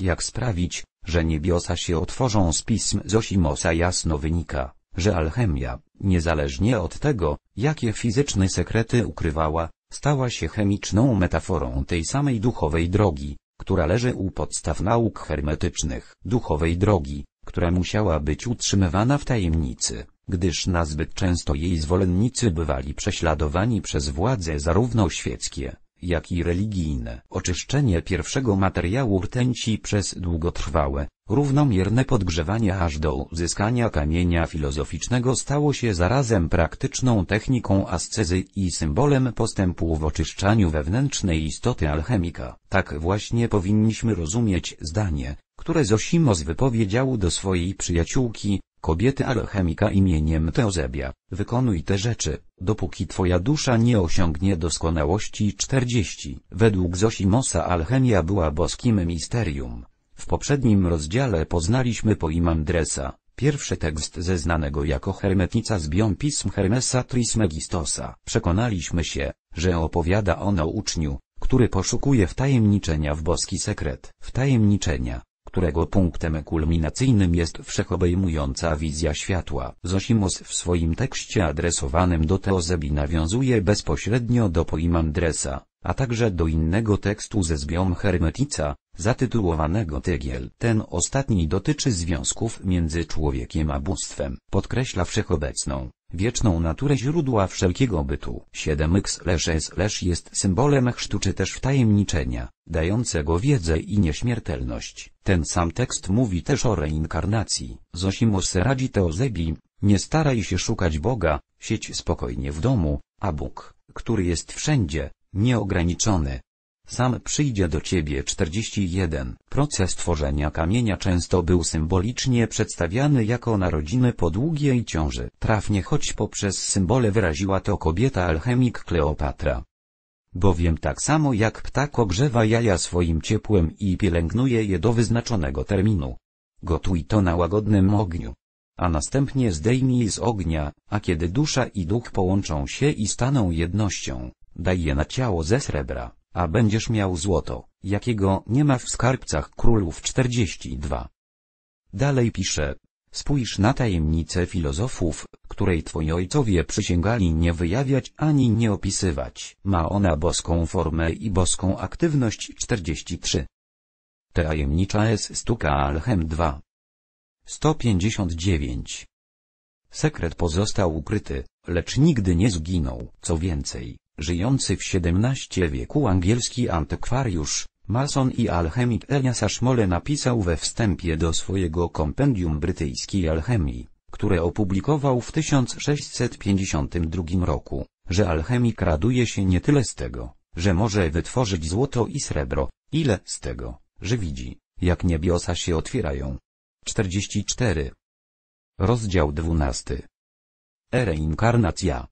Jak sprawić, że niebiosa się otworzą z pism Zosimosa jasno wynika, że alchemia, niezależnie od tego, jakie fizyczne sekrety ukrywała, stała się chemiczną metaforą tej samej duchowej drogi, która leży u podstaw nauk hermetycznych, duchowej drogi, która musiała być utrzymywana w tajemnicy, gdyż nazbyt często jej zwolennicy bywali prześladowani przez władze zarówno świeckie, jak i religijne. Oczyszczenie pierwszego materiału rtęci przez długotrwałe, równomierne podgrzewanie aż do uzyskania kamienia filozoficznego stało się zarazem praktyczną techniką ascezy i symbolem postępu w oczyszczaniu wewnętrznej istoty alchemika. Tak właśnie powinniśmy rozumieć zdanie, które Zosimos wypowiedział do swojej przyjaciółki, kobiety alchemika imieniem Teozebia, wykonuj te rzeczy, dopóki twoja dusza nie osiągnie doskonałości 40. Według Zosimosa alchemia była boskim misterium. W poprzednim rozdziale poznaliśmy po Dresa. pierwszy tekst ze znanego jako Hermetnica z pism Hermesa Trismegistosa. Przekonaliśmy się, że opowiada ono uczniu, który poszukuje wtajemniczenia w boski sekret. Wtajemniczenia, którego punktem kulminacyjnym jest wszechobejmująca wizja światła. Zosimos w swoim tekście adresowanym do Teozebi nawiązuje bezpośrednio do Poimandresa, a także do innego tekstu ze zbiom Hermetica, zatytułowanego Tygiel. Ten ostatni dotyczy związków między człowiekiem a bóstwem, podkreśla wszechobecną, wieczną naturę źródła wszelkiego bytu. 7x jest symbolem chrztu czy też wtajemniczenia, dającego wiedzę i nieśmiertelność. Ten sam tekst mówi też o reinkarnacji. Zosimus radzi Teozebi, nie staraj się szukać Boga, siedź spokojnie w domu, a Bóg, który jest wszędzie, nieograniczony, sam przyjdzie do ciebie 41. Proces tworzenia kamienia często był symbolicznie przedstawiany jako narodziny po długiej ciąży. Trafnie choć poprzez symbole wyraziła to kobieta alchemik Kleopatra bowiem tak samo jak ptak ogrzewa jaja swoim ciepłem i pielęgnuje je do wyznaczonego terminu. Gotuj to na łagodnym ogniu. A następnie zdejmij z ognia, a kiedy dusza i duch połączą się i staną jednością, daj je na ciało ze srebra a będziesz miał złoto, jakiego nie ma w skarbcach królów 42. Dalej pisze, spójrz na tajemnicę filozofów, której twoi ojcowie przysięgali nie wyjawiać ani nie opisywać. Ma ona boską formę i boską aktywność 43. Tajemnicza jest stuka Alchem 2. 159. Sekret pozostał ukryty, lecz nigdy nie zginął, co więcej, Żyjący w XVII wieku angielski antykwariusz, mason i alchemik Elias Ashmole napisał we wstępie do swojego kompendium brytyjskiej alchemii, które opublikował w 1652 roku, że alchemik raduje się nie tyle z tego, że może wytworzyć złoto i srebro, ile z tego, że widzi, jak niebiosa się otwierają. 44. Rozdział 12. inkarnacja.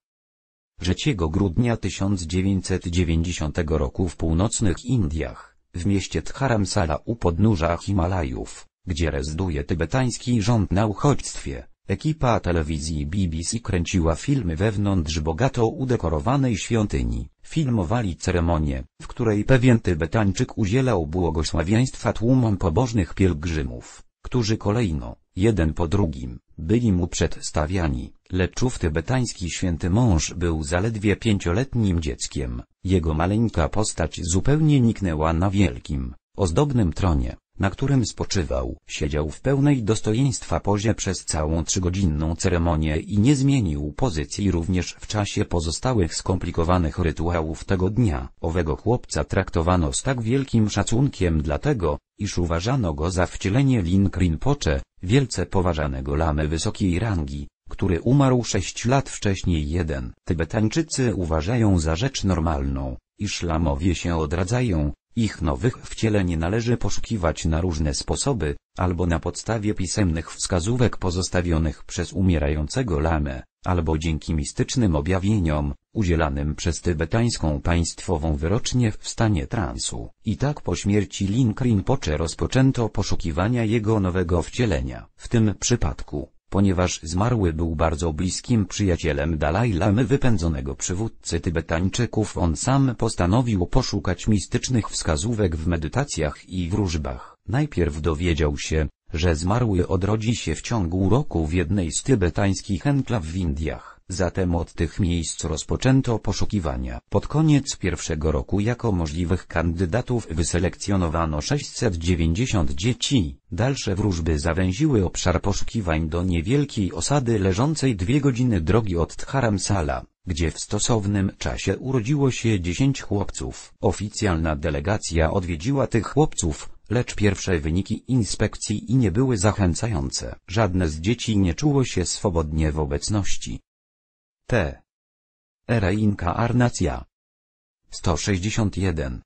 3 grudnia 1990 roku w północnych Indiach, w mieście Dharamsala u podnóża Himalajów, gdzie rezyduje tybetański rząd na uchodźstwie, ekipa telewizji BBC kręciła filmy wewnątrz bogato udekorowanej świątyni. Filmowali ceremonię, w której pewien Tybetańczyk udzielał błogosławieństwa tłumom pobożnych pielgrzymów, którzy kolejno jeden po drugim, byli mu przedstawiani. lecz ów tybetański święty mąż był zaledwie pięcioletnim dzieckiem, jego maleńka postać zupełnie niknęła na wielkim, ozdobnym tronie na którym spoczywał, siedział w pełnej dostojeństwa pozie przez całą trzygodzinną ceremonię i nie zmienił pozycji również w czasie pozostałych skomplikowanych rytuałów tego dnia. Owego chłopca traktowano z tak wielkim szacunkiem dlatego, iż uważano go za wcielenie Lin Rinpoche, wielce poważanego lamy wysokiej rangi, który umarł sześć lat wcześniej jeden. Tybetańczycy uważają za rzecz normalną, iż lamowie się odradzają, ich nowych wcieleń należy poszukiwać na różne sposoby, albo na podstawie pisemnych wskazówek pozostawionych przez umierającego lamę, albo dzięki mistycznym objawieniom, udzielanym przez tybetańską państwową wyrocznie w stanie transu. I tak po śmierci Lin Rinpoche rozpoczęto poszukiwania jego nowego wcielenia. W tym przypadku ponieważ zmarły był bardzo bliskim przyjacielem Dalaj Lamy wypędzonego przywódcy Tybetańczyków on sam postanowił poszukać mistycznych wskazówek w medytacjach i wróżbach. Najpierw dowiedział się, że zmarły odrodzi się w ciągu roku w jednej z tybetańskich enklaw w Indiach. Zatem od tych miejsc rozpoczęto poszukiwania. Pod koniec pierwszego roku jako możliwych kandydatów wyselekcjonowano 690 dzieci. Dalsze wróżby zawęziły obszar poszukiwań do niewielkiej osady leżącej dwie godziny drogi od Tcharamsala, gdzie w stosownym czasie urodziło się 10 chłopców. Oficjalna delegacja odwiedziła tych chłopców, lecz pierwsze wyniki inspekcji i nie były zachęcające. Żadne z dzieci nie czuło się swobodnie w obecności T. Ereinka Inkarnacja. 161.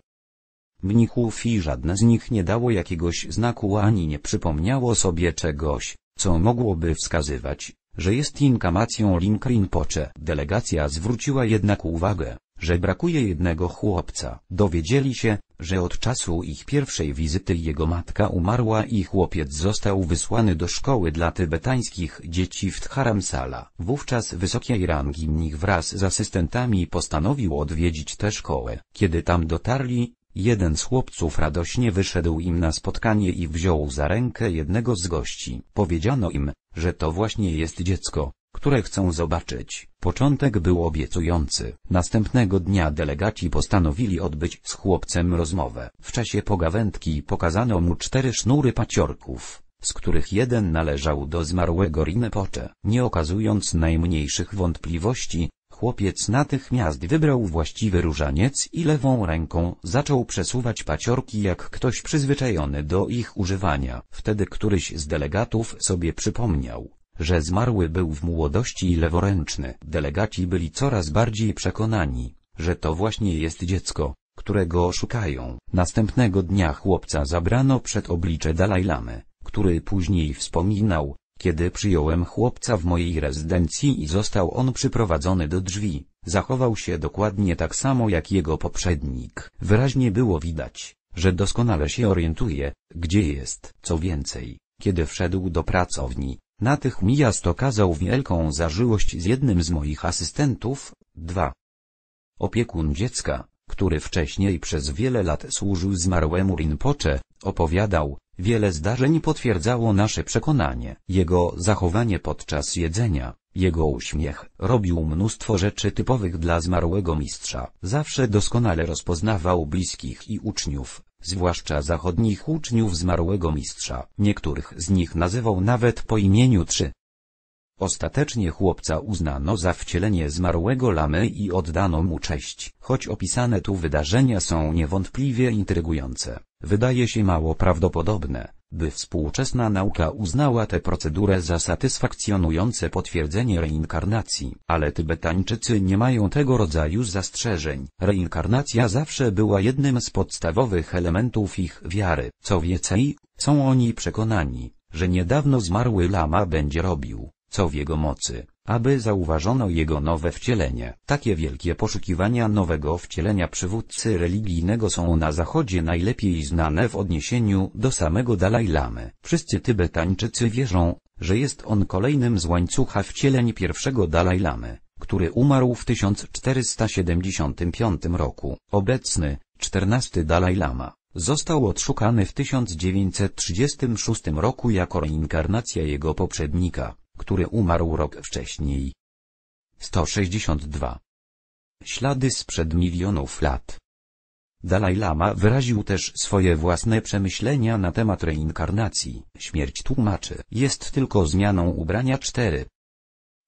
Mnichów i żadne z nich nie dało jakiegoś znaku ani nie przypomniało sobie czegoś, co mogłoby wskazywać, że jest inkamacją Linkrin Pocze. Delegacja zwróciła jednak uwagę, że brakuje jednego chłopca. Dowiedzieli się, że od czasu ich pierwszej wizyty jego matka umarła i chłopiec został wysłany do szkoły dla tybetańskich dzieci w Dharamsala. Wówczas wysokiej rangi mnich wraz z asystentami postanowił odwiedzić tę szkołę. Kiedy tam dotarli, Jeden z chłopców radośnie wyszedł im na spotkanie i wziął za rękę jednego z gości. Powiedziano im, że to właśnie jest dziecko, które chcą zobaczyć. Początek był obiecujący. Następnego dnia delegaci postanowili odbyć z chłopcem rozmowę. W czasie pogawędki pokazano mu cztery sznury paciorków z których jeden należał do zmarłego Rinepocze. Nie okazując najmniejszych wątpliwości, chłopiec natychmiast wybrał właściwy różaniec i lewą ręką zaczął przesuwać paciorki jak ktoś przyzwyczajony do ich używania. Wtedy któryś z delegatów sobie przypomniał, że zmarły był w młodości leworęczny. Delegaci byli coraz bardziej przekonani, że to właśnie jest dziecko, którego szukają. Następnego dnia chłopca zabrano przed oblicze Dalajlamy, który później wspominał, kiedy przyjąłem chłopca w mojej rezydencji i został on przyprowadzony do drzwi, zachował się dokładnie tak samo jak jego poprzednik. Wyraźnie było widać, że doskonale się orientuje, gdzie jest. Co więcej, kiedy wszedł do pracowni, Natychmiast okazał wielką zażyłość z jednym z moich asystentów, dwa. Opiekun dziecka, który wcześniej przez wiele lat służył zmarłemu Rinpoche, opowiadał, wiele zdarzeń potwierdzało nasze przekonanie. Jego zachowanie podczas jedzenia, jego uśmiech, robił mnóstwo rzeczy typowych dla zmarłego mistrza. Zawsze doskonale rozpoznawał bliskich i uczniów, zwłaszcza zachodnich uczniów zmarłego mistrza. Niektórych z nich nazywał nawet po imieniu trzy. Ostatecznie chłopca uznano za wcielenie zmarłego lamy i oddano mu cześć. Choć opisane tu wydarzenia są niewątpliwie intrygujące, wydaje się mało prawdopodobne, by współczesna nauka uznała tę procedurę za satysfakcjonujące potwierdzenie reinkarnacji. Ale Tybetańczycy nie mają tego rodzaju zastrzeżeń. Reinkarnacja zawsze była jednym z podstawowych elementów ich wiary. Co więcej, są oni przekonani, że niedawno zmarły lama będzie robił, co w jego mocy aby zauważono jego nowe wcielenie. Takie wielkie poszukiwania nowego wcielenia przywódcy religijnego są na Zachodzie najlepiej znane w odniesieniu do samego Dalaj Lamy. Wszyscy Tybetańczycy wierzą, że jest on kolejnym z łańcucha wcieleń pierwszego Dalaj Lamy, który umarł w 1475 roku. Obecny, 14 Dalaj Lama został odszukany w 1936 roku jako reinkarnacja jego poprzednika który umarł rok wcześniej. 162. Ślady sprzed milionów lat. Dalaj Lama wyraził też swoje własne przemyślenia na temat reinkarnacji. Śmierć tłumaczy, jest tylko zmianą ubrania 4.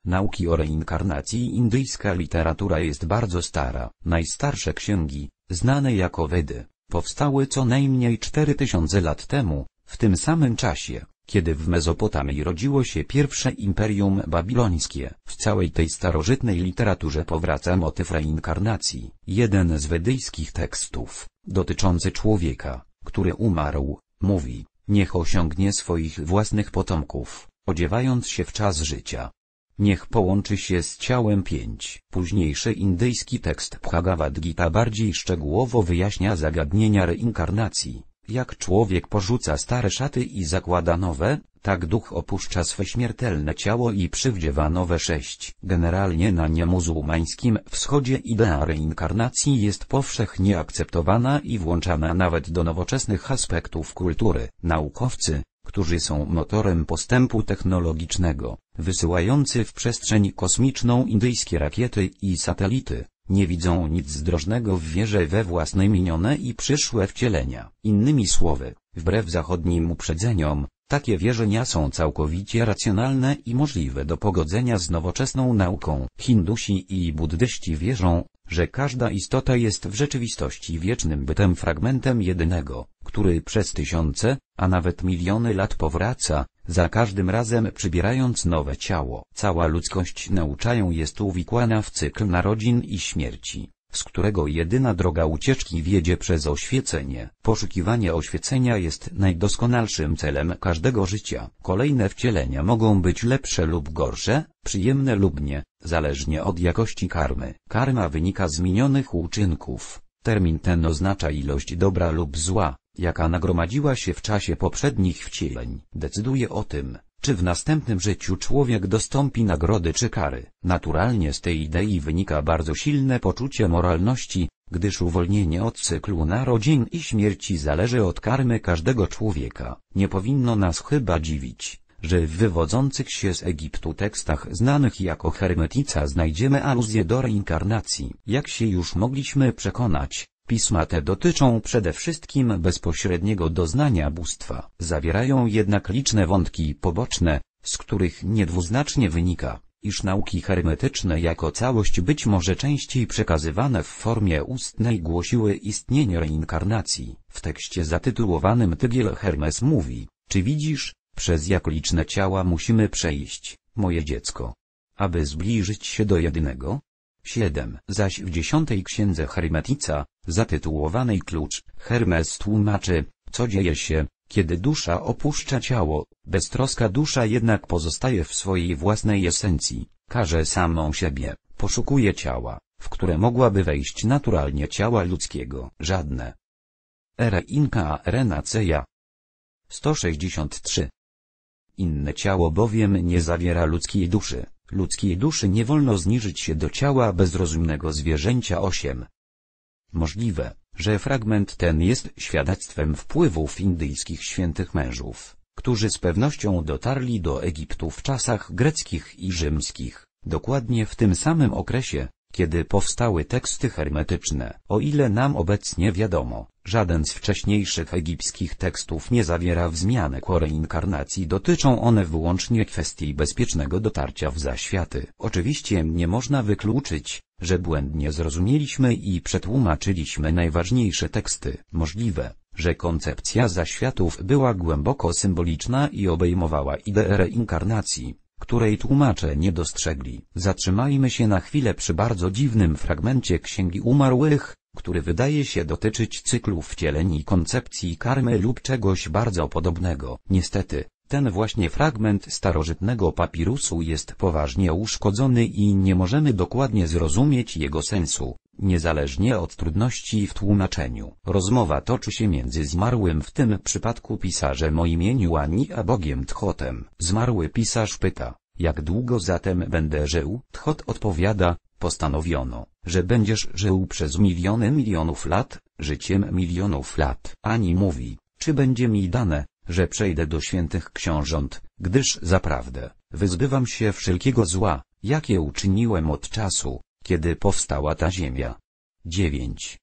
Nauki o reinkarnacji indyjska literatura jest bardzo stara. Najstarsze księgi, znane jako Wedy, powstały co najmniej 4000 lat temu, w tym samym czasie. Kiedy w Mezopotamii rodziło się pierwsze imperium babilońskie, w całej tej starożytnej literaturze powraca motyw reinkarnacji. Jeden z wedyjskich tekstów, dotyczący człowieka, który umarł, mówi, niech osiągnie swoich własnych potomków, odziewając się w czas życia. Niech połączy się z ciałem pięć. Późniejszy indyjski tekst Bhagavad Gita bardziej szczegółowo wyjaśnia zagadnienia reinkarnacji. Jak człowiek porzuca stare szaty i zakłada nowe, tak duch opuszcza swe śmiertelne ciało i przywdziewa nowe sześć. Generalnie na niemuzułmańskim wschodzie idea reinkarnacji jest powszechnie akceptowana i włączana nawet do nowoczesnych aspektów kultury. Naukowcy, którzy są motorem postępu technologicznego, wysyłający w przestrzeń kosmiczną indyjskie rakiety i satelity, nie widzą nic zdrożnego w wierze we własne minione i przyszłe wcielenia. Innymi słowy, wbrew zachodnim uprzedzeniom, takie wierzenia są całkowicie racjonalne i możliwe do pogodzenia z nowoczesną nauką. Hindusi i buddyści wierzą, że każda istota jest w rzeczywistości wiecznym bytem fragmentem jedynego, który przez tysiące, a nawet miliony lat powraca, za każdym razem przybierając nowe ciało. Cała ludzkość nauczają jest uwikłana w cykl narodzin i śmierci z którego jedyna droga ucieczki wiedzie przez oświecenie. Poszukiwanie oświecenia jest najdoskonalszym celem każdego życia. Kolejne wcielenia mogą być lepsze lub gorsze, przyjemne lub nie, zależnie od jakości karmy. Karma wynika z minionych uczynków. Termin ten oznacza ilość dobra lub zła, jaka nagromadziła się w czasie poprzednich wcieleń. Decyduje o tym, czy w następnym życiu człowiek dostąpi nagrody czy kary. Naturalnie z tej idei wynika bardzo silne poczucie moralności, gdyż uwolnienie od cyklu narodzin i śmierci zależy od karmy każdego człowieka. Nie powinno nas chyba dziwić, że w wywodzących się z Egiptu tekstach znanych jako hermetica znajdziemy aluzję do reinkarnacji. Jak się już mogliśmy przekonać, Pisma te dotyczą przede wszystkim bezpośredniego doznania bóstwa. Zawierają jednak liczne wątki poboczne, z których niedwuznacznie wynika, iż nauki hermetyczne jako całość być może częściej przekazywane w formie ustnej głosiły istnienie reinkarnacji. W tekście zatytułowanym Tygiel Hermes mówi, czy widzisz, przez jak liczne ciała musimy przejść, moje dziecko, aby zbliżyć się do jedynego? 7. Zaś w dziesiątej księdze Hermetica, zatytułowanej Klucz, Hermes tłumaczy, co dzieje się, kiedy dusza opuszcza ciało, beztroska dusza jednak pozostaje w swojej własnej esencji, każe samą siebie, poszukuje ciała, w które mogłaby wejść naturalnie ciała ludzkiego, żadne. Era Inka Arenaceja 163 Inne ciało bowiem nie zawiera ludzkiej duszy, ludzkiej duszy nie wolno zniżyć się do ciała bezrozumnego zwierzęcia 8. Możliwe, że fragment ten jest świadectwem wpływów indyjskich świętych mężów, którzy z pewnością dotarli do Egiptu w czasach greckich i rzymskich, dokładnie w tym samym okresie, kiedy powstały teksty hermetyczne, o ile nam obecnie wiadomo. Żaden z wcześniejszych egipskich tekstów nie zawiera wzmianek o reinkarnacji dotyczą one wyłącznie kwestii bezpiecznego dotarcia w zaświaty. Oczywiście nie można wykluczyć, że błędnie zrozumieliśmy i przetłumaczyliśmy najważniejsze teksty. Możliwe, że koncepcja zaświatów była głęboko symboliczna i obejmowała ideę reinkarnacji której tłumacze nie dostrzegli. Zatrzymajmy się na chwilę przy bardzo dziwnym fragmencie Księgi Umarłych, który wydaje się dotyczyć cyklów wcieleń i koncepcji karmy lub czegoś bardzo podobnego. Niestety, ten właśnie fragment starożytnego papirusu jest poważnie uszkodzony i nie możemy dokładnie zrozumieć jego sensu, niezależnie od trudności w tłumaczeniu. Rozmowa toczy się między zmarłym w tym przypadku pisarzem o imieniu Ani a Bogiem Tchotem. Zmarły pisarz pyta, jak długo zatem będę żył? Tchot odpowiada, Postanowiono, że będziesz żył przez miliony milionów lat, życiem milionów lat. Ani mówi, czy będzie mi dane, że przejdę do świętych książąt, gdyż zaprawdę, wyzbywam się wszelkiego zła, jakie uczyniłem od czasu, kiedy powstała ta ziemia. 9.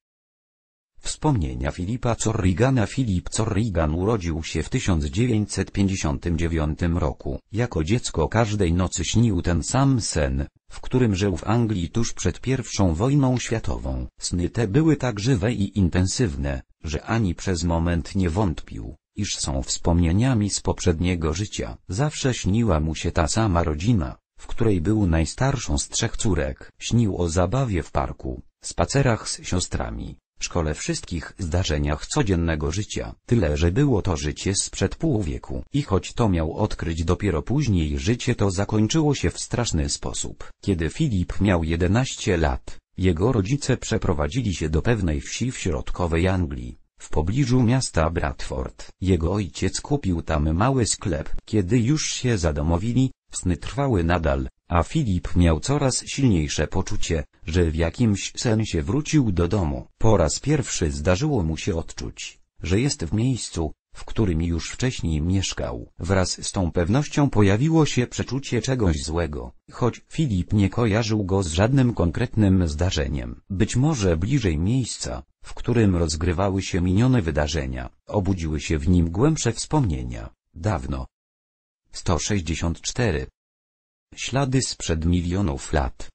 Wspomnienia Filipa Corrigana Filip Corrigan urodził się w 1959 roku. Jako dziecko każdej nocy śnił ten sam sen, w którym żył w Anglii tuż przed I wojną światową. Sny te były tak żywe i intensywne, że ani przez moment nie wątpił, iż są wspomnieniami z poprzedniego życia. Zawsze śniła mu się ta sama rodzina, w której był najstarszą z trzech córek. Śnił o zabawie w parku, spacerach z siostrami szkole wszystkich zdarzeniach codziennego życia, tyle że było to życie sprzed pół wieku. I choć to miał odkryć dopiero później życie to zakończyło się w straszny sposób. Kiedy Filip miał 11 lat, jego rodzice przeprowadzili się do pewnej wsi w środkowej Anglii w pobliżu miasta Bradford. Jego ojciec kupił tam mały sklep. Kiedy już się zadomowili, sny trwały nadal, a Filip miał coraz silniejsze poczucie, że w jakimś sensie wrócił do domu. Po raz pierwszy zdarzyło mu się odczuć, że jest w miejscu, w którym już wcześniej mieszkał. Wraz z tą pewnością pojawiło się przeczucie czegoś złego, choć Filip nie kojarzył go z żadnym konkretnym zdarzeniem. Być może bliżej miejsca, w którym rozgrywały się minione wydarzenia, obudziły się w nim głębsze wspomnienia. Dawno. 164 Ślady sprzed milionów lat.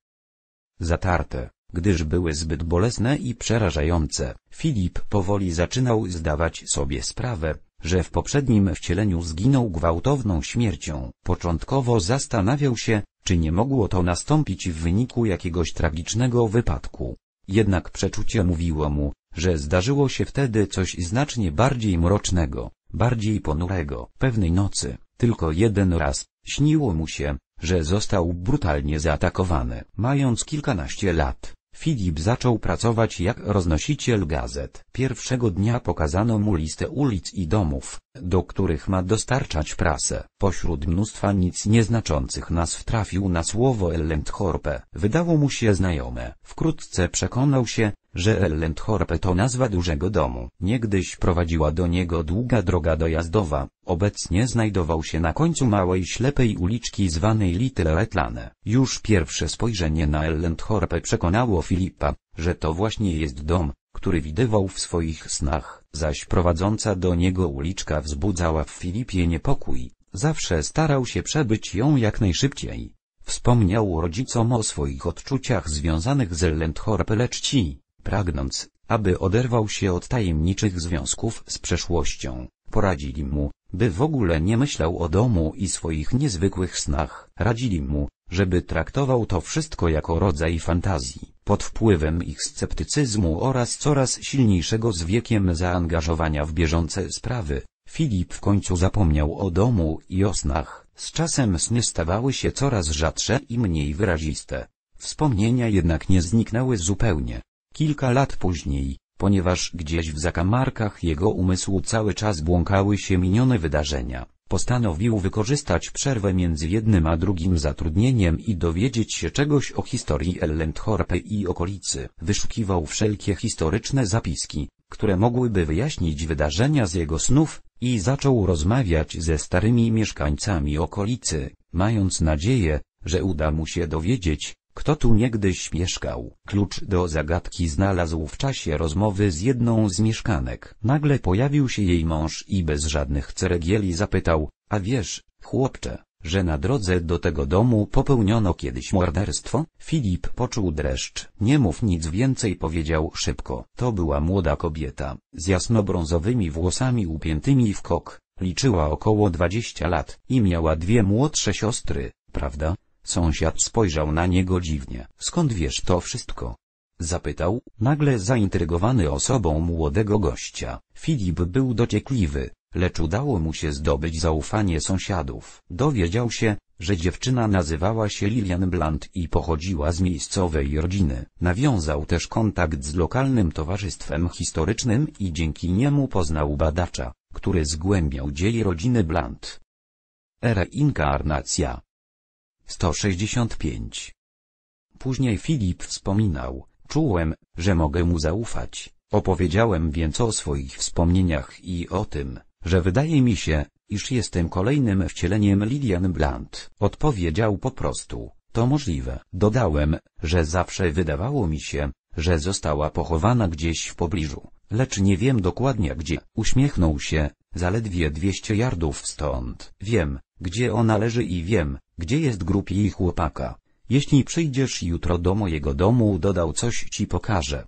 Zatarte, gdyż były zbyt bolesne i przerażające, Filip powoli zaczynał zdawać sobie sprawę, że w poprzednim wcieleniu zginął gwałtowną śmiercią. Początkowo zastanawiał się, czy nie mogło to nastąpić w wyniku jakiegoś tragicznego wypadku. Jednak przeczucie mówiło mu, że zdarzyło się wtedy coś znacznie bardziej mrocznego, bardziej ponurego. Pewnej nocy, tylko jeden raz, śniło mu się, że został brutalnie zaatakowany. Mając kilkanaście lat, Filip zaczął pracować jak roznosiciel gazet. Pierwszego dnia pokazano mu listę ulic i domów, do których ma dostarczać prasę. Pośród mnóstwa nic nieznaczących nazw trafił na słowo Ellenthorpe. Wydało mu się znajome. Wkrótce przekonał się, że Ellenthorpe to nazwa dużego domu. Niegdyś prowadziła do niego długa droga dojazdowa, obecnie znajdował się na końcu małej ślepej uliczki zwanej Little Etlane. Już pierwsze spojrzenie na Ellenthorpe przekonało Filipa, że to właśnie jest dom, który widywał w swoich snach, zaś prowadząca do niego uliczka wzbudzała w Filipie niepokój, zawsze starał się przebyć ją jak najszybciej. Wspomniał rodzicom o swoich odczuciach związanych z Ellenthorpe lecz ci, pragnąc, aby oderwał się od tajemniczych związków z przeszłością, poradzili mu, by w ogóle nie myślał o domu i swoich niezwykłych snach, radzili mu, żeby traktował to wszystko jako rodzaj fantazji pod wpływem ich sceptycyzmu oraz coraz silniejszego z wiekiem zaangażowania w bieżące sprawy, Filip w końcu zapomniał o domu i o snach. Z czasem sny stawały się coraz rzadsze i mniej wyraziste. Wspomnienia jednak nie zniknęły zupełnie. Kilka lat później, ponieważ gdzieś w zakamarkach jego umysłu cały czas błąkały się minione wydarzenia, Postanowił wykorzystać przerwę między jednym a drugim zatrudnieniem i dowiedzieć się czegoś o historii Ellenthorpe i okolicy. Wyszukiwał wszelkie historyczne zapiski, które mogłyby wyjaśnić wydarzenia z jego snów, i zaczął rozmawiać ze starymi mieszkańcami okolicy, mając nadzieję, że uda mu się dowiedzieć, kto tu niegdyś mieszkał? Klucz do zagadki znalazł w czasie rozmowy z jedną z mieszkanek. Nagle pojawił się jej mąż i bez żadnych ceregieli zapytał, a wiesz, chłopcze, że na drodze do tego domu popełniono kiedyś morderstwo? Filip poczuł dreszcz. Nie mów nic więcej powiedział szybko. To była młoda kobieta, z jasnobrązowymi włosami upiętymi w kok. Liczyła około 20 lat i miała dwie młodsze siostry, prawda? Sąsiad spojrzał na niego dziwnie. Skąd wiesz to wszystko? Zapytał, nagle zaintrygowany osobą młodego gościa. Filip był dociekliwy, lecz udało mu się zdobyć zaufanie sąsiadów. Dowiedział się, że dziewczyna nazywała się Lilian Blunt i pochodziła z miejscowej rodziny. Nawiązał też kontakt z lokalnym towarzystwem historycznym i dzięki niemu poznał badacza, który zgłębiał dzieje rodziny Blunt. Reinkarnacja 165. Później Filip wspominał, czułem, że mogę mu zaufać. Opowiedziałem więc o swoich wspomnieniach i o tym, że wydaje mi się, iż jestem kolejnym wcieleniem Lilian Blunt. Odpowiedział po prostu, to możliwe. Dodałem, że zawsze wydawało mi się, że została pochowana gdzieś w pobliżu, lecz nie wiem dokładnie gdzie. Uśmiechnął się, zaledwie 200 jardów stąd. Wiem, gdzie ona leży i wiem, gdzie jest grupi i chłopaka? Jeśli przyjdziesz jutro do mojego domu, dodał coś ci pokażę.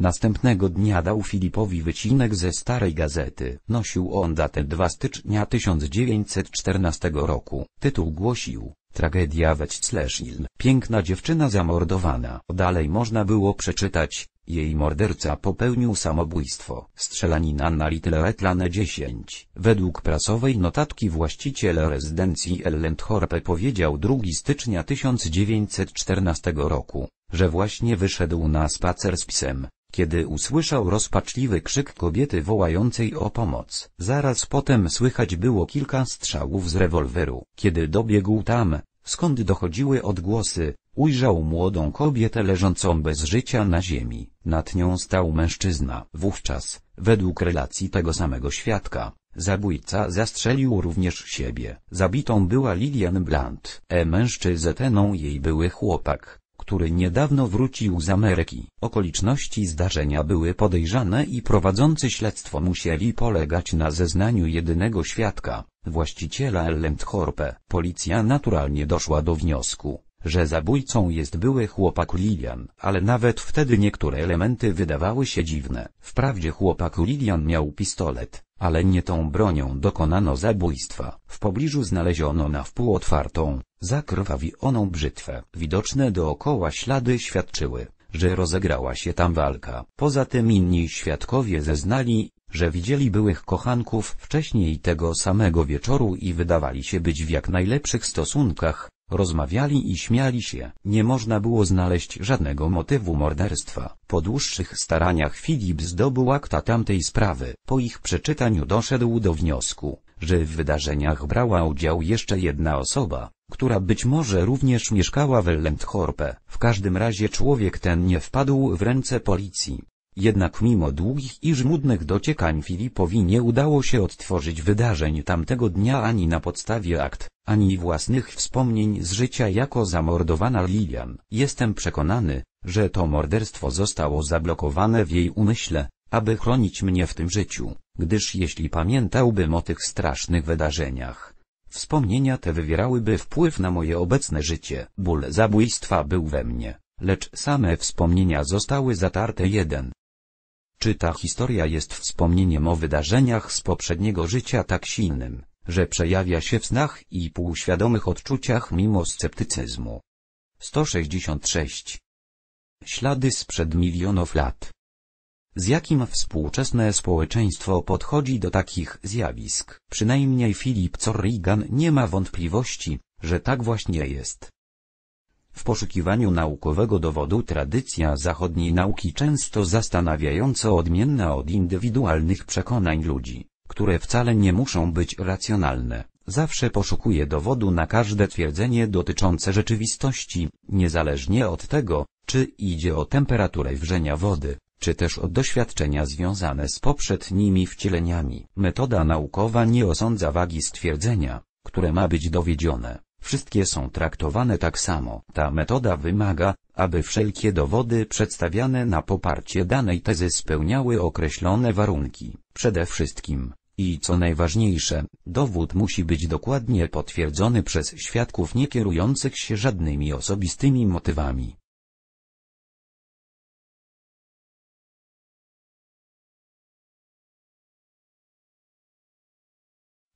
Następnego dnia dał Filipowi wycinek ze starej gazety. Nosił on datę 2 stycznia 1914 roku. Tytuł głosił, Tragedia we Cleszil, piękna dziewczyna zamordowana. Dalej można było przeczytać, jej morderca popełnił samobójstwo. Strzelanina na Little 10. Według prasowej notatki właściciel rezydencji Ellenthorpe powiedział 2 stycznia 1914 roku, że właśnie wyszedł na spacer z psem, kiedy usłyszał rozpaczliwy krzyk kobiety wołającej o pomoc. Zaraz potem słychać było kilka strzałów z rewolweru. Kiedy dobiegł tam, skąd dochodziły odgłosy, Ujrzał młodą kobietę leżącą bez życia na ziemi, nad nią stał mężczyzna. Wówczas, według relacji tego samego świadka, zabójca zastrzelił również siebie. Zabitą była Lilian Blunt. E mężczyzeną jej były chłopak, który niedawno wrócił z Ameryki. Okoliczności zdarzenia były podejrzane i prowadzący śledztwo musieli polegać na zeznaniu jedynego świadka, właściciela Ellent Horpe. Policja naturalnie doszła do wniosku, że zabójcą jest były chłopak Lilian, ale nawet wtedy niektóre elementy wydawały się dziwne. Wprawdzie chłopak Lilian miał pistolet, ale nie tą bronią dokonano zabójstwa. W pobliżu znaleziono na wpół otwartą, zakrwawioną brzytwę. Widoczne dookoła ślady świadczyły, że rozegrała się tam walka. Poza tym inni świadkowie zeznali, że widzieli byłych kochanków wcześniej tego samego wieczoru i wydawali się być w jak najlepszych stosunkach, Rozmawiali i śmiali się. Nie można było znaleźć żadnego motywu morderstwa. Po dłuższych staraniach Filip zdobył akta tamtej sprawy. Po ich przeczytaniu doszedł do wniosku, że w wydarzeniach brała udział jeszcze jedna osoba, która być może również mieszkała w Ellenthorpe. W każdym razie człowiek ten nie wpadł w ręce policji. Jednak mimo długich i żmudnych dociekań Filipowi nie udało się odtworzyć wydarzeń tamtego dnia ani na podstawie akt, ani własnych wspomnień z życia jako zamordowana Lilian. Jestem przekonany, że to morderstwo zostało zablokowane w jej umyśle, aby chronić mnie w tym życiu, gdyż jeśli pamiętałbym o tych strasznych wydarzeniach, wspomnienia te wywierałyby wpływ na moje obecne życie. Ból zabójstwa był we mnie, lecz same wspomnienia zostały zatarte jeden czy ta historia jest wspomnieniem o wydarzeniach z poprzedniego życia tak silnym, że przejawia się w snach i półświadomych odczuciach mimo sceptycyzmu? 166. Ślady sprzed milionów lat. Z jakim współczesne społeczeństwo podchodzi do takich zjawisk? Przynajmniej Filip Corrigan nie ma wątpliwości, że tak właśnie jest. W poszukiwaniu naukowego dowodu tradycja zachodniej nauki często zastanawiająco odmienna od indywidualnych przekonań ludzi, które wcale nie muszą być racjonalne, zawsze poszukuje dowodu na każde twierdzenie dotyczące rzeczywistości, niezależnie od tego, czy idzie o temperaturę wrzenia wody, czy też o doświadczenia związane z poprzednimi wcieleniami. Metoda naukowa nie osądza wagi stwierdzenia, które ma być dowiedzione Wszystkie są traktowane tak samo. Ta metoda wymaga, aby wszelkie dowody przedstawiane na poparcie danej tezy spełniały określone warunki. Przede wszystkim, i co najważniejsze, dowód musi być dokładnie potwierdzony przez świadków nie kierujących się żadnymi osobistymi motywami.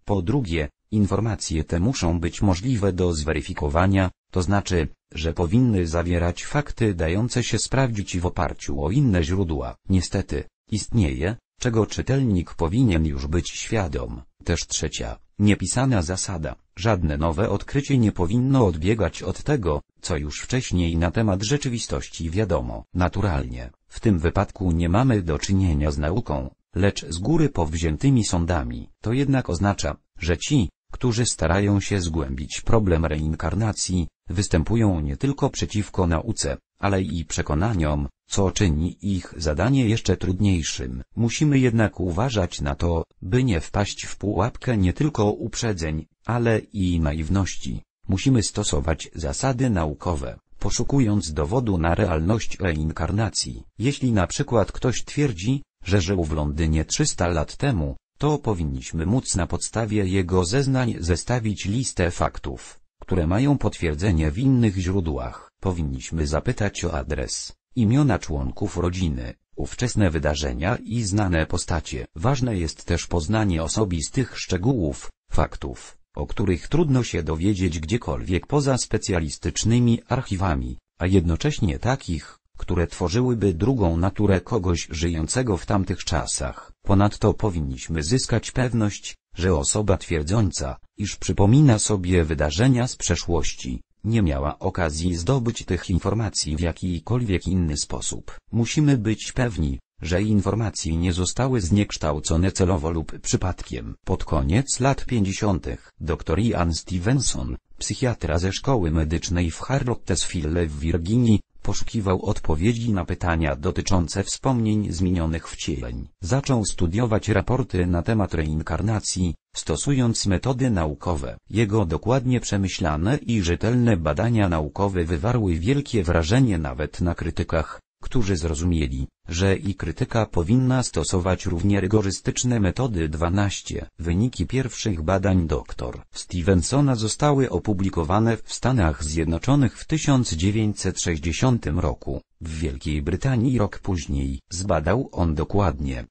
Po drugie, informacje te muszą być możliwe do zweryfikowania, to znaczy, że powinny zawierać fakty dające się sprawdzić w oparciu o inne źródła. Niestety, istnieje, czego czytelnik powinien już być świadom. Też trzecia, niepisana zasada. Żadne nowe odkrycie nie powinno odbiegać od tego, co już wcześniej na temat rzeczywistości wiadomo. Naturalnie, w tym wypadku nie mamy do czynienia z nauką, lecz z góry powziętymi sądami. To jednak oznacza, że ci, którzy starają się zgłębić problem reinkarnacji, występują nie tylko przeciwko nauce, ale i przekonaniom, co czyni ich zadanie jeszcze trudniejszym. Musimy jednak uważać na to, by nie wpaść w pułapkę nie tylko uprzedzeń, ale i naiwności. Musimy stosować zasady naukowe, poszukując dowodu na realność reinkarnacji. Jeśli na przykład ktoś twierdzi, że żył w Londynie 300 lat temu, to powinniśmy móc na podstawie jego zeznań zestawić listę faktów, które mają potwierdzenie w innych źródłach. Powinniśmy zapytać o adres, imiona członków rodziny, ówczesne wydarzenia i znane postacie. Ważne jest też poznanie osobistych szczegółów, faktów, o których trudno się dowiedzieć gdziekolwiek poza specjalistycznymi archiwami, a jednocześnie takich, które tworzyłyby drugą naturę kogoś żyjącego w tamtych czasach. Ponadto powinniśmy zyskać pewność, że osoba twierdząca, iż przypomina sobie wydarzenia z przeszłości, nie miała okazji zdobyć tych informacji w jakikolwiek inny sposób. Musimy być pewni, że informacji nie zostały zniekształcone celowo lub przypadkiem. Pod koniec lat 50. dr Ian Stevenson, psychiatra ze szkoły medycznej w Harrottesville w Virginii, poszukiwał odpowiedzi na pytania dotyczące wspomnień zmienionych wcieleń. Zaczął studiować raporty na temat reinkarnacji, stosując metody naukowe. Jego dokładnie przemyślane i rzetelne badania naukowe wywarły wielkie wrażenie nawet na krytykach którzy zrozumieli, że i krytyka powinna stosować równie rygorystyczne metody 12. Wyniki pierwszych badań dr Stevensona zostały opublikowane w Stanach Zjednoczonych w 1960 roku, w Wielkiej Brytanii rok później. Zbadał on dokładnie.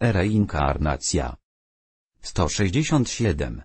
Reinkarnacja 167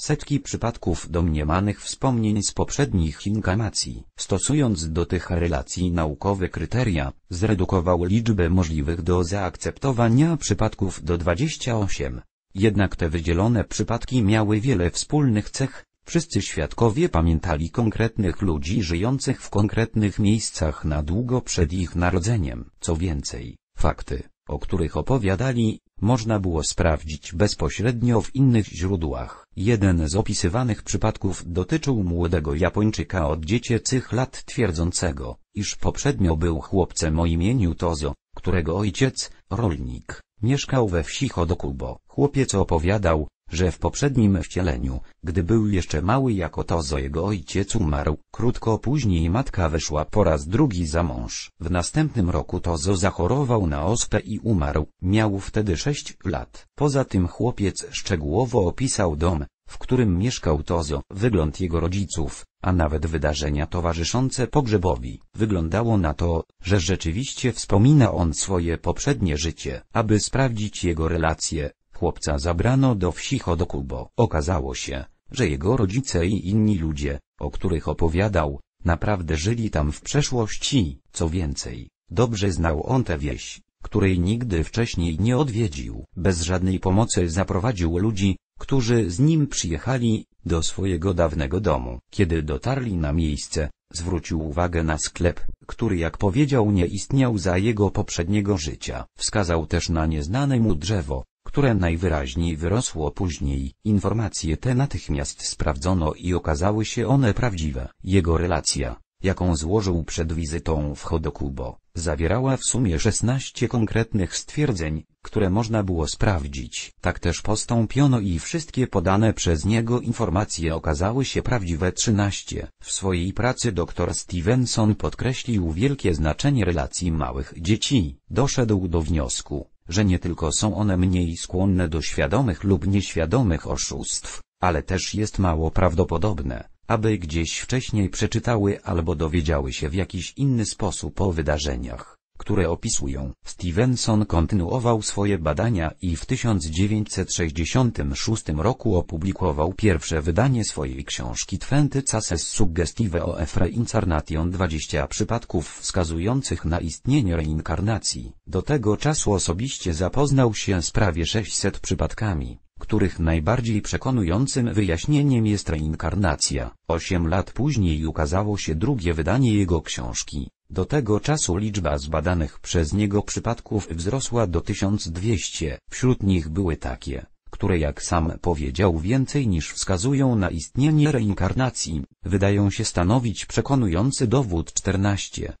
setki przypadków domniemanych wspomnień z poprzednich inkarnacji. Stosując do tych relacji naukowe kryteria, zredukował liczbę możliwych do zaakceptowania przypadków do 28. Jednak te wydzielone przypadki miały wiele wspólnych cech, wszyscy świadkowie pamiętali konkretnych ludzi żyjących w konkretnych miejscach na długo przed ich narodzeniem. Co więcej, fakty, o których opowiadali, można było sprawdzić bezpośrednio w innych źródłach. Jeden z opisywanych przypadków dotyczył młodego Japończyka od dziecięcych lat twierdzącego, iż poprzednio był chłopcem o imieniu Tozo, którego ojciec, rolnik, Mieszkał we wsi Chodokubo. Chłopiec opowiadał, że w poprzednim wcieleniu, gdy był jeszcze mały jako Tozo jego ojciec umarł, krótko później matka wyszła po raz drugi za mąż. W następnym roku Tozo zachorował na ospę i umarł, miał wtedy sześć lat. Poza tym chłopiec szczegółowo opisał dom, w którym mieszkał Tozo. Wygląd jego rodziców, a nawet wydarzenia towarzyszące pogrzebowi, wyglądało na to, że rzeczywiście wspomina on swoje poprzednie życie. Aby sprawdzić jego relacje, chłopca zabrano do wsi Hodokubo. Okazało się, że jego rodzice i inni ludzie, o których opowiadał, naprawdę żyli tam w przeszłości. Co więcej, dobrze znał on tę wieś, której nigdy wcześniej nie odwiedził. Bez żadnej pomocy zaprowadził ludzi, którzy z nim przyjechali, do swojego dawnego domu. Kiedy dotarli na miejsce, zwrócił uwagę na sklep, który jak powiedział nie istniał za jego poprzedniego życia. Wskazał też na nieznane mu drzewo, które najwyraźniej wyrosło później. Informacje te natychmiast sprawdzono i okazały się one prawdziwe. Jego relacja, jaką złożył przed wizytą w Hodokubo, zawierała w sumie 16 konkretnych stwierdzeń, które można było sprawdzić. Tak też postąpiono i wszystkie podane przez niego informacje okazały się prawdziwe 13. W swojej pracy dr Stevenson podkreślił wielkie znaczenie relacji małych dzieci. Doszedł do wniosku, że nie tylko są one mniej skłonne do świadomych lub nieświadomych oszustw, ale też jest mało prawdopodobne, aby gdzieś wcześniej przeczytały albo dowiedziały się w jakiś inny sposób o wydarzeniach, które opisują. Stevenson kontynuował swoje badania i w 1966 roku opublikował pierwsze wydanie swojej książki Twenty Cases Suggestive of Reincarnation 20 przypadków wskazujących na istnienie reinkarnacji. Do tego czasu osobiście zapoznał się z prawie 600 przypadkami których najbardziej przekonującym wyjaśnieniem jest reinkarnacja. Osiem lat później ukazało się drugie wydanie jego książki, do tego czasu liczba zbadanych przez niego przypadków wzrosła do 1200, wśród nich były takie, które jak sam powiedział więcej niż wskazują na istnienie reinkarnacji, wydają się stanowić przekonujący dowód 14.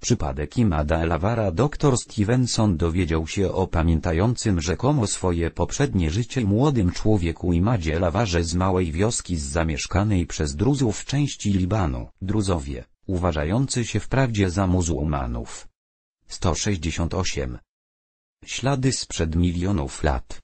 Przypadek Imada Elawara dr Stevenson dowiedział się o pamiętającym rzekomo swoje poprzednie życie młodym człowieku Imadzie Elawarze z małej wioski z zamieszkanej przez Druzów części Libanu. Druzowie uważający się wprawdzie za muzułmanów. 168. Ślady sprzed milionów lat.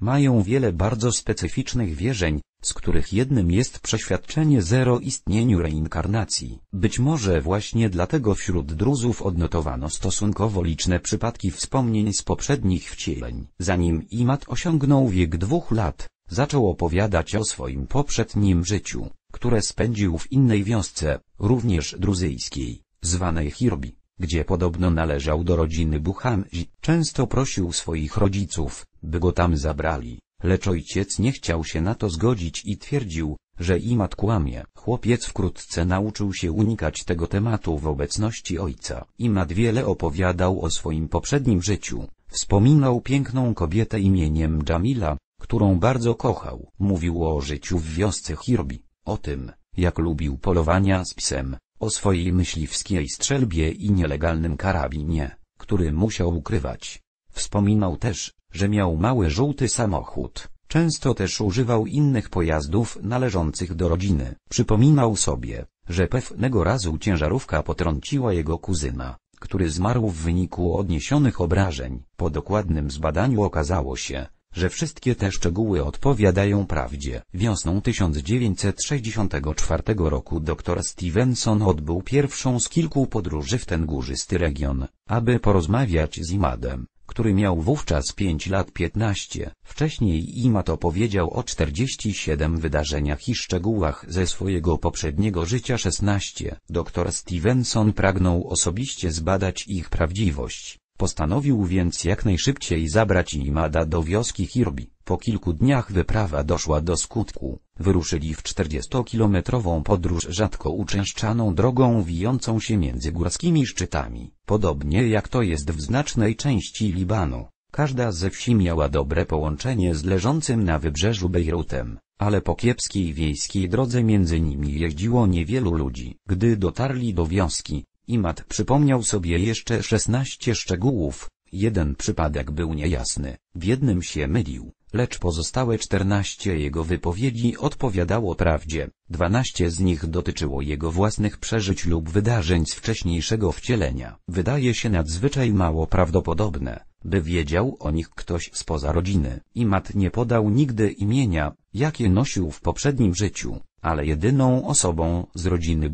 Mają wiele bardzo specyficznych wierzeń, z których jednym jest przeświadczenie zero istnieniu reinkarnacji. Być może właśnie dlatego wśród druzów odnotowano stosunkowo liczne przypadki wspomnień z poprzednich wcieleń. Zanim Imat osiągnął wiek dwóch lat, Zaczął opowiadać o swoim poprzednim życiu, które spędził w innej wiosce, również druzyjskiej, zwanej Hirbi, gdzie podobno należał do rodziny Buchanzi. Często prosił swoich rodziców, by go tam zabrali, lecz ojciec nie chciał się na to zgodzić i twierdził, że i mat kłamie. Chłopiec wkrótce nauczył się unikać tego tematu w obecności ojca. Imat wiele opowiadał o swoim poprzednim życiu. Wspominał piękną kobietę imieniem Jamila, którą bardzo kochał. Mówił o życiu w wiosce Hirbi, o tym, jak lubił polowania z psem, o swojej myśliwskiej strzelbie i nielegalnym karabinie, który musiał ukrywać. Wspominał też, że miał mały żółty samochód, często też używał innych pojazdów należących do rodziny. Przypominał sobie, że pewnego razu ciężarówka potrąciła jego kuzyna, który zmarł w wyniku odniesionych obrażeń. Po dokładnym zbadaniu okazało się, że wszystkie te szczegóły odpowiadają prawdzie. Wiosną 1964 roku dr Stevenson odbył pierwszą z kilku podróży w ten górzysty region, aby porozmawiać z Imadem który miał wówczas 5 lat 15. Wcześniej Imad opowiedział o 47 wydarzeniach i szczegółach ze swojego poprzedniego życia 16. Dr Stevenson pragnął osobiście zbadać ich prawdziwość. Postanowił więc jak najszybciej zabrać Imada do wioski Hirbi. Po kilku dniach wyprawa doszła do skutku. Wyruszyli w 40-kilometrową podróż rzadko uczęszczaną drogą wijącą się między górskimi szczytami. Podobnie jak to jest w znacznej części Libanu, każda ze wsi miała dobre połączenie z leżącym na wybrzeżu Bejrutem ale po kiepskiej wiejskiej drodze między nimi jeździło niewielu ludzi. Gdy dotarli do wioski, Imad przypomniał sobie jeszcze 16 szczegółów, jeden przypadek był niejasny, w jednym się mylił, lecz pozostałe czternaście jego wypowiedzi odpowiadało prawdzie, 12 z nich dotyczyło jego własnych przeżyć lub wydarzeń z wcześniejszego wcielenia. Wydaje się nadzwyczaj mało prawdopodobne, by wiedział o nich ktoś spoza rodziny. I Mat nie podał nigdy imienia, jakie nosił w poprzednim życiu, ale jedyną osobą z rodziny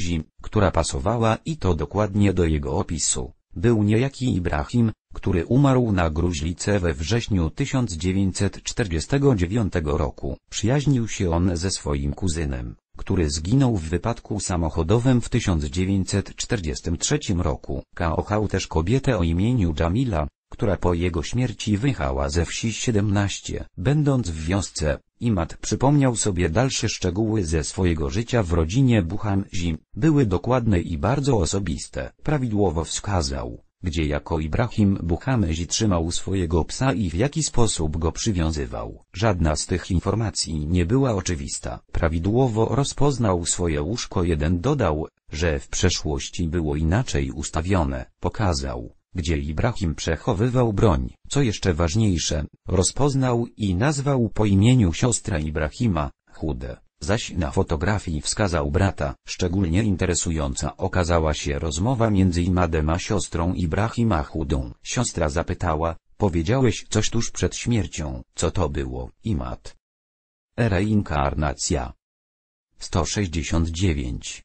Zim, która pasowała i to dokładnie do jego opisu, był niejaki Ibrahim, który umarł na gruźlicę we wrześniu 1949 roku. Przyjaźnił się on ze swoim kuzynem, który zginął w wypadku samochodowym w 1943 roku. Kochał też kobietę o imieniu Jamila, która po jego śmierci wychała ze wsi 17, będąc w wiosce, Imat przypomniał sobie dalsze szczegóły ze swojego życia w rodzinie Buchan Zim, były dokładne i bardzo osobiste. Prawidłowo wskazał, gdzie jako Ibrahim Buchamezi trzymał swojego psa i w jaki sposób go przywiązywał. Żadna z tych informacji nie była oczywista. Prawidłowo rozpoznał swoje łóżko jeden dodał, że w przeszłości było inaczej ustawione. Pokazał, gdzie Ibrahim przechowywał broń. Co jeszcze ważniejsze, rozpoznał i nazwał po imieniu siostra Ibrahima, chude, zaś na fotografii wskazał brata. Szczególnie interesująca okazała się rozmowa między Imadem a siostrą Ibrahima chudą. Siostra zapytała, powiedziałeś coś tuż przed śmiercią, co to było, Imad? Reinkarnacja. 169.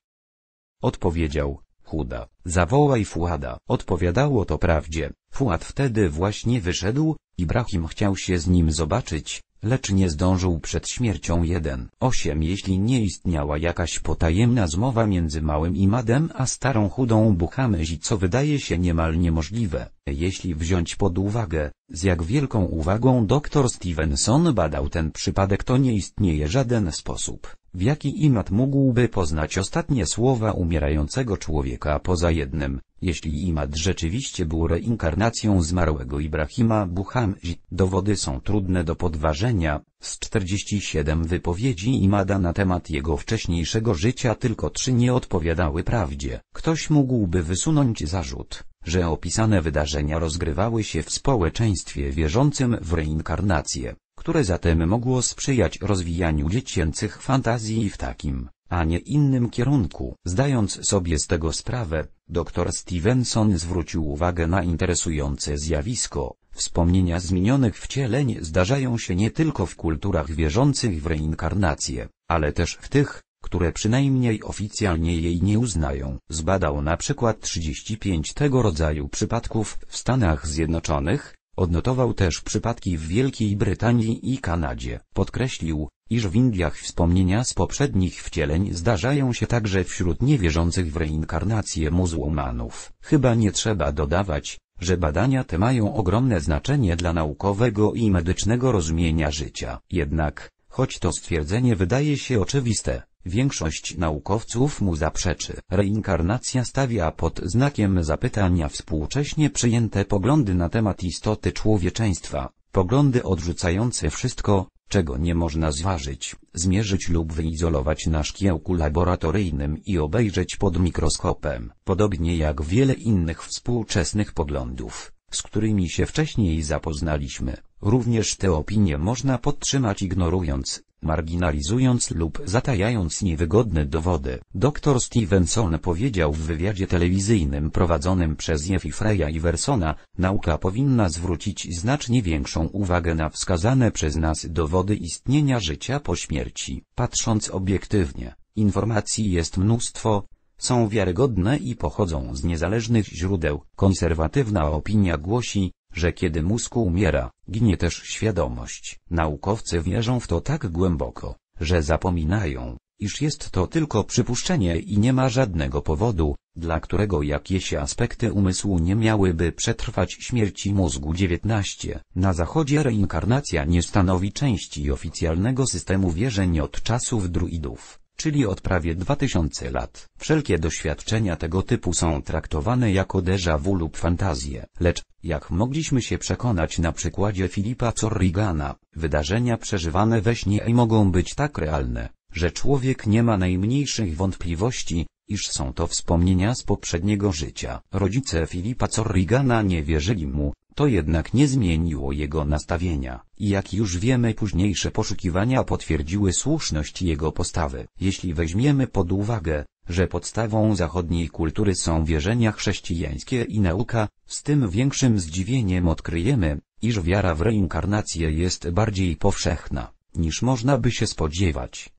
Odpowiedział, Chuda, zawołaj Fuada. Odpowiadało to prawdzie. Fuad wtedy właśnie wyszedł, Ibrahim chciał się z nim zobaczyć, lecz nie zdążył przed śmiercią jeden. Osiem, Jeśli nie istniała jakaś potajemna zmowa między małym Imadem a starą chudą Buhamezi co wydaje się niemal niemożliwe, jeśli wziąć pod uwagę, z jak wielką uwagą dr Stevenson badał ten przypadek to nie istnieje żaden sposób, w jaki imat mógłby poznać ostatnie słowa umierającego człowieka poza jednym, jeśli imat rzeczywiście był reinkarnacją zmarłego Ibrahima Buhamzi. Dowody są trudne do podważenia, z 47 wypowiedzi imada na temat jego wcześniejszego życia tylko trzy nie odpowiadały prawdzie. Ktoś mógłby wysunąć zarzut, że opisane wydarzenia rozgrywały się w społeczeństwie wierzącym w reinkarnację, które zatem mogło sprzyjać rozwijaniu dziecięcych fantazji w takim, a nie innym kierunku. Zdając sobie z tego sprawę, dr Stevenson zwrócił uwagę na interesujące zjawisko. Wspomnienia zmienionych wcieleń zdarzają się nie tylko w kulturach wierzących w reinkarnację, ale też w tych, które przynajmniej oficjalnie jej nie uznają. Zbadał na przykład 35 tego rodzaju przypadków w Stanach Zjednoczonych, Odnotował też przypadki w Wielkiej Brytanii i Kanadzie. Podkreślił, iż w Indiach wspomnienia z poprzednich wcieleń zdarzają się także wśród niewierzących w reinkarnację muzułmanów. Chyba nie trzeba dodawać, że badania te mają ogromne znaczenie dla naukowego i medycznego rozumienia życia. Jednak, choć to stwierdzenie wydaje się oczywiste, Większość naukowców mu zaprzeczy. Reinkarnacja stawia pod znakiem zapytania współcześnie przyjęte poglądy na temat istoty człowieczeństwa, poglądy odrzucające wszystko, czego nie można zważyć, zmierzyć lub wyizolować na szkiełku laboratoryjnym i obejrzeć pod mikroskopem, podobnie jak wiele innych współczesnych poglądów, z którymi się wcześniej zapoznaliśmy. Również te opinie można podtrzymać ignorując marginalizując lub zatajając niewygodne dowody. Dr Stevenson powiedział w wywiadzie telewizyjnym prowadzonym przez Jeffy Freya Iversona, nauka powinna zwrócić znacznie większą uwagę na wskazane przez nas dowody istnienia życia po śmierci. Patrząc obiektywnie, informacji jest mnóstwo, są wiarygodne i pochodzą z niezależnych źródeł. Konserwatywna opinia głosi, że kiedy mózg umiera, gnie też świadomość. Naukowcy wierzą w to tak głęboko, że zapominają, iż jest to tylko przypuszczenie i nie ma żadnego powodu, dla którego jakieś aspekty umysłu nie miałyby przetrwać śmierci mózgu 19. Na Zachodzie reinkarnacja nie stanowi części oficjalnego systemu wierzeń od czasów druidów czyli od prawie 2000 lat. Wszelkie doświadczenia tego typu są traktowane jako déjà vu lub fantazje, lecz, jak mogliśmy się przekonać na przykładzie Filipa Corrigana, wydarzenia przeżywane we śnie mogą być tak realne, że człowiek nie ma najmniejszych wątpliwości, iż są to wspomnienia z poprzedniego życia. Rodzice Filipa Corrigana nie wierzyli mu, to jednak nie zmieniło jego nastawienia, i jak już wiemy późniejsze poszukiwania potwierdziły słuszność jego postawy. Jeśli weźmiemy pod uwagę, że podstawą zachodniej kultury są wierzenia chrześcijańskie i nauka, z tym większym zdziwieniem odkryjemy, iż wiara w reinkarnację jest bardziej powszechna, niż można by się spodziewać.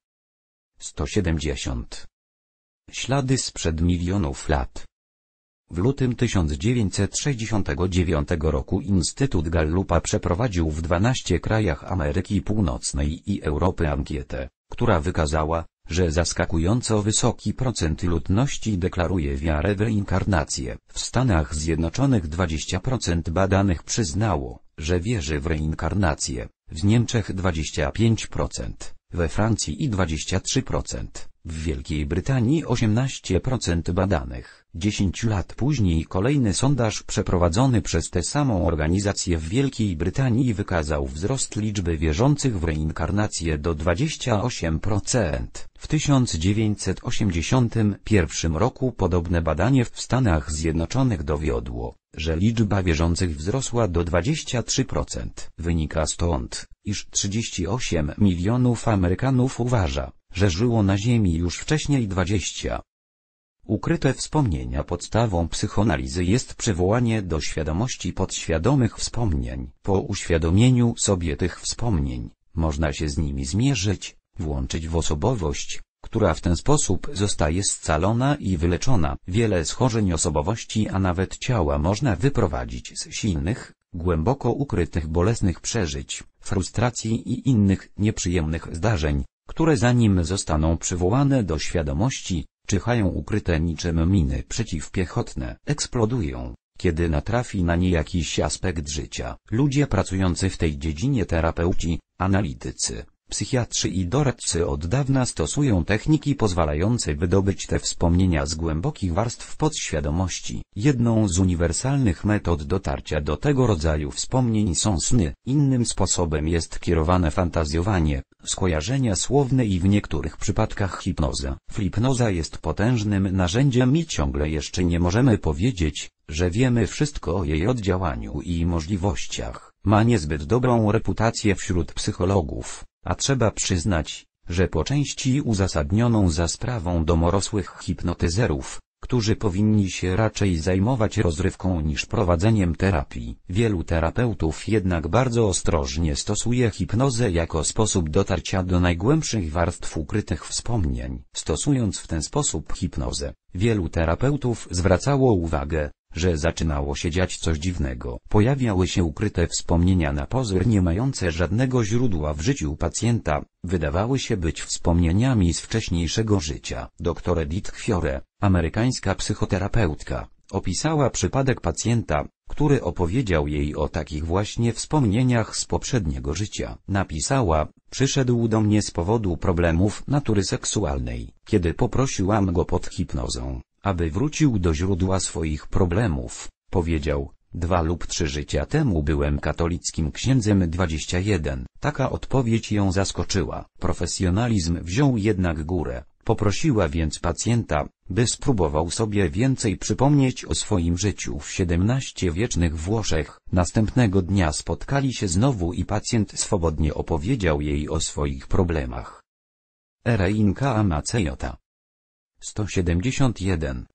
170 Ślady sprzed milionów lat w lutym 1969 roku Instytut Gallupa przeprowadził w 12 krajach Ameryki Północnej i Europy ankietę, która wykazała, że zaskakująco wysoki procent ludności deklaruje wiarę w reinkarnację. W Stanach Zjednoczonych 20% badanych przyznało, że wierzy w reinkarnację, w Niemczech 25%, we Francji i 23%, w Wielkiej Brytanii 18% badanych Dziesięć lat później kolejny sondaż przeprowadzony przez tę samą organizację w Wielkiej Brytanii wykazał wzrost liczby wierzących w reinkarnację do 28%. W 1981 roku podobne badanie w Stanach Zjednoczonych dowiodło, że liczba wierzących wzrosła do 23%. Wynika stąd, iż 38 milionów Amerykanów uważa, że żyło na Ziemi już wcześniej 20 Ukryte wspomnienia podstawą psychoanalizy jest przywołanie do świadomości podświadomych wspomnień. Po uświadomieniu sobie tych wspomnień, można się z nimi zmierzyć, włączyć w osobowość, która w ten sposób zostaje scalona i wyleczona. Wiele schorzeń osobowości, a nawet ciała można wyprowadzić z silnych, głęboko ukrytych bolesnych przeżyć, frustracji i innych nieprzyjemnych zdarzeń, które zanim zostaną przywołane do świadomości, Czyhają ukryte niczym miny przeciwpiechotne, eksplodują, kiedy natrafi na nie jakiś aspekt życia. Ludzie pracujący w tej dziedzinie terapeuci, analitycy, Psychiatrzy i doradcy od dawna stosują techniki pozwalające wydobyć te wspomnienia z głębokich warstw podświadomości. Jedną z uniwersalnych metod dotarcia do tego rodzaju wspomnień są sny. Innym sposobem jest kierowane fantazjowanie, skojarzenia słowne i w niektórych przypadkach hipnoza. Flipnoza jest potężnym narzędziem i ciągle jeszcze nie możemy powiedzieć, że wiemy wszystko o jej oddziałaniu i możliwościach. Ma niezbyt dobrą reputację wśród psychologów a trzeba przyznać, że po części uzasadnioną za sprawą domorosłych hipnotyzerów, którzy powinni się raczej zajmować rozrywką niż prowadzeniem terapii. Wielu terapeutów jednak bardzo ostrożnie stosuje hipnozę jako sposób dotarcia do najgłębszych warstw ukrytych wspomnień. Stosując w ten sposób hipnozę, wielu terapeutów zwracało uwagę, że zaczynało się dziać coś dziwnego. Pojawiały się ukryte wspomnienia na pozór nie mające żadnego źródła w życiu pacjenta, wydawały się być wspomnieniami z wcześniejszego życia. Dr Edith Kwiore, amerykańska psychoterapeutka, opisała przypadek pacjenta, który opowiedział jej o takich właśnie wspomnieniach z poprzedniego życia. Napisała, przyszedł do mnie z powodu problemów natury seksualnej, kiedy poprosiłam go pod hipnozą, aby wrócił do źródła swoich problemów, powiedział, dwa lub trzy życia temu byłem katolickim księdzem 21. Taka odpowiedź ją zaskoczyła. Profesjonalizm wziął jednak górę. Poprosiła więc pacjenta, by spróbował sobie więcej przypomnieć o swoim życiu w 17 wiecznych Włoszech. Następnego dnia spotkali się znowu i pacjent swobodnie opowiedział jej o swoich problemach. Ereinka Amacejota 171.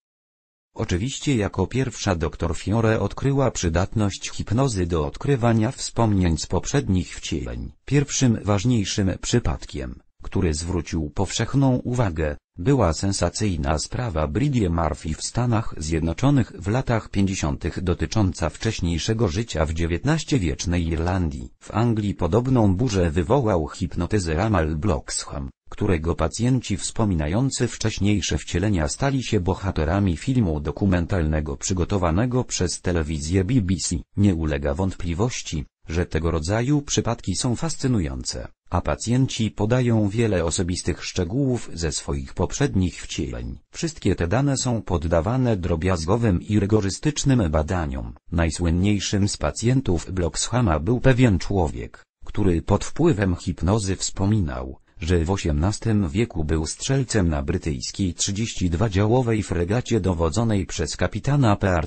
Oczywiście jako pierwsza dr Fiore odkryła przydatność hipnozy do odkrywania wspomnień z poprzednich wcieleń. Pierwszym ważniejszym przypadkiem, który zwrócił powszechną uwagę, była sensacyjna sprawa Bridie Murphy w Stanach Zjednoczonych w latach 50. dotycząca wcześniejszego życia w XIX-wiecznej Irlandii. W Anglii podobną burzę wywołał hipnotyzer Amal Bloxham, którego pacjenci wspominający wcześniejsze wcielenia stali się bohaterami filmu dokumentalnego przygotowanego przez telewizję BBC. Nie ulega wątpliwości, że tego rodzaju przypadki są fascynujące, a pacjenci podają wiele osobistych szczegółów ze swoich poprzednich wcieleń. Wszystkie te dane są poddawane drobiazgowym i rygorystycznym badaniom. Najsłynniejszym z pacjentów Bloxhama był pewien człowiek, który pod wpływem hipnozy wspominał, że w XVIII wieku był strzelcem na brytyjskiej 32-działowej fregacie dowodzonej przez kapitana P.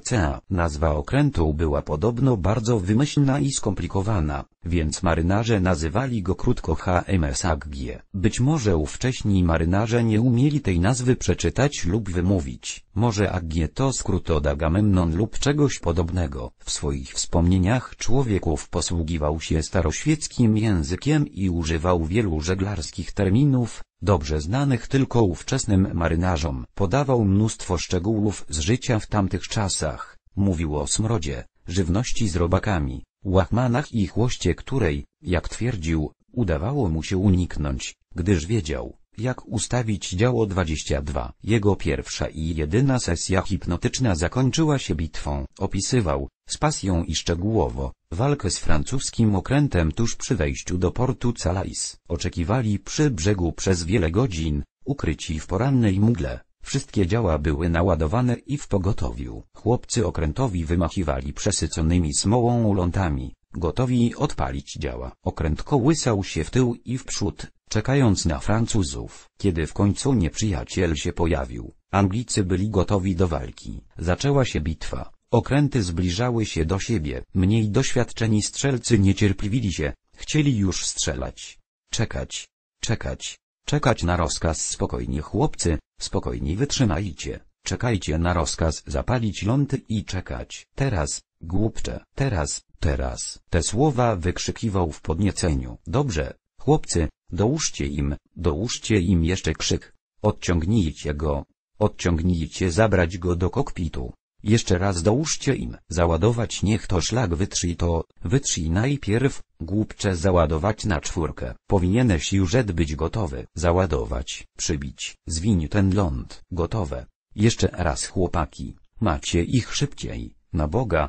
Nazwa okrętu była podobno bardzo wymyślna i skomplikowana więc marynarze nazywali go krótko HMS Aggie. Być może ówcześni marynarze nie umieli tej nazwy przeczytać lub wymówić, może Aggie to skrót od Agamemnon lub czegoś podobnego. W swoich wspomnieniach człowieków posługiwał się staroświeckim językiem i używał wielu żeglarskich terminów, dobrze znanych tylko ówczesnym marynarzom. Podawał mnóstwo szczegółów z życia w tamtych czasach, mówił o smrodzie, żywności z robakami, łachmanach i chłoście której, jak twierdził, udawało mu się uniknąć, gdyż wiedział, jak ustawić działo 22. Jego pierwsza i jedyna sesja hipnotyczna zakończyła się bitwą. Opisywał, z pasją i szczegółowo, walkę z francuskim okrętem tuż przy wejściu do portu Calais. Oczekiwali przy brzegu przez wiele godzin, ukryci w porannej mgle. Wszystkie działa były naładowane i w pogotowiu. Chłopcy okrętowi wymachiwali przesyconymi smołą lądami, gotowi odpalić działa. Okręt kołysał się w tył i w przód, czekając na Francuzów. Kiedy w końcu nieprzyjaciel się pojawił, Anglicy byli gotowi do walki. Zaczęła się bitwa. Okręty zbliżały się do siebie. Mniej doświadczeni strzelcy niecierpliwili się, chcieli już strzelać. Czekać. Czekać czekać na rozkaz spokojni chłopcy, spokojni, wytrzymajcie, czekajcie na rozkaz zapalić ląd i czekać. Teraz, głupcze, teraz, teraz. Te słowa wykrzykiwał w podnieceniu. Dobrze, chłopcy, dołóżcie im, dołóżcie im jeszcze krzyk. Odciągnijcie go, odciągnijcie zabrać go do kokpitu. Jeszcze raz dołóżcie im. Załadować niech to szlak wytrzyj to, wytrzyj najpierw, głupcze załadować na czwórkę. Powinieneś już być gotowy. Załadować, przybić, zwiń ten ląd. Gotowe. Jeszcze raz chłopaki. Macie ich szybciej. Na Boga,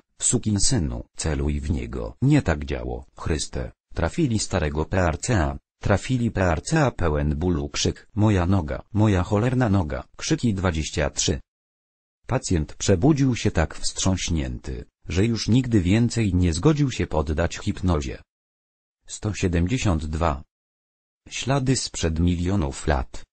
synu, celuj w niego. Nie tak działo. Chryste, trafili starego PRCA. Trafili PRCA pełen bólu krzyk. Moja noga, moja cholerna noga. Krzyki 23. Pacjent przebudził się tak wstrząśnięty, że już nigdy więcej nie zgodził się poddać hipnozie. 172. Ślady sprzed milionów lat.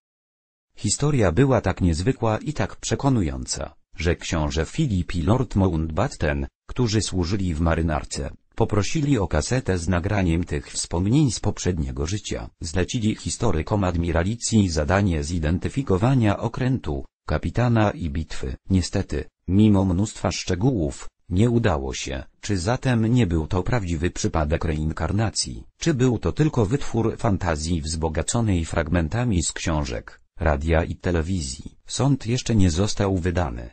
Historia była tak niezwykła i tak przekonująca, że książę Filip i Lord Mountbatten, którzy służyli w marynarce, poprosili o kasetę z nagraniem tych wspomnień z poprzedniego życia. Zlecili historykom admiralicji zadanie zidentyfikowania okrętu, kapitana i bitwy. Niestety, mimo mnóstwa szczegółów, nie udało się. Czy zatem nie był to prawdziwy przypadek reinkarnacji? Czy był to tylko wytwór fantazji wzbogaconej fragmentami z książek, radia i telewizji? Sąd jeszcze nie został wydany.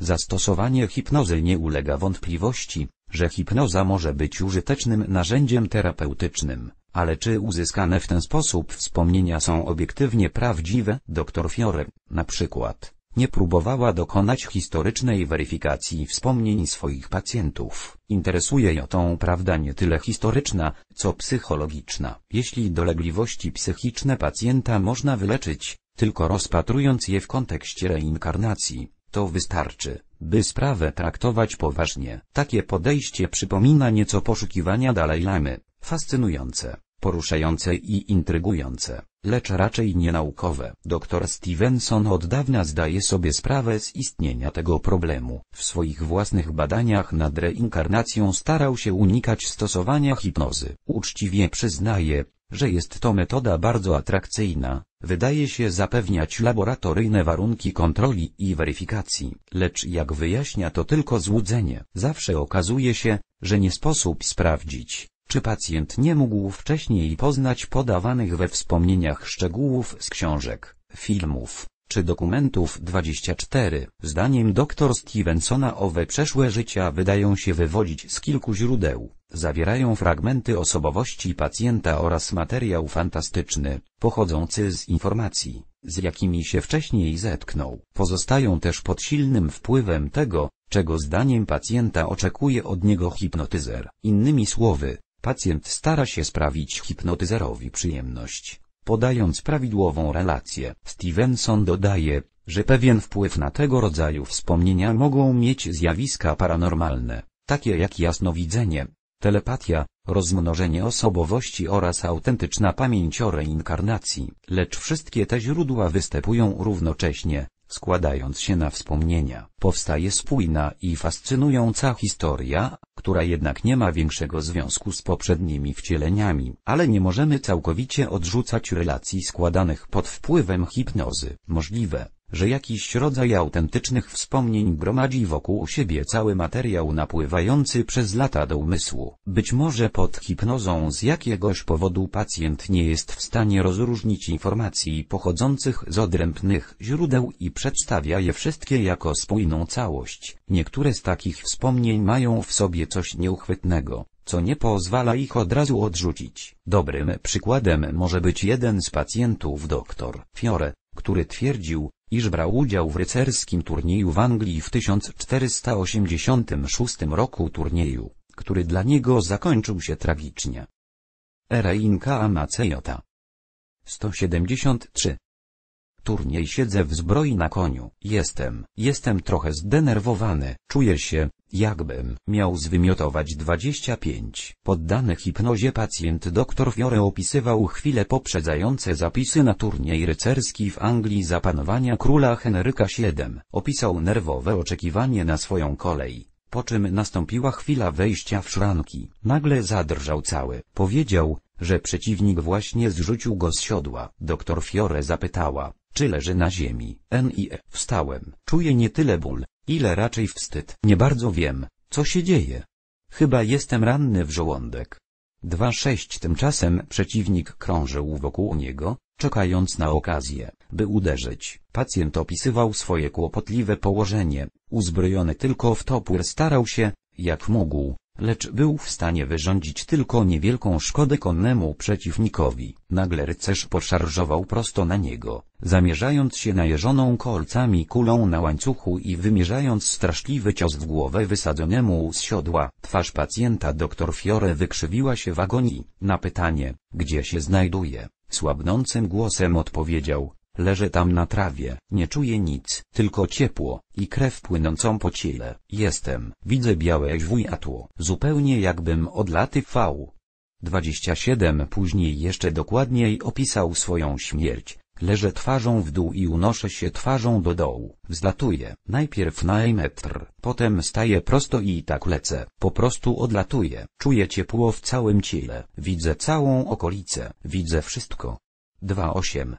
Zastosowanie hipnozy nie ulega wątpliwości, że hipnoza może być użytecznym narzędziem terapeutycznym. Ale czy uzyskane w ten sposób wspomnienia są obiektywnie prawdziwe? doktor Fiore, na przykład, nie próbowała dokonać historycznej weryfikacji wspomnień swoich pacjentów. Interesuje ją tą prawda nie tyle historyczna, co psychologiczna. Jeśli dolegliwości psychiczne pacjenta można wyleczyć, tylko rozpatrując je w kontekście reinkarnacji, to wystarczy, by sprawę traktować poważnie. Takie podejście przypomina nieco poszukiwania Dalaj Lamy. Fascynujące, poruszające i intrygujące, lecz raczej nienaukowe. Dr Stevenson od dawna zdaje sobie sprawę z istnienia tego problemu. W swoich własnych badaniach nad reinkarnacją starał się unikać stosowania hipnozy. Uczciwie przyznaje, że jest to metoda bardzo atrakcyjna, wydaje się zapewniać laboratoryjne warunki kontroli i weryfikacji, lecz jak wyjaśnia to tylko złudzenie. Zawsze okazuje się, że nie sposób sprawdzić, czy pacjent nie mógł wcześniej poznać podawanych we wspomnieniach szczegółów z książek, filmów, czy dokumentów 24. Zdaniem dr Stevensona owe przeszłe życia wydają się wywodzić z kilku źródeł, zawierają fragmenty osobowości pacjenta oraz materiał fantastyczny, pochodzący z informacji, z jakimi się wcześniej zetknął. Pozostają też pod silnym wpływem tego, czego zdaniem pacjenta oczekuje od niego hipnotyzer. Innymi słowy, Pacjent stara się sprawić hipnotyzerowi przyjemność, podając prawidłową relację. Stevenson dodaje, że pewien wpływ na tego rodzaju wspomnienia mogą mieć zjawiska paranormalne, takie jak jasnowidzenie, telepatia, rozmnożenie osobowości oraz autentyczna pamięć o reinkarnacji. Lecz wszystkie te źródła występują równocześnie, składając się na wspomnienia. Powstaje spójna i fascynująca historia, która jednak nie ma większego związku z poprzednimi wcieleniami, ale nie możemy całkowicie odrzucać relacji składanych pod wpływem hipnozy. Możliwe, że jakiś rodzaj autentycznych wspomnień gromadzi wokół siebie cały materiał napływający przez lata do umysłu. Być może pod hipnozą z jakiegoś powodu pacjent nie jest w stanie rozróżnić informacji pochodzących z odrębnych źródeł i przedstawia je wszystkie jako spójną całość. Niektóre z takich wspomnień mają w sobie coś nieuchwytnego, co nie pozwala ich od razu odrzucić. Dobrym przykładem może być jeden z pacjentów dr Fiore, który twierdził, iż brał udział w rycerskim turnieju w Anglii w 1486 roku turnieju, który dla niego zakończył się tragicznie. Ereinka Inka Amacejota 173 turniej siedzę w zbroi na koniu. Jestem, jestem trochę zdenerwowany, czuję się, jakbym miał zwymiotować 25. Poddany hipnozie pacjent dr Fiore opisywał chwile poprzedzające zapisy na turniej rycerski w Anglii za panowania króla Henryka VII. Opisał nerwowe oczekiwanie na swoją kolej. Po czym nastąpiła chwila wejścia w szranki. Nagle zadrżał cały. Powiedział, że przeciwnik właśnie zrzucił go z siodła. Doktor Fiore zapytała, czy leży na ziemi. Nie. Wstałem. Czuję nie tyle ból, ile raczej wstyd. Nie bardzo wiem, co się dzieje. Chyba jestem ranny w żołądek. 2-6 Tymczasem przeciwnik krążył wokół niego, czekając na okazję, by uderzyć. Pacjent opisywał swoje kłopotliwe położenie, uzbrojony tylko w topór starał się, jak mógł, lecz był w stanie wyrządzić tylko niewielką szkodę konnemu przeciwnikowi. Nagle rycerz poszarżował prosto na niego, zamierzając się najeżoną kolcami kulą na łańcuchu i wymierzając straszliwy cios w głowę wysadzonemu z siodła. Twarz pacjenta dr Fiore wykrzywiła się w agonii. Na pytanie, gdzie się znajduje, słabnącym głosem odpowiedział, Leży tam na trawie, nie czuję nic, tylko ciepło, i krew płynącą po ciele. Jestem, widzę białe źwujatło, zupełnie jakbym od laty V. 27 później jeszcze dokładniej opisał swoją śmierć. Leżę twarzą w dół i unoszę się twarzą do dołu. Wzlatuję, najpierw na metr, potem staję prosto i tak lecę. Po prostu odlatuję. Czuję ciepło w całym ciele. Widzę całą okolicę. Widzę wszystko. 2.8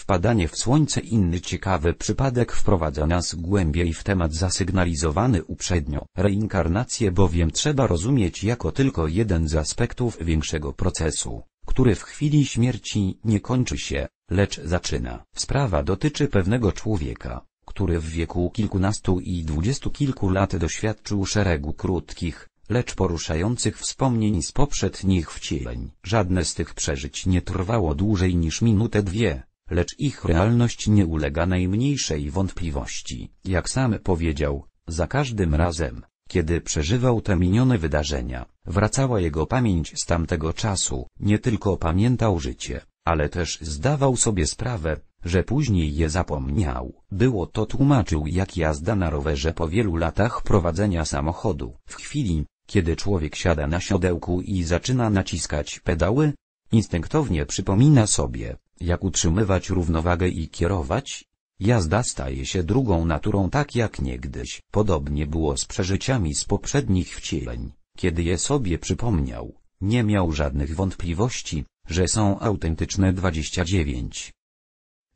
Wpadanie w słońce Inny ciekawy przypadek wprowadza nas głębiej w temat zasygnalizowany uprzednio. Reinkarnację bowiem trzeba rozumieć jako tylko jeden z aspektów większego procesu, który w chwili śmierci nie kończy się, lecz zaczyna. Sprawa dotyczy pewnego człowieka, który w wieku kilkunastu i dwudziestu kilku lat doświadczył szeregu krótkich, lecz poruszających wspomnień z poprzednich wcieleń. Żadne z tych przeżyć nie trwało dłużej niż minutę dwie lecz ich realność nie ulega najmniejszej wątpliwości. Jak sam powiedział, za każdym razem, kiedy przeżywał te minione wydarzenia, wracała jego pamięć z tamtego czasu, nie tylko pamiętał życie, ale też zdawał sobie sprawę, że później je zapomniał. Było to tłumaczył jak jazda na rowerze po wielu latach prowadzenia samochodu. W chwili, kiedy człowiek siada na siodełku i zaczyna naciskać pedały, instynktownie przypomina sobie, jak utrzymywać równowagę i kierować? Jazda staje się drugą naturą tak jak niegdyś. Podobnie było z przeżyciami z poprzednich wcieleń, kiedy je sobie przypomniał. Nie miał żadnych wątpliwości, że są autentyczne 29.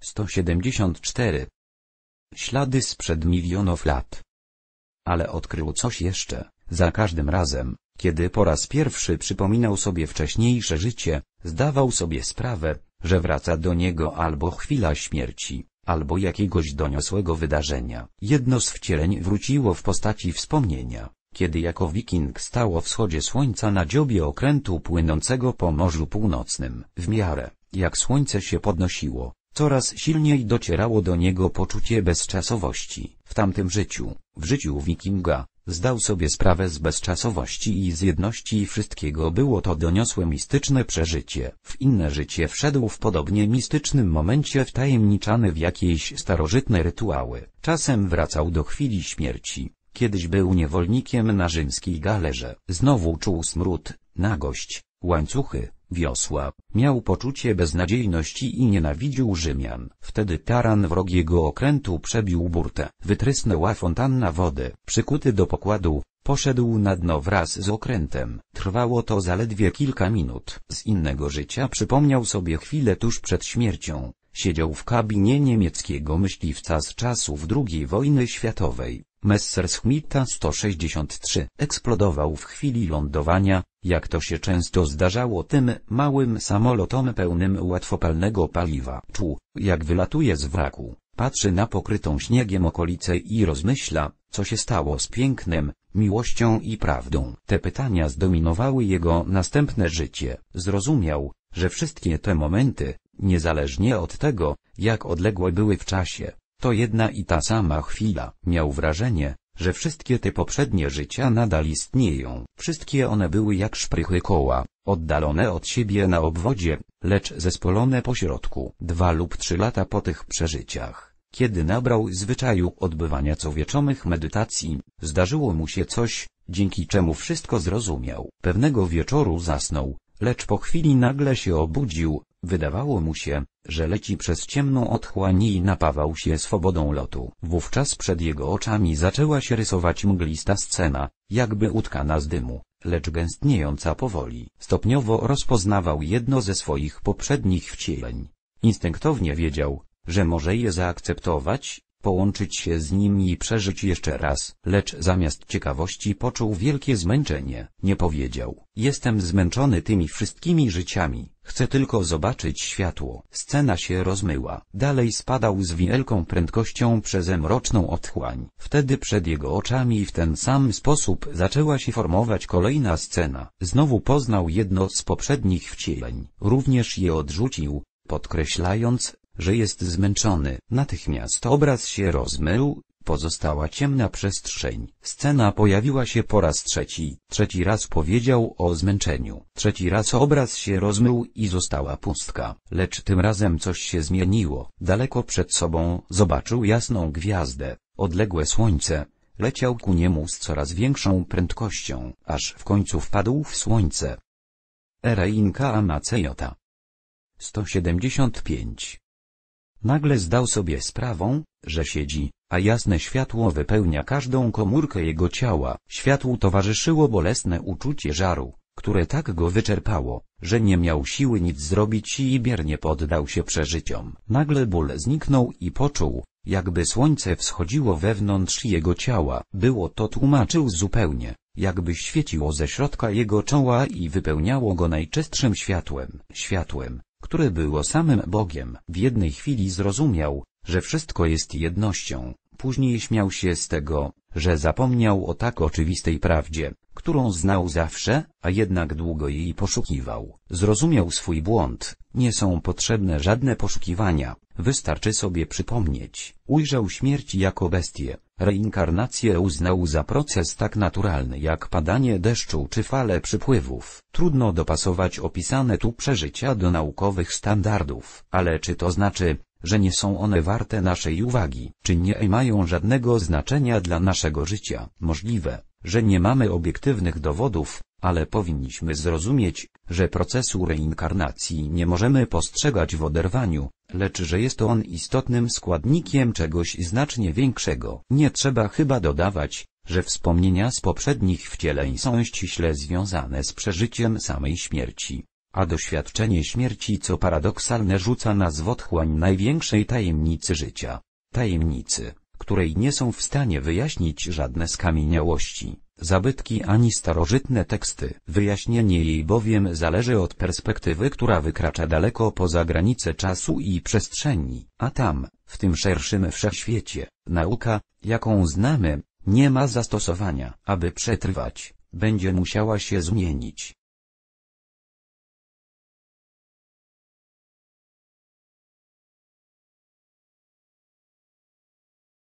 174. Ślady sprzed milionów lat. Ale odkrył coś jeszcze, za każdym razem, kiedy po raz pierwszy przypominał sobie wcześniejsze życie, zdawał sobie sprawę, że wraca do niego albo chwila śmierci, albo jakiegoś doniosłego wydarzenia. Jedno z wcieleń wróciło w postaci wspomnienia, kiedy jako wiking stało wschodzie słońca na dziobie okrętu płynącego po Morzu Północnym. W miarę, jak słońce się podnosiło, coraz silniej docierało do niego poczucie bezczasowości. W tamtym życiu, w życiu wikinga, Zdał sobie sprawę z bezczasowości i z jedności wszystkiego było to doniosłe mistyczne przeżycie. W inne życie wszedł w podobnie mistycznym momencie wtajemniczany w jakieś starożytne rytuały. Czasem wracał do chwili śmierci. Kiedyś był niewolnikiem na rzymskiej galerze. Znowu czuł smród, nagość, łańcuchy, wiosła, miał poczucie beznadziejności i nienawidził Rzymian. Wtedy taran wrogiego okrętu przebił burtę, wytrysnęła fontanna wody, przykuty do pokładu, poszedł na dno wraz z okrętem. Trwało to zaledwie kilka minut. Z innego życia przypomniał sobie chwilę tuż przed śmiercią, Siedział w kabinie niemieckiego myśliwca z czasów II wojny światowej, Messerschmitta 163. Eksplodował w chwili lądowania, jak to się często zdarzało tym małym samolotom pełnym łatwopalnego paliwa. Czuł, jak wylatuje z wraku, patrzy na pokrytą śniegiem okolicę i rozmyśla, co się stało z pięknem, miłością i prawdą. Te pytania zdominowały jego następne życie. Zrozumiał, że wszystkie te momenty, Niezależnie od tego, jak odległe były w czasie, to jedna i ta sama chwila. Miał wrażenie, że wszystkie te poprzednie życia nadal istnieją. Wszystkie one były jak szprychy koła, oddalone od siebie na obwodzie, lecz zespolone po środku. Dwa lub trzy lata po tych przeżyciach, kiedy nabrał zwyczaju odbywania cowieczomych medytacji, zdarzyło mu się coś, dzięki czemu wszystko zrozumiał. Pewnego wieczoru zasnął, lecz po chwili nagle się obudził, Wydawało mu się, że leci przez ciemną otchłań i napawał się swobodą lotu. Wówczas przed jego oczami zaczęła się rysować mglista scena, jakby utkana z dymu, lecz gęstniejąca powoli. Stopniowo rozpoznawał jedno ze swoich poprzednich wcieleń. Instynktownie wiedział, że może je zaakceptować, połączyć się z nim i przeżyć jeszcze raz, lecz zamiast ciekawości poczuł wielkie zmęczenie. Nie powiedział, jestem zmęczony tymi wszystkimi życiami, chcę tylko zobaczyć światło. Scena się rozmyła, dalej spadał z wielką prędkością przez mroczną otchłań. Wtedy przed jego oczami w ten sam sposób zaczęła się formować kolejna scena. Znowu poznał jedno z poprzednich wcieleń, również je odrzucił, podkreślając, że jest zmęczony. Natychmiast obraz się rozmył, pozostała ciemna przestrzeń. Scena pojawiła się po raz trzeci, trzeci raz powiedział o zmęczeniu, trzeci raz obraz się rozmył i została pustka, lecz tym razem coś się zmieniło. Daleko przed sobą zobaczył jasną gwiazdę, odległe słońce, leciał ku niemu z coraz większą prędkością, aż w końcu wpadł w słońce. Ereinka Amacejota 175 Nagle zdał sobie sprawę, że siedzi, a jasne światło wypełnia każdą komórkę jego ciała. Światłu towarzyszyło bolesne uczucie żaru, które tak go wyczerpało, że nie miał siły nic zrobić i biernie poddał się przeżyciom. Nagle ból zniknął i poczuł, jakby słońce wschodziło wewnątrz jego ciała. Było to tłumaczył zupełnie, jakby świeciło ze środka jego czoła i wypełniało go najczystszym światłem. Światłem, które było samym Bogiem, w jednej chwili zrozumiał, że wszystko jest jednością, później śmiał się z tego, że zapomniał o tak oczywistej prawdzie, którą znał zawsze, a jednak długo jej poszukiwał. Zrozumiał swój błąd, nie są potrzebne żadne poszukiwania, wystarczy sobie przypomnieć. Ujrzał śmierć jako bestię, Reinkarnację uznał za proces tak naturalny jak padanie deszczu czy fale przypływów. Trudno dopasować opisane tu przeżycia do naukowych standardów, ale czy to znaczy, że nie są one warte naszej uwagi, czy nie mają żadnego znaczenia dla naszego życia? Możliwe, że nie mamy obiektywnych dowodów, ale powinniśmy zrozumieć, że procesu reinkarnacji nie możemy postrzegać w oderwaniu, lecz że jest on istotnym składnikiem czegoś znacznie większego. Nie trzeba chyba dodawać, że wspomnienia z poprzednich wcieleń są ściśle związane z przeżyciem samej śmierci, a doświadczenie śmierci co paradoksalne rzuca nas w otchłań największej tajemnicy życia, tajemnicy, której nie są w stanie wyjaśnić żadne skamieniałości zabytki ani starożytne teksty. Wyjaśnienie jej bowiem zależy od perspektywy, która wykracza daleko poza granice czasu i przestrzeni, a tam, w tym szerszym wszechświecie, nauka, jaką znamy, nie ma zastosowania. Aby przetrwać, będzie musiała się zmienić.